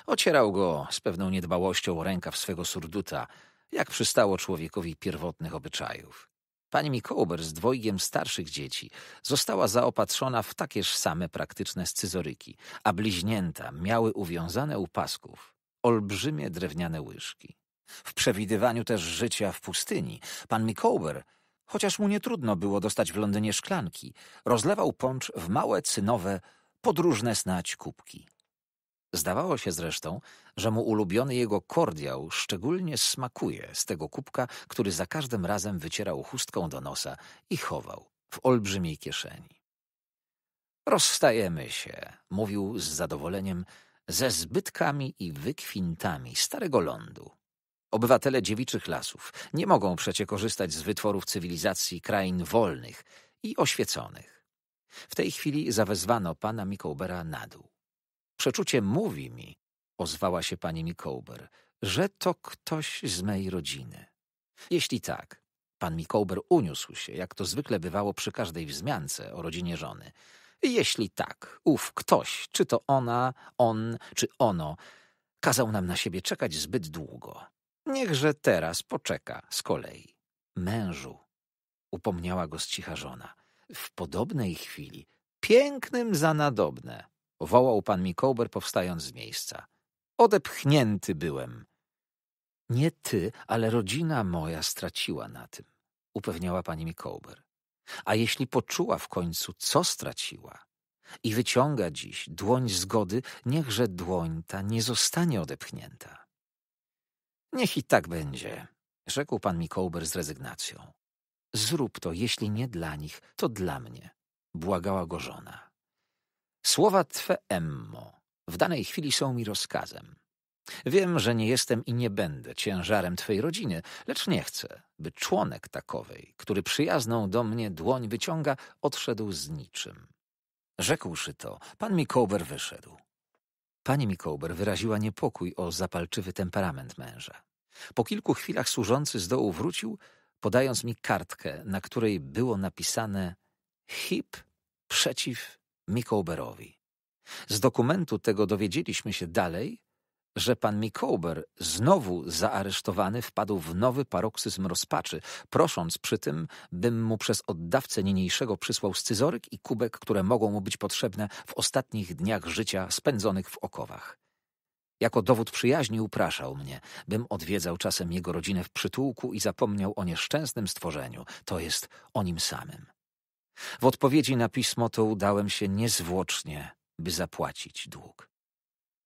Ocierał go z pewną niedbałością rękaw swego surduta, jak przystało człowiekowi pierwotnych obyczajów. Pani Mikołber z dwojgiem starszych dzieci została zaopatrzona w takież same praktyczne scyzoryki, a bliźnięta miały uwiązane u pasków olbrzymie drewniane łyżki. W przewidywaniu też życia w pustyni pan Mikołber, chociaż mu nie trudno było dostać w Londynie szklanki, rozlewał poncz w małe cynowe, podróżne snać kubki. Zdawało się zresztą, że mu ulubiony jego kordiał szczególnie smakuje z tego kubka, który za każdym razem wycierał chustką do nosa i chował w olbrzymiej kieszeni. Rozstajemy się, mówił z zadowoleniem, ze zbytkami i wykwintami starego lądu. Obywatele dziewiczych lasów nie mogą przecie korzystać z wytworów cywilizacji krain wolnych i oświeconych. W tej chwili zawezwano pana Mikołbera na dół. Przeczucie mówi mi, ozwała się pani Mikołber, że to ktoś z mej rodziny. Jeśli tak, pan Mikołber uniósł się, jak to zwykle bywało przy każdej wzmiance o rodzinie żony. Jeśli tak, ów ktoś, czy to ona, on, czy ono, kazał nam na siebie czekać zbyt długo. Niechże teraz poczeka z kolei. Mężu, upomniała go z cicha żona, w podobnej chwili, pięknym za nadobne wołał pan Mikołber, powstając z miejsca. Odepchnięty byłem. Nie ty, ale rodzina moja straciła na tym, upewniała pani Mikołber. A jeśli poczuła w końcu, co straciła, i wyciąga dziś dłoń zgody, niechże dłoń ta nie zostanie odepchnięta. Niech i tak będzie, rzekł pan Mikołber z rezygnacją. Zrób to, jeśli nie dla nich, to dla mnie, błagała go żona. Słowa Twe, Emmo, w danej chwili są mi rozkazem. Wiem, że nie jestem i nie będę ciężarem twojej rodziny, lecz nie chcę, by członek takowej, który przyjazną do mnie dłoń wyciąga, odszedł z niczym. Rzekłszy to, pan Mikołber wyszedł. Pani Mikołber wyraziła niepokój o zapalczywy temperament męża. Po kilku chwilach służący z dołu wrócił, podając mi kartkę, na której było napisane HIP przeciw Mikołberowi. Z dokumentu tego dowiedzieliśmy się dalej, że pan Mikołber, znowu zaaresztowany, wpadł w nowy paroksyzm rozpaczy, prosząc przy tym, bym mu przez oddawcę niniejszego przysłał scyzoryk i kubek, które mogą mu być potrzebne w ostatnich dniach życia spędzonych w okowach. Jako dowód przyjaźni upraszał mnie, bym odwiedzał czasem jego rodzinę w przytułku i zapomniał o nieszczęsnym stworzeniu, to jest o nim samym. W odpowiedzi na pismo to udałem się niezwłocznie, by zapłacić dług.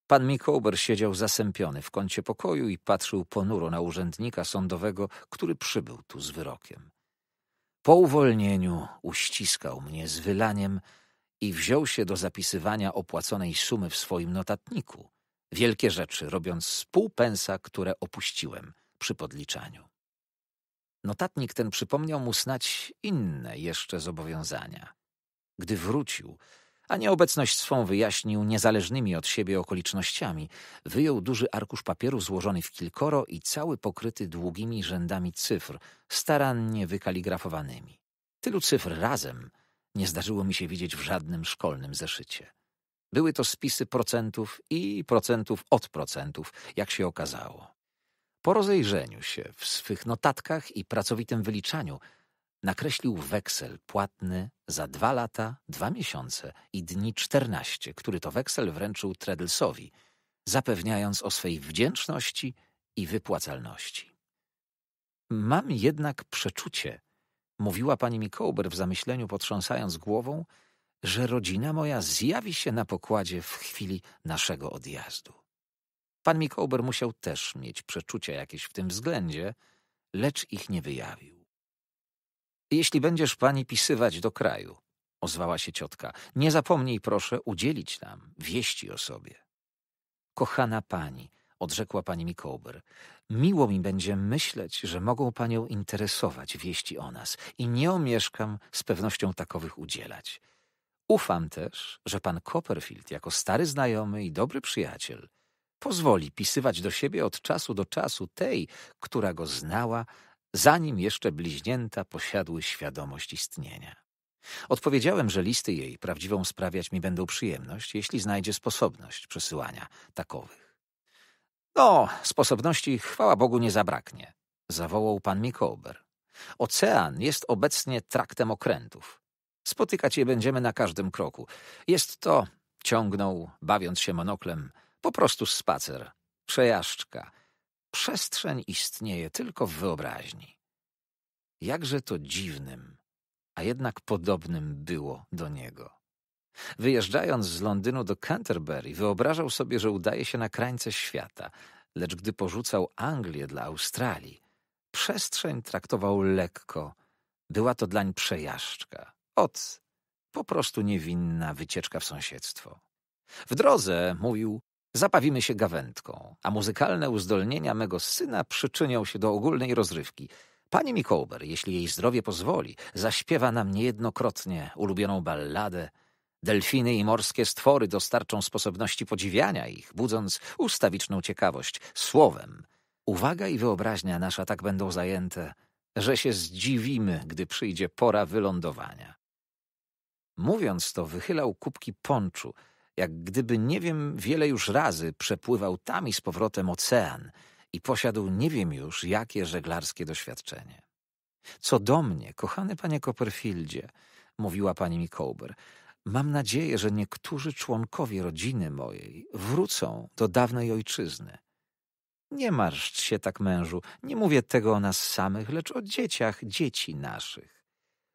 Pan Mikołber siedział zasępiony w kącie pokoju i patrzył ponuro na urzędnika sądowego, który przybył tu z wyrokiem. Po uwolnieniu uściskał mnie z wylaniem i wziął się do zapisywania opłaconej sumy w swoim notatniku, wielkie rzeczy robiąc z pół pensa, które opuściłem przy podliczaniu. Notatnik ten przypomniał mu snać inne jeszcze zobowiązania. Gdy wrócił, a nieobecność swą wyjaśnił niezależnymi od siebie okolicznościami, wyjął duży arkusz papieru złożony w kilkoro i cały pokryty długimi rzędami cyfr, starannie wykaligrafowanymi. Tylu cyfr razem nie zdarzyło mi się widzieć w żadnym szkolnym zeszycie. Były to spisy procentów i procentów od procentów, jak się okazało. Po rozejrzeniu się w swych notatkach i pracowitym wyliczaniu nakreślił weksel płatny za dwa lata, dwa miesiące i dni czternaście, który to weksel wręczył Tredelsowi, zapewniając o swej wdzięczności i wypłacalności. Mam jednak przeczucie, mówiła pani Mikołber w zamyśleniu, potrząsając głową, że rodzina moja zjawi się na pokładzie w chwili naszego odjazdu. Pan Mikołber musiał też mieć przeczucia jakieś w tym względzie, lecz ich nie wyjawił. Jeśli będziesz pani pisywać do kraju, ozwała się ciotka, nie zapomnij proszę udzielić nam wieści o sobie. Kochana pani, odrzekła pani Mikołber, miło mi będzie myśleć, że mogą panią interesować wieści o nas i nie omieszkam z pewnością takowych udzielać. Ufam też, że pan Copperfield jako stary znajomy i dobry przyjaciel Pozwoli pisywać do siebie od czasu do czasu tej, która go znała, zanim jeszcze bliźnięta posiadły świadomość istnienia. Odpowiedziałem, że listy jej prawdziwą sprawiać mi będą przyjemność, jeśli znajdzie sposobność przesyłania takowych. No, sposobności, chwała Bogu, nie zabraknie, zawołał pan Mikober. Ocean jest obecnie traktem okrętów. Spotykać je będziemy na każdym kroku. Jest to, ciągnął, bawiąc się monoklem, po prostu spacer, przejażdżka. Przestrzeń istnieje tylko w wyobraźni. Jakże to dziwnym, a jednak podobnym było do niego. Wyjeżdżając z Londynu do Canterbury, wyobrażał sobie, że udaje się na krańce świata, lecz gdy porzucał Anglię dla Australii, przestrzeń traktował lekko. Była to dlań przejażdżka. Ot, po prostu niewinna wycieczka w sąsiedztwo. W drodze, mówił, Zabawimy się gawędką, a muzykalne uzdolnienia mego syna przyczynią się do ogólnej rozrywki. Pani Mikołber, jeśli jej zdrowie pozwoli, zaśpiewa nam niejednokrotnie ulubioną balladę. Delfiny i morskie stwory dostarczą sposobności podziwiania ich, budząc ustawiczną ciekawość. Słowem, uwaga i wyobraźnia nasza tak będą zajęte, że się zdziwimy, gdy przyjdzie pora wylądowania. Mówiąc to, wychylał kubki ponczu – jak gdyby nie wiem wiele już razy przepływał tam i z powrotem ocean i posiadł nie wiem już jakie żeglarskie doświadczenie. Co do mnie, kochany panie Copperfieldzie, mówiła pani Micawber, mam nadzieję, że niektórzy członkowie rodziny mojej wrócą do dawnej ojczyzny. Nie marszcz się tak, mężu, nie mówię tego o nas samych, lecz o dzieciach, dzieci naszych.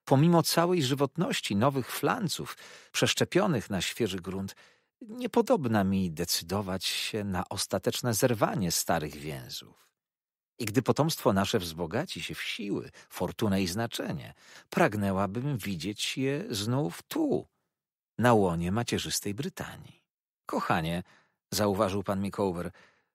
Pomimo całej żywotności nowych flanców, przeszczepionych na świeży grunt, niepodobna mi decydować się na ostateczne zerwanie starych więzów. I gdy potomstwo nasze wzbogaci się w siły, fortunę i znaczenie, pragnęłabym widzieć je znów tu, na łonie macierzystej Brytanii. Kochanie, zauważył pan Mikołber,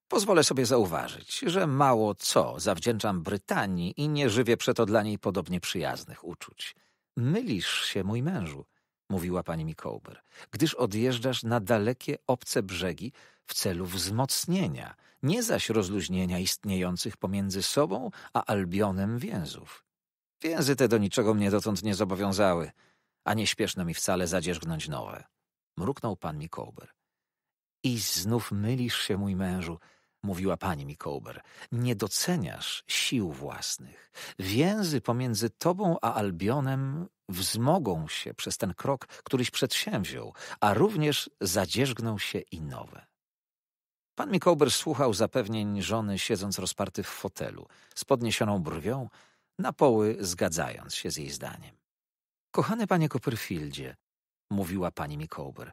Pozwolę sobie zauważyć, że mało co zawdzięczam Brytanii i nie żywię przeto dla niej podobnie przyjaznych uczuć. Mylisz się, mój mężu, mówiła pani Mikołber, gdyż odjeżdżasz na dalekie, obce brzegi w celu wzmocnienia, nie zaś rozluźnienia istniejących pomiędzy sobą a Albionem więzów. Więzy te do niczego mnie dotąd nie zobowiązały, a nie śpieszno mi wcale zadzierzgnąć nowe. Mruknął pan Mikołber. I znów mylisz się, mój mężu – mówiła pani Mikołber, nie doceniasz sił własnych. Więzy pomiędzy tobą a Albionem wzmogą się przez ten krok, któryś przedsięwziął, a również zadzierzgną się i nowe. Pan Mikołber słuchał zapewnień żony, siedząc rozparty w fotelu, z podniesioną brwią, na poły zgadzając się z jej zdaniem. Kochany panie Copperfieldzie, mówiła pani Mikołber,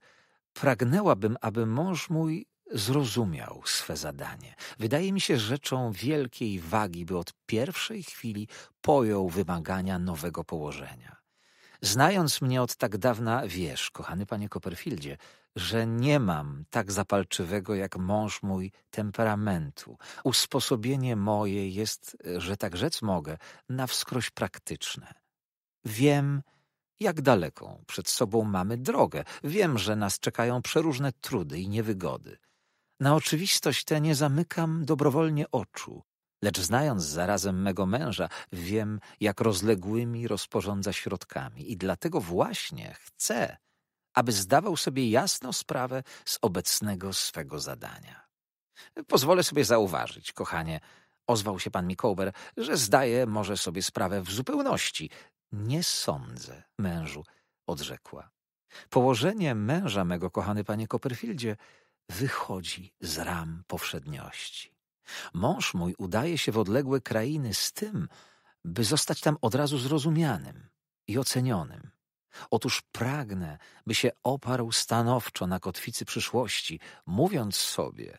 pragnęłabym, aby mąż mój zrozumiał swe zadanie. Wydaje mi się rzeczą wielkiej wagi, by od pierwszej chwili pojął wymagania nowego położenia. Znając mnie od tak dawna, wiesz, kochany panie Copperfieldzie, że nie mam tak zapalczywego jak mąż mój temperamentu. Usposobienie moje jest, że tak rzec mogę, na wskroś praktyczne. Wiem, jak daleką przed sobą mamy drogę. Wiem, że nas czekają przeróżne trudy i niewygody. Na oczywistość tę nie zamykam dobrowolnie oczu, lecz znając zarazem mego męża, wiem, jak rozległymi rozporządza środkami i dlatego właśnie chcę, aby zdawał sobie jasną sprawę z obecnego swego zadania. Pozwolę sobie zauważyć, kochanie, ozwał się pan Mikołber, że zdaje może sobie sprawę w zupełności. Nie sądzę, mężu, odrzekła. Położenie męża mego, kochany panie Copperfieldzie, wychodzi z ram powszedniości. Mąż mój udaje się w odległe krainy z tym, by zostać tam od razu zrozumianym i ocenionym. Otóż pragnę, by się oparł stanowczo na kotwicy przyszłości, mówiąc sobie: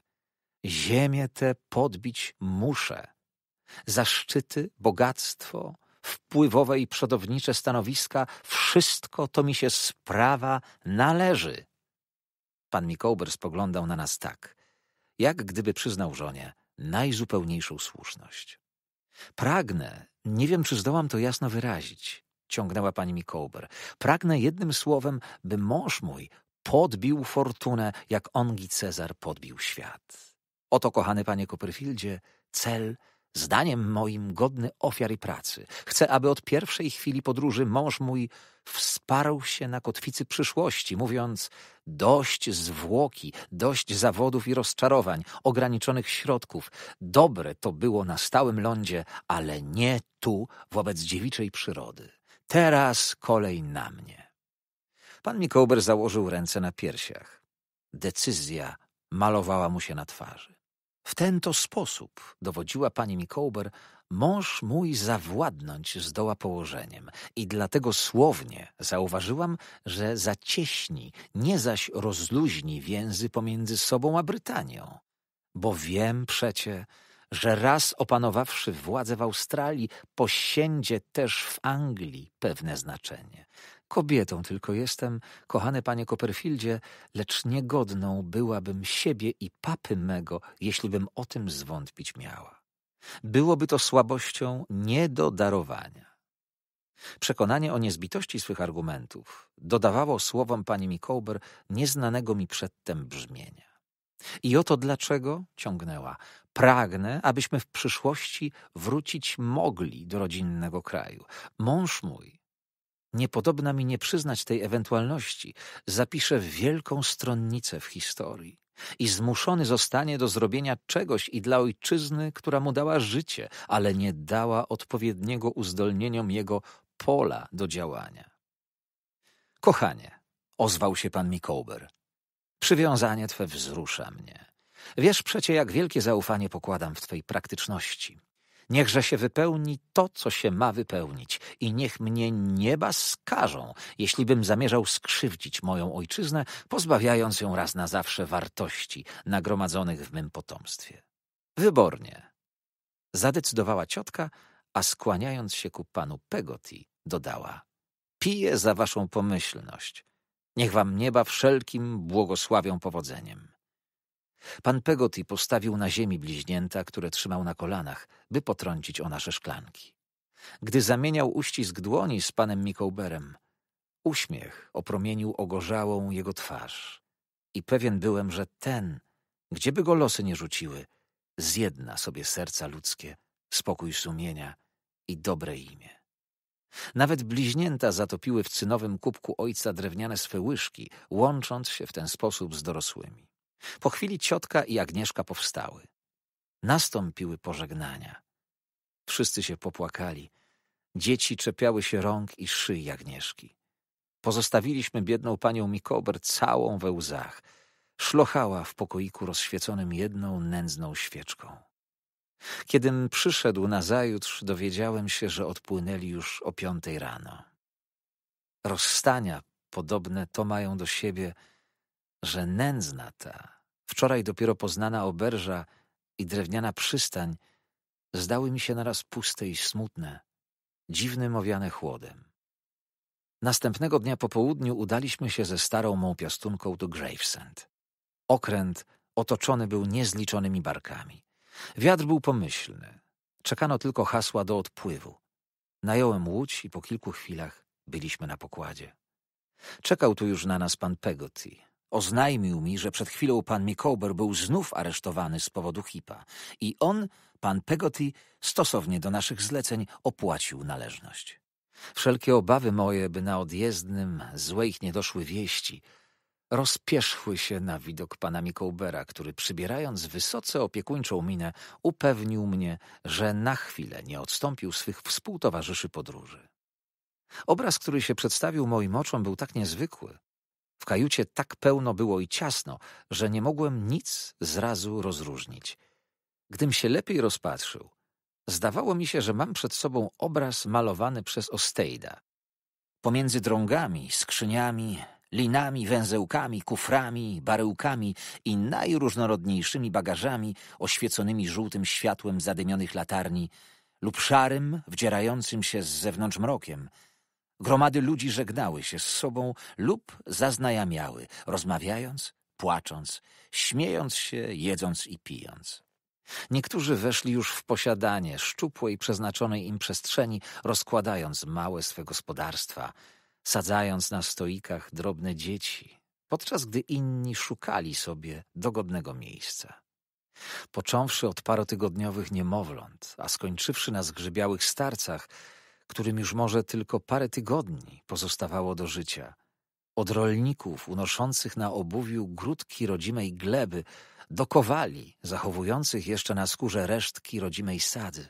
Ziemię tę podbić muszę. Zaszczyty, bogactwo, wpływowe i przodownicze stanowiska wszystko to mi się sprawa należy. Pan Mikołber spoglądał na nas tak, jak gdyby przyznał żonie najzupełniejszą słuszność. Pragnę, nie wiem czy zdołam to jasno wyrazić, ciągnęła pani Mikołber. Pragnę jednym słowem, by mąż mój podbił fortunę, jak Ongi Cezar podbił świat. Oto, kochany panie Copperfieldzie, cel, zdaniem moim godny ofiar i pracy. Chcę, aby od pierwszej chwili podróży mąż mój wsparł się na kotwicy przyszłości, mówiąc dość zwłoki, dość zawodów i rozczarowań, ograniczonych środków. Dobre to było na stałym lądzie, ale nie tu, wobec dziewiczej przyrody. Teraz kolej na mnie. Pan Mikołber założył ręce na piersiach. Decyzja malowała mu się na twarzy. W ten to sposób, dowodziła pani Mikołber, mąż mój zawładnąć zdoła położeniem i dlatego słownie zauważyłam, że zacieśni, nie zaś rozluźni więzy pomiędzy sobą a Brytanią. Bo wiem przecie, że raz opanowawszy władzę w Australii, posiędzie też w Anglii pewne znaczenie. Kobietą tylko jestem, kochany panie Copperfieldzie, lecz niegodną byłabym siebie i papy mego, jeśli bym o tym zwątpić miała. Byłoby to słabością nie do darowania. Przekonanie o niezbitości swych argumentów dodawało słowom pani Mikołber nieznanego mi przedtem brzmienia. I oto dlaczego, ciągnęła, pragnę, abyśmy w przyszłości wrócić mogli do rodzinnego kraju. Mąż mój niepodobna mi nie przyznać tej ewentualności, zapiszę wielką stronnicę w historii i zmuszony zostanie do zrobienia czegoś i dla ojczyzny, która mu dała życie, ale nie dała odpowiedniego uzdolnieniom jego pola do działania. Kochanie, ozwał się pan Mikołber, przywiązanie twe wzrusza mnie. Wiesz przecie, jak wielkie zaufanie pokładam w twej praktyczności. Niechże się wypełni to, co się ma wypełnić i niech mnie nieba skażą, jeśli bym zamierzał skrzywdzić moją ojczyznę, pozbawiając ją raz na zawsze wartości nagromadzonych w mym potomstwie. Wybornie! Zadecydowała ciotka, a skłaniając się ku panu Pegoti, dodała. Piję za waszą pomyślność. Niech wam nieba wszelkim błogosławią powodzeniem. Pan Pegoti postawił na ziemi bliźnięta, które trzymał na kolanach, by potrącić o nasze szklanki. Gdy zamieniał uścisk dłoni z panem Mikołberem, uśmiech opromienił ogorzałą jego twarz. I pewien byłem, że ten, gdzieby go losy nie rzuciły, zjedna sobie serca ludzkie, spokój sumienia i dobre imię. Nawet bliźnięta zatopiły w cynowym kubku ojca drewniane swe łyżki, łącząc się w ten sposób z dorosłymi. Po chwili ciotka i Agnieszka powstały. Nastąpiły pożegnania. Wszyscy się popłakali. Dzieci czepiały się rąk i szyi Agnieszki. Pozostawiliśmy biedną panią Mikober całą we łzach. Szlochała w pokoiku rozświeconym jedną nędzną świeczką. Kiedym przyszedł nazajutrz, dowiedziałem się, że odpłynęli już o piątej rano. Rozstania podobne to mają do siebie, że nędzna ta Wczoraj dopiero poznana oberża i drewniana przystań zdały mi się naraz puste i smutne, dziwnym owiane chłodem. Następnego dnia po południu udaliśmy się ze starą mą piastunką do Gravesend. Okręt otoczony był niezliczonymi barkami. Wiatr był pomyślny. Czekano tylko hasła do odpływu. Nająłem łódź i po kilku chwilach byliśmy na pokładzie. Czekał tu już na nas pan Peggotty. Oznajmił mi, że przed chwilą pan Mikołber był znów aresztowany z powodu hipa i on, pan Peggotty, stosownie do naszych zleceń opłacił należność. Wszelkie obawy moje, by na odjezdnym złe ich nie doszły wieści, rozpierzchły się na widok pana Micobera, który przybierając wysoce opiekuńczą minę, upewnił mnie, że na chwilę nie odstąpił swych współtowarzyszy podróży. Obraz, który się przedstawił moim oczom, był tak niezwykły, w kajucie tak pełno było i ciasno, że nie mogłem nic zrazu rozróżnić. Gdym się lepiej rozpatrzył, zdawało mi się, że mam przed sobą obraz malowany przez Osteida. Pomiędzy drągami, skrzyniami, linami, węzełkami, kuframi, baryłkami i najróżnorodniejszymi bagażami oświeconymi żółtym światłem zadymionych latarni lub szarym, wdzierającym się z zewnątrz mrokiem – Gromady ludzi żegnały się z sobą lub zaznajamiały, rozmawiając, płacząc, śmiejąc się, jedząc i pijąc. Niektórzy weszli już w posiadanie szczupłej, przeznaczonej im przestrzeni, rozkładając małe swe gospodarstwa, sadzając na stoikach drobne dzieci, podczas gdy inni szukali sobie dogodnego miejsca. Począwszy od parotygodniowych niemowląt, a skończywszy na zgrzybiałych starcach, którym już może tylko parę tygodni pozostawało do życia, od rolników unoszących na obuwiu grudki rodzimej gleby, do kowali zachowujących jeszcze na skórze resztki rodzimej sady.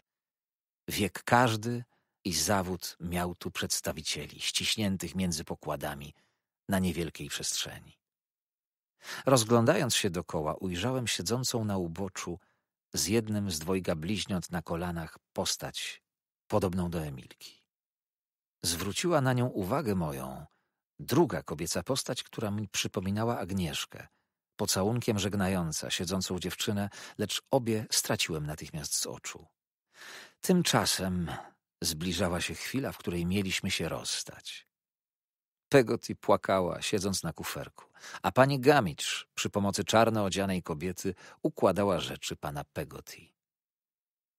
Wiek każdy i zawód miał tu przedstawicieli, ściśniętych między pokładami na niewielkiej przestrzeni. Rozglądając się dokoła, ujrzałem siedzącą na uboczu z jednym z dwojga bliźniąt na kolanach postać podobną do Emilki. Zwróciła na nią uwagę moją druga kobieca postać, która mi przypominała Agnieszkę, pocałunkiem żegnająca siedzącą dziewczynę, lecz obie straciłem natychmiast z oczu. Tymczasem zbliżała się chwila, w której mieliśmy się rozstać. Pegoty płakała, siedząc na kuferku, a pani Gamicz przy pomocy czarno odzianej kobiety układała rzeczy pana Pegoty.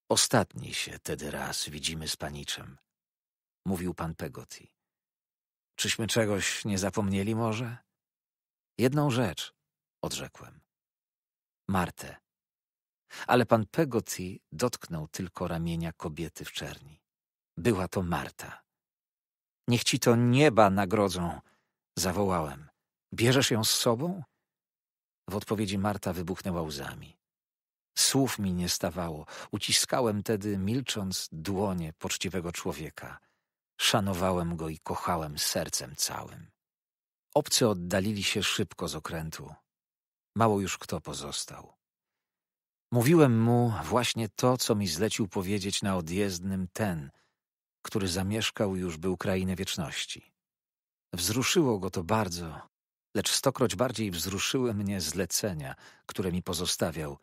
Ostatni się tedy raz widzimy z paniczem, mówił pan Pegoti. Czyśmy czegoś nie zapomnieli może? Jedną rzecz, odrzekłem. Martę. Ale pan Pegoti dotknął tylko ramienia kobiety w czerni. Była to Marta. Niech ci to nieba nagrodzą, zawołałem. Bierzesz ją z sobą? W odpowiedzi Marta wybuchnęła łzami. Słów mi nie stawało. Uciskałem tedy, milcząc, dłonie poczciwego człowieka. Szanowałem go i kochałem sercem całym. Obcy oddalili się szybko z okrętu. Mało już kto pozostał. Mówiłem mu właśnie to, co mi zlecił powiedzieć na odjezdnym ten, który zamieszkał już był krainę wieczności. Wzruszyło go to bardzo, lecz stokroć bardziej wzruszyły mnie zlecenia, które mi pozostawiał –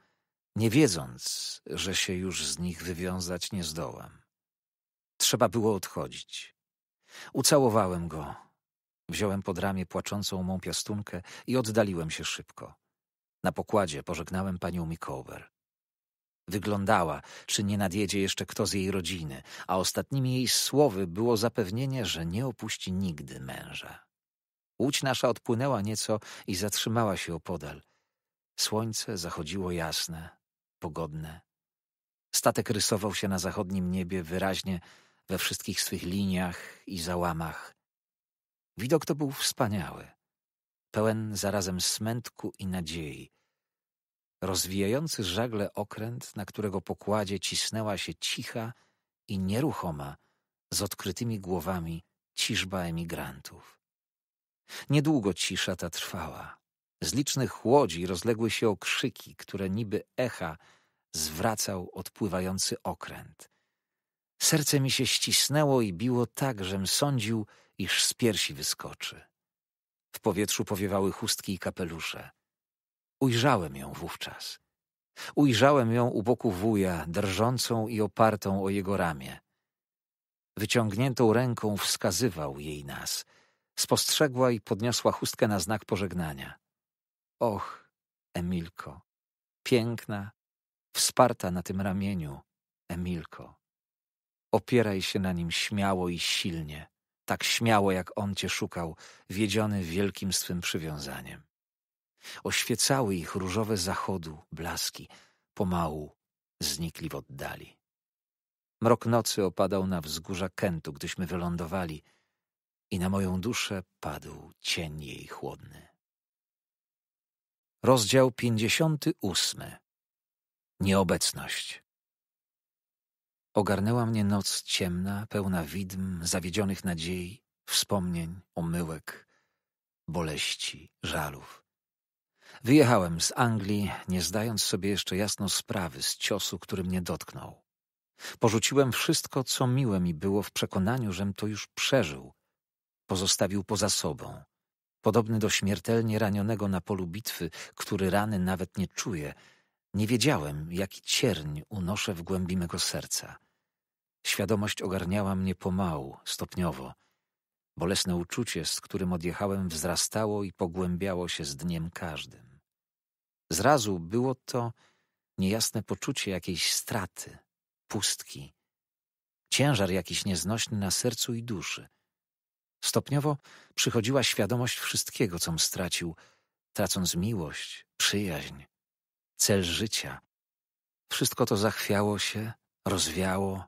nie wiedząc, że się już z nich wywiązać nie zdołam. Trzeba było odchodzić. Ucałowałem go. Wziąłem pod ramię płaczącą mą piastunkę i oddaliłem się szybko. Na pokładzie pożegnałem panią Mikover. Wyglądała, czy nie nadjedzie jeszcze kto z jej rodziny, a ostatnimi jej słowy było zapewnienie, że nie opuści nigdy męża. Łódź nasza odpłynęła nieco i zatrzymała się opodal. Słońce zachodziło jasne, pogodne. Statek rysował się na zachodnim niebie wyraźnie we wszystkich swych liniach i załamach. Widok to był wspaniały, pełen zarazem smętku i nadziei. Rozwijający żagle okręt, na którego pokładzie cisnęła się cicha i nieruchoma, z odkrytymi głowami ciżba emigrantów. Niedługo cisza ta trwała. Z licznych łodzi rozległy się okrzyki, które niby echa zwracał odpływający okręt. Serce mi się ścisnęło i biło tak, żem sądził, iż z piersi wyskoczy. W powietrzu powiewały chustki i kapelusze. Ujrzałem ją wówczas. Ujrzałem ją u boku wuja, drżącą i opartą o jego ramię. Wyciągniętą ręką wskazywał jej nas. Spostrzegła i podniosła chustkę na znak pożegnania. Och, Emilko, piękna, wsparta na tym ramieniu, Emilko. Opieraj się na nim śmiało i silnie, tak śmiało jak on cię szukał, wiedziony wielkim swym przywiązaniem. Oświecały ich różowe zachodu, blaski, pomału znikli w oddali. Mrok nocy opadał na wzgórza Kentu, gdyśmy wylądowali i na moją duszę padł cień jej chłodny. Rozdział 58 Nieobecność. Ogarnęła mnie noc ciemna, pełna widm, zawiedzionych nadziei, wspomnień, omyłek, boleści, żalów. Wyjechałem z Anglii, nie zdając sobie jeszcze jasno sprawy z ciosu, który mnie dotknął. Porzuciłem wszystko, co miłe mi było w przekonaniu, żem to już przeżył. Pozostawił poza sobą. Podobny do śmiertelnie ranionego na polu bitwy, który rany nawet nie czuje – nie wiedziałem, jaki cierń unoszę w głębi mego serca. Świadomość ogarniała mnie pomału, stopniowo. Bolesne uczucie, z którym odjechałem, wzrastało i pogłębiało się z dniem każdym. Zrazu było to niejasne poczucie jakiejś straty, pustki, ciężar jakiś nieznośny na sercu i duszy. Stopniowo przychodziła świadomość wszystkiego, com stracił, tracąc miłość, przyjaźń, cel życia. Wszystko to zachwiało się, rozwiało.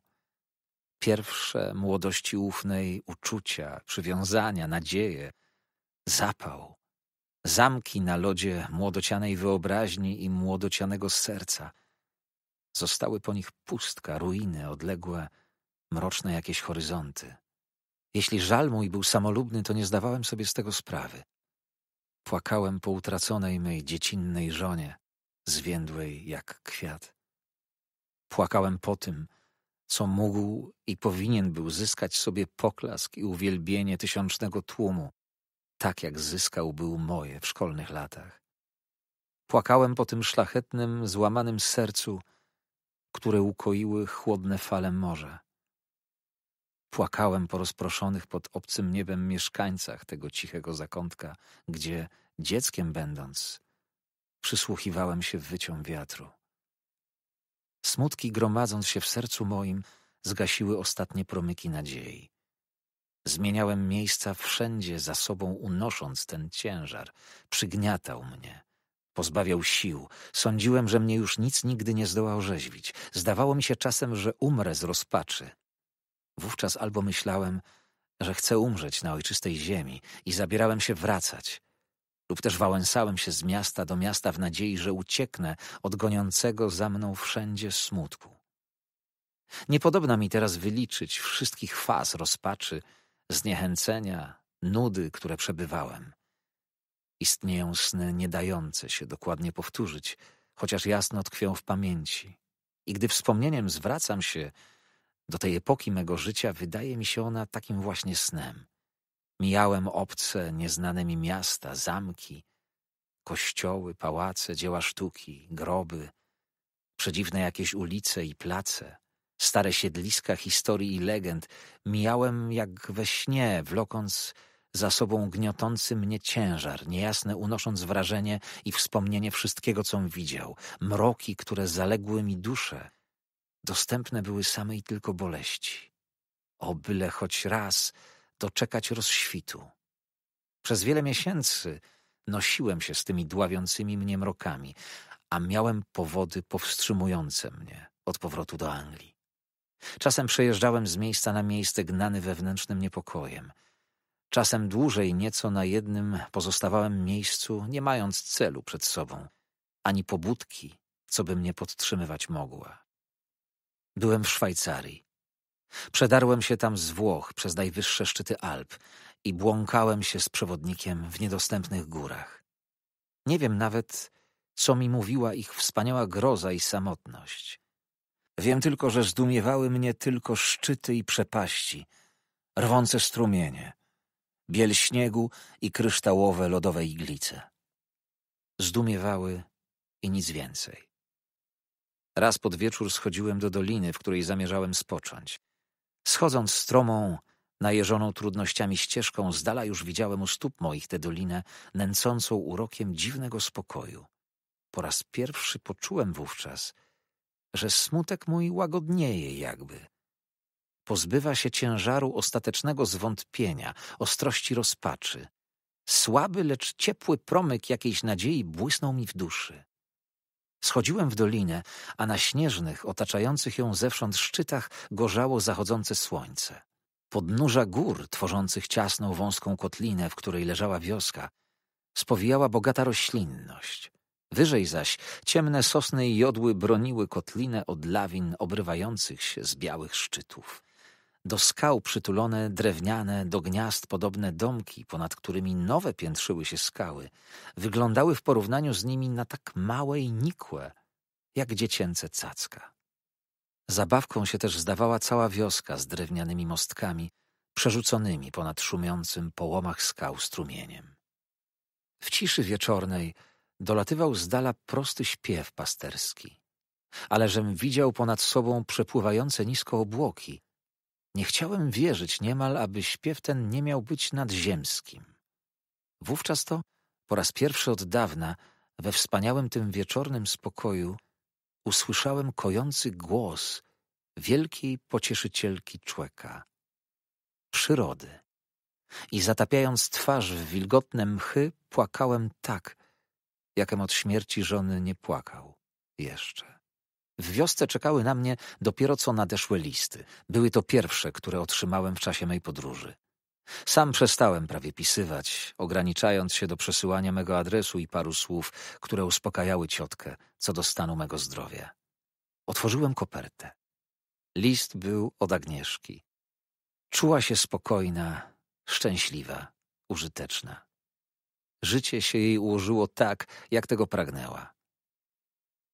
Pierwsze młodości ufnej uczucia, przywiązania, nadzieje, zapał, zamki na lodzie młodocianej wyobraźni i młodocianego serca. Zostały po nich pustka, ruiny, odległe, mroczne jakieś horyzonty. Jeśli żal mój był samolubny, to nie zdawałem sobie z tego sprawy. Płakałem po utraconej mej dziecinnej żonie, zwiędłej jak kwiat. Płakałem po tym, co mógł i powinien był zyskać sobie poklask i uwielbienie tysiącznego tłumu, tak jak zyskał był moje w szkolnych latach. Płakałem po tym szlachetnym, złamanym sercu, które ukoiły chłodne fale morza. Płakałem po rozproszonych pod obcym niebem mieszkańcach tego cichego zakątka, gdzie dzieckiem będąc przysłuchiwałem się wyciom wiatru. Smutki gromadząc się w sercu moim zgasiły ostatnie promyki nadziei. Zmieniałem miejsca wszędzie za sobą, unosząc ten ciężar. Przygniatał mnie. Pozbawiał sił. Sądziłem, że mnie już nic nigdy nie zdoła orzeźwić. Zdawało mi się czasem, że umrę z rozpaczy. Wówczas albo myślałem, że chcę umrzeć na ojczystej ziemi i zabierałem się wracać lub też wałęsałem się z miasta do miasta w nadziei, że ucieknę od goniącego za mną wszędzie smutku. Niepodobna mi teraz wyliczyć wszystkich faz rozpaczy, zniechęcenia, nudy, które przebywałem. Istnieją sny nie dające się dokładnie powtórzyć, chociaż jasno tkwią w pamięci. I gdy wspomnieniem zwracam się do tej epoki mego życia, wydaje mi się ona takim właśnie snem. Mijałem obce, nieznane mi miasta, zamki, kościoły, pałace, dzieła sztuki, groby, przedziwne jakieś ulice i place, stare siedliska historii i legend. Mijałem jak we śnie, wlokąc za sobą gniotący mnie ciężar, niejasne unosząc wrażenie i wspomnienie wszystkiego, com widział, mroki, które zaległy mi duszę. Dostępne były samej tylko boleści. O byle choć raz doczekać rozświtu. Przez wiele miesięcy nosiłem się z tymi dławiącymi mnie mrokami, a miałem powody powstrzymujące mnie od powrotu do Anglii. Czasem przejeżdżałem z miejsca na miejsce gnany wewnętrznym niepokojem. Czasem dłużej nieco na jednym pozostawałem miejscu, nie mając celu przed sobą, ani pobudki, co by mnie podtrzymywać mogła. Byłem w Szwajcarii. Przedarłem się tam z Włoch przez najwyższe szczyty Alp i błąkałem się z przewodnikiem w niedostępnych górach. Nie wiem nawet, co mi mówiła ich wspaniała groza i samotność. Wiem tylko, że zdumiewały mnie tylko szczyty i przepaści, rwące strumienie, biel śniegu i kryształowe lodowe iglice. Zdumiewały i nic więcej. Raz pod wieczór schodziłem do doliny, w której zamierzałem spocząć. Schodząc stromą, najeżoną trudnościami ścieżką, z dala już widziałem u stóp moich tę dolinę, nęcącą urokiem dziwnego spokoju. Po raz pierwszy poczułem wówczas, że smutek mój łagodnieje jakby. Pozbywa się ciężaru ostatecznego zwątpienia, ostrości rozpaczy. Słaby, lecz ciepły promyk jakiejś nadziei błysnął mi w duszy. Schodziłem w dolinę, a na śnieżnych, otaczających ją zewsząd szczytach gorzało zachodzące słońce. Podnóża gór, tworzących ciasną, wąską kotlinę, w której leżała wioska, spowijała bogata roślinność. Wyżej zaś ciemne sosny i jodły broniły kotlinę od lawin obrywających się z białych szczytów. Do skał przytulone, drewniane, do gniazd podobne domki, ponad którymi nowe piętrzyły się skały, wyglądały w porównaniu z nimi na tak małe i nikłe, jak dziecięce cacka. Zabawką się też zdawała cała wioska z drewnianymi mostkami, przerzuconymi ponad szumiącym po łomach skał strumieniem. W ciszy wieczornej dolatywał z dala prosty śpiew pasterski. ale żem widział ponad sobą przepływające nisko obłoki, nie chciałem wierzyć niemal, aby śpiew ten nie miał być nadziemskim. Wówczas to, po raz pierwszy od dawna, we wspaniałym tym wieczornym spokoju, usłyszałem kojący głos wielkiej pocieszycielki człeka przyrody. I zatapiając twarz w wilgotne mchy, płakałem tak, jakem od śmierci żony nie płakał jeszcze. W wiosce czekały na mnie dopiero co nadeszłe listy. Były to pierwsze, które otrzymałem w czasie mej podróży. Sam przestałem prawie pisywać, ograniczając się do przesyłania mego adresu i paru słów, które uspokajały ciotkę co do stanu mego zdrowia. Otworzyłem kopertę. List był od Agnieszki. Czuła się spokojna, szczęśliwa, użyteczna. Życie się jej ułożyło tak, jak tego pragnęła.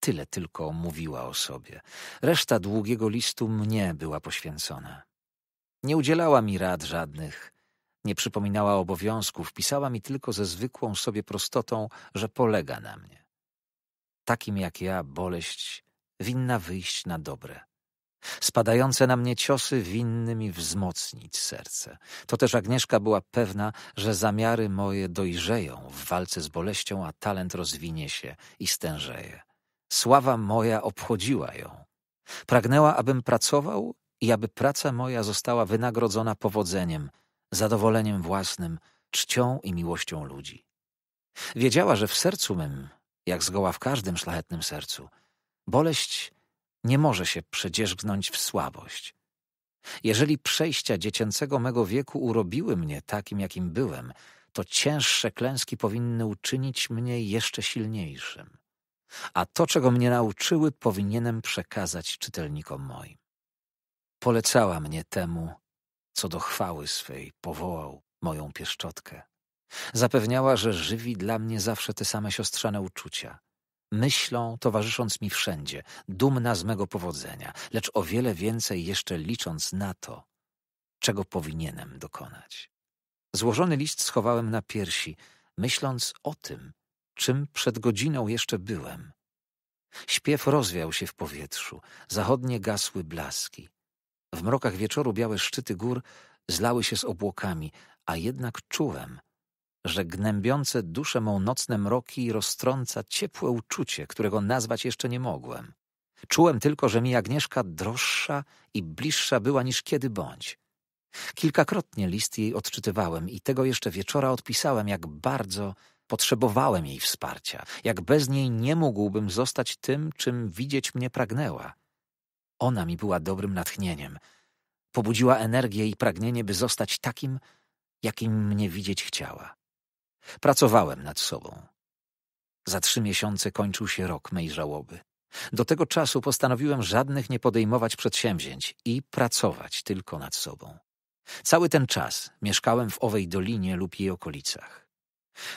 Tyle tylko mówiła o sobie. Reszta długiego listu mnie była poświęcona. Nie udzielała mi rad żadnych, nie przypominała obowiązków, pisała mi tylko ze zwykłą sobie prostotą, że polega na mnie. Takim jak ja, boleść winna wyjść na dobre. Spadające na mnie ciosy winny mi wzmocnić serce. To też Agnieszka była pewna, że zamiary moje dojrzeją w walce z boleścią, a talent rozwinie się i stężeje. Sława moja obchodziła ją. Pragnęła, abym pracował i aby praca moja została wynagrodzona powodzeniem, zadowoleniem własnym, czcią i miłością ludzi. Wiedziała, że w sercu mym, jak zgoła w każdym szlachetnym sercu, boleść nie może się przedzierzgnąć w słabość. Jeżeli przejścia dziecięcego mego wieku urobiły mnie takim, jakim byłem, to cięższe klęski powinny uczynić mnie jeszcze silniejszym a to, czego mnie nauczyły, powinienem przekazać czytelnikom moim. Polecała mnie temu, co do chwały swej powołał moją pieszczotkę. Zapewniała, że żywi dla mnie zawsze te same siostrzane uczucia. Myślą, towarzysząc mi wszędzie, dumna z mego powodzenia, lecz o wiele więcej jeszcze licząc na to, czego powinienem dokonać. Złożony list schowałem na piersi, myśląc o tym, czym przed godziną jeszcze byłem. Śpiew rozwiał się w powietrzu, zachodnie gasły blaski. W mrokach wieczoru białe szczyty gór zlały się z obłokami, a jednak czułem, że gnębiące duszę mą nocne mroki roztrąca ciepłe uczucie, którego nazwać jeszcze nie mogłem. Czułem tylko, że mi Agnieszka droższa i bliższa była niż kiedy bądź. Kilkakrotnie list jej odczytywałem i tego jeszcze wieczora odpisałem, jak bardzo Potrzebowałem jej wsparcia, jak bez niej nie mógłbym zostać tym, czym widzieć mnie pragnęła. Ona mi była dobrym natchnieniem. Pobudziła energię i pragnienie, by zostać takim, jakim mnie widzieć chciała. Pracowałem nad sobą. Za trzy miesiące kończył się rok mej żałoby. Do tego czasu postanowiłem żadnych nie podejmować przedsięwzięć i pracować tylko nad sobą. Cały ten czas mieszkałem w owej dolinie lub jej okolicach.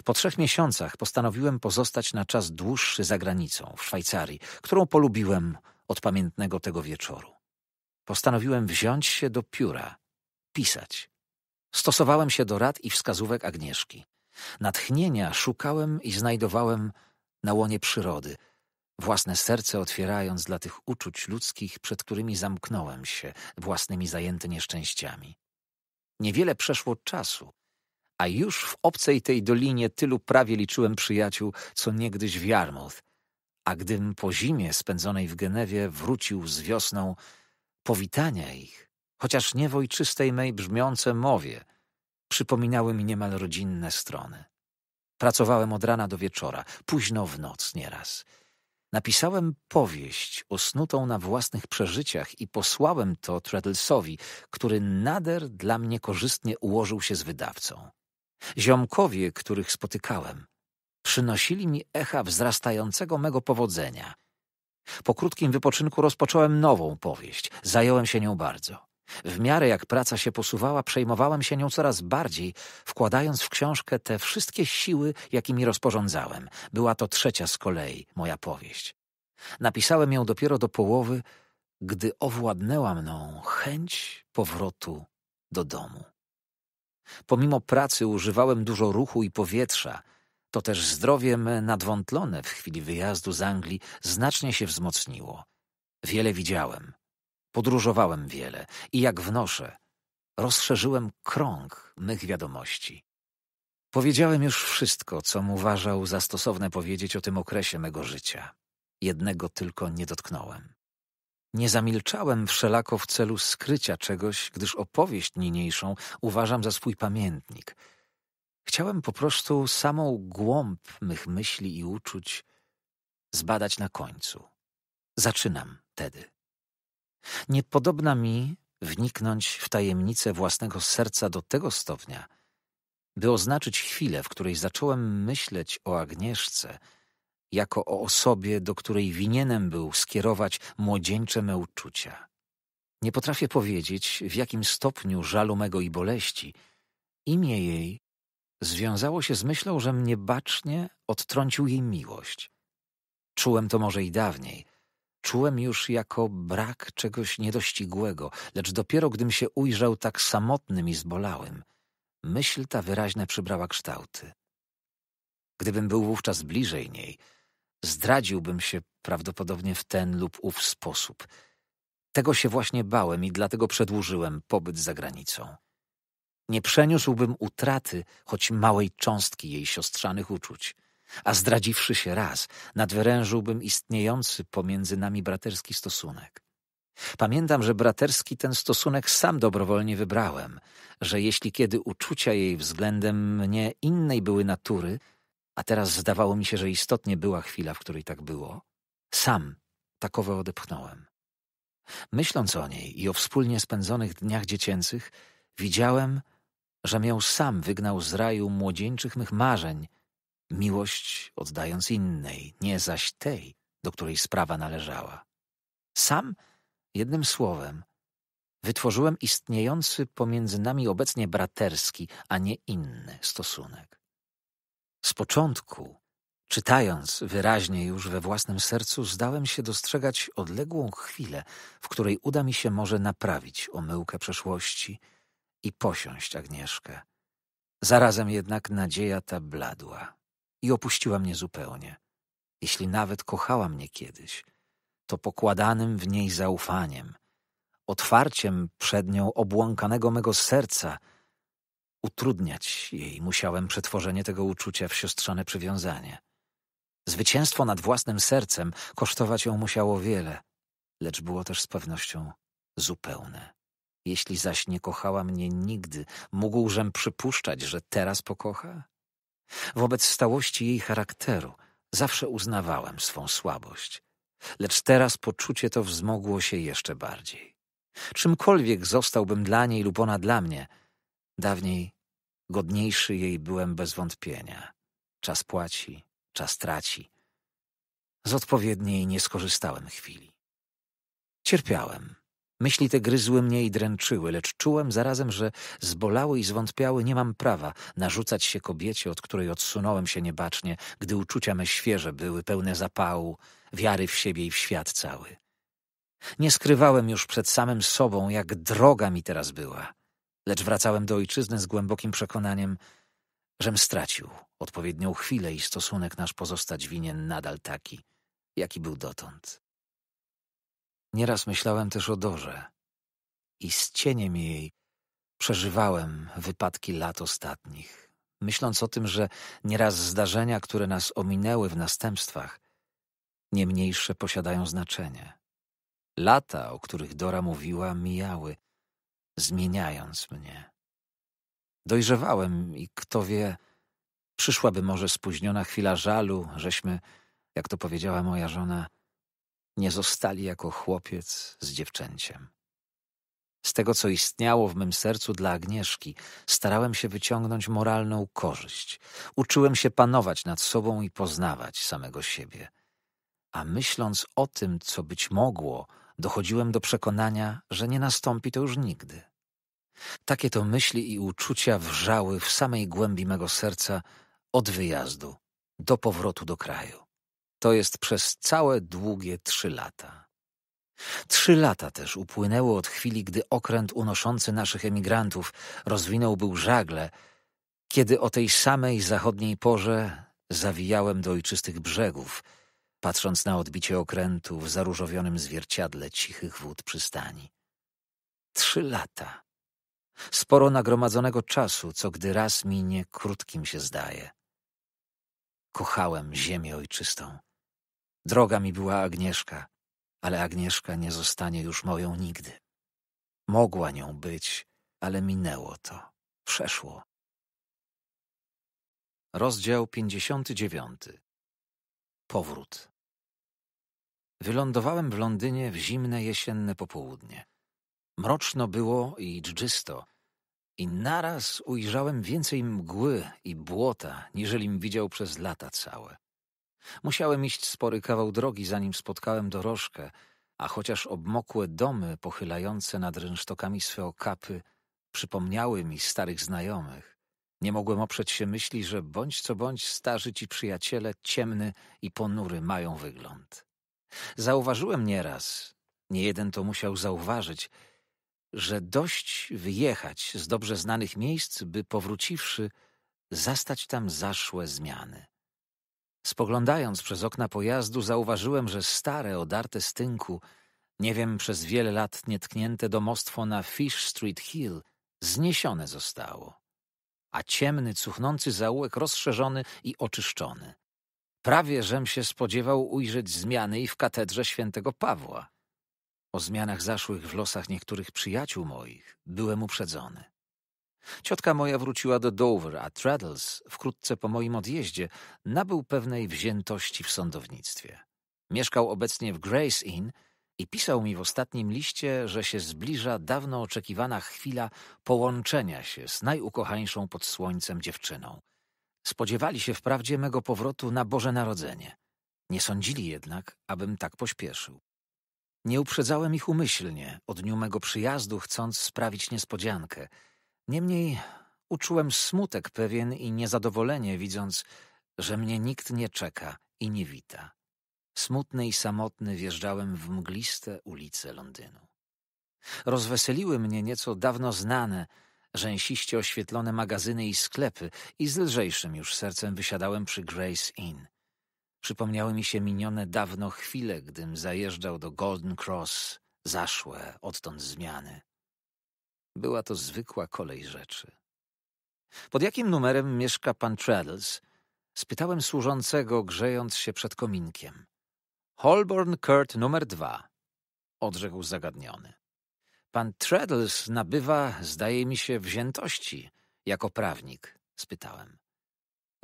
Po trzech miesiącach postanowiłem pozostać na czas dłuższy za granicą, w Szwajcarii, którą polubiłem od pamiętnego tego wieczoru. Postanowiłem wziąć się do pióra, pisać. Stosowałem się do rad i wskazówek Agnieszki. Natchnienia szukałem i znajdowałem na łonie przyrody, własne serce otwierając dla tych uczuć ludzkich, przed którymi zamknąłem się, własnymi zajęty nieszczęściami. Niewiele przeszło czasu, a już w obcej tej dolinie tylu prawie liczyłem przyjaciół, co niegdyś w Yarmouth. A gdym po zimie spędzonej w Genewie wrócił z wiosną, powitania ich, chociaż nie w ojczystej mej brzmiące mowie, przypominały mi niemal rodzinne strony. Pracowałem od rana do wieczora, późno w noc nieraz. Napisałem powieść osnutą na własnych przeżyciach i posłałem to Treadlesowi, który nader dla mnie korzystnie ułożył się z wydawcą. Ziomkowie, których spotykałem, przynosili mi echa wzrastającego mego powodzenia. Po krótkim wypoczynku rozpocząłem nową powieść, zająłem się nią bardzo. W miarę jak praca się posuwała, przejmowałem się nią coraz bardziej, wkładając w książkę te wszystkie siły, jakimi rozporządzałem. Była to trzecia z kolei moja powieść. Napisałem ją dopiero do połowy, gdy owładnęła mną chęć powrotu do domu. Pomimo pracy używałem dużo ruchu i powietrza. To też zdrowie me nadwątlone w chwili wyjazdu z Anglii znacznie się wzmocniło. Wiele widziałem. Podróżowałem wiele i jak wnoszę, rozszerzyłem krąg mych wiadomości. Powiedziałem już wszystko, co uważał za stosowne powiedzieć o tym okresie mego życia. Jednego tylko nie dotknąłem. Nie zamilczałem wszelako w celu skrycia czegoś, gdyż opowieść niniejszą uważam za swój pamiętnik. Chciałem po prostu samą głąb mych myśli i uczuć zbadać na końcu. Zaczynam tedy. Niepodobna mi wniknąć w tajemnicę własnego serca do tego stopnia, by oznaczyć chwilę, w której zacząłem myśleć o Agnieszce – jako o osobie, do której winienem był skierować młodzieńcze me uczucia. Nie potrafię powiedzieć, w jakim stopniu żalu mego i boleści imię jej związało się z myślą, że mnie bacznie odtrącił jej miłość. Czułem to może i dawniej. Czułem już jako brak czegoś niedościgłego, lecz dopiero gdym się ujrzał tak samotnym i zbolałym, myśl ta wyraźnie przybrała kształty. Gdybym był wówczas bliżej niej, Zdradziłbym się prawdopodobnie w ten lub ów sposób. Tego się właśnie bałem i dlatego przedłużyłem pobyt za granicą. Nie przeniósłbym utraty choć małej cząstki jej siostrzanych uczuć, a zdradziwszy się raz, nadwyrężyłbym istniejący pomiędzy nami braterski stosunek. Pamiętam, że braterski ten stosunek sam dobrowolnie wybrałem, że jeśli kiedy uczucia jej względem mnie innej były natury, a teraz zdawało mi się, że istotnie była chwila, w której tak było. Sam takowe odepchnąłem. Myśląc o niej i o wspólnie spędzonych dniach dziecięcych, widziałem, że miał sam wygnał z raju młodzieńczych mych marzeń, miłość oddając innej, nie zaś tej, do której sprawa należała. Sam, jednym słowem, wytworzyłem istniejący pomiędzy nami obecnie braterski, a nie inny stosunek. Z początku, czytając wyraźnie już we własnym sercu, zdałem się dostrzegać odległą chwilę, w której uda mi się może naprawić omyłkę przeszłości i posiąść Agnieszkę. Zarazem jednak nadzieja ta bladła i opuściła mnie zupełnie. Jeśli nawet kochała mnie kiedyś, to pokładanym w niej zaufaniem, otwarciem przed nią obłąkanego mego serca – Utrudniać jej musiałem przetworzenie tego uczucia w siostrzane przywiązanie. Zwycięstwo nad własnym sercem kosztować ją musiało wiele, lecz było też z pewnością zupełne. Jeśli zaś nie kochała mnie nigdy, mógłżem przypuszczać, że teraz pokocha? Wobec stałości jej charakteru zawsze uznawałem swą słabość, lecz teraz poczucie to wzmogło się jeszcze bardziej. Czymkolwiek zostałbym dla niej lub ona dla mnie, dawniej Godniejszy jej byłem bez wątpienia. Czas płaci, czas traci. Z odpowiedniej nie skorzystałem chwili. Cierpiałem. Myśli te gryzły mnie i dręczyły, lecz czułem zarazem, że zbolały i zwątpiały nie mam prawa narzucać się kobiecie, od której odsunąłem się niebacznie, gdy uczucia me świeże były, pełne zapału, wiary w siebie i w świat cały. Nie skrywałem już przed samym sobą, jak droga mi teraz była lecz wracałem do ojczyzny z głębokim przekonaniem, żem stracił odpowiednią chwilę i stosunek nasz pozostać winien nadal taki, jaki był dotąd. Nieraz myślałem też o Dorze i z cieniem jej przeżywałem wypadki lat ostatnich, myśląc o tym, że nieraz zdarzenia, które nas ominęły w następstwach, nie mniejsze posiadają znaczenie. Lata, o których Dora mówiła, mijały – zmieniając mnie. Dojrzewałem i kto wie, przyszłaby może spóźniona chwila żalu, żeśmy, jak to powiedziała moja żona, nie zostali jako chłopiec z dziewczęciem. Z tego, co istniało w mym sercu dla Agnieszki, starałem się wyciągnąć moralną korzyść. Uczyłem się panować nad sobą i poznawać samego siebie. A myśląc o tym, co być mogło, dochodziłem do przekonania, że nie nastąpi to już nigdy. Takie to myśli i uczucia wrzały w samej głębi mego serca od wyjazdu do powrotu do kraju. To jest przez całe długie trzy lata. Trzy lata też upłynęło od chwili, gdy okręt unoszący naszych emigrantów rozwinął był żagle, kiedy o tej samej zachodniej porze zawijałem do ojczystych brzegów – patrząc na odbicie okrętu w zaróżowionym zwierciadle cichych wód przystani. Trzy lata. Sporo nagromadzonego czasu, co gdy raz minie, krótkim się zdaje. Kochałem ziemię ojczystą. Droga mi była Agnieszka, ale Agnieszka nie zostanie już moją nigdy. Mogła nią być, ale minęło to, przeszło. Rozdział 59. Powrót. Wylądowałem w Londynie w zimne jesienne popołudnie. Mroczno było i dżdżysto. I naraz ujrzałem więcej mgły i błota, niżelim widział przez lata całe. Musiałem iść spory kawał drogi, zanim spotkałem dorożkę, a chociaż obmokłe domy pochylające nad rynsztokami swe okapy przypomniały mi starych znajomych, nie mogłem oprzeć się myśli, że bądź co bądź starzy ci przyjaciele ciemny i ponury mają wygląd. Zauważyłem nieraz, nie jeden to musiał zauważyć, że dość wyjechać z dobrze znanych miejsc, by powróciwszy, zastać tam zaszłe zmiany. Spoglądając przez okna pojazdu, zauważyłem, że stare, odarte stynku, nie wiem, przez wiele lat nietknięte domostwo na Fish Street Hill zniesione zostało, a ciemny, cuchnący zaułek rozszerzony i oczyszczony. Prawie żem się spodziewał ujrzeć zmiany i w katedrze świętego Pawła. O zmianach zaszłych w losach niektórych przyjaciół moich byłem uprzedzony. Ciotka moja wróciła do Dover, a Traddles wkrótce po moim odjeździe nabył pewnej wziętości w sądownictwie. Mieszkał obecnie w Grace Inn i pisał mi w ostatnim liście, że się zbliża dawno oczekiwana chwila połączenia się z najukochańszą pod słońcem dziewczyną – Spodziewali się wprawdzie mego powrotu na Boże Narodzenie. Nie sądzili jednak, abym tak pośpieszył. Nie uprzedzałem ich umyślnie, o dniu mego przyjazdu chcąc sprawić niespodziankę. Niemniej uczułem smutek pewien i niezadowolenie, widząc, że mnie nikt nie czeka i nie wita. Smutny i samotny wjeżdżałem w mgliste ulice Londynu. Rozweseliły mnie nieco dawno znane, rzęsiście oświetlone magazyny i sklepy i z lżejszym już sercem wysiadałem przy Grace Inn. Przypomniały mi się minione dawno chwile, gdym zajeżdżał do Golden Cross, zaszłe odtąd zmiany. Była to zwykła kolej rzeczy. Pod jakim numerem mieszka pan Traddles? Spytałem służącego, grzejąc się przed kominkiem. Holborn Kurt numer dwa, odrzekł zagadniony. Pan Treadles nabywa, zdaje mi się, wziętości jako prawnik, spytałem.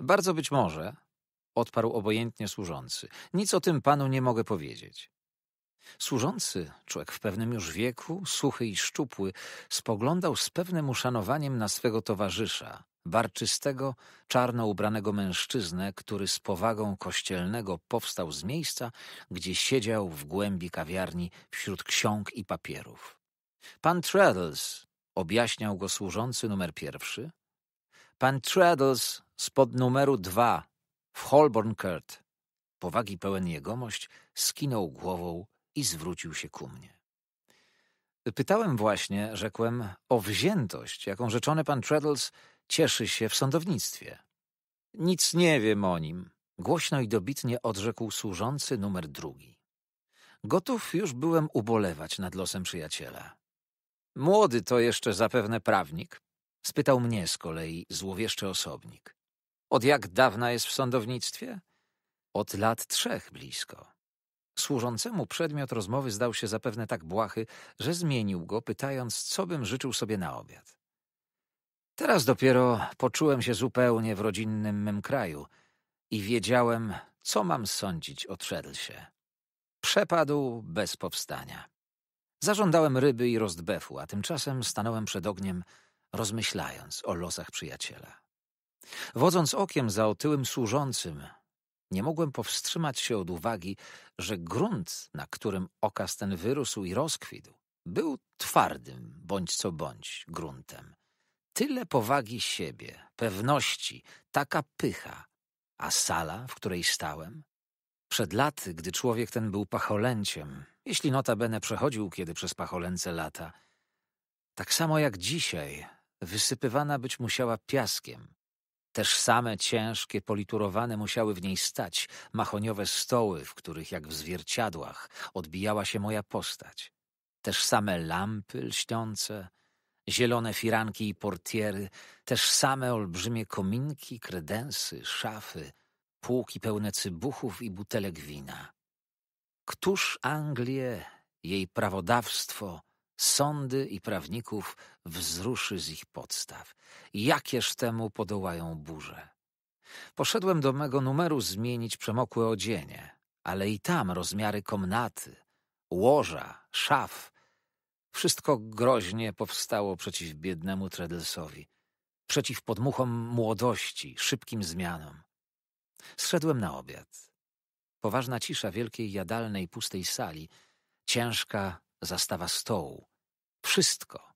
Bardzo być może, odparł obojętnie służący. Nic o tym panu nie mogę powiedzieć. Służący, człowiek w pewnym już wieku, suchy i szczupły, spoglądał z pewnym uszanowaniem na swego towarzysza, barczystego, czarno ubranego mężczyznę, który z powagą kościelnego powstał z miejsca, gdzie siedział w głębi kawiarni wśród ksiąg i papierów. Pan Traddles, objaśniał go służący numer pierwszy. Pan Traddles spod numeru dwa w Holborn Court. Powagi pełen jegomość skinął głową i zwrócił się ku mnie. Pytałem właśnie, rzekłem, o wziętość, jaką rzeczony pan Traddles cieszy się w sądownictwie. Nic nie wiem o nim, głośno i dobitnie odrzekł służący numer drugi. Gotów już byłem ubolewać nad losem przyjaciela. Młody to jeszcze zapewne prawnik, spytał mnie z kolei złowieszczy osobnik. Od jak dawna jest w sądownictwie? Od lat trzech blisko. Służącemu przedmiot rozmowy zdał się zapewne tak błahy, że zmienił go, pytając, co bym życzył sobie na obiad. Teraz dopiero poczułem się zupełnie w rodzinnym mym kraju i wiedziałem, co mam sądzić o się. Przepadł bez powstania. Zażądałem ryby i rozdbefu, a tymczasem stanąłem przed ogniem, rozmyślając o losach przyjaciela. Wodząc okiem za otyłym służącym, nie mogłem powstrzymać się od uwagi, że grunt, na którym okaz ten wyrósł i rozkwitł, był twardym, bądź co bądź, gruntem. Tyle powagi siebie, pewności, taka pycha, a sala, w której stałem? Przed laty, gdy człowiek ten był pacholęciem, jeśli notabene przechodził kiedy przez pacholęce lata. Tak samo jak dzisiaj, wysypywana być musiała piaskiem. Też same ciężkie, politurowane musiały w niej stać mahoniowe stoły, w których jak w zwierciadłach odbijała się moja postać. Też same lampy lśniące, zielone firanki i portiery, też same olbrzymie kominki, kredensy, szafy, półki pełne cybuchów i butelek wina. Któż Anglię, jej prawodawstwo, sądy i prawników wzruszy z ich podstaw? Jakież temu podołają burze? Poszedłem do mego numeru zmienić przemokłe odzienie, ale i tam rozmiary komnaty, łoża, szaf. Wszystko groźnie powstało przeciw biednemu Tredelsowi, przeciw podmuchom młodości, szybkim zmianom. Zszedłem na obiad. Poważna cisza wielkiej jadalnej pustej sali, ciężka zastawa stołu. Wszystko,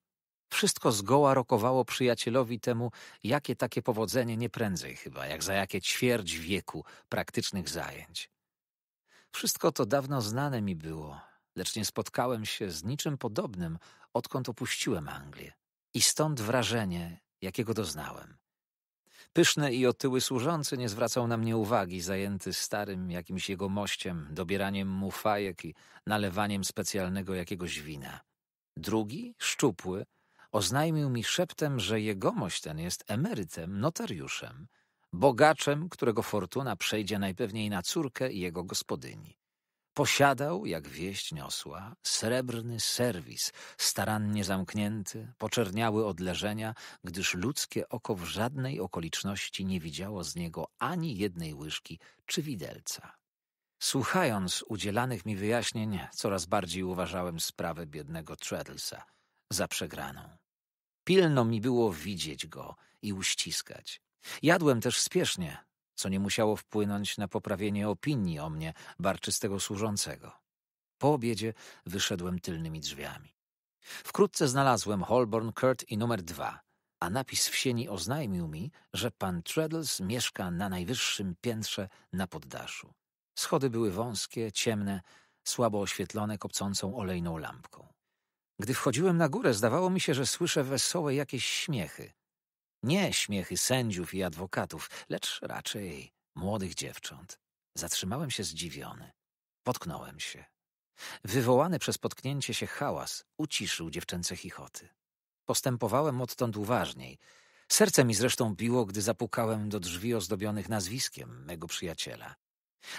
wszystko zgoła rokowało przyjacielowi temu, jakie takie powodzenie nie prędzej chyba, jak za jakie ćwierć wieku praktycznych zajęć. Wszystko to dawno znane mi było, lecz nie spotkałem się z niczym podobnym, odkąd opuściłem Anglię. I stąd wrażenie, jakiego doznałem. Pyszny i otyły służący nie zwracał na mnie uwagi, zajęty starym jakimś jego mościem, dobieraniem mu fajek i nalewaniem specjalnego jakiegoś wina. Drugi, szczupły, oznajmił mi szeptem, że jegomość ten jest emerytem, notariuszem, bogaczem, którego fortuna przejdzie najpewniej na córkę jego gospodyni. Posiadał, jak wieść niosła, srebrny serwis, starannie zamknięty, poczerniały od leżenia, gdyż ludzkie oko w żadnej okoliczności nie widziało z niego ani jednej łyżki czy widelca. Słuchając udzielanych mi wyjaśnień, coraz bardziej uważałem sprawę biednego Treadlesa za przegraną. Pilno mi było widzieć go i uściskać. Jadłem też spiesznie, co nie musiało wpłynąć na poprawienie opinii o mnie barczystego służącego. Po obiedzie wyszedłem tylnymi drzwiami. Wkrótce znalazłem Holborn Kurt i numer dwa, a napis w sieni oznajmił mi, że pan Treadles mieszka na najwyższym piętrze na poddaszu. Schody były wąskie, ciemne, słabo oświetlone kopcącą olejną lampką. Gdy wchodziłem na górę, zdawało mi się, że słyszę wesołe jakieś śmiechy. Nie śmiechy sędziów i adwokatów, lecz raczej młodych dziewcząt. Zatrzymałem się zdziwiony. Potknąłem się. Wywołany przez potknięcie się hałas uciszył dziewczęce chichoty. Postępowałem odtąd uważniej. Serce mi zresztą biło, gdy zapukałem do drzwi ozdobionych nazwiskiem mego przyjaciela.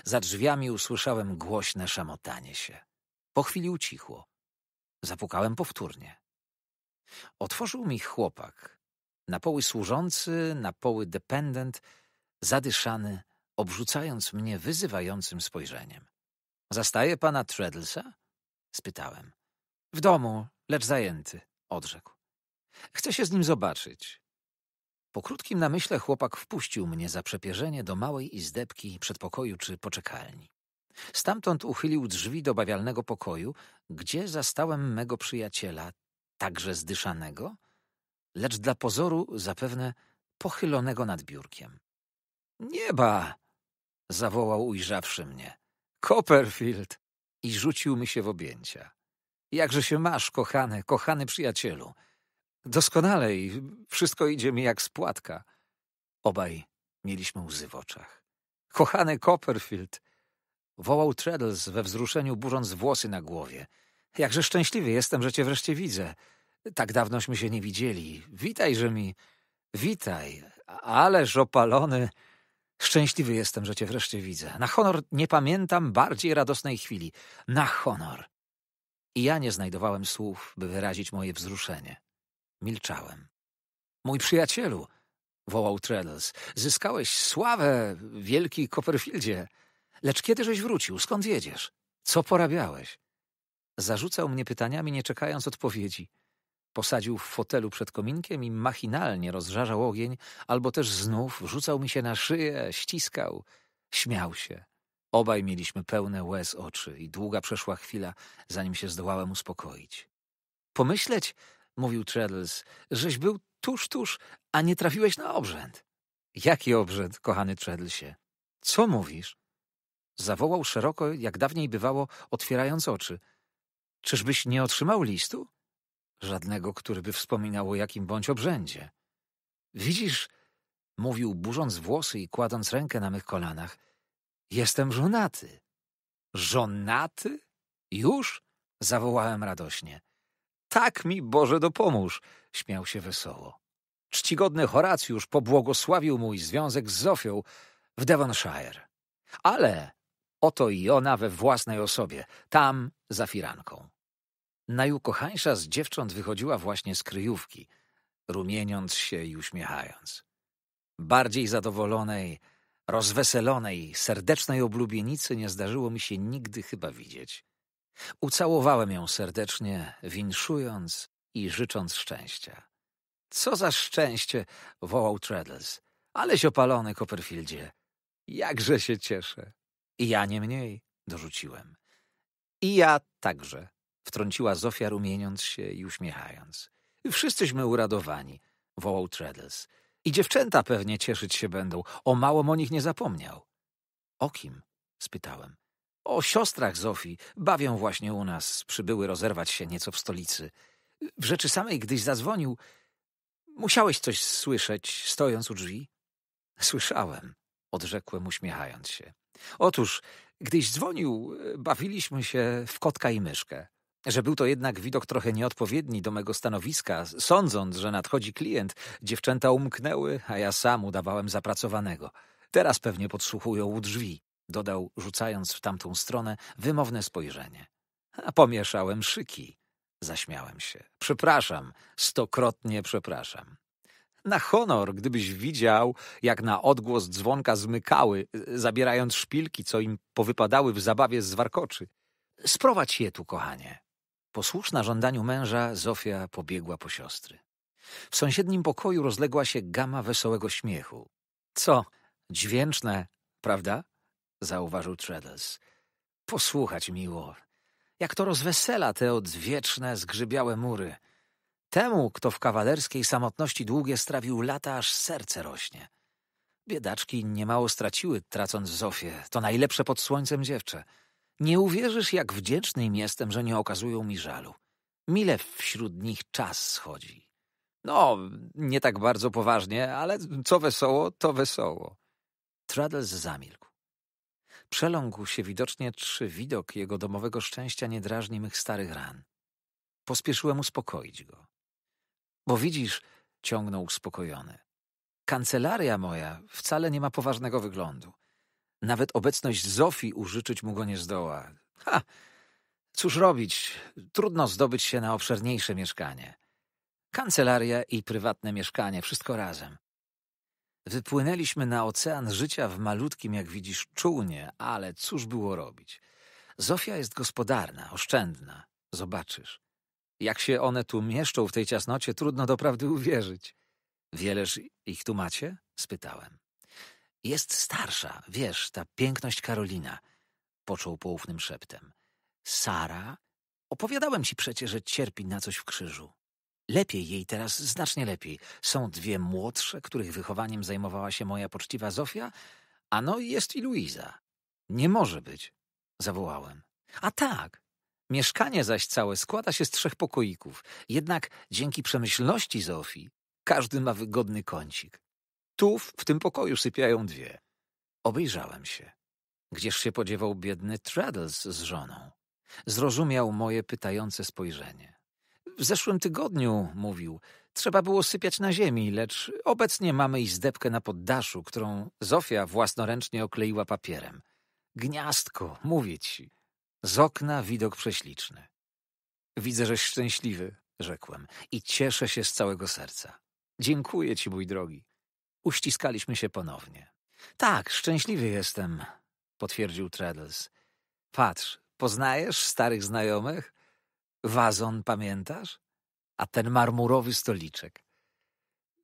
Za drzwiami usłyszałem głośne szamotanie się. Po chwili ucichło. Zapukałem powtórnie. Otworzył mi chłopak, na poły służący, poły dependent, zadyszany, obrzucając mnie wyzywającym spojrzeniem. Zastaje pana Treadlesa? spytałem. W domu, lecz zajęty, odrzekł. Chcę się z nim zobaczyć. Po krótkim namyśle chłopak wpuścił mnie za przepierzenie do małej izdebki przedpokoju czy poczekalni. Stamtąd uchylił drzwi do bawialnego pokoju, gdzie zastałem mego przyjaciela, także zdyszanego, lecz dla pozoru zapewne pochylonego nad biurkiem. Nieba! zawołał ujrzawszy mnie. Copperfield! I rzucił mi się w objęcia. Jakże się masz, kochany, kochany przyjacielu? Doskonale i wszystko idzie mi jak spłatka. Obaj mieliśmy łzy w oczach. Kochany Copperfield! Wołał Treadles we wzruszeniu, burząc włosy na głowie. Jakże szczęśliwy jestem, że cię wreszcie widzę. Tak dawnośmy się nie widzieli. Witajże mi. Witaj. Ależ opalony. Szczęśliwy jestem, że cię wreszcie widzę. Na honor nie pamiętam bardziej radosnej chwili. Na honor. I ja nie znajdowałem słów, by wyrazić moje wzruszenie. Milczałem. Mój przyjacielu, wołał Treadles, zyskałeś sławę, wielki Copperfieldzie. Lecz kiedyżeś wrócił? Skąd jedziesz? Co porabiałeś? Zarzucał mnie pytaniami, nie czekając odpowiedzi. Posadził w fotelu przed kominkiem i machinalnie rozżarzał ogień, albo też znów rzucał mi się na szyję, ściskał, śmiał się. Obaj mieliśmy pełne łez oczy i długa przeszła chwila, zanim się zdołałem uspokoić. Pomyśleć, mówił Treadles, żeś był tuż, tuż, a nie trafiłeś na obrzęd. Jaki obrzęd, kochany Treadlesie? Co mówisz? Zawołał szeroko, jak dawniej bywało, otwierając oczy. Czyżbyś nie otrzymał listu? żadnego, który by wspominał o jakim bądź obrzędzie. Widzisz, mówił, burząc włosy i kładąc rękę na mych kolanach, jestem żonaty. Żonaty? Już? zawołałem radośnie. Tak mi, Boże, dopomóż! śmiał się wesoło. Czcigodny Horacjusz pobłogosławił mój związek z Zofią w Devonshire. Ale oto i ona we własnej osobie, tam za firanką. Najukochańsza z dziewcząt wychodziła właśnie z kryjówki, rumieniąc się i uśmiechając. Bardziej zadowolonej, rozweselonej, serdecznej oblubienicy nie zdarzyło mi się nigdy chyba widzieć. Ucałowałem ją serdecznie, winszując i życząc szczęścia. Co za szczęście! wołał Treadles. Aleś opalony, Copperfieldzie. Jakże się cieszę. I ja nie mniej, dorzuciłem. I ja także wtrąciła Zofia rumieniąc się i uśmiechając. Wszyscyśmy uradowani, wołał Treadles. I dziewczęta pewnie cieszyć się będą. O małom o nich nie zapomniał. O kim? spytałem. O siostrach Zofii. Bawią właśnie u nas. Przybyły rozerwać się nieco w stolicy. W rzeczy samej, gdyś zadzwonił... Musiałeś coś słyszeć, stojąc u drzwi? Słyszałem, odrzekłem uśmiechając się. Otóż, gdyś dzwonił, bawiliśmy się w kotka i myszkę że był to jednak widok trochę nieodpowiedni do mego stanowiska. Sądząc, że nadchodzi klient, dziewczęta umknęły, a ja sam udawałem zapracowanego. Teraz pewnie podsłuchują u drzwi, dodał, rzucając w tamtą stronę wymowne spojrzenie. A pomieszałem szyki. Zaśmiałem się. Przepraszam, stokrotnie przepraszam. Na honor, gdybyś widział, jak na odgłos dzwonka zmykały, zabierając szpilki, co im powypadały w zabawie z warkoczy. Sprowadź je tu, kochanie. Posłuszna żądaniu męża, Zofia pobiegła po siostry. W sąsiednim pokoju rozległa się gama wesołego śmiechu. Co? Dźwięczne, prawda? zauważył Treadles. Posłuchać miło. Jak to rozwesela te odwieczne, zgrzybiałe mury. Temu, kto w kawalerskiej samotności długie strawił lata, aż serce rośnie. Biedaczki niemało straciły, tracąc Zofię, to najlepsze pod słońcem dziewczę. Nie uwierzysz, jak wdzięcznym jestem, że nie okazują mi żalu. Mile wśród nich czas schodzi. No, nie tak bardzo poważnie, ale co wesoło, to wesoło. Traddles zamilkł. Przeląkł się widocznie, czy widok jego domowego szczęścia nie drażni mych starych ran. Pospieszyłem uspokoić go. Bo widzisz, ciągnął uspokojony. Kancelaria moja wcale nie ma poważnego wyglądu. Nawet obecność Zofii użyczyć mu go nie zdoła. Ha! Cóż robić? Trudno zdobyć się na obszerniejsze mieszkanie. Kancelaria i prywatne mieszkanie, wszystko razem. Wypłynęliśmy na ocean życia w malutkim, jak widzisz, czółnie, ale cóż było robić? Zofia jest gospodarna, oszczędna. Zobaczysz. Jak się one tu mieszczą w tej ciasnocie, trudno doprawdy uwierzyć. Wieleż ich tu macie? spytałem. Jest starsza, wiesz, ta piękność Karolina, począł poufnym szeptem. Sara? Opowiadałem ci przecież, że cierpi na coś w krzyżu. Lepiej jej teraz, znacznie lepiej. Są dwie młodsze, których wychowaniem zajmowała się moja poczciwa Zofia, a no jest i Luiza. Nie może być, zawołałem. A tak, Mieszkanie zaś całe składa się z trzech pokoików, jednak dzięki przemyślności Zofii każdy ma wygodny kącik. Tu, w tym pokoju, sypiają dwie. Obejrzałem się. Gdzież się podziewał biedny Traddles z żoną? Zrozumiał moje pytające spojrzenie. W zeszłym tygodniu, mówił, trzeba było sypiać na ziemi, lecz obecnie mamy izdebkę na poddaszu, którą Zofia własnoręcznie okleiła papierem. Gniazdko, mówię ci. Z okna widok prześliczny. Widzę, żeś szczęśliwy, rzekłem, i cieszę się z całego serca. Dziękuję ci, mój drogi. Uściskaliśmy się ponownie. Tak, szczęśliwy jestem, potwierdził Treddles. Patrz, poznajesz starych znajomych? Wazon pamiętasz? A ten marmurowy stoliczek.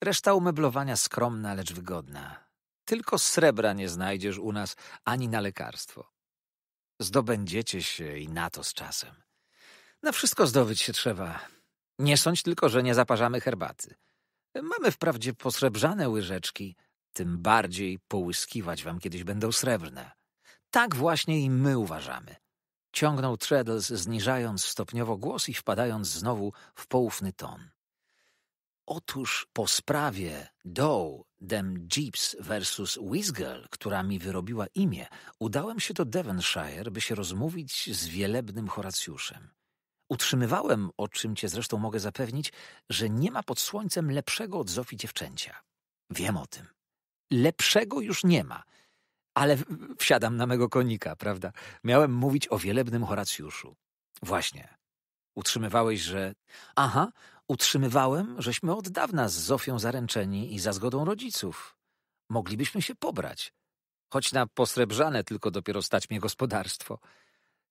Reszta umeblowania skromna, lecz wygodna. Tylko srebra nie znajdziesz u nas ani na lekarstwo. Zdobędziecie się i na to z czasem. Na wszystko zdobyć się trzeba. Nie sądź tylko, że nie zaparzamy herbaty. Mamy wprawdzie posrebrzane łyżeczki, tym bardziej połyskiwać wam kiedyś będą srebrne. Tak właśnie i my uważamy. Ciągnął Treadles, zniżając stopniowo głos i wpadając znowu w poufny ton. Otóż po sprawie Doe Dem Jeeps versus Whisgirl, która mi wyrobiła imię, udałem się do Devonshire, by się rozmówić z wielebnym Horacjuszem. Utrzymywałem, o czym cię zresztą mogę zapewnić, że nie ma pod słońcem lepszego od Zofii dziewczęcia. Wiem o tym. Lepszego już nie ma. Ale wsiadam na mego konika, prawda? Miałem mówić o wielebnym Horacjuszu. Właśnie. Utrzymywałeś, że... Aha, utrzymywałem, żeśmy od dawna z Zofią zaręczeni i za zgodą rodziców. Moglibyśmy się pobrać. Choć na posrebrzane tylko dopiero stać mnie gospodarstwo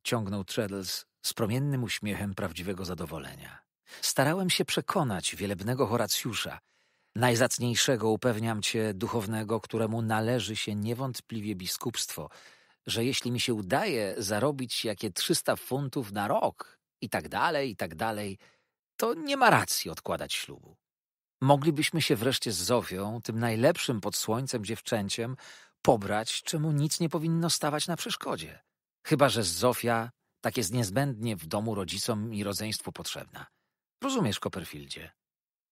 ciągnął Treadles z promiennym uśmiechem prawdziwego zadowolenia. Starałem się przekonać wielebnego Horacjusza, najzacniejszego, upewniam cię, duchownego, któremu należy się niewątpliwie biskupstwo, że jeśli mi się udaje zarobić jakie trzysta funtów na rok i tak dalej, i tak dalej, to nie ma racji odkładać ślubu. Moglibyśmy się wreszcie z Zofią, tym najlepszym pod słońcem dziewczęciem, pobrać, czemu nic nie powinno stawać na przeszkodzie. Chyba, że Zofia tak jest niezbędnie w domu rodzicom i rodzeństwu potrzebna. Rozumiesz, Copperfieldzie?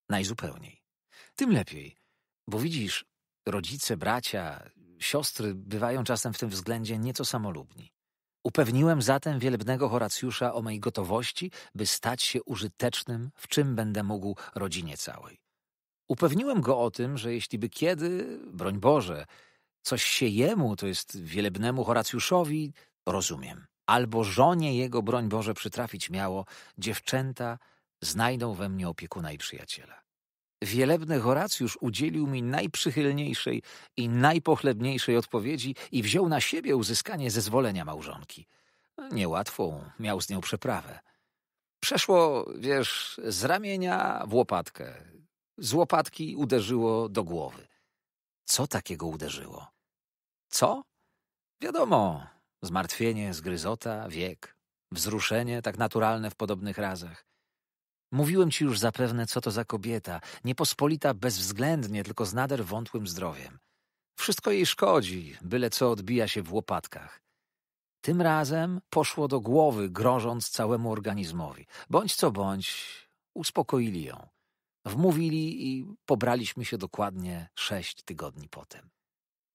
Najzupełniej. Tym lepiej, bo widzisz, rodzice, bracia, siostry bywają czasem w tym względzie nieco samolubni. Upewniłem zatem wielebnego Horacjusza o mej gotowości, by stać się użytecznym, w czym będę mógł rodzinie całej. Upewniłem go o tym, że jeśli by kiedy, broń Boże, coś się jemu, to jest wielebnemu Horacjuszowi, rozumiem. Albo żonie jego, broń Boże, przytrafić miało, dziewczęta znajdą we mnie opiekuna i przyjaciela. Wielebny Horacjusz udzielił mi najprzychylniejszej i najpochlebniejszej odpowiedzi i wziął na siebie uzyskanie zezwolenia małżonki. No, niełatwą miał z nią przeprawę. Przeszło, wiesz, z ramienia w łopatkę. Z łopatki uderzyło do głowy. Co takiego uderzyło? Co? Wiadomo, Zmartwienie, zgryzota, wiek, wzruszenie, tak naturalne w podobnych razach. Mówiłem ci już zapewne, co to za kobieta, niepospolita bezwzględnie, tylko z nader wątłym zdrowiem. Wszystko jej szkodzi, byle co odbija się w łopatkach. Tym razem poszło do głowy, grożąc całemu organizmowi. Bądź co bądź, uspokoili ją. Wmówili i pobraliśmy się dokładnie sześć tygodni potem.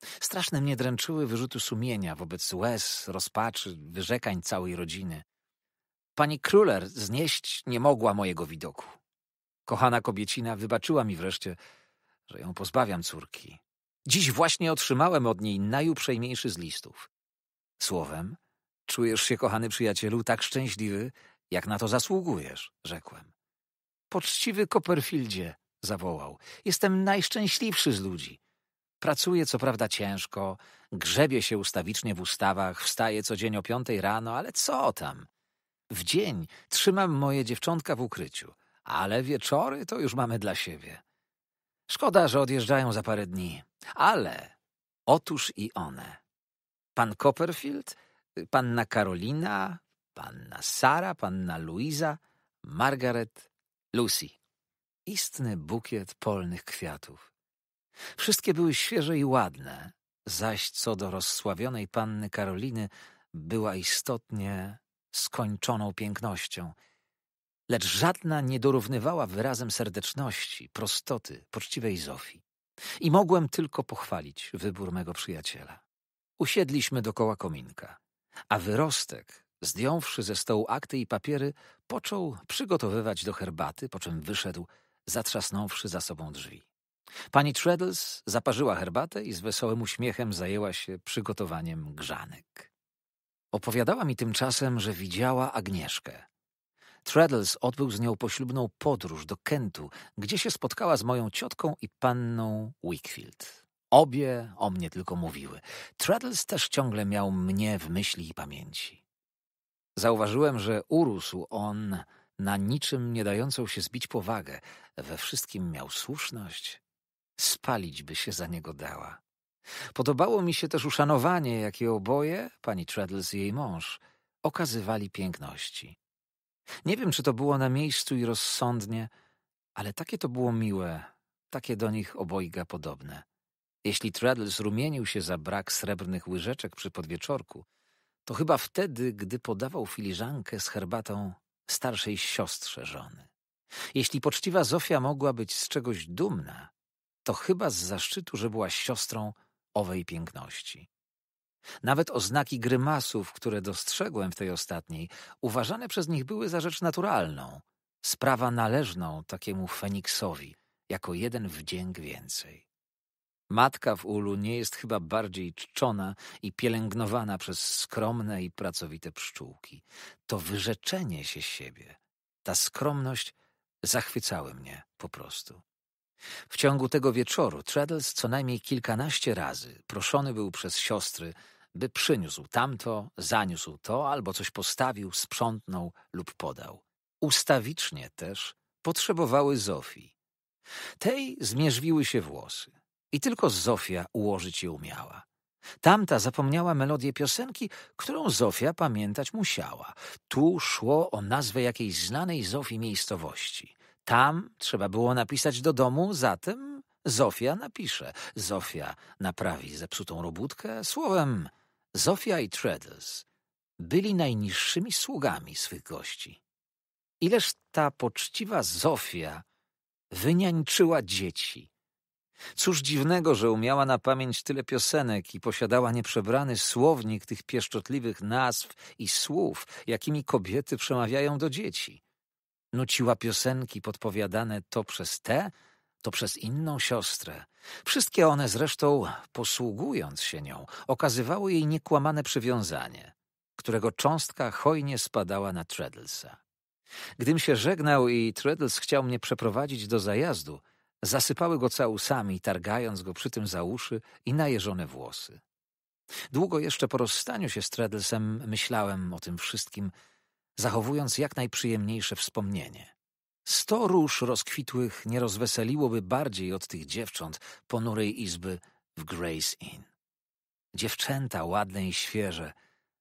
Straszne mnie dręczyły wyrzuty sumienia wobec łez, rozpaczy, wyrzekań całej rodziny. Pani Króler znieść nie mogła mojego widoku. Kochana kobiecina wybaczyła mi wreszcie, że ją pozbawiam córki. Dziś właśnie otrzymałem od niej najuprzejmiejszy z listów. Słowem, czujesz się, kochany przyjacielu, tak szczęśliwy, jak na to zasługujesz, rzekłem. Poczciwy Copperfieldzie, zawołał. Jestem najszczęśliwszy z ludzi. Pracuje co prawda ciężko, grzebie się ustawicznie w ustawach, wstaje co dzień o piątej rano, ale co tam? W dzień trzymam moje dziewczątka w ukryciu, ale wieczory to już mamy dla siebie. Szkoda, że odjeżdżają za parę dni, ale otóż i one. Pan Copperfield, panna Karolina, panna Sara, panna Luisa, Margaret, Lucy. Istny bukiet polnych kwiatów. Wszystkie były świeże i ładne, zaś co do rozsławionej panny Karoliny była istotnie skończoną pięknością, lecz żadna nie dorównywała wyrazem serdeczności, prostoty, poczciwej Zofii. I mogłem tylko pochwalić wybór mego przyjaciela. Usiedliśmy dokoła kominka, a wyrostek, zdjąwszy ze stołu akty i papiery, począł przygotowywać do herbaty, po czym wyszedł, zatrzasnąwszy za sobą drzwi. Pani Treadles zaparzyła herbatę i z wesołym uśmiechem zajęła się przygotowaniem grzanek. Opowiadała mi tymczasem, że widziała Agnieszkę. Treadles odbył z nią poślubną podróż do Kentu, gdzie się spotkała z moją ciotką i panną Wickfield. Obie o mnie tylko mówiły. Treadles też ciągle miał mnie w myśli i pamięci. Zauważyłem, że urósł on na niczym nie dającą się zbić powagę. We wszystkim miał słuszność, Spalić by się za niego dała. Podobało mi się też uszanowanie, jakie oboje, pani Treadles i jej mąż, okazywali piękności. Nie wiem, czy to było na miejscu i rozsądnie, ale takie to było miłe, takie do nich obojga podobne. Jeśli Treadles rumienił się za brak srebrnych łyżeczek przy podwieczorku, to chyba wtedy, gdy podawał filiżankę z herbatą starszej siostrze żony. Jeśli poczciwa Zofia mogła być z czegoś dumna, to chyba z zaszczytu, że była siostrą owej piękności. Nawet oznaki grymasów, które dostrzegłem w tej ostatniej, uważane przez nich były za rzecz naturalną, sprawa należną takiemu Feniksowi, jako jeden wdzięk więcej. Matka w ulu nie jest chyba bardziej czczona i pielęgnowana przez skromne i pracowite pszczółki. To wyrzeczenie się siebie, ta skromność zachwycały mnie po prostu. W ciągu tego wieczoru Traddles co najmniej kilkanaście razy proszony był przez siostry, by przyniósł tamto, zaniósł to albo coś postawił, sprzątnął lub podał. Ustawicznie też potrzebowały Zofii. Tej zmierzwiły się włosy i tylko Zofia ułożyć je umiała. Tamta zapomniała melodię piosenki, którą Zofia pamiętać musiała. Tu szło o nazwę jakiejś znanej Zofii miejscowości. Tam trzeba było napisać do domu, zatem Zofia napisze. Zofia naprawi zepsutą robótkę. Słowem, Zofia i Treadles byli najniższymi sługami swych gości. Ileż ta poczciwa Zofia wyniańczyła dzieci. Cóż dziwnego, że umiała na pamięć tyle piosenek i posiadała nieprzebrany słownik tych pieszczotliwych nazw i słów, jakimi kobiety przemawiają do dzieci. Nuciła no piosenki podpowiadane to przez tę, to przez inną siostrę. Wszystkie one zresztą, posługując się nią, okazywały jej niekłamane przywiązanie, którego cząstka hojnie spadała na Treddlesa. Gdym się żegnał i Treddles chciał mnie przeprowadzić do zajazdu, zasypały go całusami, targając go przy tym za uszy i najeżone włosy. Długo jeszcze po rozstaniu się z Treddlesem myślałem o tym wszystkim, zachowując jak najprzyjemniejsze wspomnienie. Sto róż rozkwitłych nie rozweseliłoby bardziej od tych dziewcząt ponurej izby w Grace Inn. Dziewczęta ładne i świeże,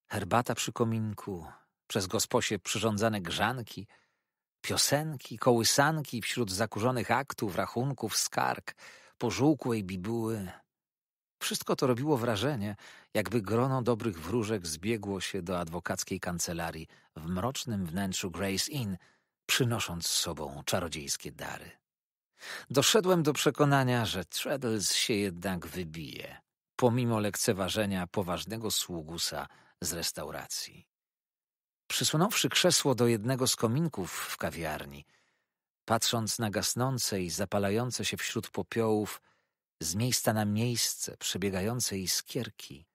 herbata przy kominku, przez gosposie przyrządzane grzanki, piosenki, kołysanki wśród zakurzonych aktów, rachunków, skarg, pożółkłej bibuły, wszystko to robiło wrażenie, jakby grono dobrych wróżek zbiegło się do adwokackiej kancelarii w mrocznym wnętrzu Grace Inn, przynosząc z sobą czarodziejskie dary. Doszedłem do przekonania, że Treadles się jednak wybije, pomimo lekceważenia poważnego sługusa z restauracji. Przysunąwszy krzesło do jednego z kominków w kawiarni, patrząc na gasnące i zapalające się wśród popiołów z miejsca na miejsce przebiegające iskierki.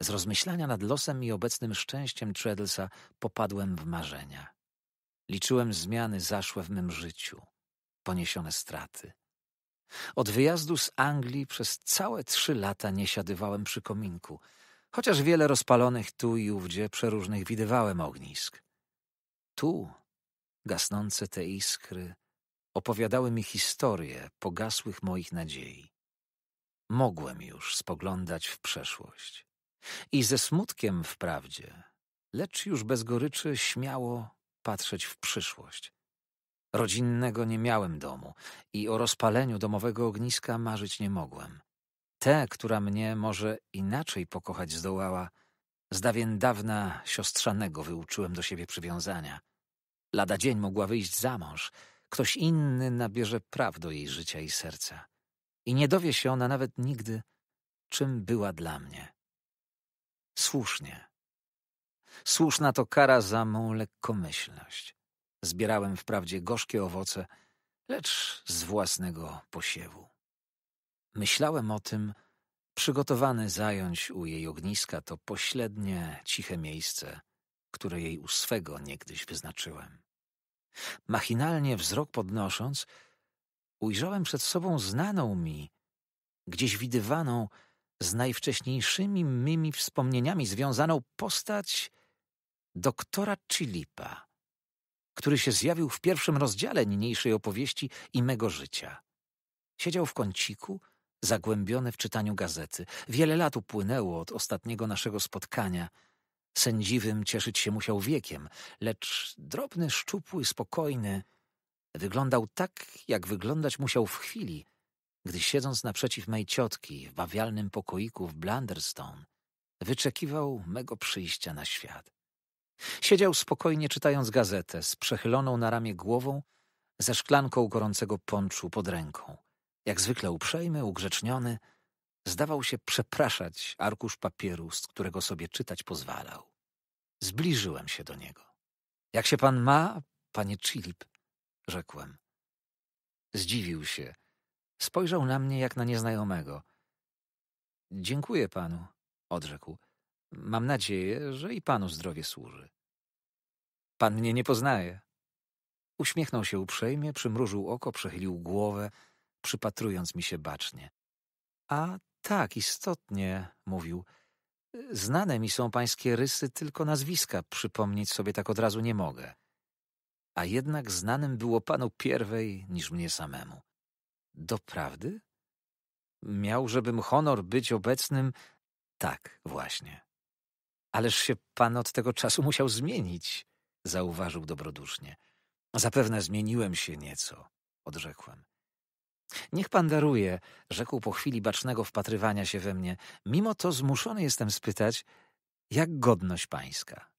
Z rozmyślania nad losem i obecnym szczęściem Treadlesa popadłem w marzenia. Liczyłem zmiany zaszłe w mym życiu, poniesione straty. Od wyjazdu z Anglii przez całe trzy lata nie siadywałem przy kominku, chociaż wiele rozpalonych tu i ówdzie przeróżnych widywałem ognisk. Tu gasnące te iskry opowiadały mi historię pogasłych moich nadziei mogłem już spoglądać w przeszłość. I ze smutkiem wprawdzie, lecz już bez goryczy śmiało patrzeć w przyszłość. Rodzinnego nie miałem domu i o rozpaleniu domowego ogniska marzyć nie mogłem. Te, która mnie może inaczej pokochać zdołała, z dawien dawna siostrzanego wyuczyłem do siebie przywiązania. Lada dzień mogła wyjść za mąż, ktoś inny nabierze praw do jej życia i serca i nie dowie się ona nawet nigdy, czym była dla mnie. Słusznie. Słuszna to kara za mą lekkomyślność. Zbierałem wprawdzie gorzkie owoce, lecz z własnego posiewu. Myślałem o tym, przygotowany zająć u jej ogniska to poślednie, ciche miejsce, które jej u swego niegdyś wyznaczyłem. Machinalnie wzrok podnosząc, ujrzałem przed sobą znaną mi, gdzieś widywaną, z najwcześniejszymi mymi wspomnieniami związaną postać doktora Chilipa, który się zjawił w pierwszym rozdziale niniejszej opowieści i mego życia. Siedział w kąciku, zagłębiony w czytaniu gazety. Wiele lat upłynęło od ostatniego naszego spotkania. Sędziwym cieszyć się musiał wiekiem, lecz drobny, szczupły, spokojny, Wyglądał tak, jak wyglądać musiał w chwili, gdy siedząc naprzeciw mej ciotki w bawialnym pokoiku w Blunderstone, wyczekiwał mego przyjścia na świat. Siedział spokojnie czytając gazetę z przechyloną na ramię głową, ze szklanką gorącego ponczu pod ręką. Jak zwykle uprzejmy, ugrzeczniony, zdawał się przepraszać arkusz papieru, z którego sobie czytać pozwalał. Zbliżyłem się do niego. — Jak się pan ma, panie Chilip? rzekłem. Zdziwił się. Spojrzał na mnie jak na nieznajomego. Dziękuję panu, odrzekł. Mam nadzieję, że i panu zdrowie służy. Pan mnie nie poznaje. Uśmiechnął się uprzejmie, przymrużył oko, przechylił głowę, przypatrując mi się bacznie. A tak, istotnie, mówił. Znane mi są pańskie rysy, tylko nazwiska przypomnieć sobie tak od razu nie mogę a jednak znanym było panu pierwej niż mnie samemu. Doprawdy? Miał, żebym honor być obecnym? Tak, właśnie. Ależ się pan od tego czasu musiał zmienić, zauważył dobrodusznie. Zapewne zmieniłem się nieco, odrzekłem. Niech pan daruje, rzekł po chwili bacznego wpatrywania się we mnie. Mimo to zmuszony jestem spytać, jak godność pańska.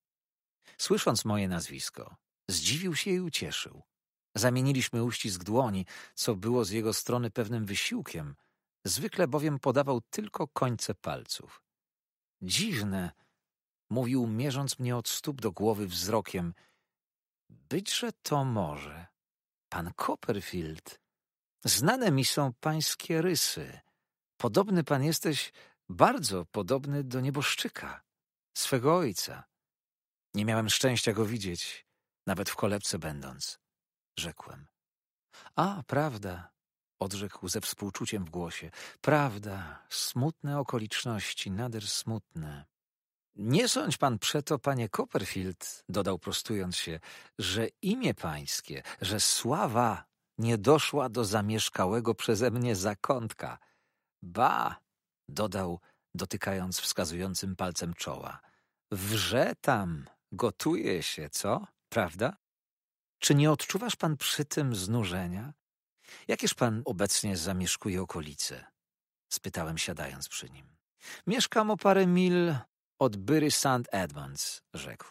Słysząc moje nazwisko, Zdziwił się i ucieszył. Zamieniliśmy uścisk dłoni, co było z jego strony pewnym wysiłkiem, zwykle bowiem podawał tylko końce palców. Dziwne, mówił, mierząc mnie od stóp do głowy wzrokiem. Byćże to może. Pan Copperfield. Znane mi są pańskie rysy. Podobny pan jesteś, bardzo podobny do nieboszczyka, swego ojca. Nie miałem szczęścia go widzieć, nawet w kolebce będąc, rzekłem. A, prawda, odrzekł ze współczuciem w głosie. Prawda, smutne okoliczności, nader smutne. Nie sądź pan przeto, panie Copperfield, dodał prostując się, że imię pańskie, że sława nie doszła do zamieszkałego przeze mnie zakątka. Ba, dodał, dotykając wskazującym palcem czoła. Wrze tam, gotuje się, co? prawda? Czy nie odczuwasz pan przy tym znużenia? Jakież pan obecnie zamieszkuje okolice? spytałem siadając przy nim. Mieszkam o parę mil od Bury St. Edmunds, rzekł.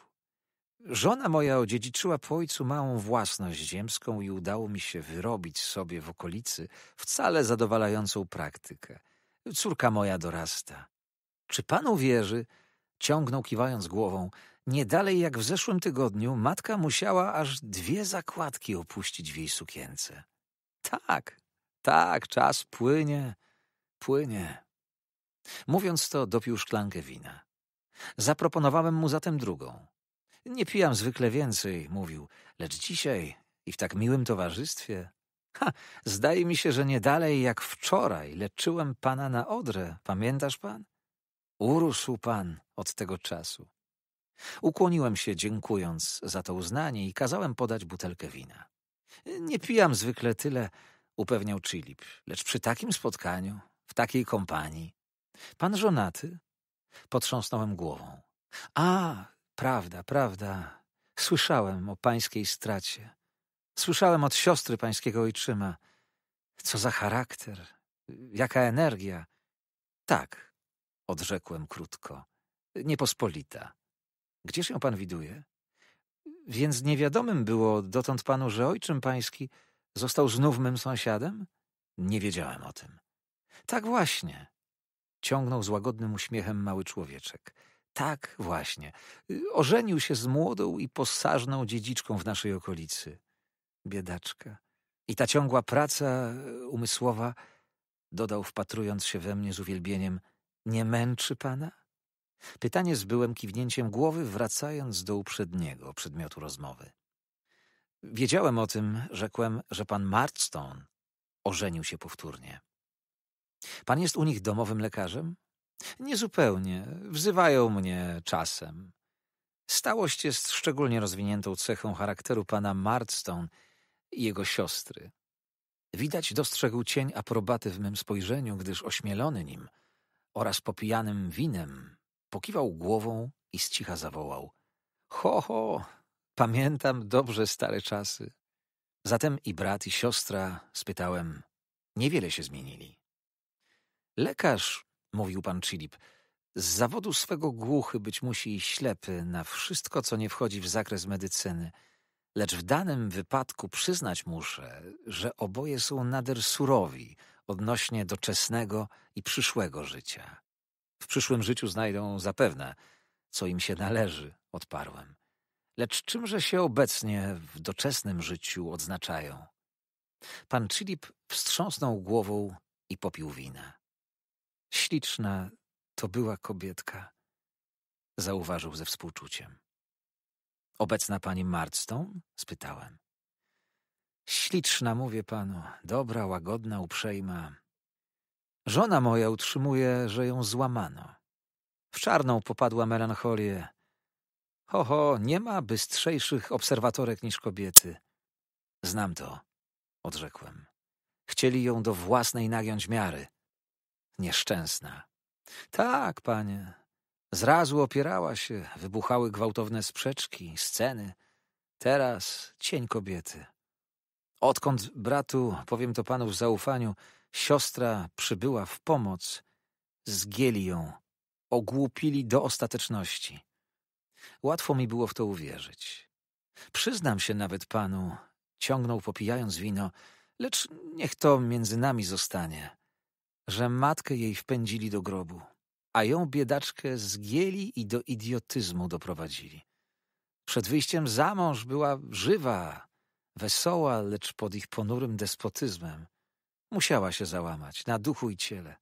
Żona moja odziedziczyła po ojcu małą własność ziemską i udało mi się wyrobić sobie w okolicy wcale zadowalającą praktykę. Córka moja dorasta. Czy pan uwierzy, ciągnął kiwając głową, nie dalej jak w zeszłym tygodniu matka musiała aż dwie zakładki opuścić w jej sukience. Tak, tak, czas płynie, płynie. Mówiąc to, dopił szklankę wina. Zaproponowałem mu zatem drugą. Nie pijam zwykle więcej, mówił, lecz dzisiaj i w tak miłym towarzystwie. Ha, zdaje mi się, że nie dalej jak wczoraj leczyłem pana na odrę, pamiętasz pan? Urósł pan od tego czasu. Ukłoniłem się, dziękując za to uznanie i kazałem podać butelkę wina. Nie pijam zwykle tyle, upewniał Chilip, lecz przy takim spotkaniu, w takiej kompanii. Pan żonaty? Potrząsnąłem głową. A, prawda, prawda. Słyszałem o pańskiej stracie. Słyszałem od siostry pańskiego ojczyma. Co za charakter, jaka energia. Tak, odrzekłem krótko. Niepospolita. Gdzież ją pan widuje? Więc niewiadomym było dotąd panu, że ojczym pański został znów mym sąsiadem? Nie wiedziałem o tym. Tak właśnie, ciągnął z łagodnym uśmiechem mały człowieczek. Tak właśnie. Ożenił się z młodą i posażną dziedziczką w naszej okolicy. Biedaczka. I ta ciągła praca e, umysłowa, dodał wpatrując się we mnie z uwielbieniem, nie męczy pana? Pytanie zbyłem kiwnięciem głowy, wracając do uprzedniego przedmiotu rozmowy. Wiedziałem o tym, rzekłem, że pan Marston ożenił się powtórnie. Pan jest u nich domowym lekarzem? Niezupełnie. Wzywają mnie czasem. Stałość jest szczególnie rozwiniętą cechą charakteru pana Marston, i jego siostry. Widać dostrzegł cień aprobaty w mym spojrzeniu, gdyż ośmielony nim oraz popijanym winem Pokiwał głową i z cicha zawołał. Ho, ho! Pamiętam dobrze stare czasy. Zatem i brat, i siostra, spytałem, niewiele się zmienili. Lekarz, mówił pan Chilip, z zawodu swego głuchy być musi i ślepy na wszystko, co nie wchodzi w zakres medycyny. Lecz w danym wypadku przyznać muszę, że oboje są nader surowi odnośnie doczesnego i przyszłego życia. W przyszłym życiu znajdą zapewne, co im się należy, odparłem. Lecz czymże się obecnie w doczesnym życiu odznaczają? Pan Chilip wstrząsnął głową i popił winę. Śliczna to była kobietka, zauważył ze współczuciem. Obecna pani Martstone? spytałem. Śliczna, mówię panu, dobra, łagodna, uprzejma, Żona moja utrzymuje, że ją złamano. W czarną popadła melancholię. Ho, ho, nie ma bystrzejszych obserwatorek niż kobiety. Znam to, odrzekłem. Chcieli ją do własnej nagiąć miary. Nieszczęsna. Tak, panie. Zrazu opierała się, wybuchały gwałtowne sprzeczki, sceny. Teraz cień kobiety. Odkąd, bratu, powiem to panu w zaufaniu, Siostra przybyła w pomoc, zgięli ją, ogłupili do ostateczności. Łatwo mi było w to uwierzyć. Przyznam się nawet panu, ciągnął popijając wino, lecz niech to między nami zostanie, że matkę jej wpędzili do grobu, a ją biedaczkę zgięli i do idiotyzmu doprowadzili. Przed wyjściem za mąż była żywa, wesoła, lecz pod ich ponurym despotyzmem. Musiała się załamać, na duchu i ciele.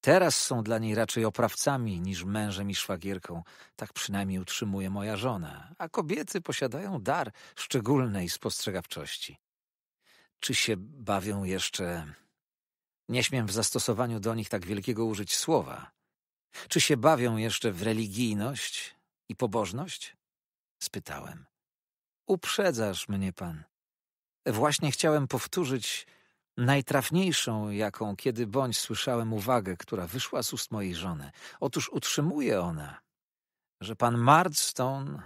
Teraz są dla niej raczej oprawcami niż mężem i szwagierką, tak przynajmniej utrzymuje moja żona, a kobiety posiadają dar szczególnej spostrzegawczości. Czy się bawią jeszcze... Nie śmiem w zastosowaniu do nich tak wielkiego użyć słowa. Czy się bawią jeszcze w religijność i pobożność? Spytałem. Uprzedzasz mnie pan. Właśnie chciałem powtórzyć Najtrafniejszą, jaką kiedy bądź słyszałem uwagę, która wyszła z ust mojej żony. Otóż utrzymuje ona, że pan Marston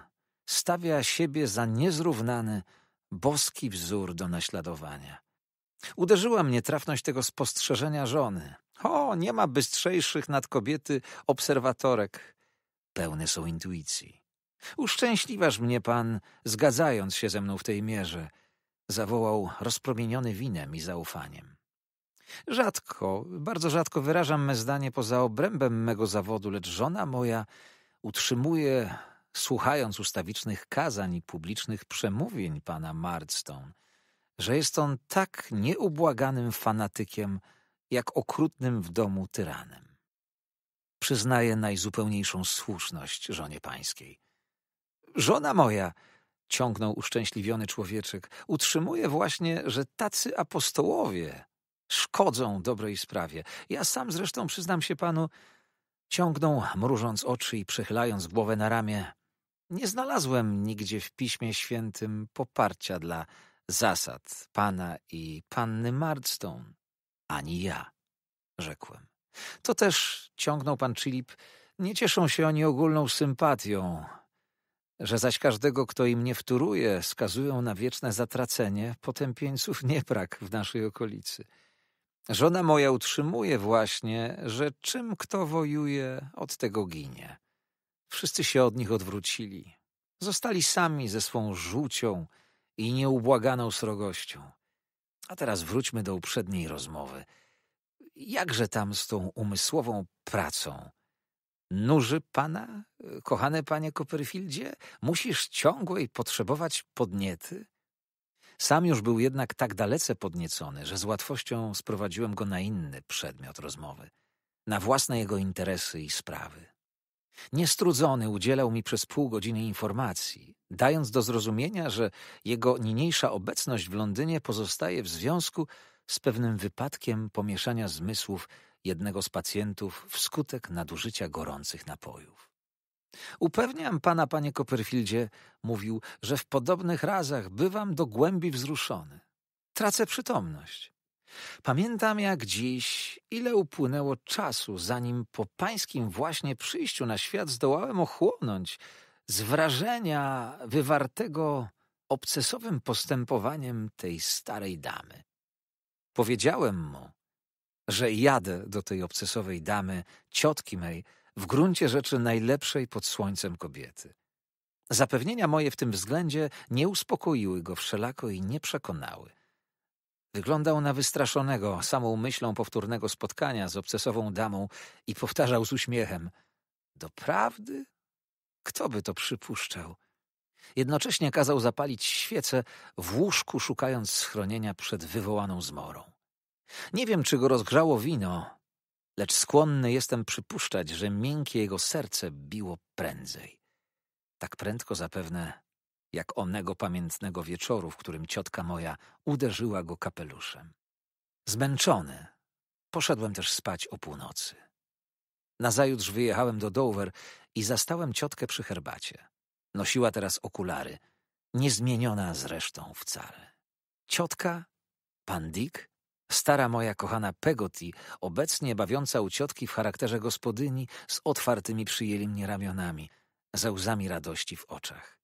stawia siebie za niezrównany, boski wzór do naśladowania. Uderzyła mnie trafność tego spostrzeżenia żony. O, nie ma bystrzejszych nad kobiety obserwatorek. Pełne są intuicji. Uszczęśliwasz mnie pan, zgadzając się ze mną w tej mierze – zawołał rozpromieniony winem i zaufaniem. Rzadko, bardzo rzadko wyrażam me zdanie poza obrębem mego zawodu, lecz żona moja utrzymuje, słuchając ustawicznych kazań i publicznych przemówień pana Marston, że jest on tak nieubłaganym fanatykiem, jak okrutnym w domu tyranem. Przyznaję najzupełniejszą słuszność żonie pańskiej. Żona moja ciągnął uszczęśliwiony człowieczek, utrzymuje właśnie, że tacy apostołowie szkodzą dobrej sprawie. Ja sam zresztą przyznam się panu, ciągnął, mrużąc oczy i przechylając głowę na ramię. Nie znalazłem nigdzie w Piśmie Świętym poparcia dla zasad pana i panny Mardstone. Ani ja, rzekłem. To też, ciągnął pan Chilip, nie cieszą się oni ogólną sympatią że zaś każdego, kto im nie wtóruje, skazują na wieczne zatracenie, potępieńców nie brak w naszej okolicy. Żona moja utrzymuje właśnie, że czym kto wojuje, od tego ginie. Wszyscy się od nich odwrócili. Zostali sami ze swą żółcią i nieubłaganą srogością. A teraz wróćmy do uprzedniej rozmowy. Jakże tam z tą umysłową pracą – Nuży pana, kochane panie Copperfieldzie? Musisz ciągłej potrzebować podniety? Sam już był jednak tak dalece podniecony, że z łatwością sprowadziłem go na inny przedmiot rozmowy, na własne jego interesy i sprawy. Niestrudzony udzielał mi przez pół godziny informacji, dając do zrozumienia, że jego niniejsza obecność w Londynie pozostaje w związku z pewnym wypadkiem pomieszania zmysłów jednego z pacjentów wskutek nadużycia gorących napojów. Upewniam pana, panie Copperfieldzie, mówił, że w podobnych razach bywam do głębi wzruszony. Tracę przytomność. Pamiętam jak dziś, ile upłynęło czasu, zanim po pańskim właśnie przyjściu na świat zdołałem ochłonąć z wrażenia wywartego obcesowym postępowaniem tej starej damy. Powiedziałem mu, że jadę do tej obcesowej damy, ciotki mej, w gruncie rzeczy najlepszej pod słońcem kobiety. Zapewnienia moje w tym względzie nie uspokoiły go wszelako i nie przekonały. Wyglądał na wystraszonego samą myślą powtórnego spotkania z obcesową damą i powtarzał z uśmiechem: Doprawdy? Kto by to przypuszczał? Jednocześnie kazał zapalić świecę w łóżku, szukając schronienia przed wywołaną zmorą. Nie wiem, czy go rozgrzało wino, lecz skłonny jestem przypuszczać, że miękkie jego serce biło prędzej. Tak prędko zapewne, jak onego pamiętnego wieczoru, w którym ciotka moja uderzyła go kapeluszem. Zmęczony, poszedłem też spać o północy. Nazajutrz wyjechałem do Dover i zastałem ciotkę przy herbacie. Nosiła teraz okulary, niezmieniona zresztą wcale. Ciotka, pan Dick Stara moja kochana Pegoti, obecnie bawiąca u ciotki w charakterze gospodyni, z otwartymi przyjęli mnie ramionami, ze łzami radości w oczach.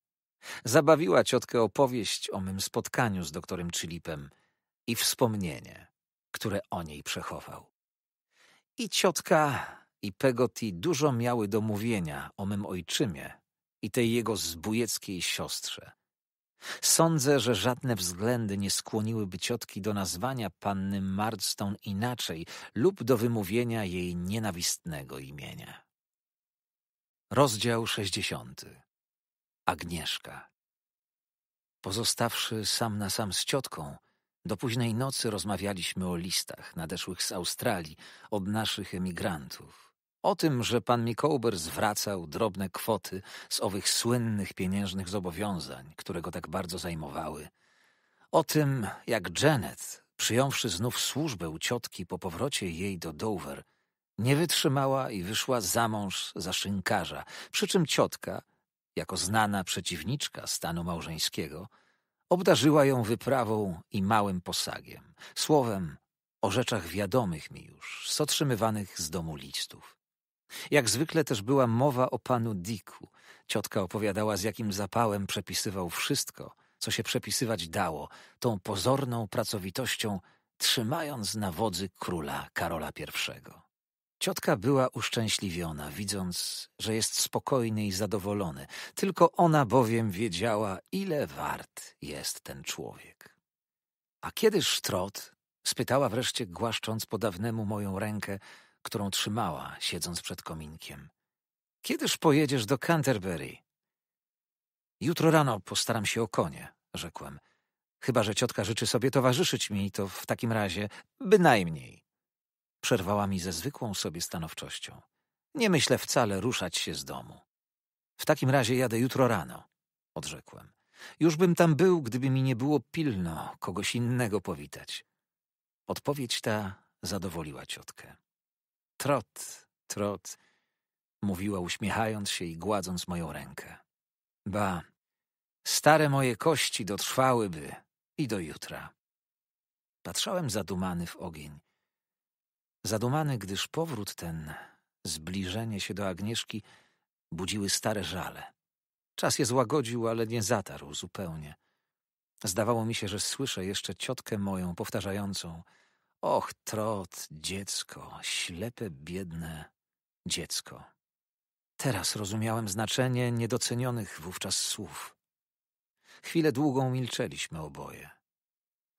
Zabawiła ciotkę opowieść o mym spotkaniu z doktorem Chilipem i wspomnienie, które o niej przechował. I ciotka, i Pegoti dużo miały do mówienia o mym ojczymie i tej jego zbójeckiej siostrze, Sądzę, że żadne względy nie skłoniłyby ciotki do nazwania panny Marston inaczej lub do wymówienia jej nienawistnego imienia. Rozdział 60. Agnieszka. Pozostawszy sam na sam z ciotką, do późnej nocy rozmawialiśmy o listach nadeszłych z Australii od naszych emigrantów. O tym, że pan Mikołber zwracał drobne kwoty z owych słynnych pieniężnych zobowiązań, które go tak bardzo zajmowały. O tym, jak Janet, przyjąwszy znów służbę u ciotki po powrocie jej do Dover, nie wytrzymała i wyszła za mąż za szynkarza, przy czym ciotka, jako znana przeciwniczka stanu małżeńskiego, obdarzyła ją wyprawą i małym posagiem, słowem o rzeczach wiadomych mi już, z otrzymywanych z domu listów. Jak zwykle też była mowa o panu Dicku. Ciotka opowiadała, z jakim zapałem przepisywał wszystko, co się przepisywać dało, tą pozorną pracowitością, trzymając na wodzy króla Karola I. Ciotka była uszczęśliwiona, widząc, że jest spokojny i zadowolony. Tylko ona bowiem wiedziała, ile wart jest ten człowiek. A kiedy Sztrot spytała wreszcie, głaszcząc po dawnemu moją rękę, którą trzymała, siedząc przed kominkiem. Kiedyż pojedziesz do Canterbury? Jutro rano postaram się o konie, rzekłem. Chyba, że ciotka życzy sobie towarzyszyć mi, to w takim razie bynajmniej. Przerwała mi ze zwykłą sobie stanowczością. Nie myślę wcale ruszać się z domu. W takim razie jadę jutro rano, odrzekłem. Już bym tam był, gdyby mi nie było pilno kogoś innego powitać. Odpowiedź ta zadowoliła ciotkę. Trot, trot, mówiła uśmiechając się i gładząc moją rękę. Ba, stare moje kości dotrwałyby i do jutra. Patrzałem zadumany w ogień. Zadumany, gdyż powrót ten, zbliżenie się do Agnieszki, budziły stare żale. Czas je złagodził, ale nie zatarł zupełnie. Zdawało mi się, że słyszę jeszcze ciotkę moją powtarzającą – Och, trot, dziecko, ślepe, biedne dziecko. Teraz rozumiałem znaczenie niedocenionych wówczas słów. Chwilę długą milczeliśmy oboje.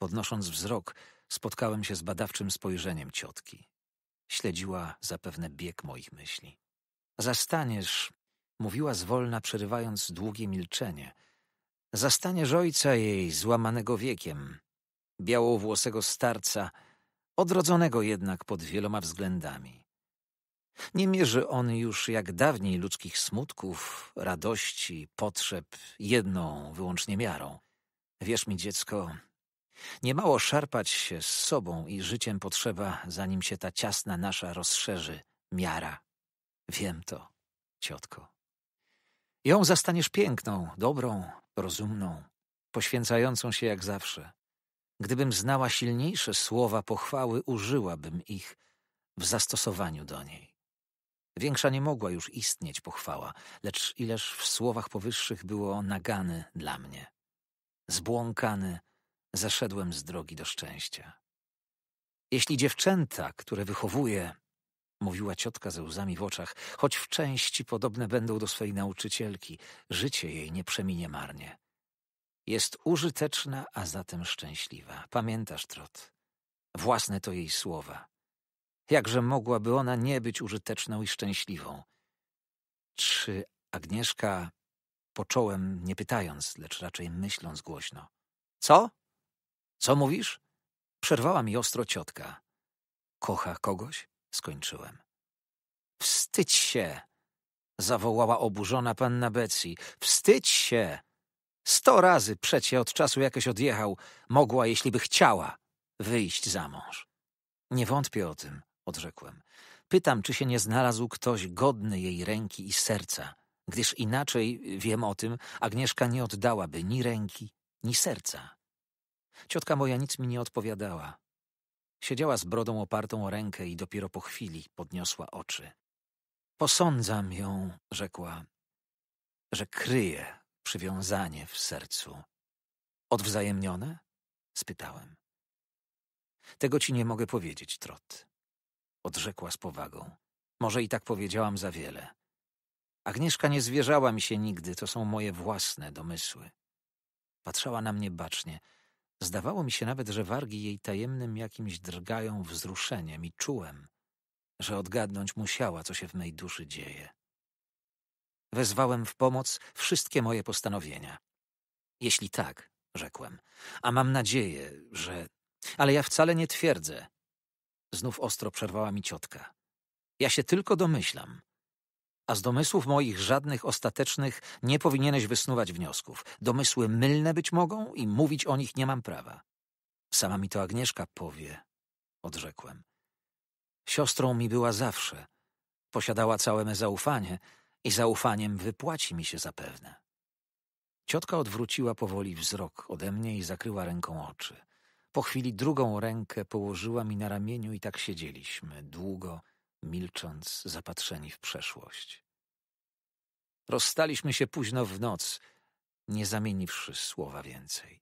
Podnosząc wzrok, spotkałem się z badawczym spojrzeniem ciotki. Śledziła zapewne bieg moich myśli. Zastaniesz, mówiła zwolna, przerywając długie milczenie. Zastaniesz ojca jej, złamanego wiekiem, białowłosego starca, odrodzonego jednak pod wieloma względami. Nie mierzy on już jak dawniej ludzkich smutków, radości, potrzeb jedną wyłącznie miarą. Wierz mi, dziecko, niemało szarpać się z sobą i życiem potrzeba, zanim się ta ciasna nasza rozszerzy miara. Wiem to, ciotko. Ją zastaniesz piękną, dobrą, rozumną, poświęcającą się jak zawsze. Gdybym znała silniejsze słowa pochwały, użyłabym ich w zastosowaniu do niej. Większa nie mogła już istnieć pochwała, lecz ileż w słowach powyższych było nagany dla mnie. Zbłąkany, zeszedłem z drogi do szczęścia. Jeśli dziewczęta, które wychowuję, mówiła ciotka ze łzami w oczach, choć w części podobne będą do swej nauczycielki, życie jej nie przeminie marnie. Jest użyteczna, a zatem szczęśliwa. Pamiętasz, Trot? Własne to jej słowa. Jakże mogłaby ona nie być użyteczną i szczęśliwą? Czy Agnieszka począłem nie pytając, lecz raczej myśląc głośno. Co? Co mówisz? Przerwała mi ostro ciotka. Kocha kogoś? Skończyłem. Wstydź się! zawołała oburzona panna Betsy. Wstydź się! Sto razy przecie od czasu jakoś odjechał, mogła, jeśli by chciała, wyjść za mąż. Nie wątpię o tym, odrzekłem. Pytam, czy się nie znalazł ktoś godny jej ręki i serca, gdyż inaczej, wiem o tym, Agnieszka nie oddałaby ni ręki, ni serca. Ciotka moja nic mi nie odpowiadała. Siedziała z brodą opartą o rękę i dopiero po chwili podniosła oczy. Posądzam ją, rzekła, że kryje przywiązanie w sercu. Odwzajemnione? spytałem. Tego ci nie mogę powiedzieć, Trot. Odrzekła z powagą. Może i tak powiedziałam za wiele. Agnieszka nie zwierzała mi się nigdy, to są moje własne domysły. Patrzała na mnie bacznie. Zdawało mi się nawet, że wargi jej tajemnym jakimś drgają wzruszeniem i czułem, że odgadnąć musiała, co się w mej duszy dzieje. Wezwałem w pomoc wszystkie moje postanowienia. Jeśli tak, rzekłem, a mam nadzieję, że. Ale ja wcale nie twierdzę. Znów ostro przerwała mi ciotka. Ja się tylko domyślam. A z domysłów moich żadnych ostatecznych nie powinieneś wysnuwać wniosków. Domysły mylne być mogą i mówić o nich nie mam prawa. Sama mi to Agnieszka powie, odrzekłem. Siostrą mi była zawsze. Posiadała całe me zaufanie, i zaufaniem wypłaci mi się zapewne. Ciotka odwróciła powoli wzrok ode mnie i zakryła ręką oczy. Po chwili drugą rękę położyła mi na ramieniu i tak siedzieliśmy, długo, milcząc, zapatrzeni w przeszłość. Rozstaliśmy się późno w noc, nie zamieniwszy słowa więcej.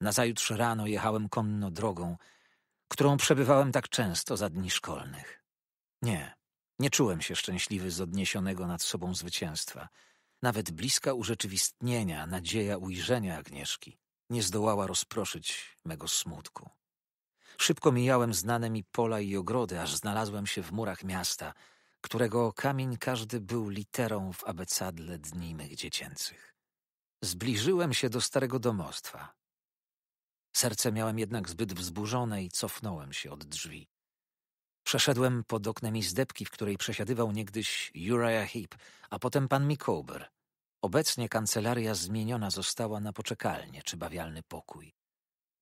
Nazajutrz rano jechałem konno drogą, którą przebywałem tak często za dni szkolnych. Nie, nie czułem się szczęśliwy z odniesionego nad sobą zwycięstwa. Nawet bliska urzeczywistnienia, nadzieja ujrzenia Agnieszki nie zdołała rozproszyć mego smutku. Szybko mijałem znane mi pola i ogrody, aż znalazłem się w murach miasta, którego kamień każdy był literą w abecadle dni mych dziecięcych. Zbliżyłem się do starego domostwa. Serce miałem jednak zbyt wzburzone i cofnąłem się od drzwi. Przeszedłem pod oknem izdebki, w której przesiadywał niegdyś Uriah Heep, a potem pan Micawber. Obecnie kancelaria zmieniona została na poczekalnię czy bawialny pokój.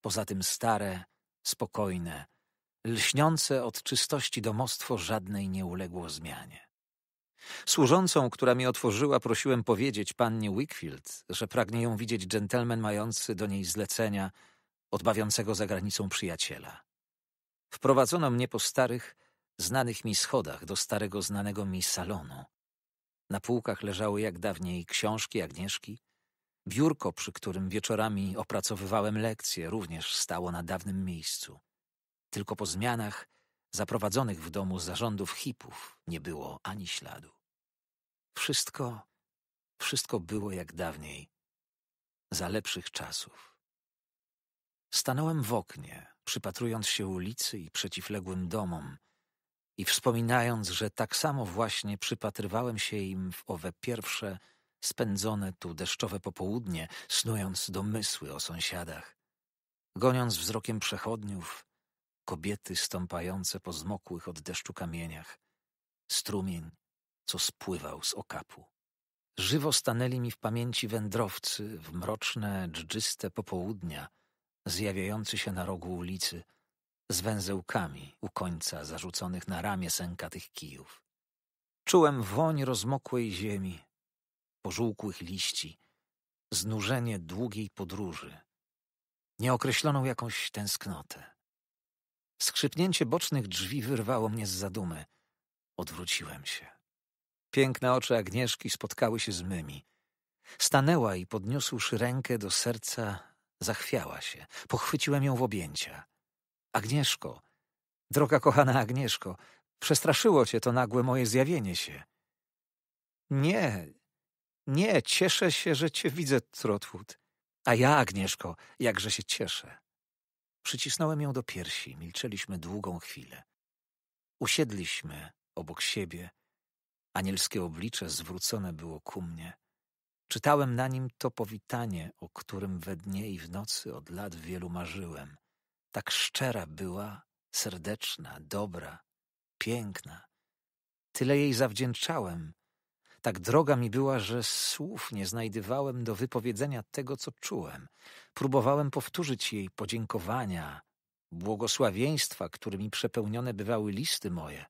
Poza tym stare, spokojne, lśniące od czystości domostwo żadnej nie uległo zmianie. Służącą, która mi otworzyła, prosiłem powiedzieć pannie Wickfield, że pragnie ją widzieć dżentelmen mający do niej zlecenia, odbawiącego za granicą przyjaciela. Wprowadzono mnie po starych, znanych mi schodach do starego, znanego mi salonu. Na półkach leżały jak dawniej książki Agnieszki. Biurko, przy którym wieczorami opracowywałem lekcje, również stało na dawnym miejscu. Tylko po zmianach zaprowadzonych w domu zarządów hipów nie było ani śladu. Wszystko, wszystko było jak dawniej, za lepszych czasów. Stanąłem w oknie, przypatrując się ulicy i przeciwległym domom i wspominając, że tak samo właśnie przypatrywałem się im w owe pierwsze, spędzone tu deszczowe popołudnie, snując domysły o sąsiadach, goniąc wzrokiem przechodniów, kobiety stąpające po zmokłych od deszczu kamieniach, strumień, co spływał z okapu. Żywo stanęli mi w pamięci wędrowcy w mroczne, dżdżyste popołudnia – zjawiający się na rogu ulicy, z węzełkami u końca zarzuconych na ramię sękatych kijów. Czułem woń rozmokłej ziemi, pożółkłych liści, znużenie długiej podróży, nieokreśloną jakąś tęsknotę. Skrzypnięcie bocznych drzwi wyrwało mnie z zadumy. Odwróciłem się. Piękne oczy Agnieszki spotkały się z mymi. Stanęła i podniósłszy rękę do serca, Zachwiała się. Pochwyciłem ją w objęcia. Agnieszko, droga kochana Agnieszko, przestraszyło cię to nagłe moje zjawienie się. Nie, nie, cieszę się, że cię widzę, Trotwood. A ja, Agnieszko, jakże się cieszę. Przycisnąłem ją do piersi, milczeliśmy długą chwilę. Usiedliśmy obok siebie. Anielskie oblicze zwrócone było ku mnie. Czytałem na nim to powitanie, o którym we dnie i w nocy od lat wielu marzyłem. Tak szczera była, serdeczna, dobra, piękna. Tyle jej zawdzięczałem. Tak droga mi była, że słów nie znajdywałem do wypowiedzenia tego, co czułem. Próbowałem powtórzyć jej podziękowania, błogosławieństwa, którymi przepełnione bywały listy moje.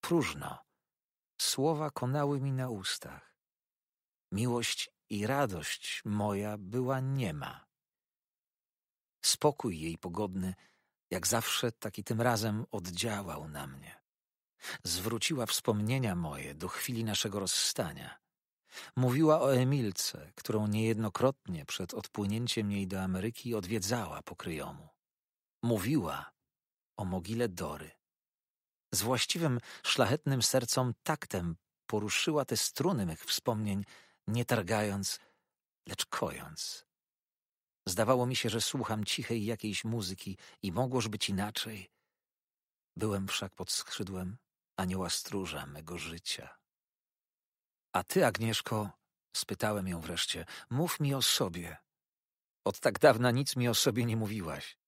Próżno. Słowa konały mi na ustach. Miłość i radość moja była niema. Spokój jej pogodny, jak zawsze, taki tym razem oddziałał na mnie. Zwróciła wspomnienia moje do chwili naszego rozstania. Mówiła o Emilce, którą niejednokrotnie przed odpłynięciem jej do Ameryki odwiedzała po kryjomu. Mówiła o mogile Dory. Z właściwym, szlachetnym sercom taktem poruszyła te struny mych wspomnień, nie targając, lecz kojąc. Zdawało mi się, że słucham cichej jakiejś muzyki i mogłoż być inaczej. Byłem wszak pod skrzydłem anioła stróża mego życia. A ty, Agnieszko, spytałem ją wreszcie, mów mi o sobie. Od tak dawna nic mi o sobie nie mówiłaś.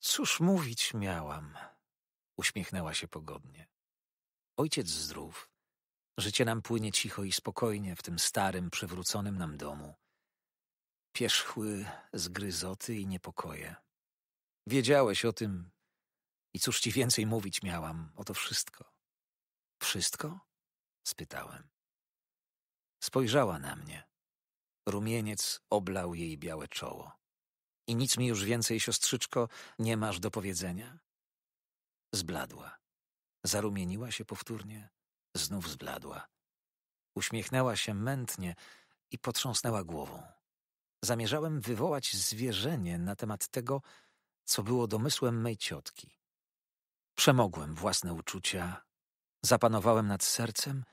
Cóż mówić miałam? Uśmiechnęła się pogodnie. Ojciec zdrów, Życie nam płynie cicho i spokojnie w tym starym, przywróconym nam domu. Pierzchły zgryzoty i niepokoje. Wiedziałeś o tym i cóż ci więcej mówić miałam o to wszystko. Wszystko? spytałem. Spojrzała na mnie. Rumieniec oblał jej białe czoło. I nic mi już więcej, siostrzyczko, nie masz do powiedzenia? Zbladła. Zarumieniła się powtórnie Znów zbladła. Uśmiechnęła się mętnie i potrząsnęła głową. Zamierzałem wywołać zwierzenie na temat tego, co było domysłem mej ciotki. Przemogłem własne uczucia, zapanowałem nad sercem.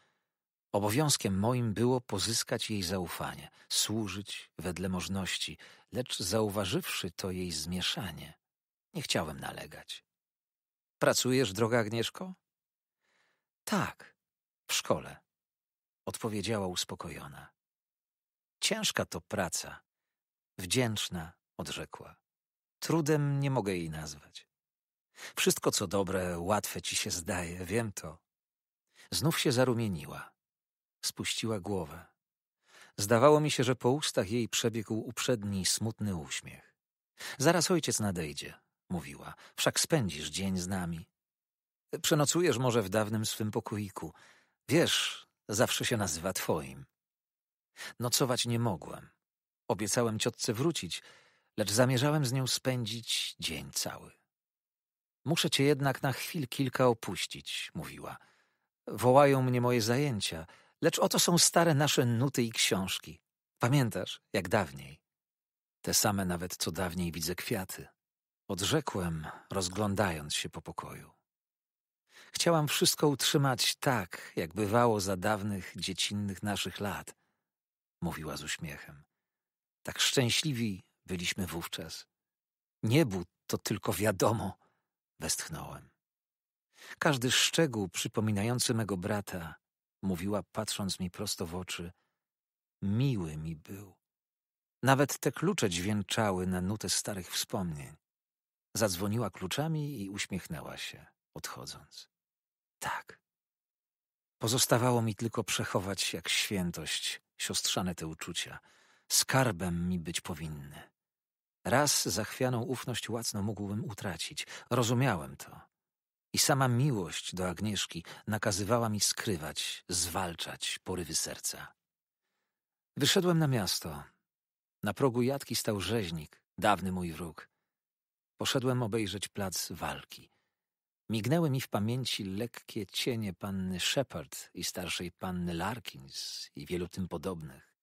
Obowiązkiem moim było pozyskać jej zaufanie, służyć wedle możności, lecz zauważywszy to jej zmieszanie, nie chciałem nalegać. Pracujesz, droga Agnieszko? Tak, w szkole, odpowiedziała uspokojona. Ciężka to praca. Wdzięczna, odrzekła. Trudem nie mogę jej nazwać. Wszystko, co dobre, łatwe ci się zdaje, wiem to. Znów się zarumieniła. Spuściła głowę. Zdawało mi się, że po ustach jej przebiegł uprzedni, smutny uśmiech. Zaraz ojciec nadejdzie, mówiła. Wszak spędzisz dzień z nami. Przenocujesz może w dawnym swym pokoiku. Wiesz, zawsze się nazywa twoim. Nocować nie mogłem. Obiecałem ciotce wrócić, lecz zamierzałem z nią spędzić dzień cały. Muszę cię jednak na chwil kilka opuścić, mówiła. Wołają mnie moje zajęcia, lecz oto są stare nasze nuty i książki. Pamiętasz, jak dawniej. Te same nawet co dawniej widzę kwiaty. Odrzekłem, rozglądając się po pokoju. Chciałam wszystko utrzymać tak, jak bywało za dawnych, dziecinnych naszych lat, mówiła z uśmiechem. Tak szczęśliwi byliśmy wówczas. Niebu to tylko wiadomo, westchnąłem. Każdy szczegół przypominający mego brata, mówiła patrząc mi prosto w oczy, miły mi był. Nawet te klucze dźwięczały na nutę starych wspomnień. Zadzwoniła kluczami i uśmiechnęła się, odchodząc. Tak. Pozostawało mi tylko przechować jak świętość siostrzane te uczucia. Skarbem mi być powinny. Raz zachwianą ufność łacno mógłbym utracić. Rozumiałem to. I sama miłość do Agnieszki nakazywała mi skrywać, zwalczać porywy serca. Wyszedłem na miasto. Na progu jadki stał rzeźnik, dawny mój wróg. Poszedłem obejrzeć plac walki. Mignęły mi w pamięci lekkie cienie panny Shepard i starszej panny Larkins i wielu tym podobnych.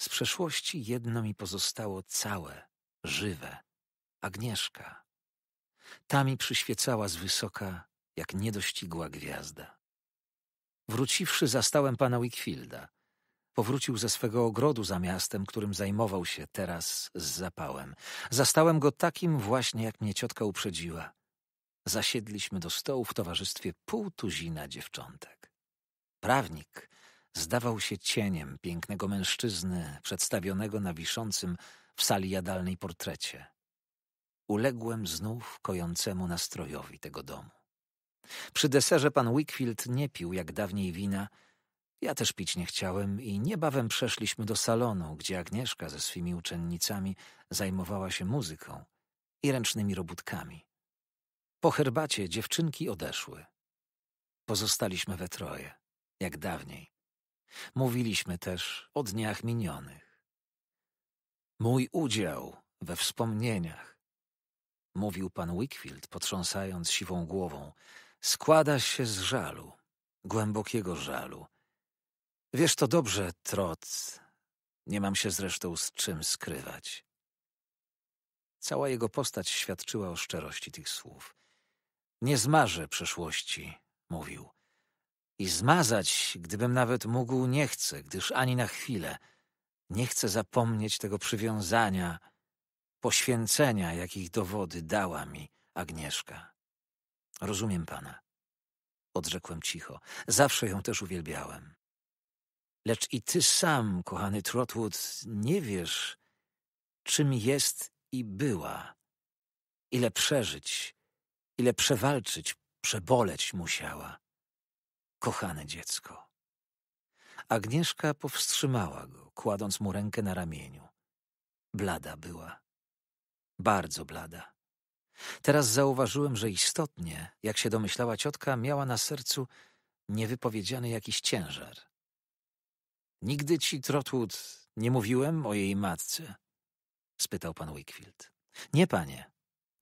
Z przeszłości jedno mi pozostało całe, żywe. Agnieszka. Ta mi przyświecała z wysoka, jak niedościgła gwiazda. Wróciwszy, zastałem pana Wickfielda. Powrócił ze swego ogrodu za miastem, którym zajmował się teraz z zapałem. Zastałem go takim właśnie, jak mnie ciotka uprzedziła zasiedliśmy do stołu w towarzystwie pół tuzina dziewczątek. Prawnik zdawał się cieniem pięknego mężczyzny przedstawionego na wiszącym w sali jadalnej portrecie. Uległem znów kojącemu nastrojowi tego domu. Przy deserze pan Wickfield nie pił jak dawniej wina. Ja też pić nie chciałem i niebawem przeszliśmy do salonu, gdzie Agnieszka ze swymi uczennicami zajmowała się muzyką i ręcznymi robótkami. Po herbacie dziewczynki odeszły. Pozostaliśmy we troje, jak dawniej. Mówiliśmy też o dniach minionych. Mój udział we wspomnieniach, mówił pan Wickfield, potrząsając siwą głową, składa się z żalu, głębokiego żalu. Wiesz to dobrze, Trot. Nie mam się zresztą z czym skrywać. Cała jego postać świadczyła o szczerości tych słów. Nie zmarzę przeszłości, mówił. I zmazać, gdybym nawet mógł, nie chcę, gdyż ani na chwilę. Nie chcę zapomnieć tego przywiązania, poświęcenia, jakich dowody dała mi Agnieszka. Rozumiem pana. Odrzekłem cicho. Zawsze ją też uwielbiałem. Lecz i ty sam, kochany Trotwood, nie wiesz, czym jest i była. Ile przeżyć, ile przewalczyć, przeboleć musiała. Kochane dziecko. Agnieszka powstrzymała go, kładąc mu rękę na ramieniu. Blada była. Bardzo blada. Teraz zauważyłem, że istotnie, jak się domyślała ciotka, miała na sercu niewypowiedziany jakiś ciężar. Nigdy ci, Trotwood, nie mówiłem o jej matce? spytał pan Wickfield. Nie, panie,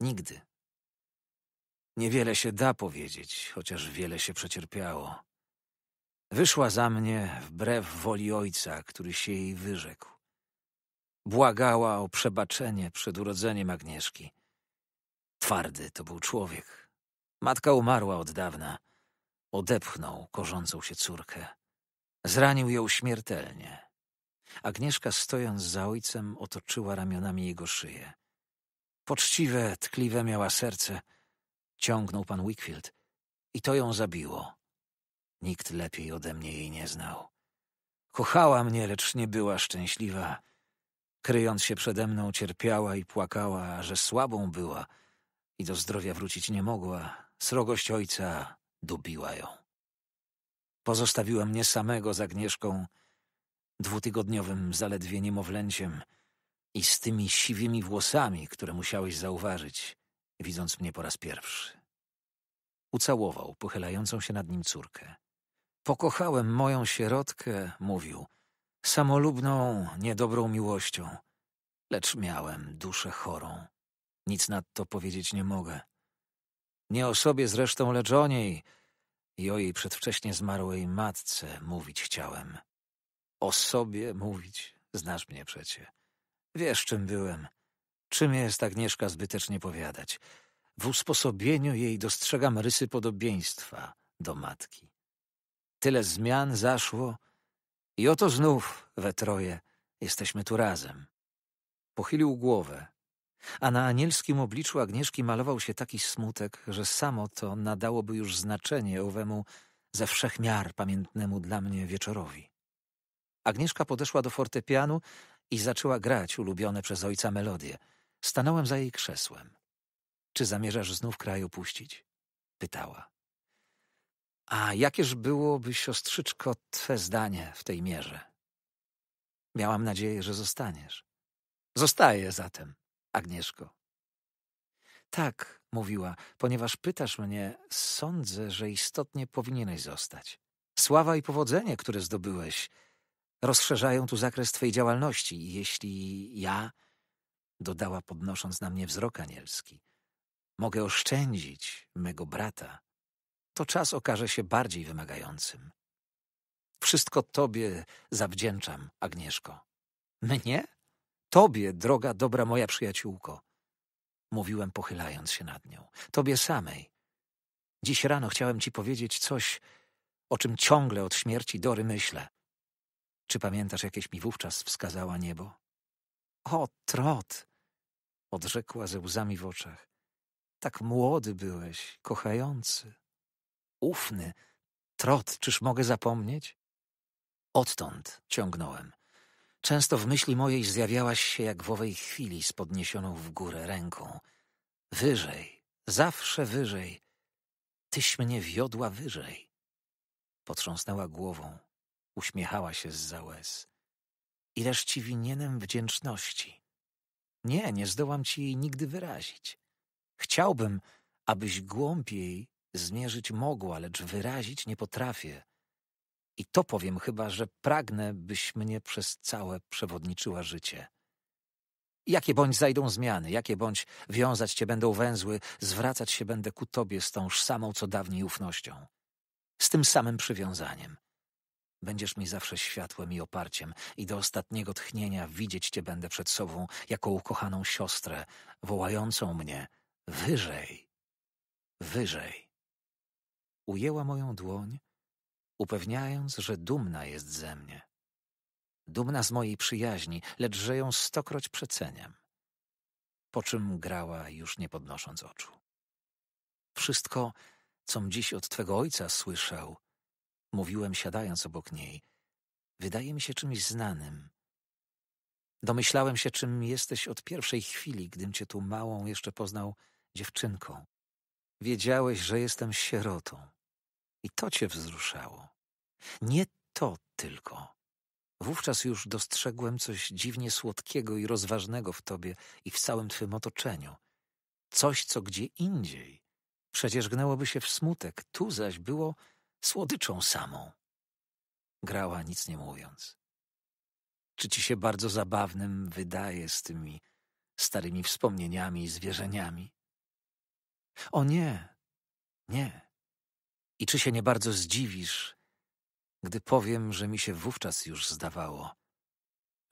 nigdy, Niewiele się da powiedzieć, chociaż wiele się przecierpiało. Wyszła za mnie wbrew woli ojca, który się jej wyrzekł. Błagała o przebaczenie przed urodzeniem Agnieszki. Twardy to był człowiek. Matka umarła od dawna. Odepchnął korzącą się córkę. Zranił ją śmiertelnie. Agnieszka stojąc za ojcem otoczyła ramionami jego szyję. Poczciwe, tkliwe miała serce – Ciągnął pan Wickfield. I to ją zabiło. Nikt lepiej ode mnie jej nie znał. Kochała mnie, lecz nie była szczęśliwa. Kryjąc się przede mną, cierpiała i płakała, że słabą była i do zdrowia wrócić nie mogła. Srogość ojca dubiła ją. Pozostawiła mnie samego z Agnieszką, dwutygodniowym zaledwie niemowlęciem i z tymi siwymi włosami, które musiałeś zauważyć widząc mnie po raz pierwszy. Ucałował pochylającą się nad nim córkę. Pokochałem moją sierotkę, mówił, samolubną, niedobrą miłością, lecz miałem duszę chorą. Nic nad to powiedzieć nie mogę. Nie o sobie zresztą, lecz o niej i o jej przedwcześnie zmarłej matce mówić chciałem. O sobie mówić, znasz mnie przecie. Wiesz, czym byłem. Czym jest Agnieszka zbytecznie powiadać? W usposobieniu jej dostrzegam rysy podobieństwa do matki. Tyle zmian zaszło i oto znów, we troje, jesteśmy tu razem. Pochylił głowę, a na anielskim obliczu Agnieszki malował się taki smutek, że samo to nadałoby już znaczenie owemu ze wszechmiar pamiętnemu dla mnie wieczorowi. Agnieszka podeszła do fortepianu i zaczęła grać ulubione przez ojca melodie – Stanąłem za jej krzesłem. Czy zamierzasz znów kraj opuścić? Pytała. A jakież byłoby, siostrzyczko, twe zdanie w tej mierze? Miałam nadzieję, że zostaniesz. Zostaję zatem, Agnieszko. Tak, mówiła, ponieważ pytasz mnie, sądzę, że istotnie powinieneś zostać. Sława i powodzenie, które zdobyłeś, rozszerzają tu zakres twojej działalności i jeśli ja dodała podnosząc na mnie wzrok anielski. Mogę oszczędzić mego brata. To czas okaże się bardziej wymagającym. Wszystko tobie zawdzięczam, Agnieszko. Mnie? Tobie, droga, dobra moja przyjaciółko. Mówiłem pochylając się nad nią. Tobie samej. Dziś rano chciałem ci powiedzieć coś, o czym ciągle od śmierci Dory myślę. Czy pamiętasz, jakieś mi wówczas wskazała niebo? O, trot! Odrzekła ze łzami w oczach. Tak młody byłeś, kochający. Ufny. Trot, czyż mogę zapomnieć? Odtąd ciągnąłem. Często w myśli mojej zjawiałaś się jak w owej chwili z podniesioną w górę ręką. Wyżej, zawsze wyżej. Tyś mnie wiodła wyżej. Potrząsnęła głową, uśmiechała się z łez ileż ci winienem wdzięczności. Nie, nie zdołam ci jej nigdy wyrazić. Chciałbym, abyś głębiej zmierzyć mogła, lecz wyrazić nie potrafię. I to powiem chyba, że pragnę, byś mnie przez całe przewodniczyła życie. Jakie bądź zajdą zmiany, jakie bądź wiązać cię będą węzły, zwracać się będę ku tobie z tąż samą co dawniej ufnością, z tym samym przywiązaniem. Będziesz mi zawsze światłem i oparciem i do ostatniego tchnienia widzieć Cię będę przed sobą jako ukochaną siostrę, wołającą mnie wyżej, wyżej. Ujęła moją dłoń, upewniając, że dumna jest ze mnie. Dumna z mojej przyjaźni, lecz że ją stokroć przeceniam. Po czym grała, już nie podnosząc oczu. Wszystko, com dziś od Twego ojca słyszał — mówiłem siadając obok niej, wydaje mi się czymś znanym. Domyślałem się, czym jesteś od pierwszej chwili, gdym cię tu małą jeszcze poznał dziewczynką. Wiedziałeś, że jestem sierotą. I to cię wzruszało. Nie to tylko. Wówczas już dostrzegłem coś dziwnie słodkiego i rozważnego w tobie i w całym twym otoczeniu. Coś, co gdzie indziej przecież gnęłoby się w smutek, tu zaś było słodyczą samą. Grała nic nie mówiąc. Czy ci się bardzo zabawnym wydaje z tymi starymi wspomnieniami i zwierzeniami? O nie, nie. I czy się nie bardzo zdziwisz, gdy powiem, że mi się wówczas już zdawało,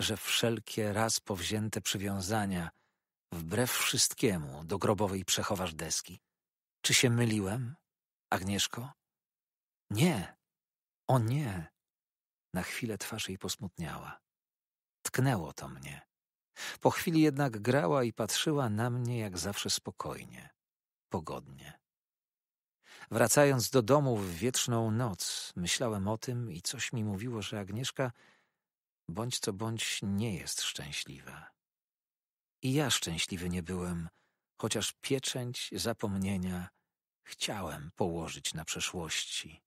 że wszelkie raz powzięte przywiązania, wbrew wszystkiemu, do grobowej przechowasz deski? Czy się myliłem, Agnieszko? Nie! O nie! Na chwilę twarz jej posmutniała. Tknęło to mnie. Po chwili jednak grała i patrzyła na mnie jak zawsze spokojnie, pogodnie. Wracając do domu w wieczną noc, myślałem o tym i coś mi mówiło, że Agnieszka bądź co bądź nie jest szczęśliwa. I ja szczęśliwy nie byłem, chociaż pieczęć zapomnienia chciałem położyć na przeszłości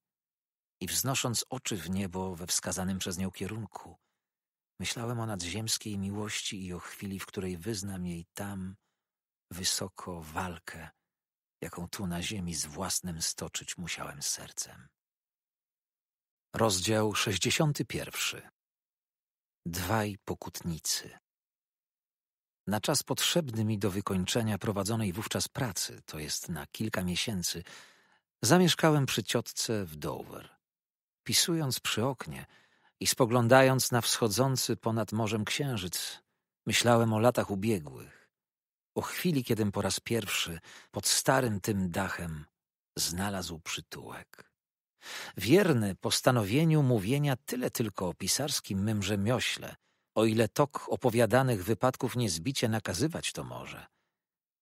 i wznosząc oczy w niebo we wskazanym przez nią kierunku, myślałem o nadziemskiej miłości i o chwili, w której wyznam jej tam, wysoko, walkę, jaką tu na ziemi z własnym stoczyć musiałem sercem. Rozdział 61 Dwaj pokutnicy Na czas potrzebny mi do wykończenia prowadzonej wówczas pracy, to jest na kilka miesięcy, zamieszkałem przy ciotce w Dover. Pisując przy oknie i spoglądając na wschodzący ponad morzem księżyc, myślałem o latach ubiegłych, o chwili, kiedym po raz pierwszy pod starym tym dachem znalazł przytułek. Wierny postanowieniu mówienia tyle tylko o pisarskim mym rzemiośle, o ile tok opowiadanych wypadków niezbicie nakazywać to może.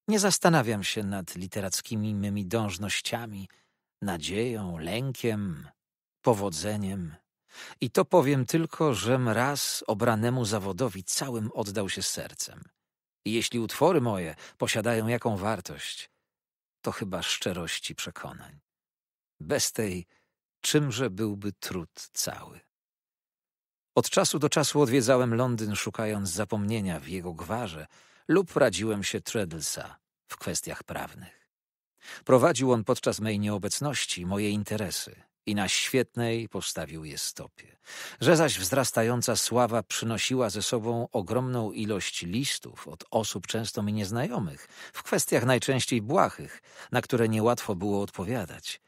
Nie zastanawiam się nad literackimi mymi dążnościami, nadzieją, lękiem, powodzeniem. I to powiem tylko, żem raz obranemu zawodowi całym oddał się sercem. I jeśli utwory moje posiadają jaką wartość, to chyba szczerości przekonań. Bez tej czymże byłby trud cały. Od czasu do czasu odwiedzałem Londyn, szukając zapomnienia w jego gwarze lub radziłem się Treadlesa w kwestiach prawnych. Prowadził on podczas mej nieobecności moje interesy, i na świetnej postawił je stopie. Że zaś wzrastająca sława przynosiła ze sobą ogromną ilość listów od osób często mi nieznajomych, w kwestiach najczęściej błahych, na które niełatwo było odpowiadać.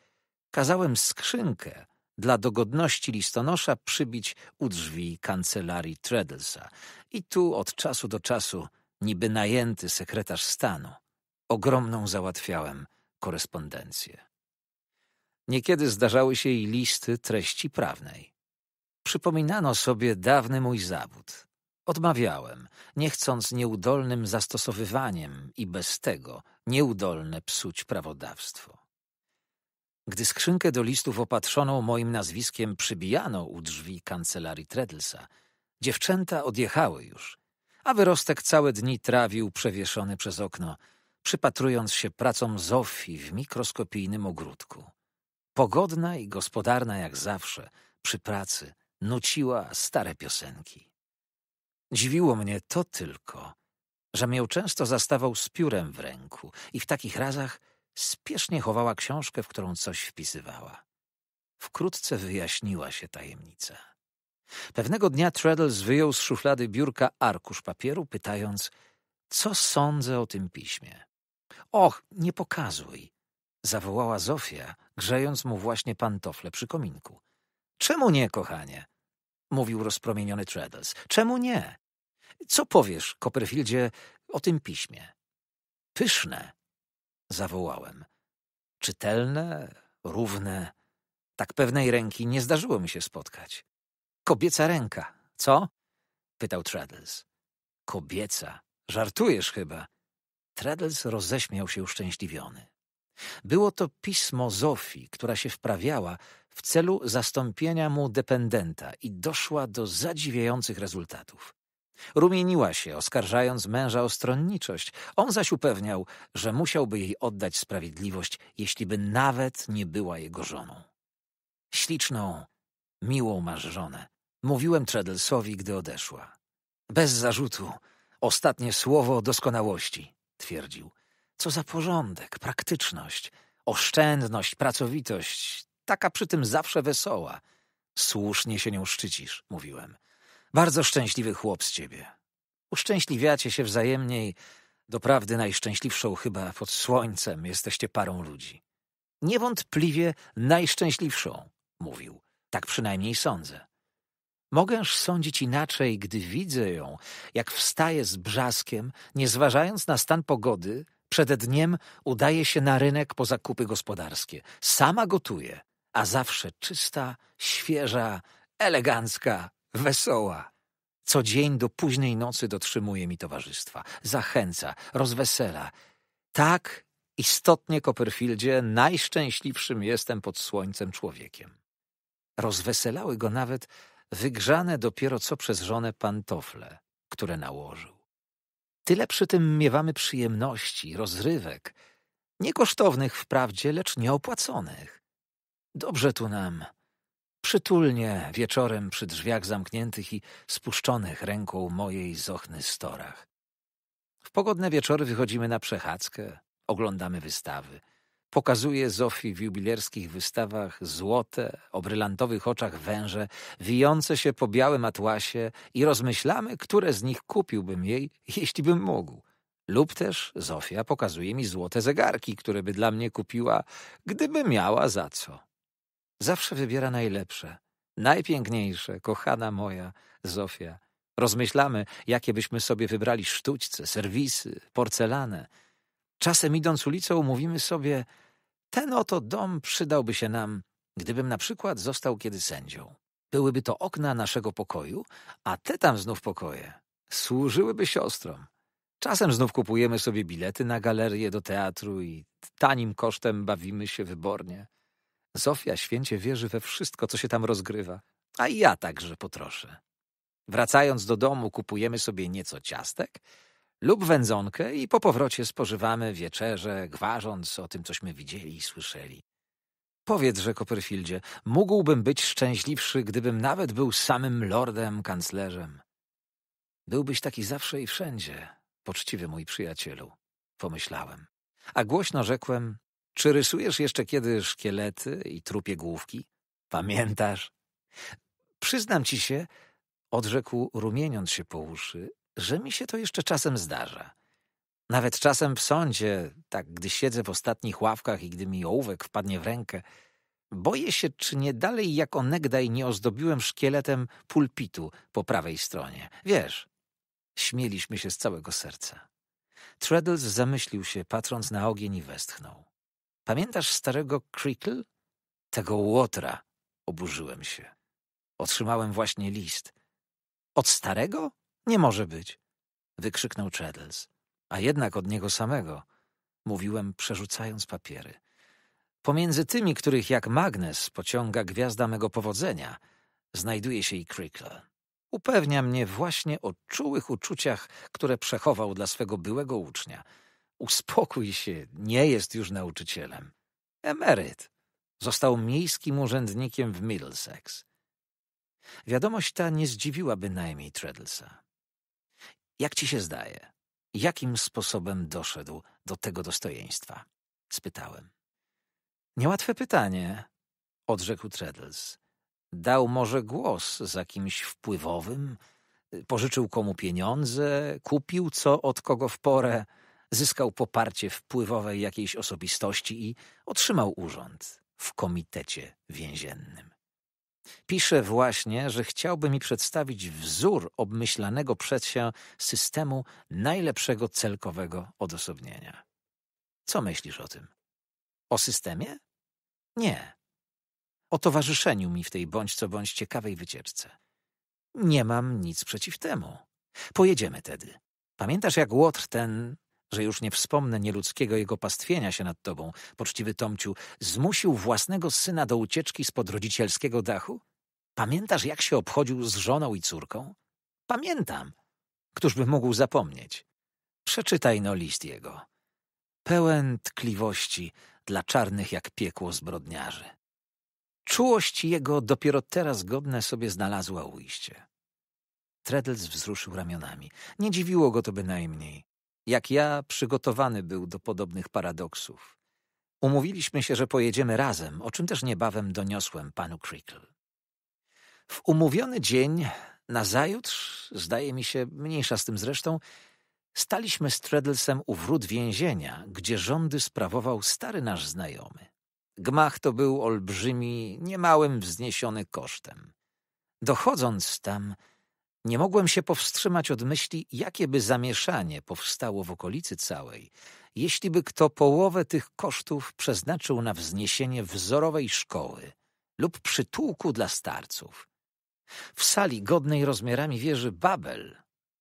Kazałem skrzynkę dla dogodności listonosza przybić u drzwi kancelarii Treadlesa i tu od czasu do czasu niby najęty sekretarz stanu. Ogromną załatwiałem korespondencję. Niekiedy zdarzały się i listy treści prawnej. Przypominano sobie dawny mój zawód. Odmawiałem, nie chcąc nieudolnym zastosowywaniem i bez tego nieudolne psuć prawodawstwo. Gdy skrzynkę do listów opatrzoną moim nazwiskiem przybijano u drzwi kancelarii Tredelsa, dziewczęta odjechały już, a wyrostek całe dni trawił przewieszony przez okno, przypatrując się pracom Zofii w mikroskopijnym ogródku. Pogodna i gospodarna jak zawsze, przy pracy, nuciła stare piosenki. Dziwiło mnie to tylko, że mię często zastawał z piórem w ręku i w takich razach spiesznie chowała książkę, w którą coś wpisywała. Wkrótce wyjaśniła się tajemnica. Pewnego dnia Treadles wyjął z szuflady biurka arkusz papieru, pytając, co sądzę o tym piśmie. Och, nie pokazuj, zawołała Zofia, grzejąc mu właśnie pantofle przy kominku. Czemu nie, kochanie? mówił rozpromieniony Traddles. Czemu nie? Co powiesz, Copperfieldzie, o tym piśmie? Pyszne, zawołałem. Czytelne, równe. Tak pewnej ręki nie zdarzyło mi się spotkać. Kobieca ręka, co? pytał Traddles. Kobieca, żartujesz chyba. Traddles roześmiał się uszczęśliwiony. Było to pismo Zofii, która się wprawiała w celu zastąpienia mu dependenta i doszła do zadziwiających rezultatów. Rumieniła się, oskarżając męża o stronniczość. On zaś upewniał, że musiałby jej oddać sprawiedliwość, jeśliby nawet nie była jego żoną. Śliczną, miłą masz żonę, mówiłem Treadlesowi, gdy odeszła. Bez zarzutu, ostatnie słowo doskonałości, twierdził. Co za porządek, praktyczność, oszczędność, pracowitość, taka przy tym zawsze wesoła. Słusznie się nią szczycisz, mówiłem. Bardzo szczęśliwy chłop z ciebie. Uszczęśliwiacie się wzajemnie i doprawdy najszczęśliwszą chyba pod słońcem jesteście parą ludzi. Niewątpliwie najszczęśliwszą, mówił. Tak przynajmniej sądzę. Mogęż sądzić inaczej, gdy widzę ją, jak wstaje z brzaskiem, nie zważając na stan pogody, przed dniem udaje się na rynek po zakupy gospodarskie. Sama gotuje, a zawsze czysta, świeża, elegancka, wesoła. Co dzień do późnej nocy dotrzymuje mi towarzystwa, zachęca, rozwesela. Tak istotnie, Copperfieldzie, najszczęśliwszym jestem pod słońcem człowiekiem. Rozweselały go nawet wygrzane dopiero co przez żonę pantofle, które nałożył. Tyle przy tym miewamy przyjemności, rozrywek, niekosztownych wprawdzie, lecz nieopłaconych. Dobrze tu nam, przytulnie wieczorem przy drzwiach zamkniętych i spuszczonych ręką mojej zochny storach. W pogodne wieczory wychodzimy na przechadzkę, oglądamy wystawy, Pokazuje Zofii w jubilerskich wystawach złote, o brylantowych oczach węże, wijące się po białym atłasie i rozmyślamy, które z nich kupiłbym jej, jeśli bym mógł. Lub też Zofia pokazuje mi złote zegarki, które by dla mnie kupiła, gdyby miała za co. Zawsze wybiera najlepsze, najpiękniejsze, kochana moja Zofia. Rozmyślamy, jakie byśmy sobie wybrali sztućce, serwisy, porcelanę. Czasem idąc ulicą mówimy sobie, ten oto dom przydałby się nam, gdybym na przykład został kiedy sędzią. Byłyby to okna naszego pokoju, a te tam znów pokoje. Służyłyby siostrom. Czasem znów kupujemy sobie bilety na galerię do teatru i tanim kosztem bawimy się wybornie. Zofia święcie wierzy we wszystko, co się tam rozgrywa, a ja także potroszę. Wracając do domu kupujemy sobie nieco ciastek, lub wędzonkę i po powrocie spożywamy wieczerze, gwarząc o tym, cośmy widzieli i słyszeli. Powiedz, że Copperfieldzie, mógłbym być szczęśliwszy, gdybym nawet był samym lordem kanclerzem. Byłbyś taki zawsze i wszędzie, poczciwy mój przyjacielu, pomyślałem. A głośno rzekłem, czy rysujesz jeszcze kiedy szkielety i trupie główki? Pamiętasz? Przyznam ci się, odrzekł rumieniąc się po uszy, że mi się to jeszcze czasem zdarza. Nawet czasem w sądzie, tak gdy siedzę w ostatnich ławkach i gdy mi ołówek wpadnie w rękę, boję się, czy nie dalej jak onegdaj nie ozdobiłem szkieletem pulpitu po prawej stronie. Wiesz, śmieliśmy się z całego serca. Treadles zamyślił się, patrząc na ogień i westchnął. Pamiętasz starego Creakle? Tego Łotra. Oburzyłem się. Otrzymałem właśnie list. Od starego? Nie może być! wykrzyknął Cheddles. A jednak od niego samego, mówiłem, przerzucając papiery. Pomiędzy tymi, których jak magnes pociąga gwiazda mego powodzenia, znajduje się i Crickle. Upewnia mnie właśnie o czułych uczuciach, które przechował dla swego byłego ucznia. Uspokój się, nie jest już nauczycielem. Emeryt. Został miejskim urzędnikiem w Middlesex. Wiadomość ta nie zdziwiła bynajmniej Treadlesa. Jak ci się zdaje? Jakim sposobem doszedł do tego dostojeństwa? spytałem. Niełatwe pytanie, odrzekł Treddles. Dał może głos za kimś wpływowym, pożyczył komu pieniądze, kupił co od kogo w porę, zyskał poparcie wpływowej jakiejś osobistości i otrzymał urząd w komitecie więziennym. Pisze właśnie, że chciałby mi przedstawić wzór obmyślanego przed się systemu najlepszego celkowego odosobnienia. Co myślisz o tym? O systemie? Nie. O towarzyszeniu mi w tej bądź co bądź ciekawej wycieczce. Nie mam nic przeciw temu. Pojedziemy tedy. Pamiętasz, jak Łotr ten że już nie wspomnę nieludzkiego jego pastwienia się nad tobą, poczciwy Tomciu, zmusił własnego syna do ucieczki spod rodzicielskiego dachu? Pamiętasz, jak się obchodził z żoną i córką? Pamiętam. by mógł zapomnieć? Przeczytaj no list jego. Pełen tkliwości dla czarnych jak piekło zbrodniarzy. Czułość jego dopiero teraz godne sobie znalazła ujście. Treadles wzruszył ramionami. Nie dziwiło go to bynajmniej jak ja, przygotowany był do podobnych paradoksów. Umówiliśmy się, że pojedziemy razem, o czym też niebawem doniosłem panu Crickle. W umówiony dzień, nazajutrz, zdaje mi się, mniejsza z tym zresztą, staliśmy z Treadlesem u wrót więzienia, gdzie rządy sprawował stary nasz znajomy. Gmach to był olbrzymi, niemałym wzniesiony kosztem. Dochodząc tam, nie mogłem się powstrzymać od myśli, jakieby zamieszanie powstało w okolicy całej, jeśli by kto połowę tych kosztów przeznaczył na wzniesienie wzorowej szkoły lub przytułku dla starców. W sali godnej rozmiarami wieży Babel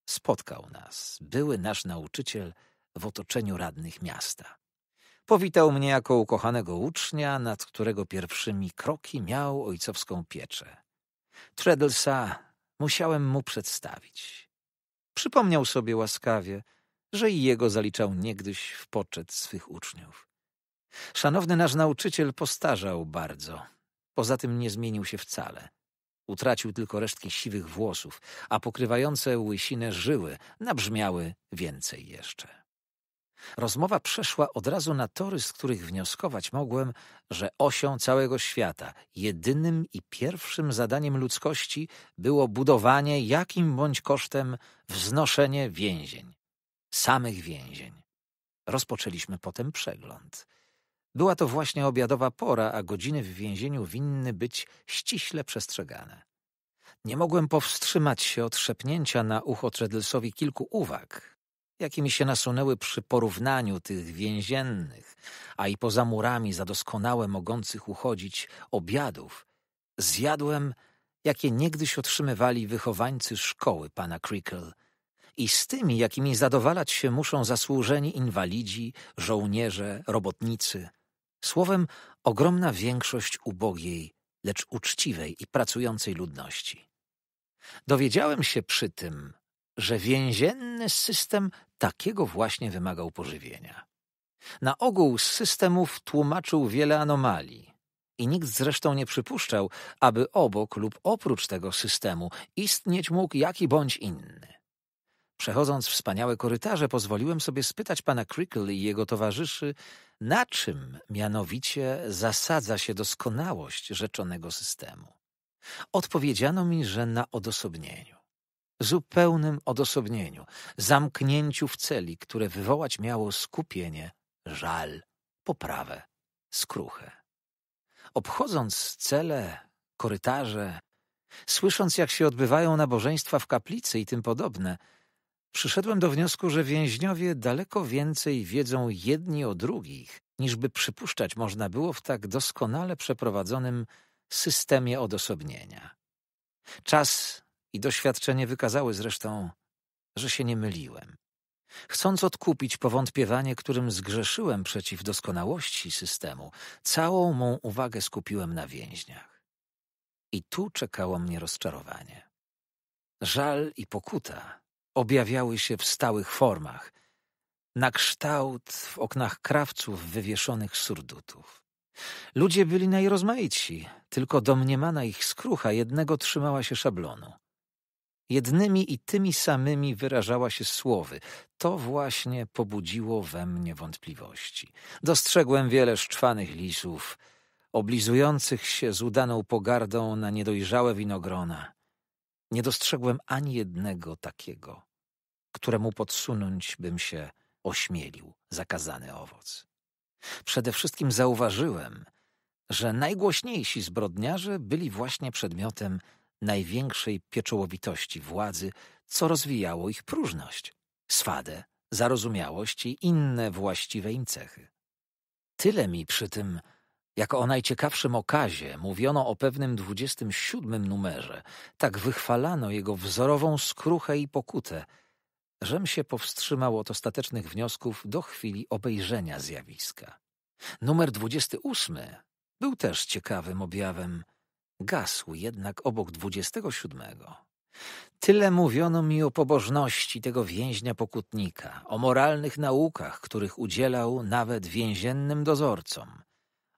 spotkał nas były nasz nauczyciel w otoczeniu radnych miasta. Powitał mnie jako ukochanego ucznia, nad którego pierwszymi kroki miał ojcowską pieczę. Tredelsa musiałem mu przedstawić. Przypomniał sobie łaskawie, że i jego zaliczał niegdyś w poczet swych uczniów. Szanowny nasz nauczyciel postarzał bardzo. Poza tym nie zmienił się wcale. Utracił tylko resztki siwych włosów, a pokrywające łysinę żyły nabrzmiały więcej jeszcze. Rozmowa przeszła od razu na tory, z których wnioskować mogłem, że osią całego świata, jedynym i pierwszym zadaniem ludzkości było budowanie, jakim bądź kosztem, wznoszenie więzień. Samych więzień. Rozpoczęliśmy potem przegląd. Była to właśnie obiadowa pora, a godziny w więzieniu winny być ściśle przestrzegane. Nie mogłem powstrzymać się od szepnięcia na ucho Tredelsowi kilku uwag, jakie mi się nasunęły przy porównaniu tych więziennych, a i poza murami za doskonałe mogących uchodzić obiadów, zjadłem, jakie niegdyś otrzymywali wychowańcy szkoły pana Creakle, i z tymi, jakimi zadowalać się muszą zasłużeni inwalidzi, żołnierze, robotnicy. Słowem, ogromna większość ubogiej, lecz uczciwej i pracującej ludności. Dowiedziałem się przy tym, że więzienny system takiego właśnie wymagał pożywienia. Na ogół z systemów tłumaczył wiele anomalii. I nikt zresztą nie przypuszczał, aby obok lub oprócz tego systemu istnieć mógł jaki bądź inny. Przechodząc wspaniałe korytarze, pozwoliłem sobie spytać pana Crickle i jego towarzyszy, na czym mianowicie zasadza się doskonałość rzeczonego systemu. Odpowiedziano mi, że na odosobnieniu zupełnym odosobnieniu, zamknięciu w celi, które wywołać miało skupienie, żal, poprawę, skruchę. Obchodząc cele, korytarze, słysząc jak się odbywają nabożeństwa w kaplicy i tym podobne, przyszedłem do wniosku, że więźniowie daleko więcej wiedzą jedni o drugich, niż by przypuszczać można było w tak doskonale przeprowadzonym systemie odosobnienia. Czas i doświadczenie wykazały zresztą, że się nie myliłem. Chcąc odkupić powątpiewanie, którym zgrzeszyłem przeciw doskonałości systemu, całą mą uwagę skupiłem na więźniach. I tu czekało mnie rozczarowanie. Żal i pokuta objawiały się w stałych formach, na kształt w oknach krawców wywieszonych surdutów. Ludzie byli najrozmaici, tylko domniemana ich skrucha jednego trzymała się szablonu. Jednymi i tymi samymi wyrażała się słowy. To właśnie pobudziło we mnie wątpliwości. Dostrzegłem wiele szczwanych lisów, oblizujących się z udaną pogardą na niedojrzałe winogrona. Nie dostrzegłem ani jednego takiego, któremu podsunąć bym się ośmielił zakazany owoc. Przede wszystkim zauważyłem, że najgłośniejsi zbrodniarze byli właśnie przedmiotem największej pieczołowitości władzy, co rozwijało ich próżność, swadę, zarozumiałość i inne właściwe im cechy. Tyle mi przy tym, jak o najciekawszym okazie mówiono o pewnym 27 numerze, tak wychwalano jego wzorową skruchę i pokutę, żem się powstrzymał od ostatecznych wniosków do chwili obejrzenia zjawiska. Numer 28 był też ciekawym objawem – Gasł jednak obok dwudziestego siódmego. Tyle mówiono mi o pobożności tego więźnia pokutnika, o moralnych naukach, których udzielał nawet więziennym dozorcom,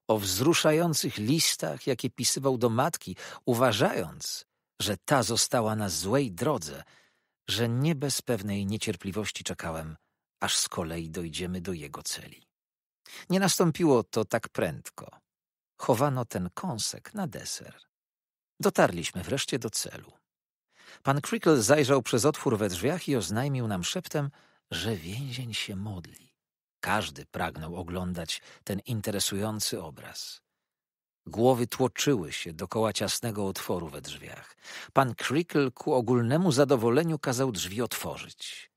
o wzruszających listach, jakie pisywał do matki, uważając, że ta została na złej drodze, że nie bez pewnej niecierpliwości czekałem, aż z kolei dojdziemy do jego celi. Nie nastąpiło to tak prędko. Chowano ten kąsek na deser. Dotarliśmy wreszcie do celu. Pan Crickle zajrzał przez otwór we drzwiach i oznajmił nam szeptem, że więzień się modli. Każdy pragnął oglądać ten interesujący obraz. Głowy tłoczyły się dokoła ciasnego otworu we drzwiach. Pan Crickle ku ogólnemu zadowoleniu kazał drzwi otworzyć.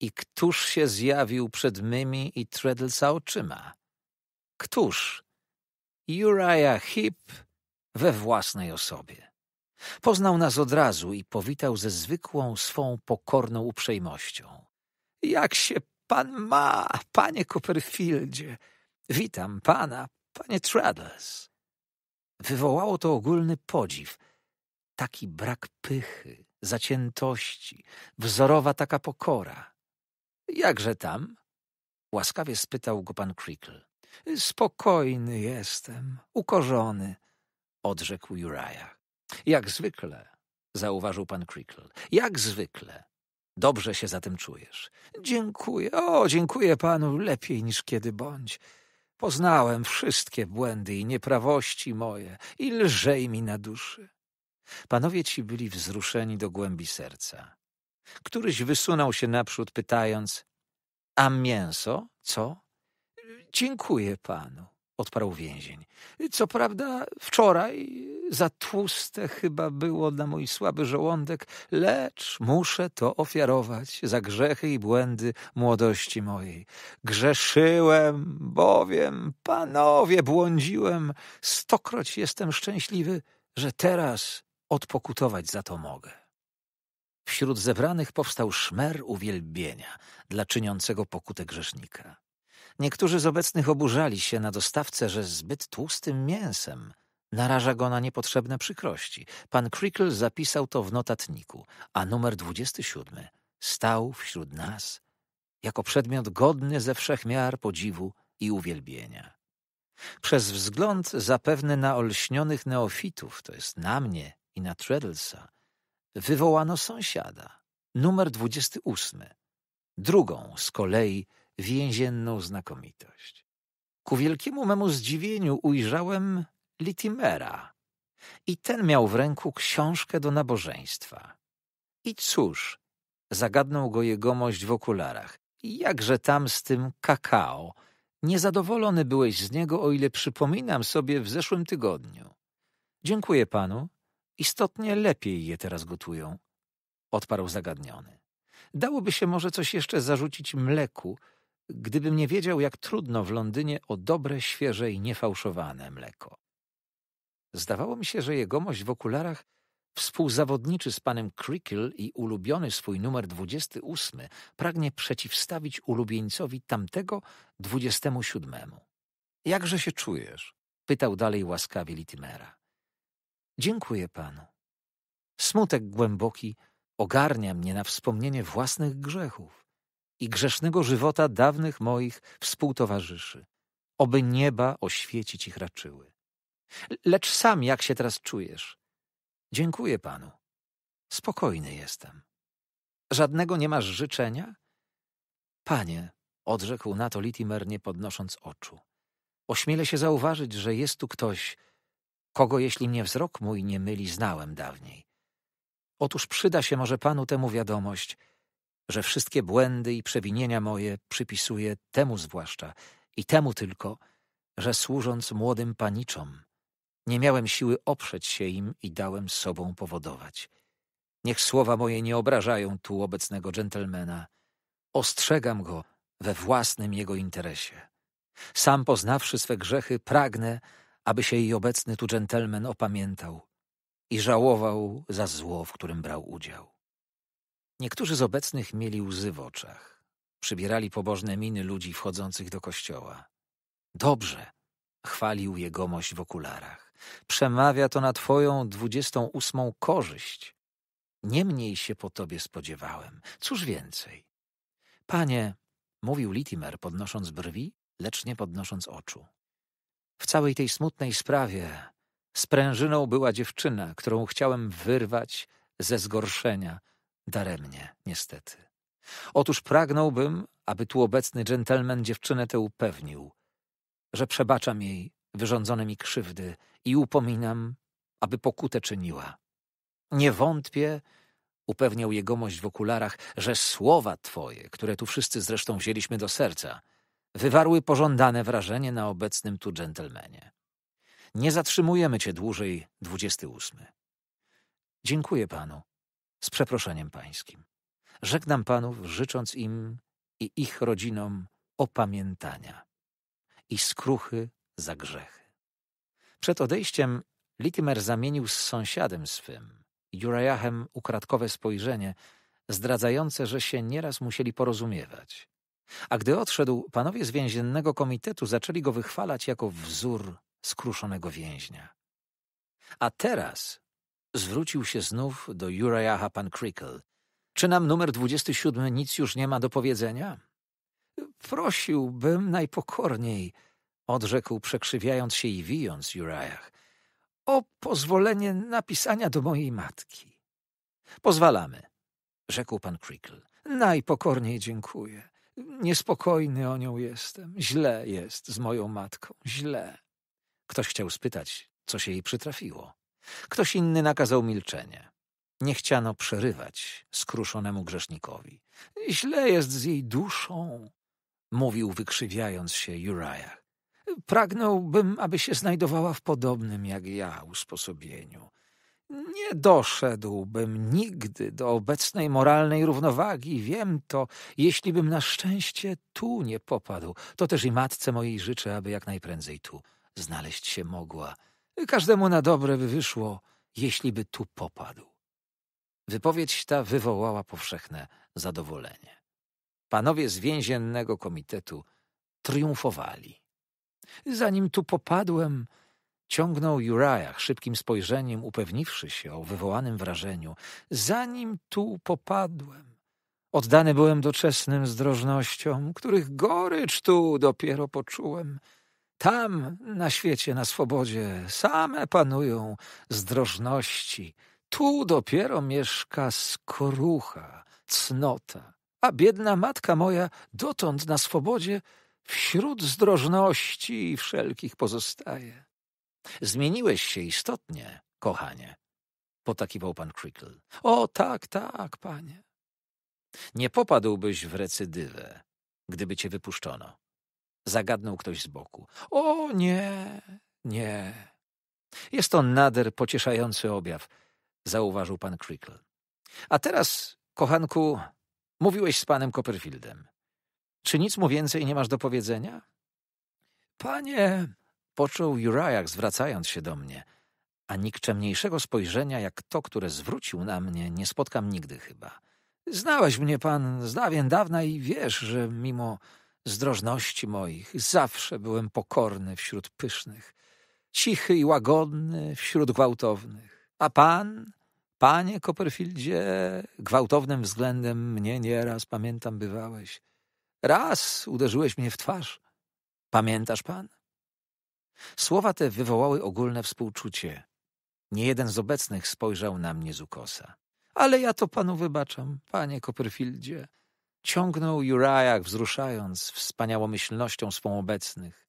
I któż się zjawił przed mymi i Treadlesa oczyma? Któż? Uriah Heep we własnej osobie. Poznał nas od razu i powitał ze zwykłą swą pokorną uprzejmością. Jak się pan ma, panie Copperfieldzie? Witam pana, panie Traddles. Wywołało to ogólny podziw. Taki brak pychy, zaciętości, wzorowa taka pokora. Jakże tam? Łaskawie spytał go pan Creakle. Spokojny jestem, ukorzony – odrzekł Uriah. Jak zwykle, zauważył pan Creakle, Jak zwykle. Dobrze się zatem czujesz. Dziękuję. O, dziękuję panu lepiej niż kiedy bądź. Poznałem wszystkie błędy i nieprawości moje i lżej mi na duszy. Panowie ci byli wzruszeni do głębi serca. Któryś wysunął się naprzód, pytając: A mięso? Co? Dziękuję panu odparł więzień. Co prawda, wczoraj za tłuste chyba było dla mój słaby żołądek, lecz muszę to ofiarować za grzechy i błędy młodości mojej. Grzeszyłem, bowiem, panowie, błądziłem, stokroć jestem szczęśliwy, że teraz odpokutować za to mogę. Wśród zebranych powstał szmer uwielbienia dla czyniącego pokutę grzesznika. Niektórzy z obecnych oburzali się na dostawcę, że zbyt tłustym mięsem naraża go na niepotrzebne przykrości. Pan Crickle zapisał to w notatniku, a numer 27 stał wśród nas jako przedmiot godny ze wszech miar podziwu i uwielbienia. Przez wzgląd zapewne na olśnionych neofitów, to jest na mnie i na Treadlesa, wywołano sąsiada, numer 28, drugą z kolei więzienną znakomitość. Ku wielkiemu memu zdziwieniu ujrzałem Litimera. I ten miał w ręku książkę do nabożeństwa. I cóż, zagadnął go jegomość w okularach. Jakże tam z tym kakao? Niezadowolony byłeś z niego, o ile przypominam sobie w zeszłym tygodniu. Dziękuję panu. Istotnie lepiej je teraz gotują, odparł zagadniony. Dałoby się może coś jeszcze zarzucić mleku, gdybym nie wiedział, jak trudno w Londynie o dobre, świeże i niefałszowane mleko. Zdawało mi się, że jegomość w okularach współzawodniczy z panem Crickle i ulubiony swój numer 28 pragnie przeciwstawić ulubieńcowi tamtego 27. Jakże się czujesz? pytał dalej łaskawie Litimera. Dziękuję panu. Smutek głęboki ogarnia mnie na wspomnienie własnych grzechów i grzesznego żywota dawnych moich współtowarzyszy. Oby nieba oświecić ich raczyły. Lecz sam jak się teraz czujesz? Dziękuję panu. Spokojny jestem. Żadnego nie masz życzenia? Panie, odrzekł na to Litimer, nie podnosząc oczu. Ośmielę się zauważyć, że jest tu ktoś, kogo jeśli mnie wzrok mój nie myli, znałem dawniej. Otóż przyda się może panu temu wiadomość – że wszystkie błędy i przewinienia moje przypisuję temu zwłaszcza i temu tylko, że służąc młodym paniczom, nie miałem siły oprzeć się im i dałem sobą powodować. Niech słowa moje nie obrażają tu obecnego dżentelmena. Ostrzegam go we własnym jego interesie. Sam poznawszy swe grzechy, pragnę, aby się i obecny tu dżentelmen opamiętał i żałował za zło, w którym brał udział. Niektórzy z obecnych mieli łzy w oczach. Przybierali pobożne miny ludzi wchodzących do kościoła. Dobrze, chwalił jegomość w okularach. Przemawia to na twoją dwudziestą ósmą korzyść. Niemniej się po tobie spodziewałem. Cóż więcej? Panie, mówił Litimer, podnosząc brwi, lecz nie podnosząc oczu. W całej tej smutnej sprawie sprężyną była dziewczyna, którą chciałem wyrwać ze zgorszenia – Daremnie, niestety. Otóż pragnąłbym, aby tu obecny dżentelmen dziewczynę tę upewnił, że przebaczam jej wyrządzone mi krzywdy i upominam, aby pokutę czyniła. Nie wątpię, upewniał jegomość w okularach, że słowa twoje, które tu wszyscy zresztą wzięliśmy do serca, wywarły pożądane wrażenie na obecnym tu dżentelmenie. Nie zatrzymujemy cię dłużej, dwudziesty ósmy. Dziękuję panu, z przeproszeniem pańskim. Żegnam panów, życząc im i ich rodzinom opamiętania i skruchy za grzechy. Przed odejściem Litimer zamienił z sąsiadem swym, Jurajahem, ukradkowe spojrzenie, zdradzające, że się nieraz musieli porozumiewać. A gdy odszedł, panowie z więziennego komitetu zaczęli go wychwalać jako wzór skruszonego więźnia. A teraz zwrócił się znów do pan Pankrickle. Czy nam numer 27 nic już nie ma do powiedzenia? Prosiłbym najpokorniej, odrzekł przekrzywiając się i wijąc Urajach, o pozwolenie napisania do mojej matki. Pozwalamy, rzekł pan Crickle. Najpokorniej dziękuję. Niespokojny o nią jestem. Źle jest z moją matką. Źle. Ktoś chciał spytać, co się jej przytrafiło. Ktoś inny nakazał milczenie. Nie chciano przerywać skruszonemu grzesznikowi. Źle jest z jej duszą, mówił wykrzywiając się Uriah. Pragnąłbym, aby się znajdowała w podobnym jak ja usposobieniu. Nie doszedłbym nigdy do obecnej moralnej równowagi, wiem to. Jeśli bym na szczęście tu nie popadł, to też i matce mojej życzę, aby jak najprędzej tu znaleźć się mogła. Każdemu na dobre by wyszło, jeśli by tu popadł. Wypowiedź ta wywołała powszechne zadowolenie. Panowie z więziennego komitetu triumfowali. Zanim tu popadłem, ciągnął Uriah szybkim spojrzeniem, upewniwszy się o wywołanym wrażeniu. Zanim tu popadłem, oddany byłem doczesnym zdrożnościom, których gorycz tu dopiero poczułem – tam na świecie, na swobodzie, same panują zdrożności. Tu dopiero mieszka skorucha, cnota. A biedna matka moja dotąd na swobodzie wśród zdrożności i wszelkich pozostaje. Zmieniłeś się istotnie, kochanie, potakiwał pan Crickle. O tak, tak, panie. Nie popadłbyś w recydywę, gdyby cię wypuszczono zagadnął ktoś z boku. O nie, nie. Jest to nader pocieszający objaw, zauważył pan Crickle. A teraz, kochanku, mówiłeś z panem Copperfieldem. Czy nic mu więcej nie masz do powiedzenia? Panie, począł Uriah, zwracając się do mnie, a nikczemniejszego spojrzenia jak to, które zwrócił na mnie, nie spotkam nigdy chyba. Znałeś mnie pan z dawien dawna i wiesz, że mimo zdrożności moich. Zawsze byłem pokorny wśród pysznych, cichy i łagodny wśród gwałtownych. A pan, panie Copperfieldzie, gwałtownym względem mnie nieraz, pamiętam, bywałeś. Raz uderzyłeś mnie w twarz. Pamiętasz pan? Słowa te wywołały ogólne współczucie. Nie jeden z obecnych spojrzał na mnie z ukosa. Ale ja to panu wybaczam, panie Copperfieldzie. Ciągnął Jurajak, wzruszając wspaniałomyślnością swą obecnych.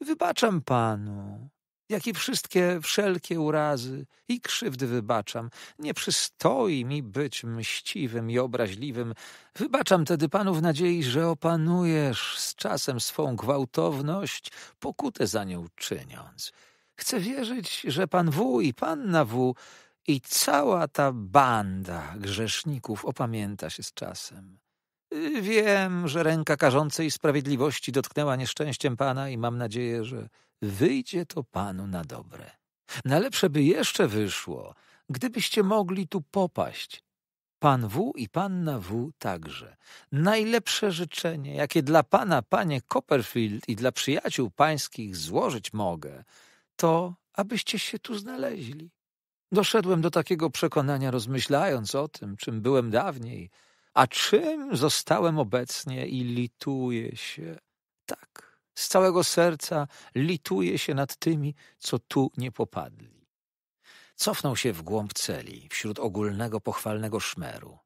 Wybaczam panu, jak i wszystkie wszelkie urazy i krzywdy wybaczam. Nie przystoi mi być mściwym i obraźliwym. Wybaczam tedy panu w nadziei, że opanujesz z czasem swą gwałtowność, pokutę za nią czyniąc. Chcę wierzyć, że pan W i panna W i cała ta banda grzeszników opamięta się z czasem. Y, wiem, że ręka karzącej sprawiedliwości dotknęła nieszczęściem pana i mam nadzieję, że wyjdzie to panu na dobre. Najlepsze by jeszcze wyszło, gdybyście mogli tu popaść. Pan W i panna W także. Najlepsze życzenie, jakie dla pana, panie Copperfield i dla przyjaciół pańskich złożyć mogę, to abyście się tu znaleźli. Doszedłem do takiego przekonania, rozmyślając o tym, czym byłem dawniej – a czym zostałem obecnie i lituję się? Tak, z całego serca lituję się nad tymi, co tu nie popadli. Cofnął się w głąb celi, wśród ogólnego pochwalnego szmeru.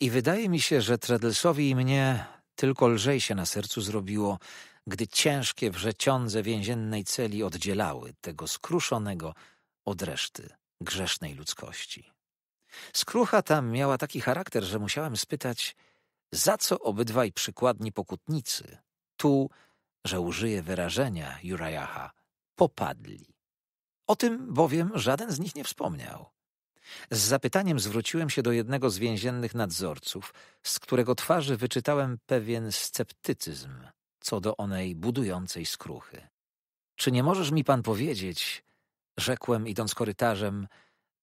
I wydaje mi się, że Tredelsowi i mnie tylko lżej się na sercu zrobiło, gdy ciężkie wrzeciądze więziennej celi oddzielały tego skruszonego od reszty grzesznej ludzkości. Skrucha tam miała taki charakter, że musiałem spytać, za co obydwaj przykładni pokutnicy, tu, że użyję wyrażenia Jurajaha, popadli. O tym bowiem żaden z nich nie wspomniał. Z zapytaniem zwróciłem się do jednego z więziennych nadzorców, z którego twarzy wyczytałem pewien sceptycyzm co do onej budującej skruchy. Czy nie możesz mi pan powiedzieć, rzekłem idąc korytarzem,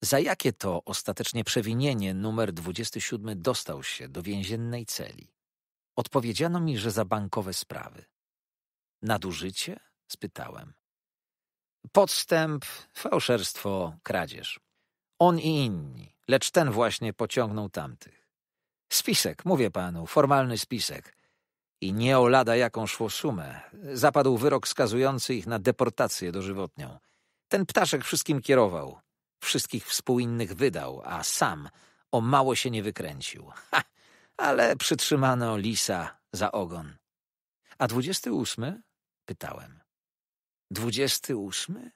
za jakie to ostatecznie przewinienie numer 27 dostał się do więziennej celi? Odpowiedziano mi, że za bankowe sprawy. Nadużycie? spytałem. Podstęp, fałszerstwo, kradzież. On i inni, lecz ten właśnie pociągnął tamtych. Spisek, mówię panu, formalny spisek. I nie o lada jaką szło sumę. Zapadł wyrok skazujący ich na deportację dożywotnią. Ten ptaszek wszystkim kierował. Wszystkich współinnych wydał, a sam o mało się nie wykręcił. Ha! Ale przytrzymano lisa za ogon. A dwudziesty ósmy? Pytałem. Dwudziesty ósmy?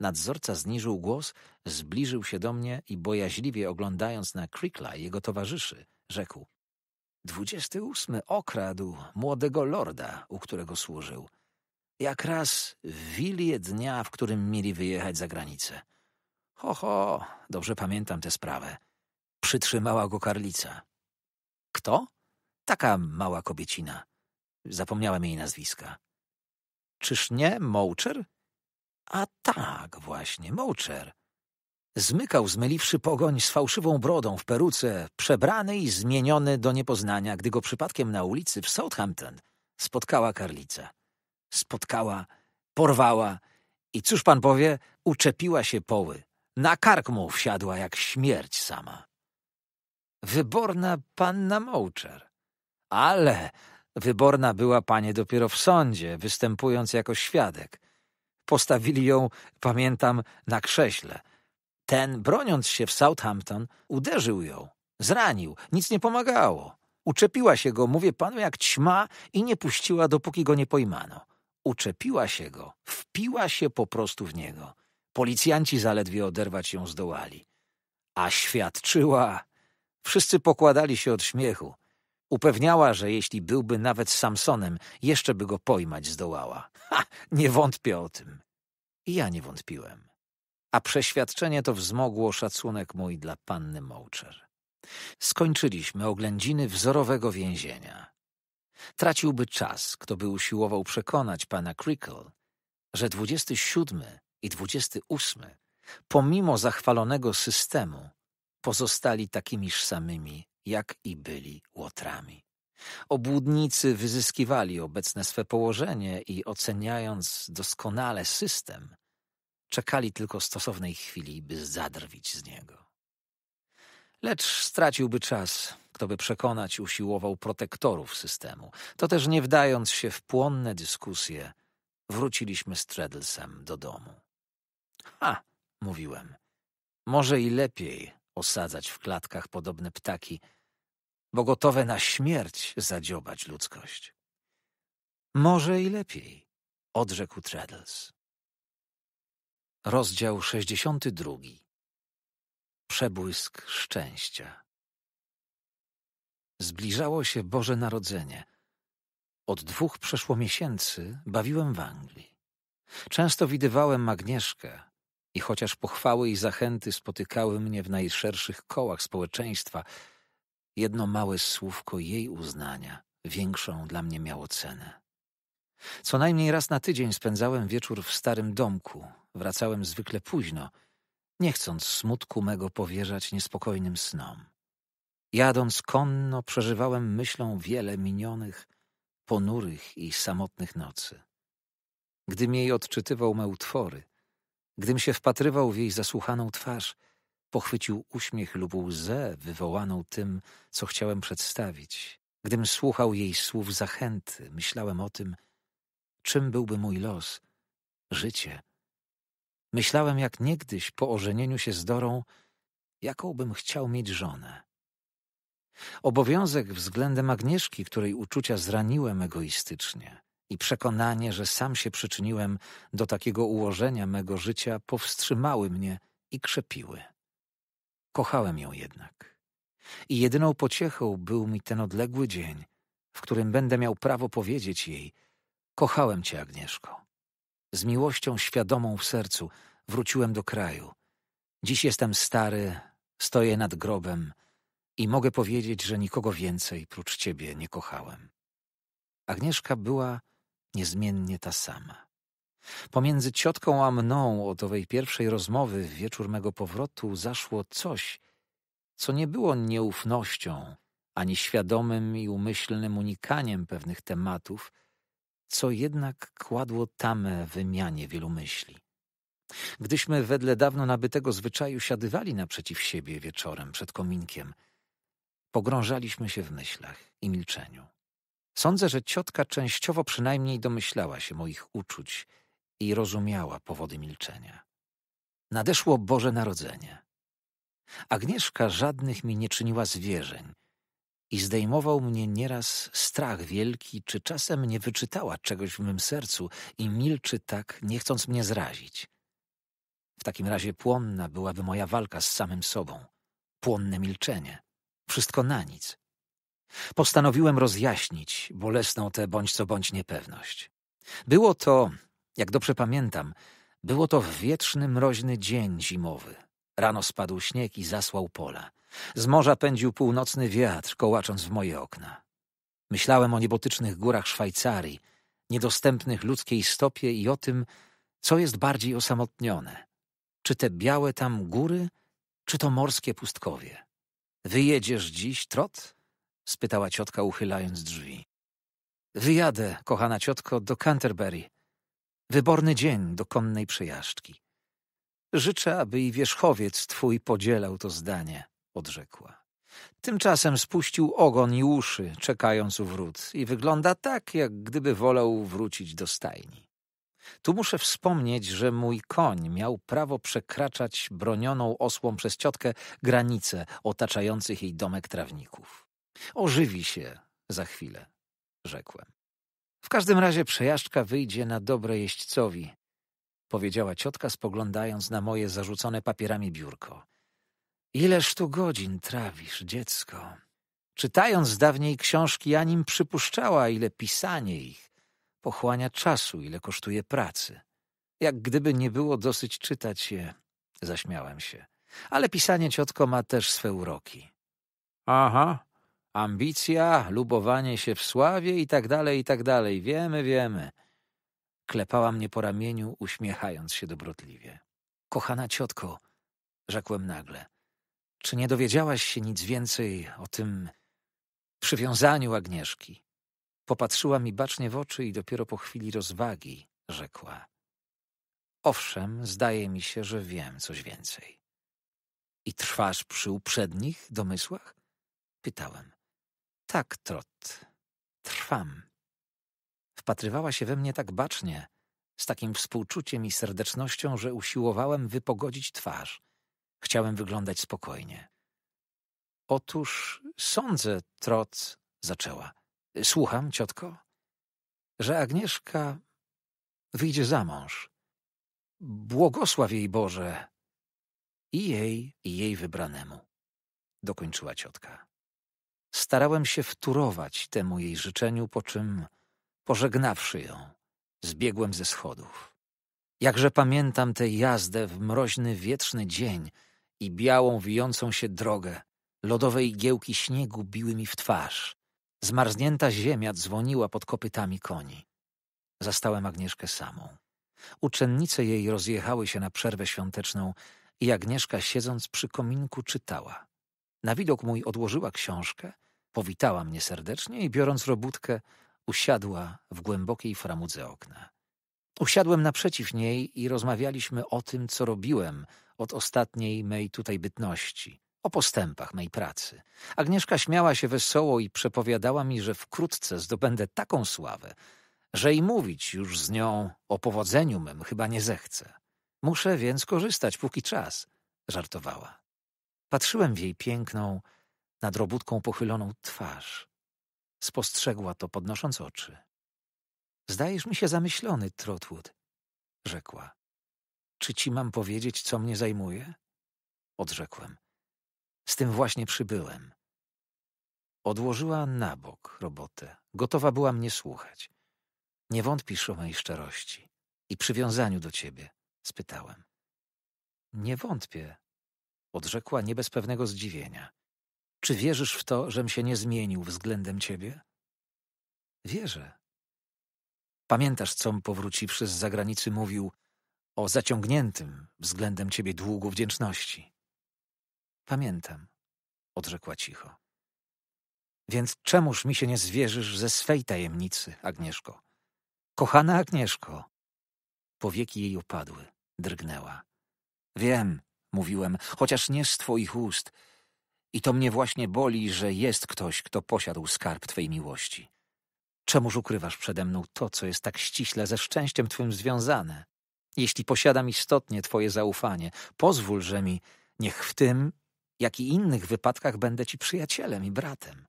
Nadzorca zniżył głos, zbliżył się do mnie i bojaźliwie oglądając na Crickla i jego towarzyszy, rzekł. Dwudziesty ósmy okradł młodego lorda, u którego służył. Jak raz w wilię dnia, w którym mieli wyjechać za granicę. Ho, ho, dobrze pamiętam tę sprawę. Przytrzymała go karlica. Kto? Taka mała kobiecina. Zapomniałem jej nazwiska. Czyż nie Mołczer? A tak, właśnie, Mołczer. Zmykał, zmyliwszy pogoń z fałszywą brodą w peruce, przebrany i zmieniony do niepoznania, gdy go przypadkiem na ulicy w Southampton spotkała karlica. Spotkała, porwała i cóż pan powie, uczepiła się poły. Na kark mu wsiadła jak śmierć sama. Wyborna panna Moucher. Ale wyborna była panie dopiero w sądzie, występując jako świadek. Postawili ją, pamiętam, na krześle. Ten, broniąc się w Southampton, uderzył ją. Zranił. Nic nie pomagało. Uczepiła się go, mówię panu, jak ćma i nie puściła, dopóki go nie pojmano. Uczepiła się go. Wpiła się po prostu w niego. Policjanci zaledwie oderwać ją zdołali. A świadczyła... Wszyscy pokładali się od śmiechu. Upewniała, że jeśli byłby nawet Samsonem, jeszcze by go pojmać zdołała. Ha! Nie wątpię o tym. I ja nie wątpiłem. A przeświadczenie to wzmogło szacunek mój dla panny Moucher. Skończyliśmy oględziny wzorowego więzienia. Traciłby czas, kto by usiłował przekonać pana Crickle, że 27 i 28, pomimo zachwalonego systemu, pozostali takimiż samymi, jak i byli łotrami. Obłudnicy wyzyskiwali obecne swe położenie i oceniając doskonale system, czekali tylko stosownej chwili, by zadrwić z niego. Lecz straciłby czas, kto by przekonać usiłował protektorów systemu. To też nie wdając się w płonne dyskusje, wróciliśmy z Treadlesem do domu. Ha, mówiłem. Może i lepiej osadzać w klatkach podobne ptaki, bo gotowe na śmierć zadziobać ludzkość. Może i lepiej, odrzekł Treadles. Rozdział 62. Przebłysk szczęścia. Zbliżało się Boże Narodzenie. Od dwóch przeszło miesięcy bawiłem w Anglii. Często widywałem Magnieszkę, i chociaż pochwały i zachęty spotykały mnie w najszerszych kołach społeczeństwa, jedno małe słówko jej uznania większą dla mnie miało cenę. Co najmniej raz na tydzień spędzałem wieczór w starym domku, wracałem zwykle późno, nie chcąc smutku mego powierzać niespokojnym snom. Jadąc konno, przeżywałem myślą wiele minionych, ponurych i samotnych nocy. Gdym jej odczytywał me utwory – Gdym się wpatrywał w jej zasłuchaną twarz, pochwycił uśmiech lub łzę wywołaną tym, co chciałem przedstawić. Gdym słuchał jej słów zachęty, myślałem o tym, czym byłby mój los, życie. Myślałem jak niegdyś po ożenieniu się z Dorą, jaką bym chciał mieć żonę. Obowiązek względem Agnieszki, której uczucia zraniłem egoistycznie i przekonanie, że sam się przyczyniłem do takiego ułożenia mego życia, powstrzymały mnie i krzepiły. Kochałem ją jednak. I jedyną pociechą był mi ten odległy dzień, w którym będę miał prawo powiedzieć jej: Kochałem cię, Agnieszko. Z miłością świadomą w sercu wróciłem do kraju. Dziś jestem stary, stoję nad grobem i mogę powiedzieć, że nikogo więcej prócz ciebie nie kochałem. Agnieszka była niezmiennie ta sama. Pomiędzy ciotką a mną od owej pierwszej rozmowy w wieczór mego powrotu zaszło coś, co nie było nieufnością, ani świadomym i umyślnym unikaniem pewnych tematów, co jednak kładło tamę wymianie wielu myśli. Gdyśmy wedle dawno nabytego zwyczaju siadywali naprzeciw siebie wieczorem przed kominkiem, pogrążaliśmy się w myślach i milczeniu. Sądzę, że ciotka częściowo przynajmniej domyślała się moich uczuć i rozumiała powody milczenia. Nadeszło Boże Narodzenie. Agnieszka żadnych mi nie czyniła zwierzeń i zdejmował mnie nieraz strach wielki, czy czasem nie wyczytała czegoś w mym sercu i milczy tak, nie chcąc mnie zrazić. W takim razie płonna byłaby moja walka z samym sobą, płonne milczenie, wszystko na nic. Postanowiłem rozjaśnić bolesną tę bądź co bądź niepewność. Było to, jak dobrze pamiętam, było to wietrzny, mroźny dzień zimowy. Rano spadł śnieg i zasłał pola. Z morza pędził północny wiatr, kołacząc w moje okna. Myślałem o niebotycznych górach Szwajcarii, niedostępnych ludzkiej stopie i o tym, co jest bardziej osamotnione. Czy te białe tam góry, czy to morskie pustkowie? Wyjedziesz dziś, Trot? spytała ciotka, uchylając drzwi. Wyjadę, kochana ciotko, do Canterbury. Wyborny dzień do konnej przejażdżki. Życzę, aby i wierzchowiec twój podzielał to zdanie, odrzekła. Tymczasem spuścił ogon i uszy, czekając u wrót, i wygląda tak, jak gdyby wolał wrócić do stajni. Tu muszę wspomnieć, że mój koń miał prawo przekraczać bronioną osłą przez ciotkę granice otaczających jej domek trawników. Ożywi się za chwilę, rzekłem. W każdym razie przejażdżka wyjdzie na dobre jeźdźcowi, powiedziała ciotka, spoglądając na moje zarzucone papierami biurko. Ileż tu godzin trawisz, dziecko? Czytając dawniej książki, ja nim przypuszczała, ile pisanie ich pochłania czasu, ile kosztuje pracy. Jak gdyby nie było dosyć czytać je, zaśmiałem się. Ale pisanie, ciotko, ma też swe uroki. Aha, Ambicja, lubowanie się w sławie i tak dalej, i tak dalej. Wiemy, wiemy. Klepała mnie po ramieniu, uśmiechając się dobrotliwie. Kochana ciotko, rzekłem nagle, czy nie dowiedziałaś się nic więcej o tym przywiązaniu Agnieszki? Popatrzyła mi bacznie w oczy i dopiero po chwili rozwagi rzekła. Owszem, zdaje mi się, że wiem coś więcej. I trwasz przy uprzednich domysłach? Pytałem. Tak, Trot. Trwam. Wpatrywała się we mnie tak bacznie, z takim współczuciem i serdecznością, że usiłowałem wypogodzić twarz. Chciałem wyglądać spokojnie. Otóż sądzę, Trot, zaczęła. Słucham, ciotko, że Agnieszka wyjdzie za mąż. Błogosław jej Boże i jej, i jej wybranemu, dokończyła ciotka starałem się wturować temu jej życzeniu, po czym, pożegnawszy ją, zbiegłem ze schodów. Jakże pamiętam tę jazdę w mroźny, wietrzny dzień i białą, wijącą się drogę. Lodowe igiełki śniegu biły mi w twarz. Zmarznięta ziemia dzwoniła pod kopytami koni. Zastałem Agnieszkę samą. Uczennice jej rozjechały się na przerwę świąteczną i Agnieszka siedząc przy kominku czytała. Na widok mój odłożyła książkę Powitała mnie serdecznie i biorąc robótkę, usiadła w głębokiej framudze okna. Usiadłem naprzeciw niej i rozmawialiśmy o tym, co robiłem od ostatniej mej tutaj bytności, o postępach mej pracy. Agnieszka śmiała się wesoło i przepowiadała mi, że wkrótce zdobędę taką sławę, że i mówić już z nią o powodzeniu mym chyba nie zechce. Muszę więc korzystać, póki czas, żartowała. Patrzyłem w jej piękną, nad robótką pochyloną twarz. Spostrzegła to, podnosząc oczy. Zdajesz mi się zamyślony, Trotwood, rzekła. Czy ci mam powiedzieć, co mnie zajmuje? Odrzekłem. Z tym właśnie przybyłem. Odłożyła na bok robotę. Gotowa była mnie słuchać. Nie wątpisz o mojej szczerości i przywiązaniu do ciebie? spytałem. Nie wątpię, odrzekła nie bez pewnego zdziwienia. Czy wierzysz w to, żem się nie zmienił względem ciebie? Wierzę. Pamiętasz, com powróciwszy z zagranicy mówił o zaciągniętym względem ciebie długu wdzięczności? Pamiętam, odrzekła cicho. Więc czemuż mi się nie zwierzysz ze swej tajemnicy, Agnieszko? Kochana Agnieszko! Powieki jej opadły, drgnęła. Wiem, mówiłem, chociaż nie z twoich ust, i to mnie właśnie boli, że jest ktoś, kto posiadł skarb Twej miłości. Czemuż ukrywasz przede mną to, co jest tak ściśle ze szczęściem Twym związane? Jeśli posiadam istotnie Twoje zaufanie, pozwól, że mi, niech w tym, jak i innych wypadkach będę Ci przyjacielem i bratem.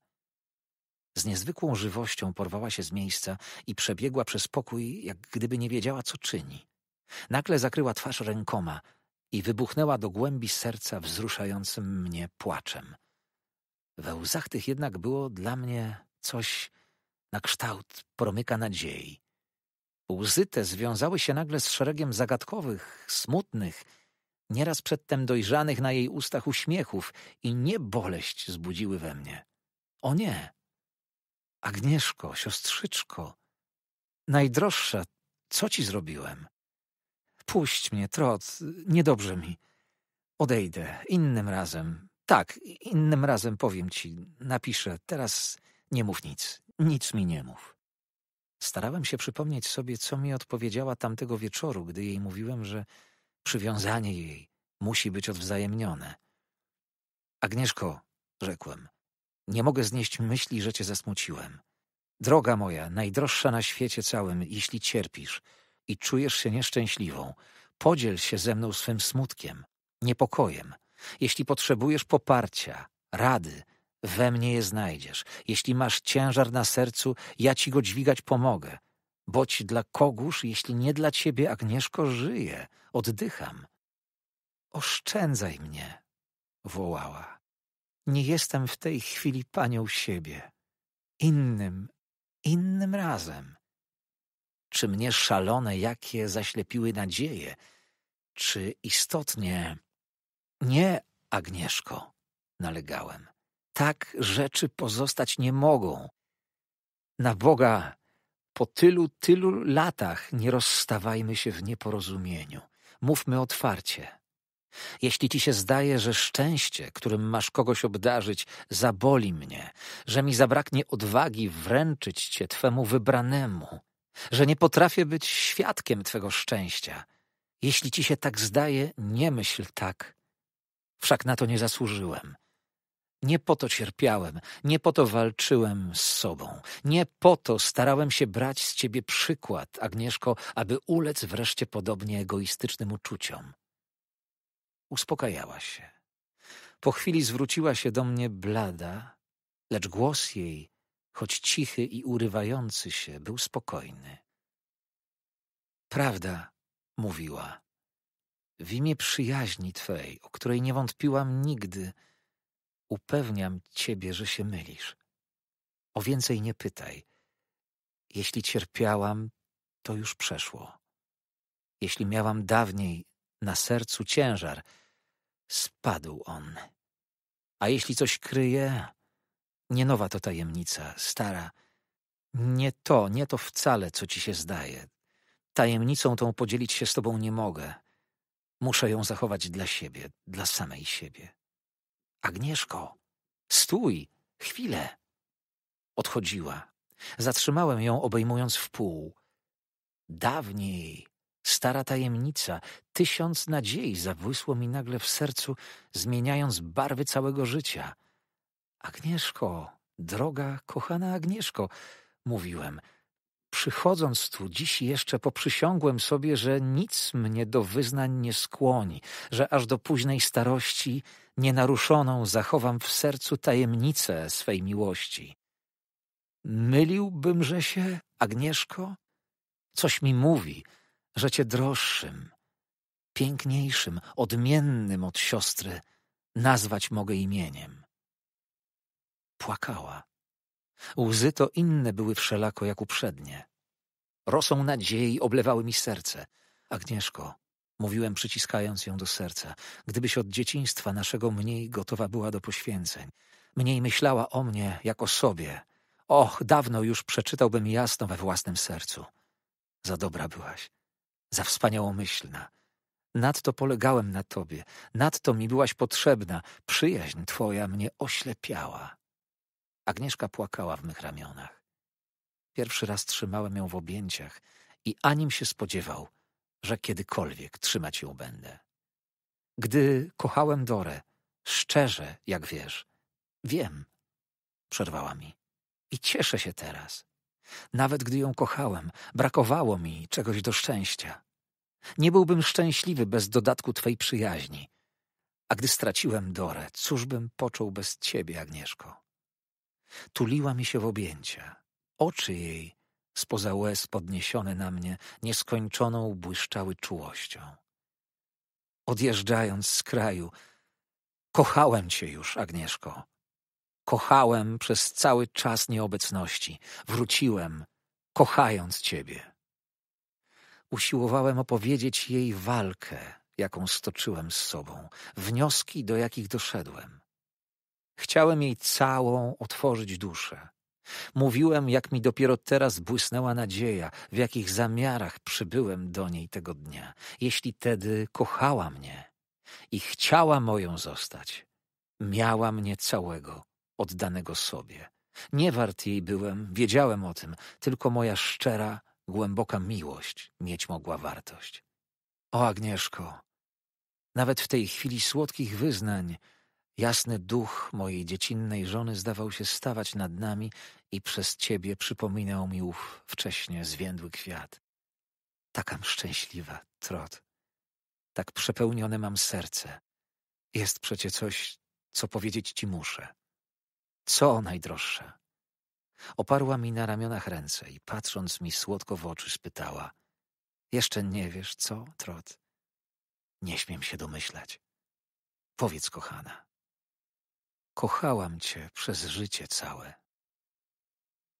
Z niezwykłą żywością porwała się z miejsca i przebiegła przez pokój, jak gdyby nie wiedziała, co czyni. Nagle zakryła twarz rękoma – i wybuchnęła do głębi serca wzruszającym mnie płaczem. We łzach tych jednak było dla mnie coś na kształt promyka nadziei. Łzy te związały się nagle z szeregiem zagadkowych, smutnych, nieraz przedtem dojrzanych na jej ustach uśmiechów i nie boleść zbudziły we mnie. O nie! Agnieszko, siostrzyczko, najdroższa, co ci zrobiłem? Puść mnie, Trot, niedobrze mi. Odejdę, innym razem. Tak, innym razem powiem ci, napiszę, teraz nie mów nic, nic mi nie mów. Starałem się przypomnieć sobie, co mi odpowiedziała tamtego wieczoru, gdy jej mówiłem, że przywiązanie jej musi być odwzajemnione. Agnieszko, rzekłem, nie mogę znieść myśli, że cię zasmuciłem. Droga moja, najdroższa na świecie całym, jeśli cierpisz, i czujesz się nieszczęśliwą, podziel się ze mną swym smutkiem, niepokojem. Jeśli potrzebujesz poparcia, rady, we mnie je znajdziesz. Jeśli masz ciężar na sercu, ja ci go dźwigać pomogę. Bądź dla kogóż, jeśli nie dla ciebie, Agnieszko, żyje, oddycham. Oszczędzaj mnie, wołała. Nie jestem w tej chwili panią siebie. Innym, innym razem czy mnie szalone, jakie zaślepiły nadzieje. Czy istotnie... Nie, Agnieszko, nalegałem. Tak rzeczy pozostać nie mogą. Na Boga, po tylu, tylu latach nie rozstawajmy się w nieporozumieniu. Mówmy otwarcie. Jeśli ci się zdaje, że szczęście, którym masz kogoś obdarzyć, zaboli mnie, że mi zabraknie odwagi wręczyć cię twemu wybranemu, że nie potrafię być świadkiem twego szczęścia. Jeśli ci się tak zdaje, nie myśl tak. Wszak na to nie zasłużyłem. Nie po to cierpiałem, nie po to walczyłem z sobą, nie po to starałem się brać z ciebie przykład, Agnieszko, aby ulec wreszcie podobnie egoistycznym uczuciom. Uspokajała się. Po chwili zwróciła się do mnie blada, lecz głos jej choć cichy i urywający się, był spokojny. Prawda, mówiła. W imię przyjaźni Twej, o której nie wątpiłam nigdy, upewniam Ciebie, że się mylisz. O więcej nie pytaj. Jeśli cierpiałam, to już przeszło. Jeśli miałam dawniej na sercu ciężar, spadł on. A jeśli coś kryje, nie nowa to tajemnica, stara. Nie to, nie to wcale, co ci się zdaje. Tajemnicą tą podzielić się z tobą nie mogę. Muszę ją zachować dla siebie, dla samej siebie. Agnieszko, stój, chwilę. Odchodziła. Zatrzymałem ją, obejmując w pół. Dawniej, stara tajemnica, tysiąc nadziei zabłysło mi nagle w sercu, zmieniając barwy całego życia – Agnieszko, droga, kochana Agnieszko, mówiłem. Przychodząc tu dziś jeszcze poprzysiągłem sobie, że nic mnie do wyznań nie skłoni, że aż do późnej starości nienaruszoną zachowam w sercu tajemnicę swej miłości. Myliłbymże się, Agnieszko? Coś mi mówi, że cię droższym, piękniejszym, odmiennym od siostry nazwać mogę imieniem. Płakała. Łzy to inne były wszelako jak uprzednie. Rosą nadziei oblewały mi serce. Agnieszko, mówiłem przyciskając ją do serca, gdybyś od dzieciństwa naszego mniej gotowa była do poświęceń, mniej myślała o mnie jak o sobie. Och, dawno już przeczytałbym jasno we własnym sercu. Za dobra byłaś, za wspaniałomyślna. Nadto polegałem na tobie, nadto mi byłaś potrzebna, przyjaźń twoja mnie oślepiała. Agnieszka płakała w mych ramionach. Pierwszy raz trzymałem ją w objęciach i anim się spodziewał, że kiedykolwiek trzymać ją będę. Gdy kochałem Dorę, szczerze, jak wiesz, wiem, przerwała mi. I cieszę się teraz. Nawet gdy ją kochałem, brakowało mi czegoś do szczęścia. Nie byłbym szczęśliwy bez dodatku Twej przyjaźni. A gdy straciłem Dorę, cóż bym począł bez Ciebie, Agnieszko? Tuliła mi się w objęcia. Oczy jej, spoza łez podniesione na mnie, nieskończoną błyszczały czułością. Odjeżdżając z kraju, kochałem cię już, Agnieszko. Kochałem przez cały czas nieobecności. Wróciłem, kochając ciebie. Usiłowałem opowiedzieć jej walkę, jaką stoczyłem z sobą, wnioski, do jakich doszedłem. Chciałem jej całą otworzyć duszę. Mówiłem, jak mi dopiero teraz błysnęła nadzieja, w jakich zamiarach przybyłem do niej tego dnia, jeśli tedy kochała mnie i chciała moją zostać. Miała mnie całego, oddanego sobie. Nie wart jej byłem, wiedziałem o tym, tylko moja szczera, głęboka miłość mieć mogła wartość. O Agnieszko, nawet w tej chwili słodkich wyznań Jasny duch mojej dziecinnej żony zdawał się stawać nad nami i przez ciebie przypominał mi ów wcześnie zwiędły kwiat. Takam szczęśliwa, trot. Tak przepełnione mam serce. Jest przecie coś, co powiedzieć ci muszę. Co najdroższe. Oparła mi na ramionach ręce i patrząc mi słodko w oczy spytała. Jeszcze nie wiesz co, trot? Nie śmiem się domyślać. Powiedz, kochana. Kochałam cię przez życie całe.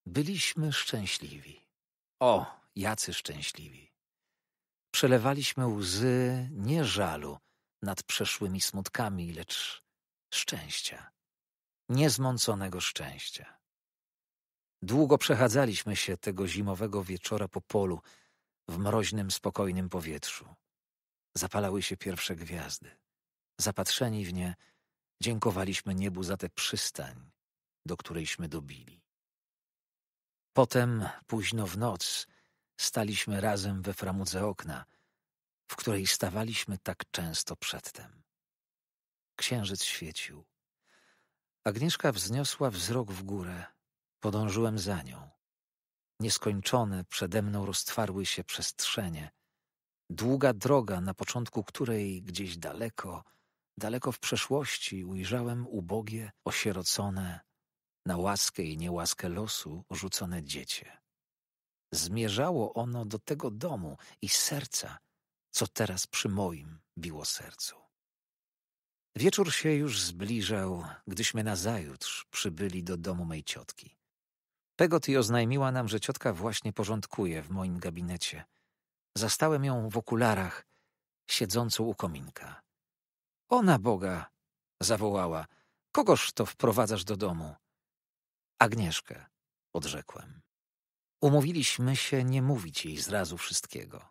Byliśmy szczęśliwi. O, jacy szczęśliwi. Przelewaliśmy łzy nie żalu nad przeszłymi smutkami, lecz szczęścia. Niezmąconego szczęścia. Długo przechadzaliśmy się tego zimowego wieczora po polu, w mroźnym, spokojnym powietrzu. Zapalały się pierwsze gwiazdy. Zapatrzeni w nie, Dziękowaliśmy niebu za tę przystań, do którejśmy dobili. Potem, późno w noc, staliśmy razem we framudze okna, w której stawaliśmy tak często przedtem. Księżyc świecił. Agnieszka wzniosła wzrok w górę. Podążyłem za nią. Nieskończone przede mną roztwarły się przestrzenie. Długa droga, na początku której gdzieś daleko Daleko w przeszłości ujrzałem ubogie, osierocone, na łaskę i niełaskę losu rzucone dziecię. Zmierzało ono do tego domu i serca, co teraz przy moim biło sercu. Wieczór się już zbliżał, gdyśmy nazajutrz przybyli do domu mej ciotki. Pegotty oznajmiła nam, że ciotka właśnie porządkuje w moim gabinecie. Zastałem ją w okularach, siedzącą u kominka. Ona Boga! zawołała. Kogoż to wprowadzasz do domu? Agnieszkę, odrzekłem. Umówiliśmy się nie mówić jej zrazu wszystkiego.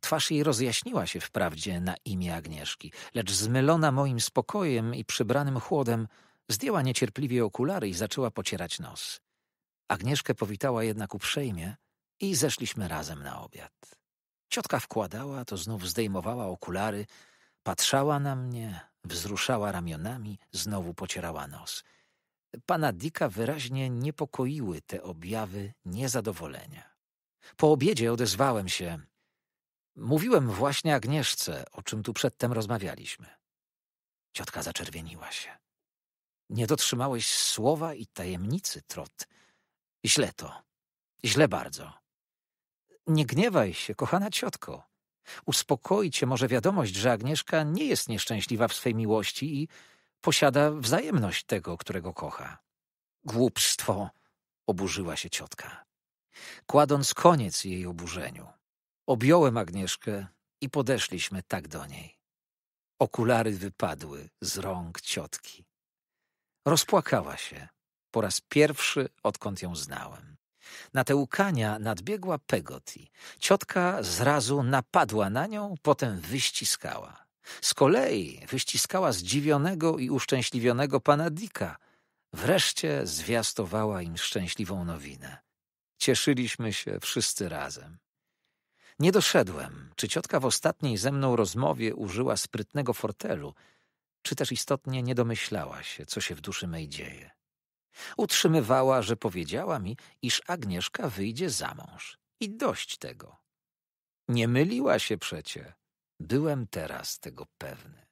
Twarz jej rozjaśniła się wprawdzie na imię Agnieszki, lecz zmylona moim spokojem i przybranym chłodem, zdjęła niecierpliwie okulary i zaczęła pocierać nos. Agnieszkę powitała jednak uprzejmie i zeszliśmy razem na obiad. Ciotka wkładała, to znów zdejmowała okulary, Patrzała na mnie, wzruszała ramionami, znowu pocierała nos. Pana Dika wyraźnie niepokoiły te objawy niezadowolenia. Po obiedzie odezwałem się. Mówiłem właśnie Agnieszce, o czym tu przedtem rozmawialiśmy. Ciotka zaczerwieniła się. Nie dotrzymałeś słowa i tajemnicy, Trot. Źle to. Źle bardzo. Nie gniewaj się, kochana ciotko. Uspokoi cię może wiadomość, że Agnieszka nie jest nieszczęśliwa w swej miłości i posiada wzajemność tego, którego kocha. Głupstwo! oburzyła się ciotka. Kładąc koniec jej oburzeniu, objąłem Agnieszkę i podeszliśmy tak do niej. Okulary wypadły z rąk ciotki. Rozpłakała się po raz pierwszy, odkąd ją znałem. Na te łkania nadbiegła Pegoti. Ciotka zrazu napadła na nią, potem wyściskała. Z kolei wyściskała zdziwionego i uszczęśliwionego pana Dika. Wreszcie zwiastowała im szczęśliwą nowinę. Cieszyliśmy się wszyscy razem. Nie doszedłem, czy ciotka w ostatniej ze mną rozmowie użyła sprytnego fortelu, czy też istotnie nie domyślała się, co się w duszy mej dzieje. Utrzymywała, że powiedziała mi, iż Agnieszka wyjdzie za mąż. I dość tego. Nie myliła się przecie. Byłem teraz tego pewny.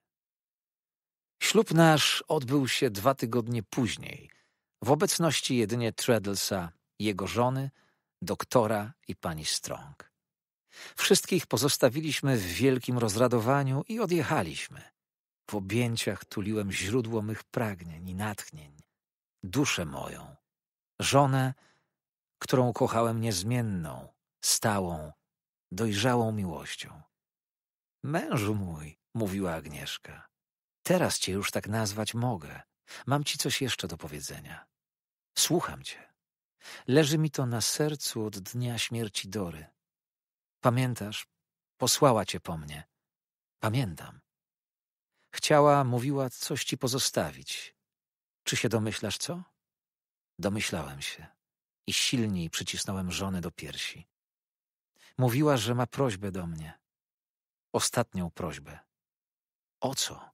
Ślub nasz odbył się dwa tygodnie później, w obecności jedynie Treadlesa, jego żony, doktora i pani Strong. Wszystkich pozostawiliśmy w wielkim rozradowaniu i odjechaliśmy. W objęciach tuliłem źródło mych pragnień i natchnień duszę moją, żonę, którą kochałem niezmienną, stałą, dojrzałą miłością. Mężu mój, mówiła Agnieszka, teraz cię już tak nazwać mogę. Mam ci coś jeszcze do powiedzenia. Słucham cię. Leży mi to na sercu od dnia śmierci Dory. Pamiętasz, posłała cię po mnie. Pamiętam. Chciała, mówiła, coś ci pozostawić. Czy się domyślasz, co? Domyślałem się i silniej przycisnąłem żonę do piersi. Mówiła, że ma prośbę do mnie. Ostatnią prośbę. O co?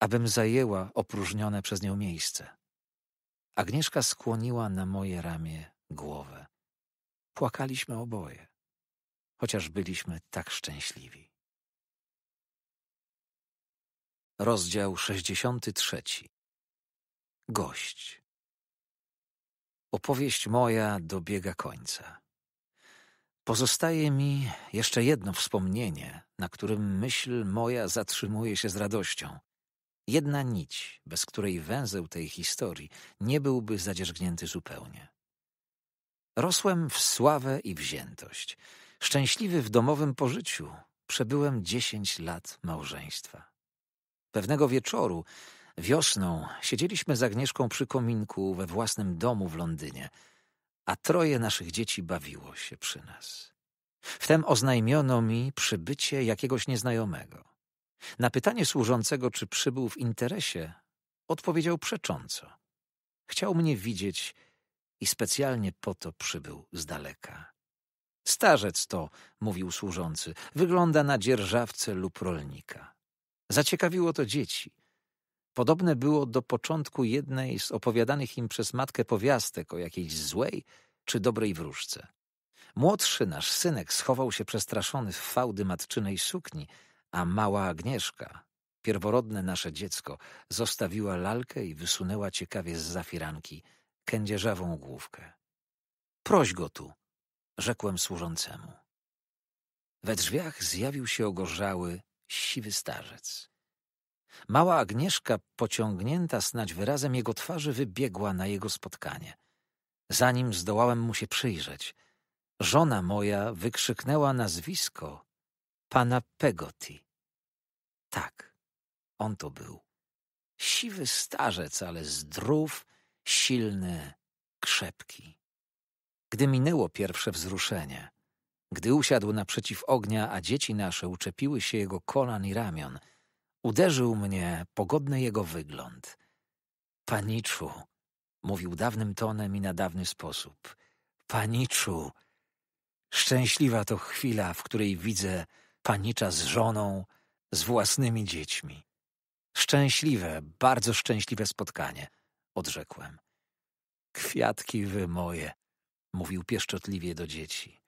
Abym zajęła opróżnione przez nią miejsce. Agnieszka skłoniła na moje ramię głowę. Płakaliśmy oboje, chociaż byliśmy tak szczęśliwi. Rozdział 63 gość. Opowieść moja dobiega końca. Pozostaje mi jeszcze jedno wspomnienie, na którym myśl moja zatrzymuje się z radością. Jedna nić, bez której węzeł tej historii nie byłby zadzierzgnięty zupełnie. Rosłem w sławę i wziętość. Szczęśliwy w domowym pożyciu, przebyłem dziesięć lat małżeństwa. Pewnego wieczoru Wiosną siedzieliśmy z Agnieszką przy kominku we własnym domu w Londynie, a troje naszych dzieci bawiło się przy nas. Wtem oznajmiono mi przybycie jakiegoś nieznajomego. Na pytanie służącego, czy przybył w interesie, odpowiedział przecząco. Chciał mnie widzieć i specjalnie po to przybył z daleka. Starzec to, mówił służący, wygląda na dzierżawcę lub rolnika. Zaciekawiło to dzieci. Podobne było do początku jednej z opowiadanych im przez matkę powiastek o jakiejś złej czy dobrej wróżce. Młodszy nasz synek schował się przestraszony w fałdy matczynej sukni, a mała Agnieszka, pierworodne nasze dziecko, zostawiła lalkę i wysunęła ciekawie z zafiranki kędzierzawą główkę. Proś go tu, rzekłem służącemu. We drzwiach zjawił się ogorzały, siwy starzec. Mała Agnieszka, pociągnięta snać wyrazem jego twarzy, wybiegła na jego spotkanie. Zanim zdołałem mu się przyjrzeć, żona moja wykrzyknęła nazwisko pana Pegoti. Tak, on to był. Siwy starzec, ale zdrów, silny, krzepki. Gdy minęło pierwsze wzruszenie, gdy usiadł naprzeciw ognia, a dzieci nasze uczepiły się jego kolan i ramion – Uderzył mnie pogodny jego wygląd. Paniczu, mówił dawnym tonem i na dawny sposób. Paniczu, szczęśliwa to chwila, w której widzę panicza z żoną, z własnymi dziećmi. Szczęśliwe, bardzo szczęśliwe spotkanie, odrzekłem. Kwiatki wy moje, mówił pieszczotliwie do dzieci.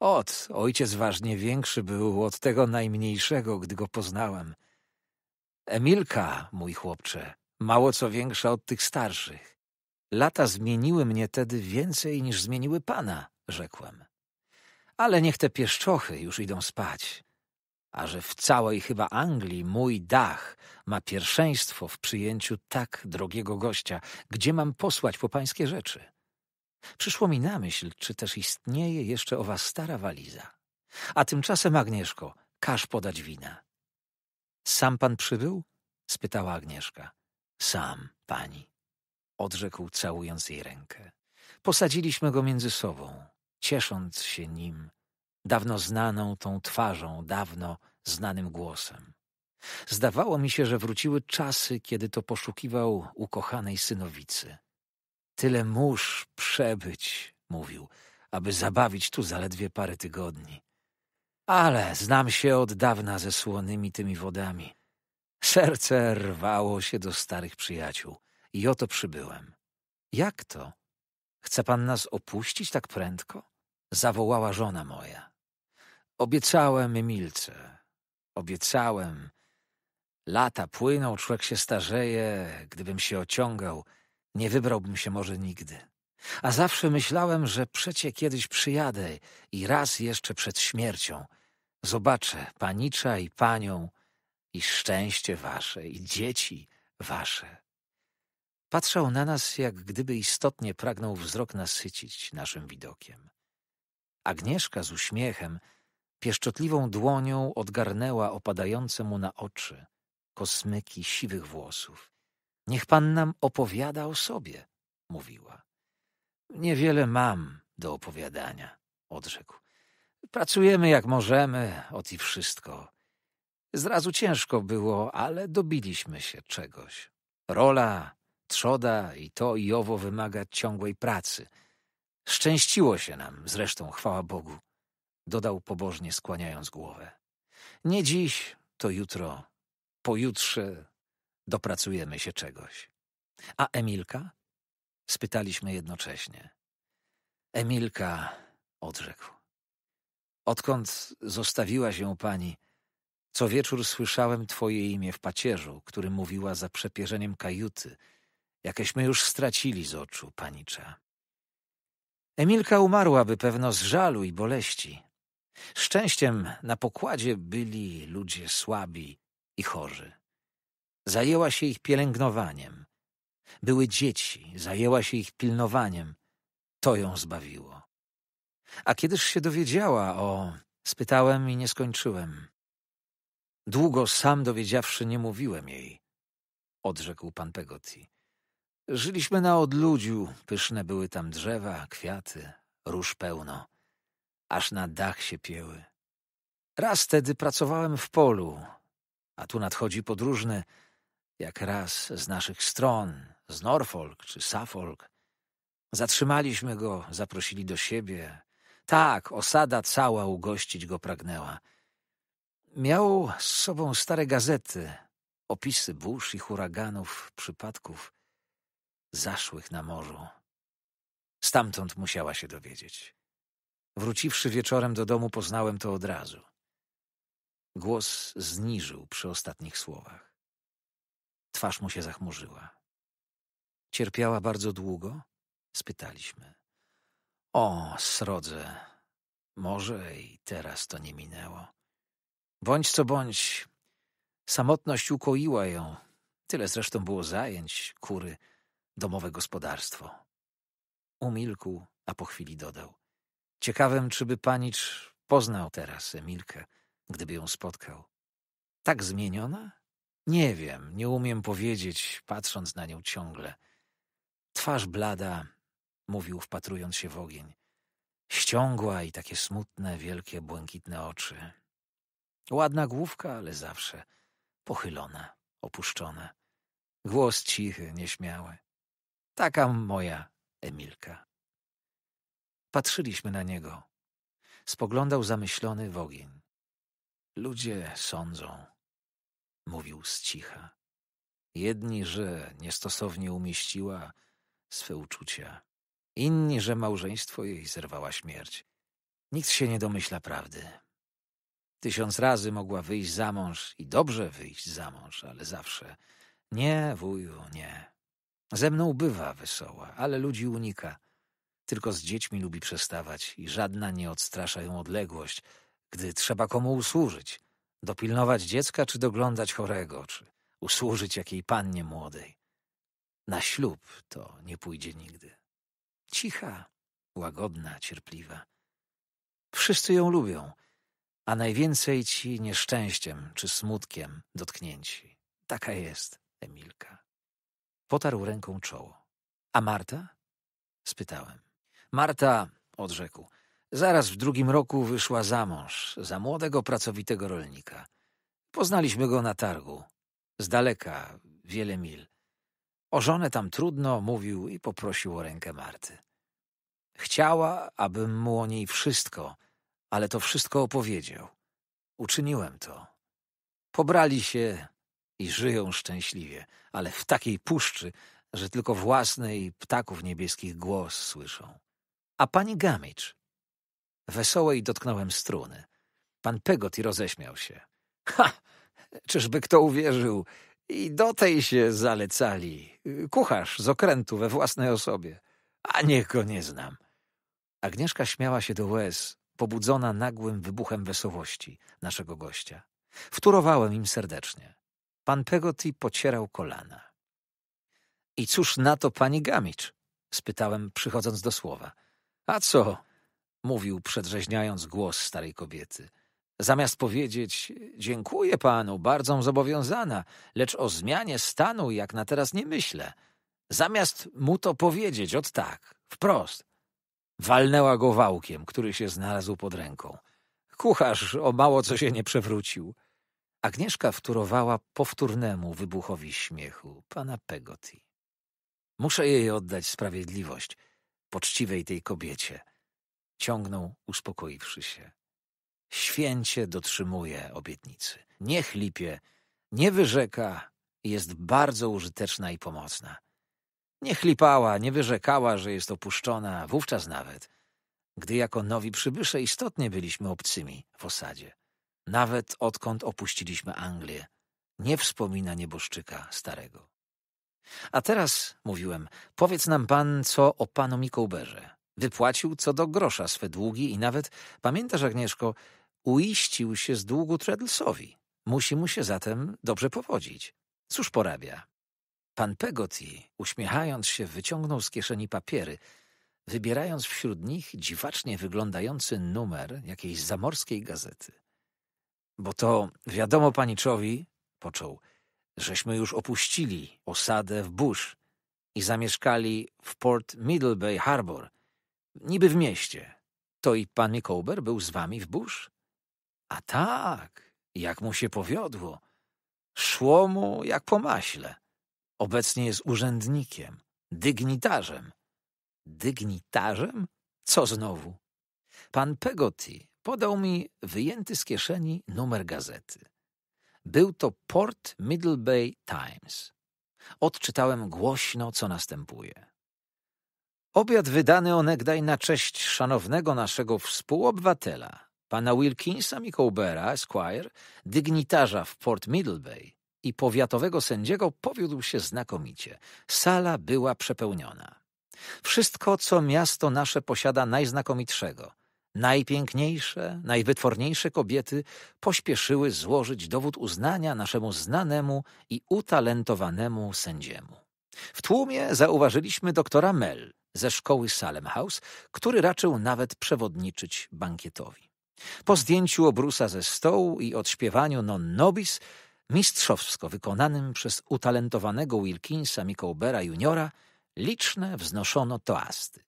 Ot, ojciec ważnie większy był od tego najmniejszego, gdy go poznałem – Emilka, mój chłopcze, mało co większa od tych starszych. Lata zmieniły mnie tedy więcej niż zmieniły pana, rzekłem. Ale niech te pieszczochy już idą spać. A że w całej chyba Anglii mój dach ma pierwszeństwo w przyjęciu tak drogiego gościa, gdzie mam posłać po pańskie rzeczy? Przyszło mi na myśl, czy też istnieje jeszcze owa stara waliza. A tymczasem, Agnieszko, każ podać wina. Sam pan przybył? spytała Agnieszka. Sam, pani, odrzekł całując jej rękę. Posadziliśmy go między sobą, ciesząc się nim, dawno znaną tą twarzą, dawno znanym głosem. Zdawało mi się, że wróciły czasy, kiedy to poszukiwał ukochanej synowicy. Tyle mórz przebyć, mówił, aby zabawić tu zaledwie parę tygodni. Ale znam się od dawna ze słonymi tymi wodami. Serce rwało się do starych przyjaciół i oto przybyłem. Jak to? Chce pan nas opuścić tak prędko? Zawołała żona moja. Obiecałem milce. Obiecałem. Lata płyną, człowiek się starzeje. Gdybym się ociągał, nie wybrałbym się może nigdy. A zawsze myślałem, że przecie kiedyś przyjadę i raz jeszcze przed śmiercią zobaczę panicza i panią i szczęście wasze i dzieci wasze. Patrzał na nas, jak gdyby istotnie pragnął wzrok nasycić naszym widokiem. Agnieszka z uśmiechem, pieszczotliwą dłonią odgarnęła opadające mu na oczy kosmyki siwych włosów. Niech pan nam opowiada o sobie, mówiła. Niewiele mam do opowiadania, odrzekł. Pracujemy jak możemy, ot i wszystko. Zrazu ciężko było, ale dobiliśmy się czegoś. Rola, trzoda i to i owo wymaga ciągłej pracy. Szczęściło się nam, zresztą chwała Bogu, dodał pobożnie skłaniając głowę. Nie dziś, to jutro, pojutrze dopracujemy się czegoś. A Emilka? spytaliśmy jednocześnie. Emilka odrzekł. Odkąd zostawiła się pani, co wieczór słyszałem twoje imię w pacierzu, który mówiła za przepierzeniem kajuty. Jakieśmy już stracili z oczu, panicza. Emilka umarłaby pewno z żalu i boleści. Szczęściem na pokładzie byli ludzie słabi i chorzy. Zajęła się ich pielęgnowaniem, były dzieci, zajęła się ich pilnowaniem. To ją zbawiło. A kiedyż się dowiedziała o... Spytałem i nie skończyłem. Długo sam dowiedziawszy nie mówiłem jej, odrzekł pan Pegoti. Żyliśmy na odludziu, pyszne były tam drzewa, kwiaty, róż pełno. Aż na dach się pieły. Raz tedy pracowałem w polu, a tu nadchodzi podróżny, jak raz z naszych stron, z Norfolk czy Suffolk. Zatrzymaliśmy go, zaprosili do siebie. Tak, osada cała ugościć go pragnęła. Miał z sobą stare gazety, opisy burz i huraganów, przypadków zaszłych na morzu. Stamtąd musiała się dowiedzieć. Wróciwszy wieczorem do domu, poznałem to od razu. Głos zniżył przy ostatnich słowach. Twarz mu się zachmurzyła. Cierpiała bardzo długo? Spytaliśmy. O, srodze, może i teraz to nie minęło. Bądź co bądź, samotność ukoiła ją. Tyle zresztą było zajęć, kury, domowe gospodarstwo. Umilkł, a po chwili dodał. Ciekawym, czy by panicz poznał teraz Emilkę, gdyby ją spotkał. Tak zmieniona? Nie wiem, nie umiem powiedzieć, patrząc na nią ciągle – Twarz blada, mówił wpatrując się w ogień. Ściągła i takie smutne, wielkie, błękitne oczy. Ładna główka, ale zawsze pochylona, opuszczona. Głos cichy, nieśmiały. Taka moja Emilka. Patrzyliśmy na niego. Spoglądał zamyślony w ogień. Ludzie sądzą, mówił z cicha. Jedni, że niestosownie umieściła swe uczucia. Inni, że małżeństwo jej zerwała śmierć. Nikt się nie domyśla prawdy. Tysiąc razy mogła wyjść za mąż i dobrze wyjść za mąż, ale zawsze nie, wuju, nie. Ze mną bywa wesoła, ale ludzi unika. Tylko z dziećmi lubi przestawać i żadna nie odstrasza ją odległość, gdy trzeba komu usłużyć, dopilnować dziecka czy doglądać chorego, czy usłużyć jakiej pannie młodej. Na ślub to nie pójdzie nigdy. Cicha, łagodna, cierpliwa. Wszyscy ją lubią, a najwięcej ci nieszczęściem czy smutkiem dotknięci. Taka jest Emilka. Potarł ręką czoło. A Marta? spytałem. Marta, odrzekł, zaraz w drugim roku wyszła za mąż, za młodego, pracowitego rolnika. Poznaliśmy go na targu. Z daleka, wiele mil. O żonę tam trudno, mówił i poprosił o rękę Marty. Chciała, abym mu o niej wszystko, ale to wszystko opowiedział. Uczyniłem to. Pobrali się i żyją szczęśliwie, ale w takiej puszczy, że tylko własny i ptaków niebieskich głos słyszą. A pani Gamicz? Wesołej dotknąłem struny. Pan Pegoti roześmiał się. Ha! Czyżby kto uwierzył, i do tej się zalecali. Kucharz z okrętu we własnej osobie. A niech go nie znam. Agnieszka śmiała się do łez, pobudzona nagłym wybuchem wesołości naszego gościa. Wturowałem im serdecznie. Pan Pegoti pocierał kolana. I cóż na to pani Gamicz? spytałem, przychodząc do słowa. A co? mówił, przedrzeźniając głos starej kobiety. Zamiast powiedzieć: Dziękuję panu, bardzo zobowiązana, lecz o zmianie stanu jak na teraz nie myślę. Zamiast mu to powiedzieć od tak, wprost, walnęła go wałkiem, który się znalazł pod ręką. Kucharz o mało co się nie przewrócił. Agnieszka wtórowała powtórnemu wybuchowi śmiechu pana Pegoti. Muszę jej oddać sprawiedliwość, poczciwej tej kobiecie. Ciągnął, uspokoiwszy się święcie dotrzymuje obietnicy. Nie chlipie, nie wyrzeka i jest bardzo użyteczna i pomocna. Nie chlipała, nie wyrzekała, że jest opuszczona, wówczas nawet, gdy jako nowi przybysze istotnie byliśmy obcymi w osadzie. Nawet odkąd opuściliśmy Anglię, nie wspomina nieboszczyka starego. A teraz, mówiłem, powiedz nam pan, co o panu Mikołberze. Wypłacił co do grosza swe długi i nawet, pamiętasz Agnieszko, uiścił się z długu Treadlesowi. Musi mu się zatem dobrze powodzić. Cóż porabia? Pan Pegoti, uśmiechając się, wyciągnął z kieszeni papiery, wybierając wśród nich dziwacznie wyglądający numer jakiejś zamorskiej gazety. Bo to wiadomo paniczowi, począł, żeśmy już opuścili osadę w Bush i zamieszkali w Port Middle Bay Harbor, niby w mieście. To i pan Mikołber był z wami w Bush? A tak, jak mu się powiodło. Szło mu jak po maśle. Obecnie jest urzędnikiem, dygnitarzem. Dygnitarzem? Co znowu? Pan Pegoti podał mi wyjęty z kieszeni numer gazety. Był to Port Middle Bay Times. Odczytałem głośno, co następuje. Obiad wydany onegdaj na cześć szanownego naszego współobywatela, pana Wilkinsa Mikołbera, Esquire, dygnitarza w Port Middlebay i powiatowego sędziego powiódł się znakomicie. Sala była przepełniona. Wszystko, co miasto nasze posiada najznakomitszego, najpiękniejsze, najwytworniejsze kobiety pośpieszyły złożyć dowód uznania naszemu znanemu i utalentowanemu sędziemu. W tłumie zauważyliśmy doktora Mel ze szkoły Salem House, który raczył nawet przewodniczyć bankietowi. Po zdjęciu obrusa ze stołu i odśpiewaniu Non Nobis, mistrzowsko wykonanym przez utalentowanego Wilkinsa Mikołbera juniora, liczne wznoszono toasty.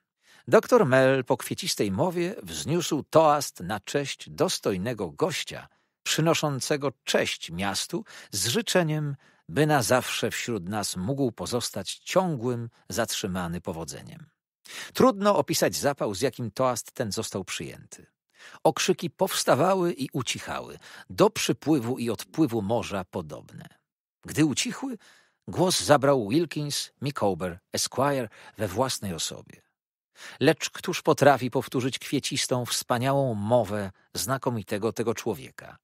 Doktor Mel po kwiecistej mowie wzniósł toast na cześć dostojnego gościa, przynoszącego cześć miastu z życzeniem, by na zawsze wśród nas mógł pozostać ciągłym, zatrzymany powodzeniem. Trudno opisać zapał, z jakim toast ten został przyjęty. Okrzyki powstawały i ucichały, do przypływu i odpływu morza podobne. Gdy ucichły, głos zabrał Wilkins Micawber Esquire we własnej osobie. Lecz któż potrafi powtórzyć kwiecistą, wspaniałą mowę znakomitego tego człowieka?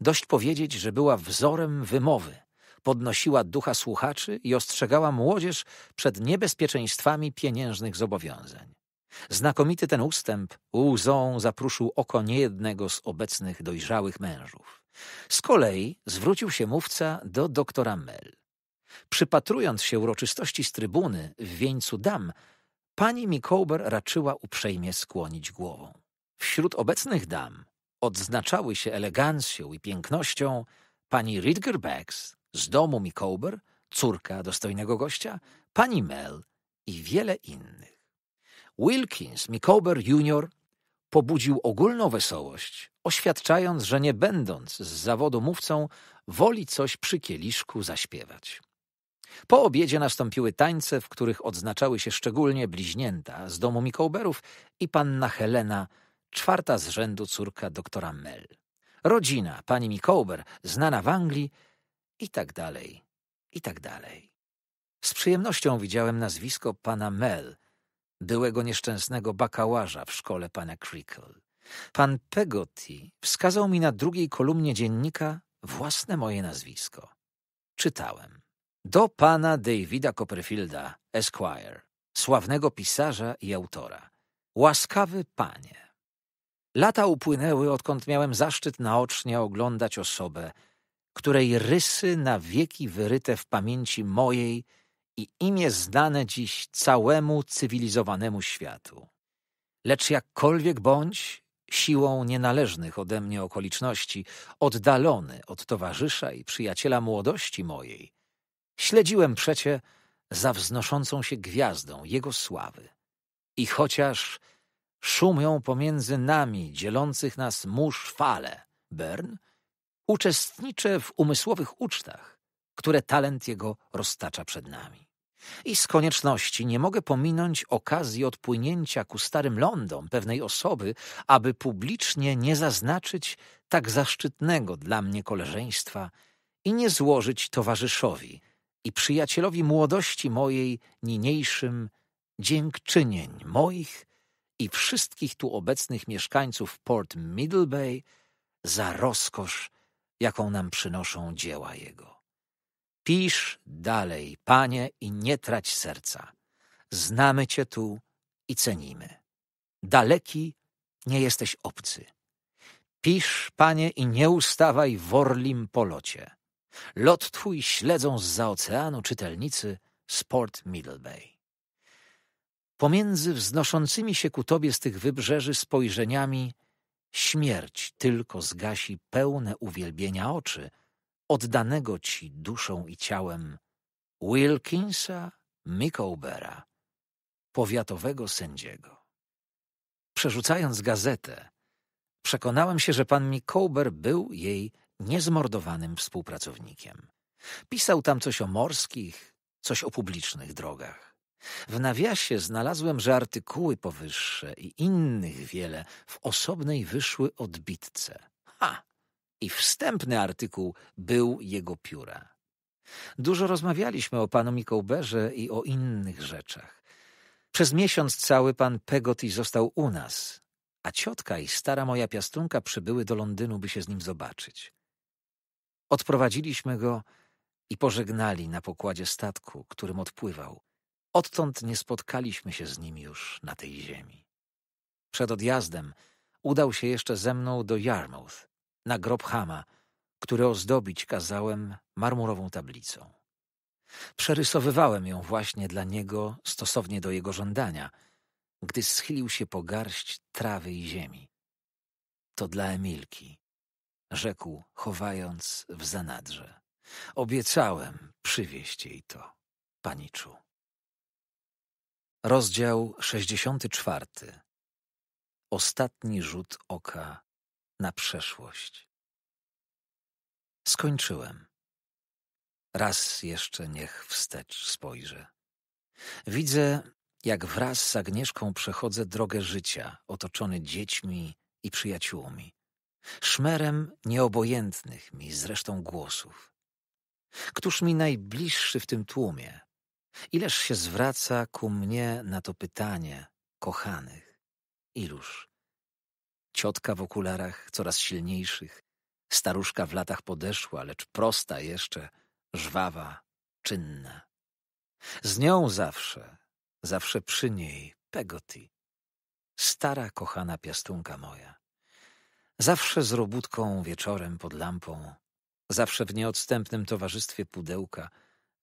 Dość powiedzieć, że była wzorem wymowy, podnosiła ducha słuchaczy i ostrzegała młodzież przed niebezpieczeństwami pieniężnych zobowiązań. Znakomity ten ustęp łzą zapruszył oko niejednego z obecnych dojrzałych mężów. Z kolei zwrócił się mówca do doktora Mel. Przypatrując się uroczystości z trybuny w wieńcu dam, pani Mikołber raczyła uprzejmie skłonić głową. Wśród obecnych dam odznaczały się elegancją i pięknością pani Ridger Beggs z domu Mikołber, córka dostojnego gościa, pani Mel i wiele innych. Wilkins Micawber Jr. pobudził ogólną wesołość, oświadczając, że nie będąc z zawodu mówcą, woli coś przy kieliszku zaśpiewać. Po obiedzie nastąpiły tańce, w których odznaczały się szczególnie bliźnięta z domu Mikołberów i panna Helena, czwarta z rzędu córka doktora Mel. Rodzina pani Mikołber, znana w Anglii i tak dalej, i tak dalej. Z przyjemnością widziałem nazwisko pana Mel byłego nieszczęsnego bakałarza w szkole pana Creakle. Pan Pegoty wskazał mi na drugiej kolumnie dziennika własne moje nazwisko. Czytałem. Do pana Davida Copperfielda, Esquire, sławnego pisarza i autora. Łaskawy panie. Lata upłynęły, odkąd miałem zaszczyt naocznie oglądać osobę, której rysy na wieki wyryte w pamięci mojej i imię znane dziś całemu cywilizowanemu światu. Lecz jakkolwiek bądź, siłą nienależnych ode mnie okoliczności, oddalony od towarzysza i przyjaciela młodości mojej, śledziłem przecie za wznoszącą się gwiazdą jego sławy. I chociaż szumią pomiędzy nami dzielących nas mórz fale, Bern, uczestniczę w umysłowych ucztach, które talent jego roztacza przed nami. I z konieczności nie mogę pominąć okazji odpłynięcia ku starym lądom pewnej osoby, aby publicznie nie zaznaczyć tak zaszczytnego dla mnie koleżeństwa i nie złożyć towarzyszowi i przyjacielowi młodości mojej niniejszym dziękczynień moich i wszystkich tu obecnych mieszkańców Port Middlebay za rozkosz, jaką nam przynoszą dzieła jego. Pisz dalej, panie, i nie trać serca. Znamy cię tu i cenimy. Daleki nie jesteś obcy. Pisz, panie, i nie ustawaj w orlim polocie. Lot twój śledzą zza oceanu czytelnicy Sport Middle Bay. Pomiędzy wznoszącymi się ku tobie z tych wybrzeży spojrzeniami śmierć tylko zgasi pełne uwielbienia oczy – oddanego ci duszą i ciałem Wilkinsa Mikołbera, powiatowego sędziego. Przerzucając gazetę, przekonałem się, że pan Mikołber był jej niezmordowanym współpracownikiem. Pisał tam coś o morskich, coś o publicznych drogach. W nawiasie znalazłem, że artykuły powyższe i innych wiele w osobnej wyszły odbitce. Ha! i wstępny artykuł był jego pióra. Dużo rozmawialiśmy o panu Mikołberze i o innych rzeczach. Przez miesiąc cały pan Pegoty został u nas, a ciotka i stara moja piastunka przybyły do Londynu, by się z nim zobaczyć. Odprowadziliśmy go i pożegnali na pokładzie statku, którym odpływał. Odtąd nie spotkaliśmy się z nim już na tej ziemi. Przed odjazdem udał się jeszcze ze mną do Yarmouth na grob Hama, który ozdobić kazałem marmurową tablicą. Przerysowywałem ją właśnie dla niego stosownie do jego żądania, gdy schylił się po garść trawy i ziemi. To dla Emilki, rzekł, chowając w zanadrze. Obiecałem przywieźć jej to, paniczu. Rozdział 64. Ostatni rzut oka na przeszłość. Skończyłem. Raz jeszcze niech wstecz spojrzę. Widzę, jak wraz z Agnieszką przechodzę drogę życia, otoczony dziećmi i przyjaciółmi, szmerem nieobojętnych mi zresztą głosów. Któż mi najbliższy w tym tłumie? Ileż się zwraca ku mnie na to pytanie, kochanych, iluż ciotka w okularach coraz silniejszych, staruszka w latach podeszła, lecz prosta jeszcze, żwawa, czynna. Z nią zawsze, zawsze przy niej, Pegoti, stara kochana piastunka moja. Zawsze z robótką wieczorem pod lampą, zawsze w nieodstępnym towarzystwie pudełka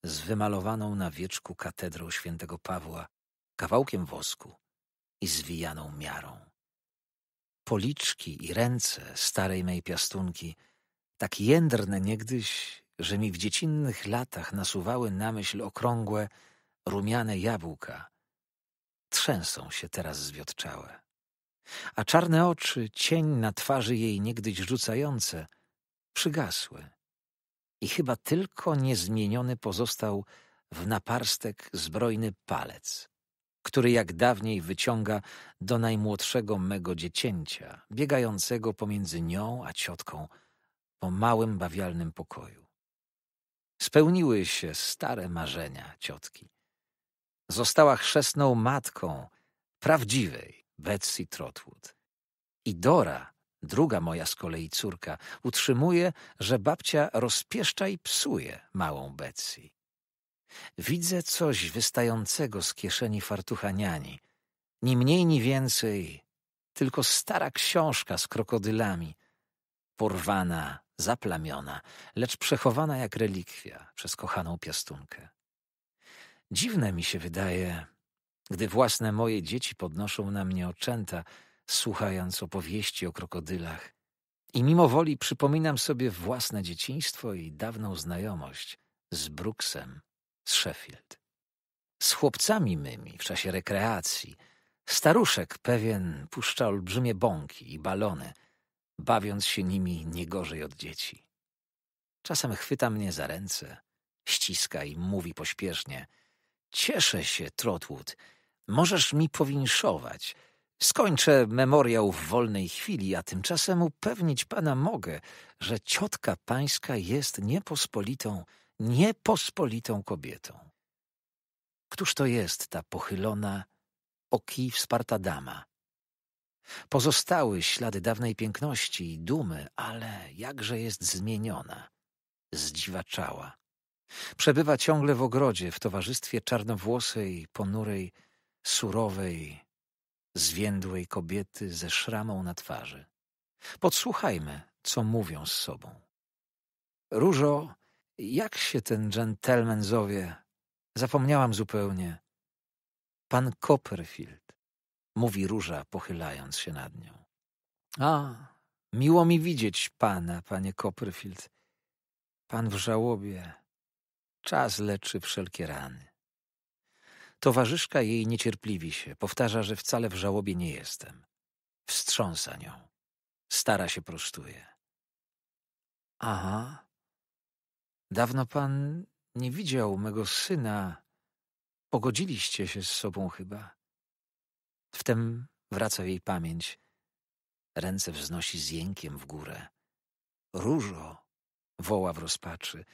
z wymalowaną na wieczku katedrą świętego Pawła, kawałkiem wosku i zwijaną miarą policzki i ręce starej mej piastunki, tak jędrne niegdyś, że mi w dziecinnych latach nasuwały na myśl okrągłe, rumiane jabłka, trzęsą się teraz zwiotczałe. A czarne oczy, cień na twarzy jej niegdyś rzucające, przygasły. I chyba tylko niezmieniony pozostał w naparstek zbrojny palec, który jak dawniej wyciąga do najmłodszego mego dziecięcia, biegającego pomiędzy nią a ciotką po małym bawialnym pokoju. Spełniły się stare marzenia ciotki. Została chrzestną matką prawdziwej Betsy Trotwood. I Dora, druga moja z kolei córka, utrzymuje, że babcia rozpieszcza i psuje małą Betsy. Widzę coś wystającego z kieszeni fartucha niani. Ni mniej, ni więcej, tylko stara książka z krokodylami. Porwana, zaplamiona, lecz przechowana jak relikwia przez kochaną piastunkę. Dziwne mi się wydaje, gdy własne moje dzieci podnoszą na mnie oczęta, słuchając opowieści o krokodylach. I mimo woli przypominam sobie własne dzieciństwo i dawną znajomość z Brooksem z Sheffield. Z chłopcami mymi w czasie rekreacji staruszek pewien puszcza olbrzymie bąki i balony, bawiąc się nimi nie gorzej od dzieci. Czasem chwyta mnie za ręce, ściska i mówi pośpiesznie — Cieszę się, Trotwood, możesz mi powinszować. Skończę memoriał w wolnej chwili, a tymczasem upewnić pana mogę, że ciotka pańska jest niepospolitą niepospolitą kobietą. Któż to jest ta pochylona, oki wsparta dama? Pozostały ślady dawnej piękności i dumy, ale jakże jest zmieniona, zdziwaczała. Przebywa ciągle w ogrodzie w towarzystwie czarnowłosej, ponurej, surowej, zwiędłej kobiety ze szramą na twarzy. Podsłuchajmy, co mówią z sobą. Różo, jak się ten dżentelmen zowie? Zapomniałam zupełnie. Pan Copperfield, mówi róża, pochylając się nad nią. A, miło mi widzieć pana, panie Copperfield. Pan w żałobie. Czas leczy wszelkie rany. Towarzyszka jej niecierpliwi się, powtarza, że wcale w żałobie nie jestem. Wstrząsa nią. Stara się prostuje. Aha, Dawno pan nie widział mego syna. Pogodziliście się z sobą chyba. Wtem wraca jej pamięć. Ręce wznosi z jękiem w górę. Różo, woła w rozpaczy.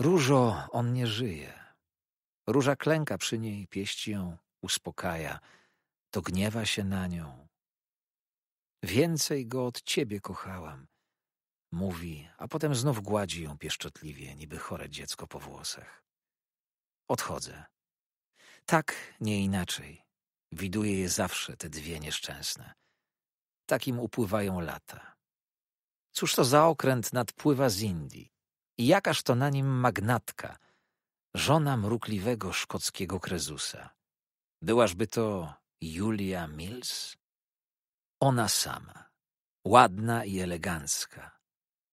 Różo, on nie żyje. Róża klęka przy niej, pieści ją, uspokaja. To gniewa się na nią. Więcej go od ciebie kochałam. Mówi, a potem znów gładzi ją pieszczotliwie, niby chore dziecko po włosach. Odchodzę. Tak, nie inaczej. Widuję je zawsze, te dwie nieszczęsne. Takim upływają lata. Cóż to za okręt nadpływa z Indii? I jakaż to na nim magnatka, żona mrukliwego szkockiego krezusa. Byłażby to Julia Mills? Ona sama, ładna i elegancka,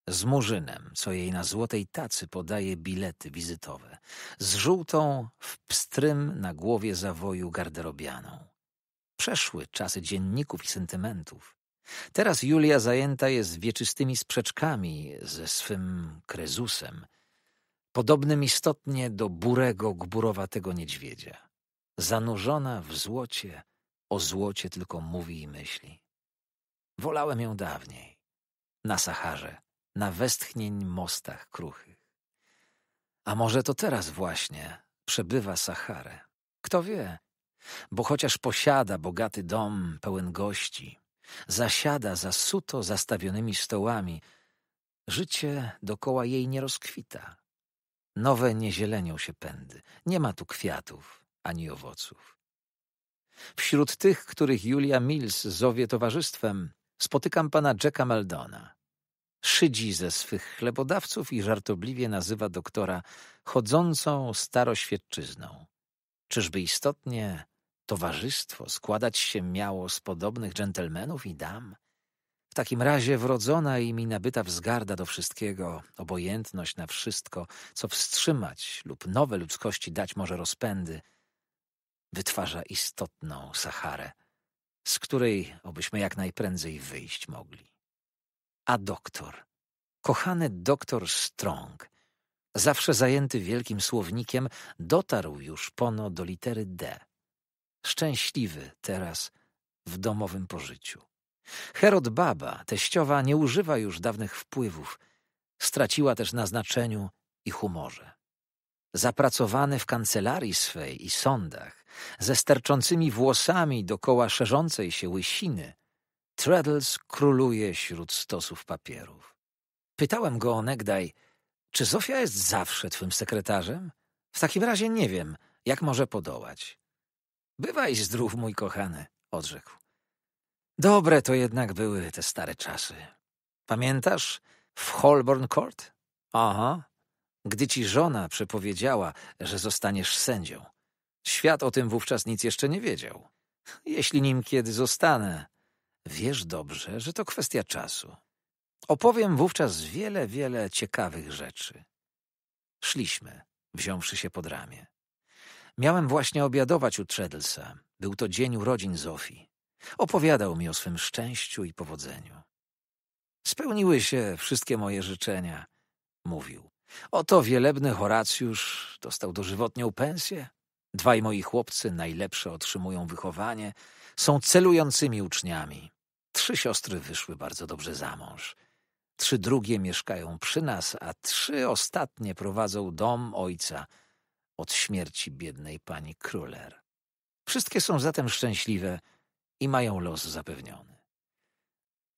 z murzynem, co jej na złotej tacy podaje bilety wizytowe, z żółtą w pstrym na głowie zawoju garderobianą. Przeszły czasy dzienników i sentymentów. Teraz Julia zajęta jest wieczystymi sprzeczkami ze swym krezusem, podobnym istotnie do burego, gburowatego niedźwiedzia. Zanurzona w złocie, o złocie tylko mówi i myśli. Wolałem ją dawniej, na Saharze, na westchnień mostach kruchych. A może to teraz właśnie przebywa Saharę? Kto wie? Bo chociaż posiada bogaty dom pełen gości, zasiada za suto zastawionymi stołami, życie dokoła jej nie rozkwita. Nowe nie zielenią się pędy, nie ma tu kwiatów ani owoców. Wśród tych, których Julia Mills zowie towarzystwem, spotykam pana Jacka Meldona. Szydzi ze swych chlebodawców i żartobliwie nazywa doktora chodzącą staroświadczyzną. Czyżby istotnie towarzystwo składać się miało z podobnych dżentelmenów i dam? W takim razie wrodzona i mi nabyta wzgarda do wszystkiego, obojętność na wszystko, co wstrzymać lub nowe ludzkości dać może rozpędy, wytwarza istotną Saharę, z której obyśmy jak najprędzej wyjść mogli a doktor. Kochany doktor Strong, zawsze zajęty wielkim słownikiem, dotarł już pono do litery D. Szczęśliwy teraz w domowym pożyciu. Herod Baba, teściowa, nie używa już dawnych wpływów. Straciła też na znaczeniu i humorze. Zapracowany w kancelarii swej i sądach, ze sterczącymi włosami dokoła szerzącej się łysiny – Treadles króluje wśród stosów papierów. Pytałem go onegdaj, czy Zofia jest zawsze twym sekretarzem? W takim razie nie wiem, jak może podołać. Bywaj zdrów, mój kochany, odrzekł. Dobre to jednak były te stare czasy. Pamiętasz w Holborn Court? Aha. Gdy ci żona przepowiedziała, że zostaniesz sędzią. Świat o tym wówczas nic jeszcze nie wiedział. Jeśli nim kiedy zostanę, Wiesz dobrze, że to kwestia czasu. Opowiem wówczas wiele, wiele ciekawych rzeczy. Szliśmy, wziąwszy się pod ramię. Miałem właśnie obiadować u Tredelsa. Był to dzień urodzin Zofii. Opowiadał mi o swym szczęściu i powodzeniu. Spełniły się wszystkie moje życzenia, mówił. Oto wielebny Horacjusz dostał dożywotnią pensję. Dwaj moi chłopcy najlepsze otrzymują wychowanie, są celującymi uczniami. Trzy siostry wyszły bardzo dobrze za mąż. Trzy drugie mieszkają przy nas, a trzy ostatnie prowadzą dom ojca od śmierci biednej pani Kruller. Wszystkie są zatem szczęśliwe i mają los zapewniony.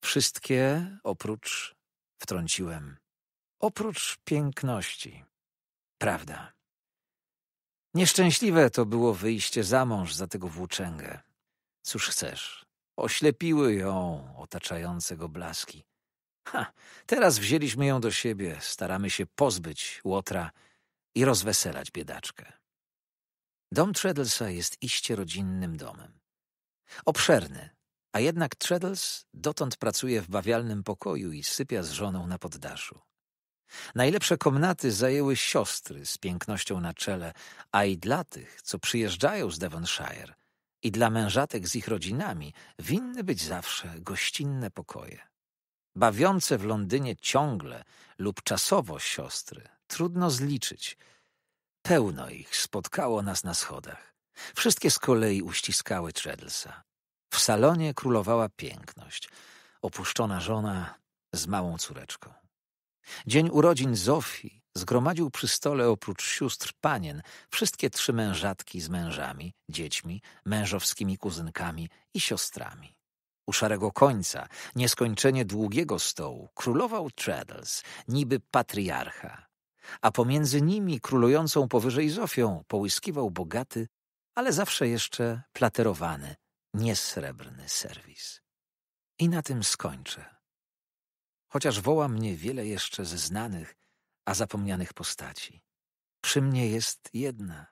Wszystkie oprócz, wtrąciłem, oprócz piękności. Prawda. Nieszczęśliwe to było wyjście za mąż za tego włóczęgę. Cóż chcesz, Oślepiły ją otaczające go blaski. Ha, teraz wzięliśmy ją do siebie, staramy się pozbyć Łotra i rozweselać biedaczkę. Dom Treddlesa jest iście rodzinnym domem. Obszerny, a jednak Treddles dotąd pracuje w bawialnym pokoju i sypia z żoną na poddaszu. Najlepsze komnaty zajęły siostry z pięknością na czele, a i dla tych, co przyjeżdżają z Devonshire, i dla mężatek z ich rodzinami winny być zawsze gościnne pokoje. Bawiące w Londynie ciągle lub czasowo siostry trudno zliczyć. Pełno ich spotkało nas na schodach. Wszystkie z kolei uściskały Treadlesa. W salonie królowała piękność, opuszczona żona z małą córeczką. Dzień urodzin Zofii Zgromadził przy stole oprócz sióstr panien wszystkie trzy mężatki z mężami, dziećmi, mężowskimi kuzynkami i siostrami. U szarego końca, nieskończenie długiego stołu, królował Traddles, niby patriarcha, a pomiędzy nimi królującą powyżej Zofią połyskiwał bogaty, ale zawsze jeszcze platerowany, niesrebrny serwis. I na tym skończę. Chociaż woła mnie wiele jeszcze ze znanych, a zapomnianych postaci. Przy mnie jest jedna,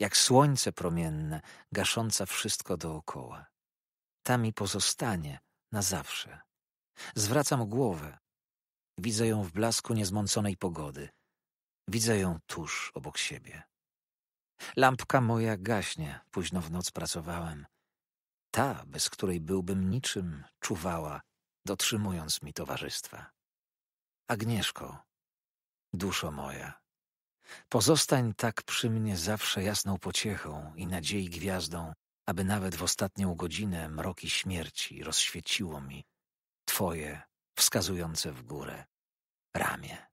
jak słońce promienne, gasząca wszystko dookoła. Ta mi pozostanie na zawsze. Zwracam głowę. Widzę ją w blasku niezmąconej pogody. Widzę ją tuż obok siebie. Lampka moja gaśnie, późno w noc pracowałem. Ta, bez której byłbym niczym, czuwała, dotrzymując mi towarzystwa. Agnieszko, Duszo moja, pozostań tak przy mnie zawsze jasną pociechą i nadziei gwiazdą, aby nawet w ostatnią godzinę mroki śmierci rozświeciło mi Twoje wskazujące w górę ramię.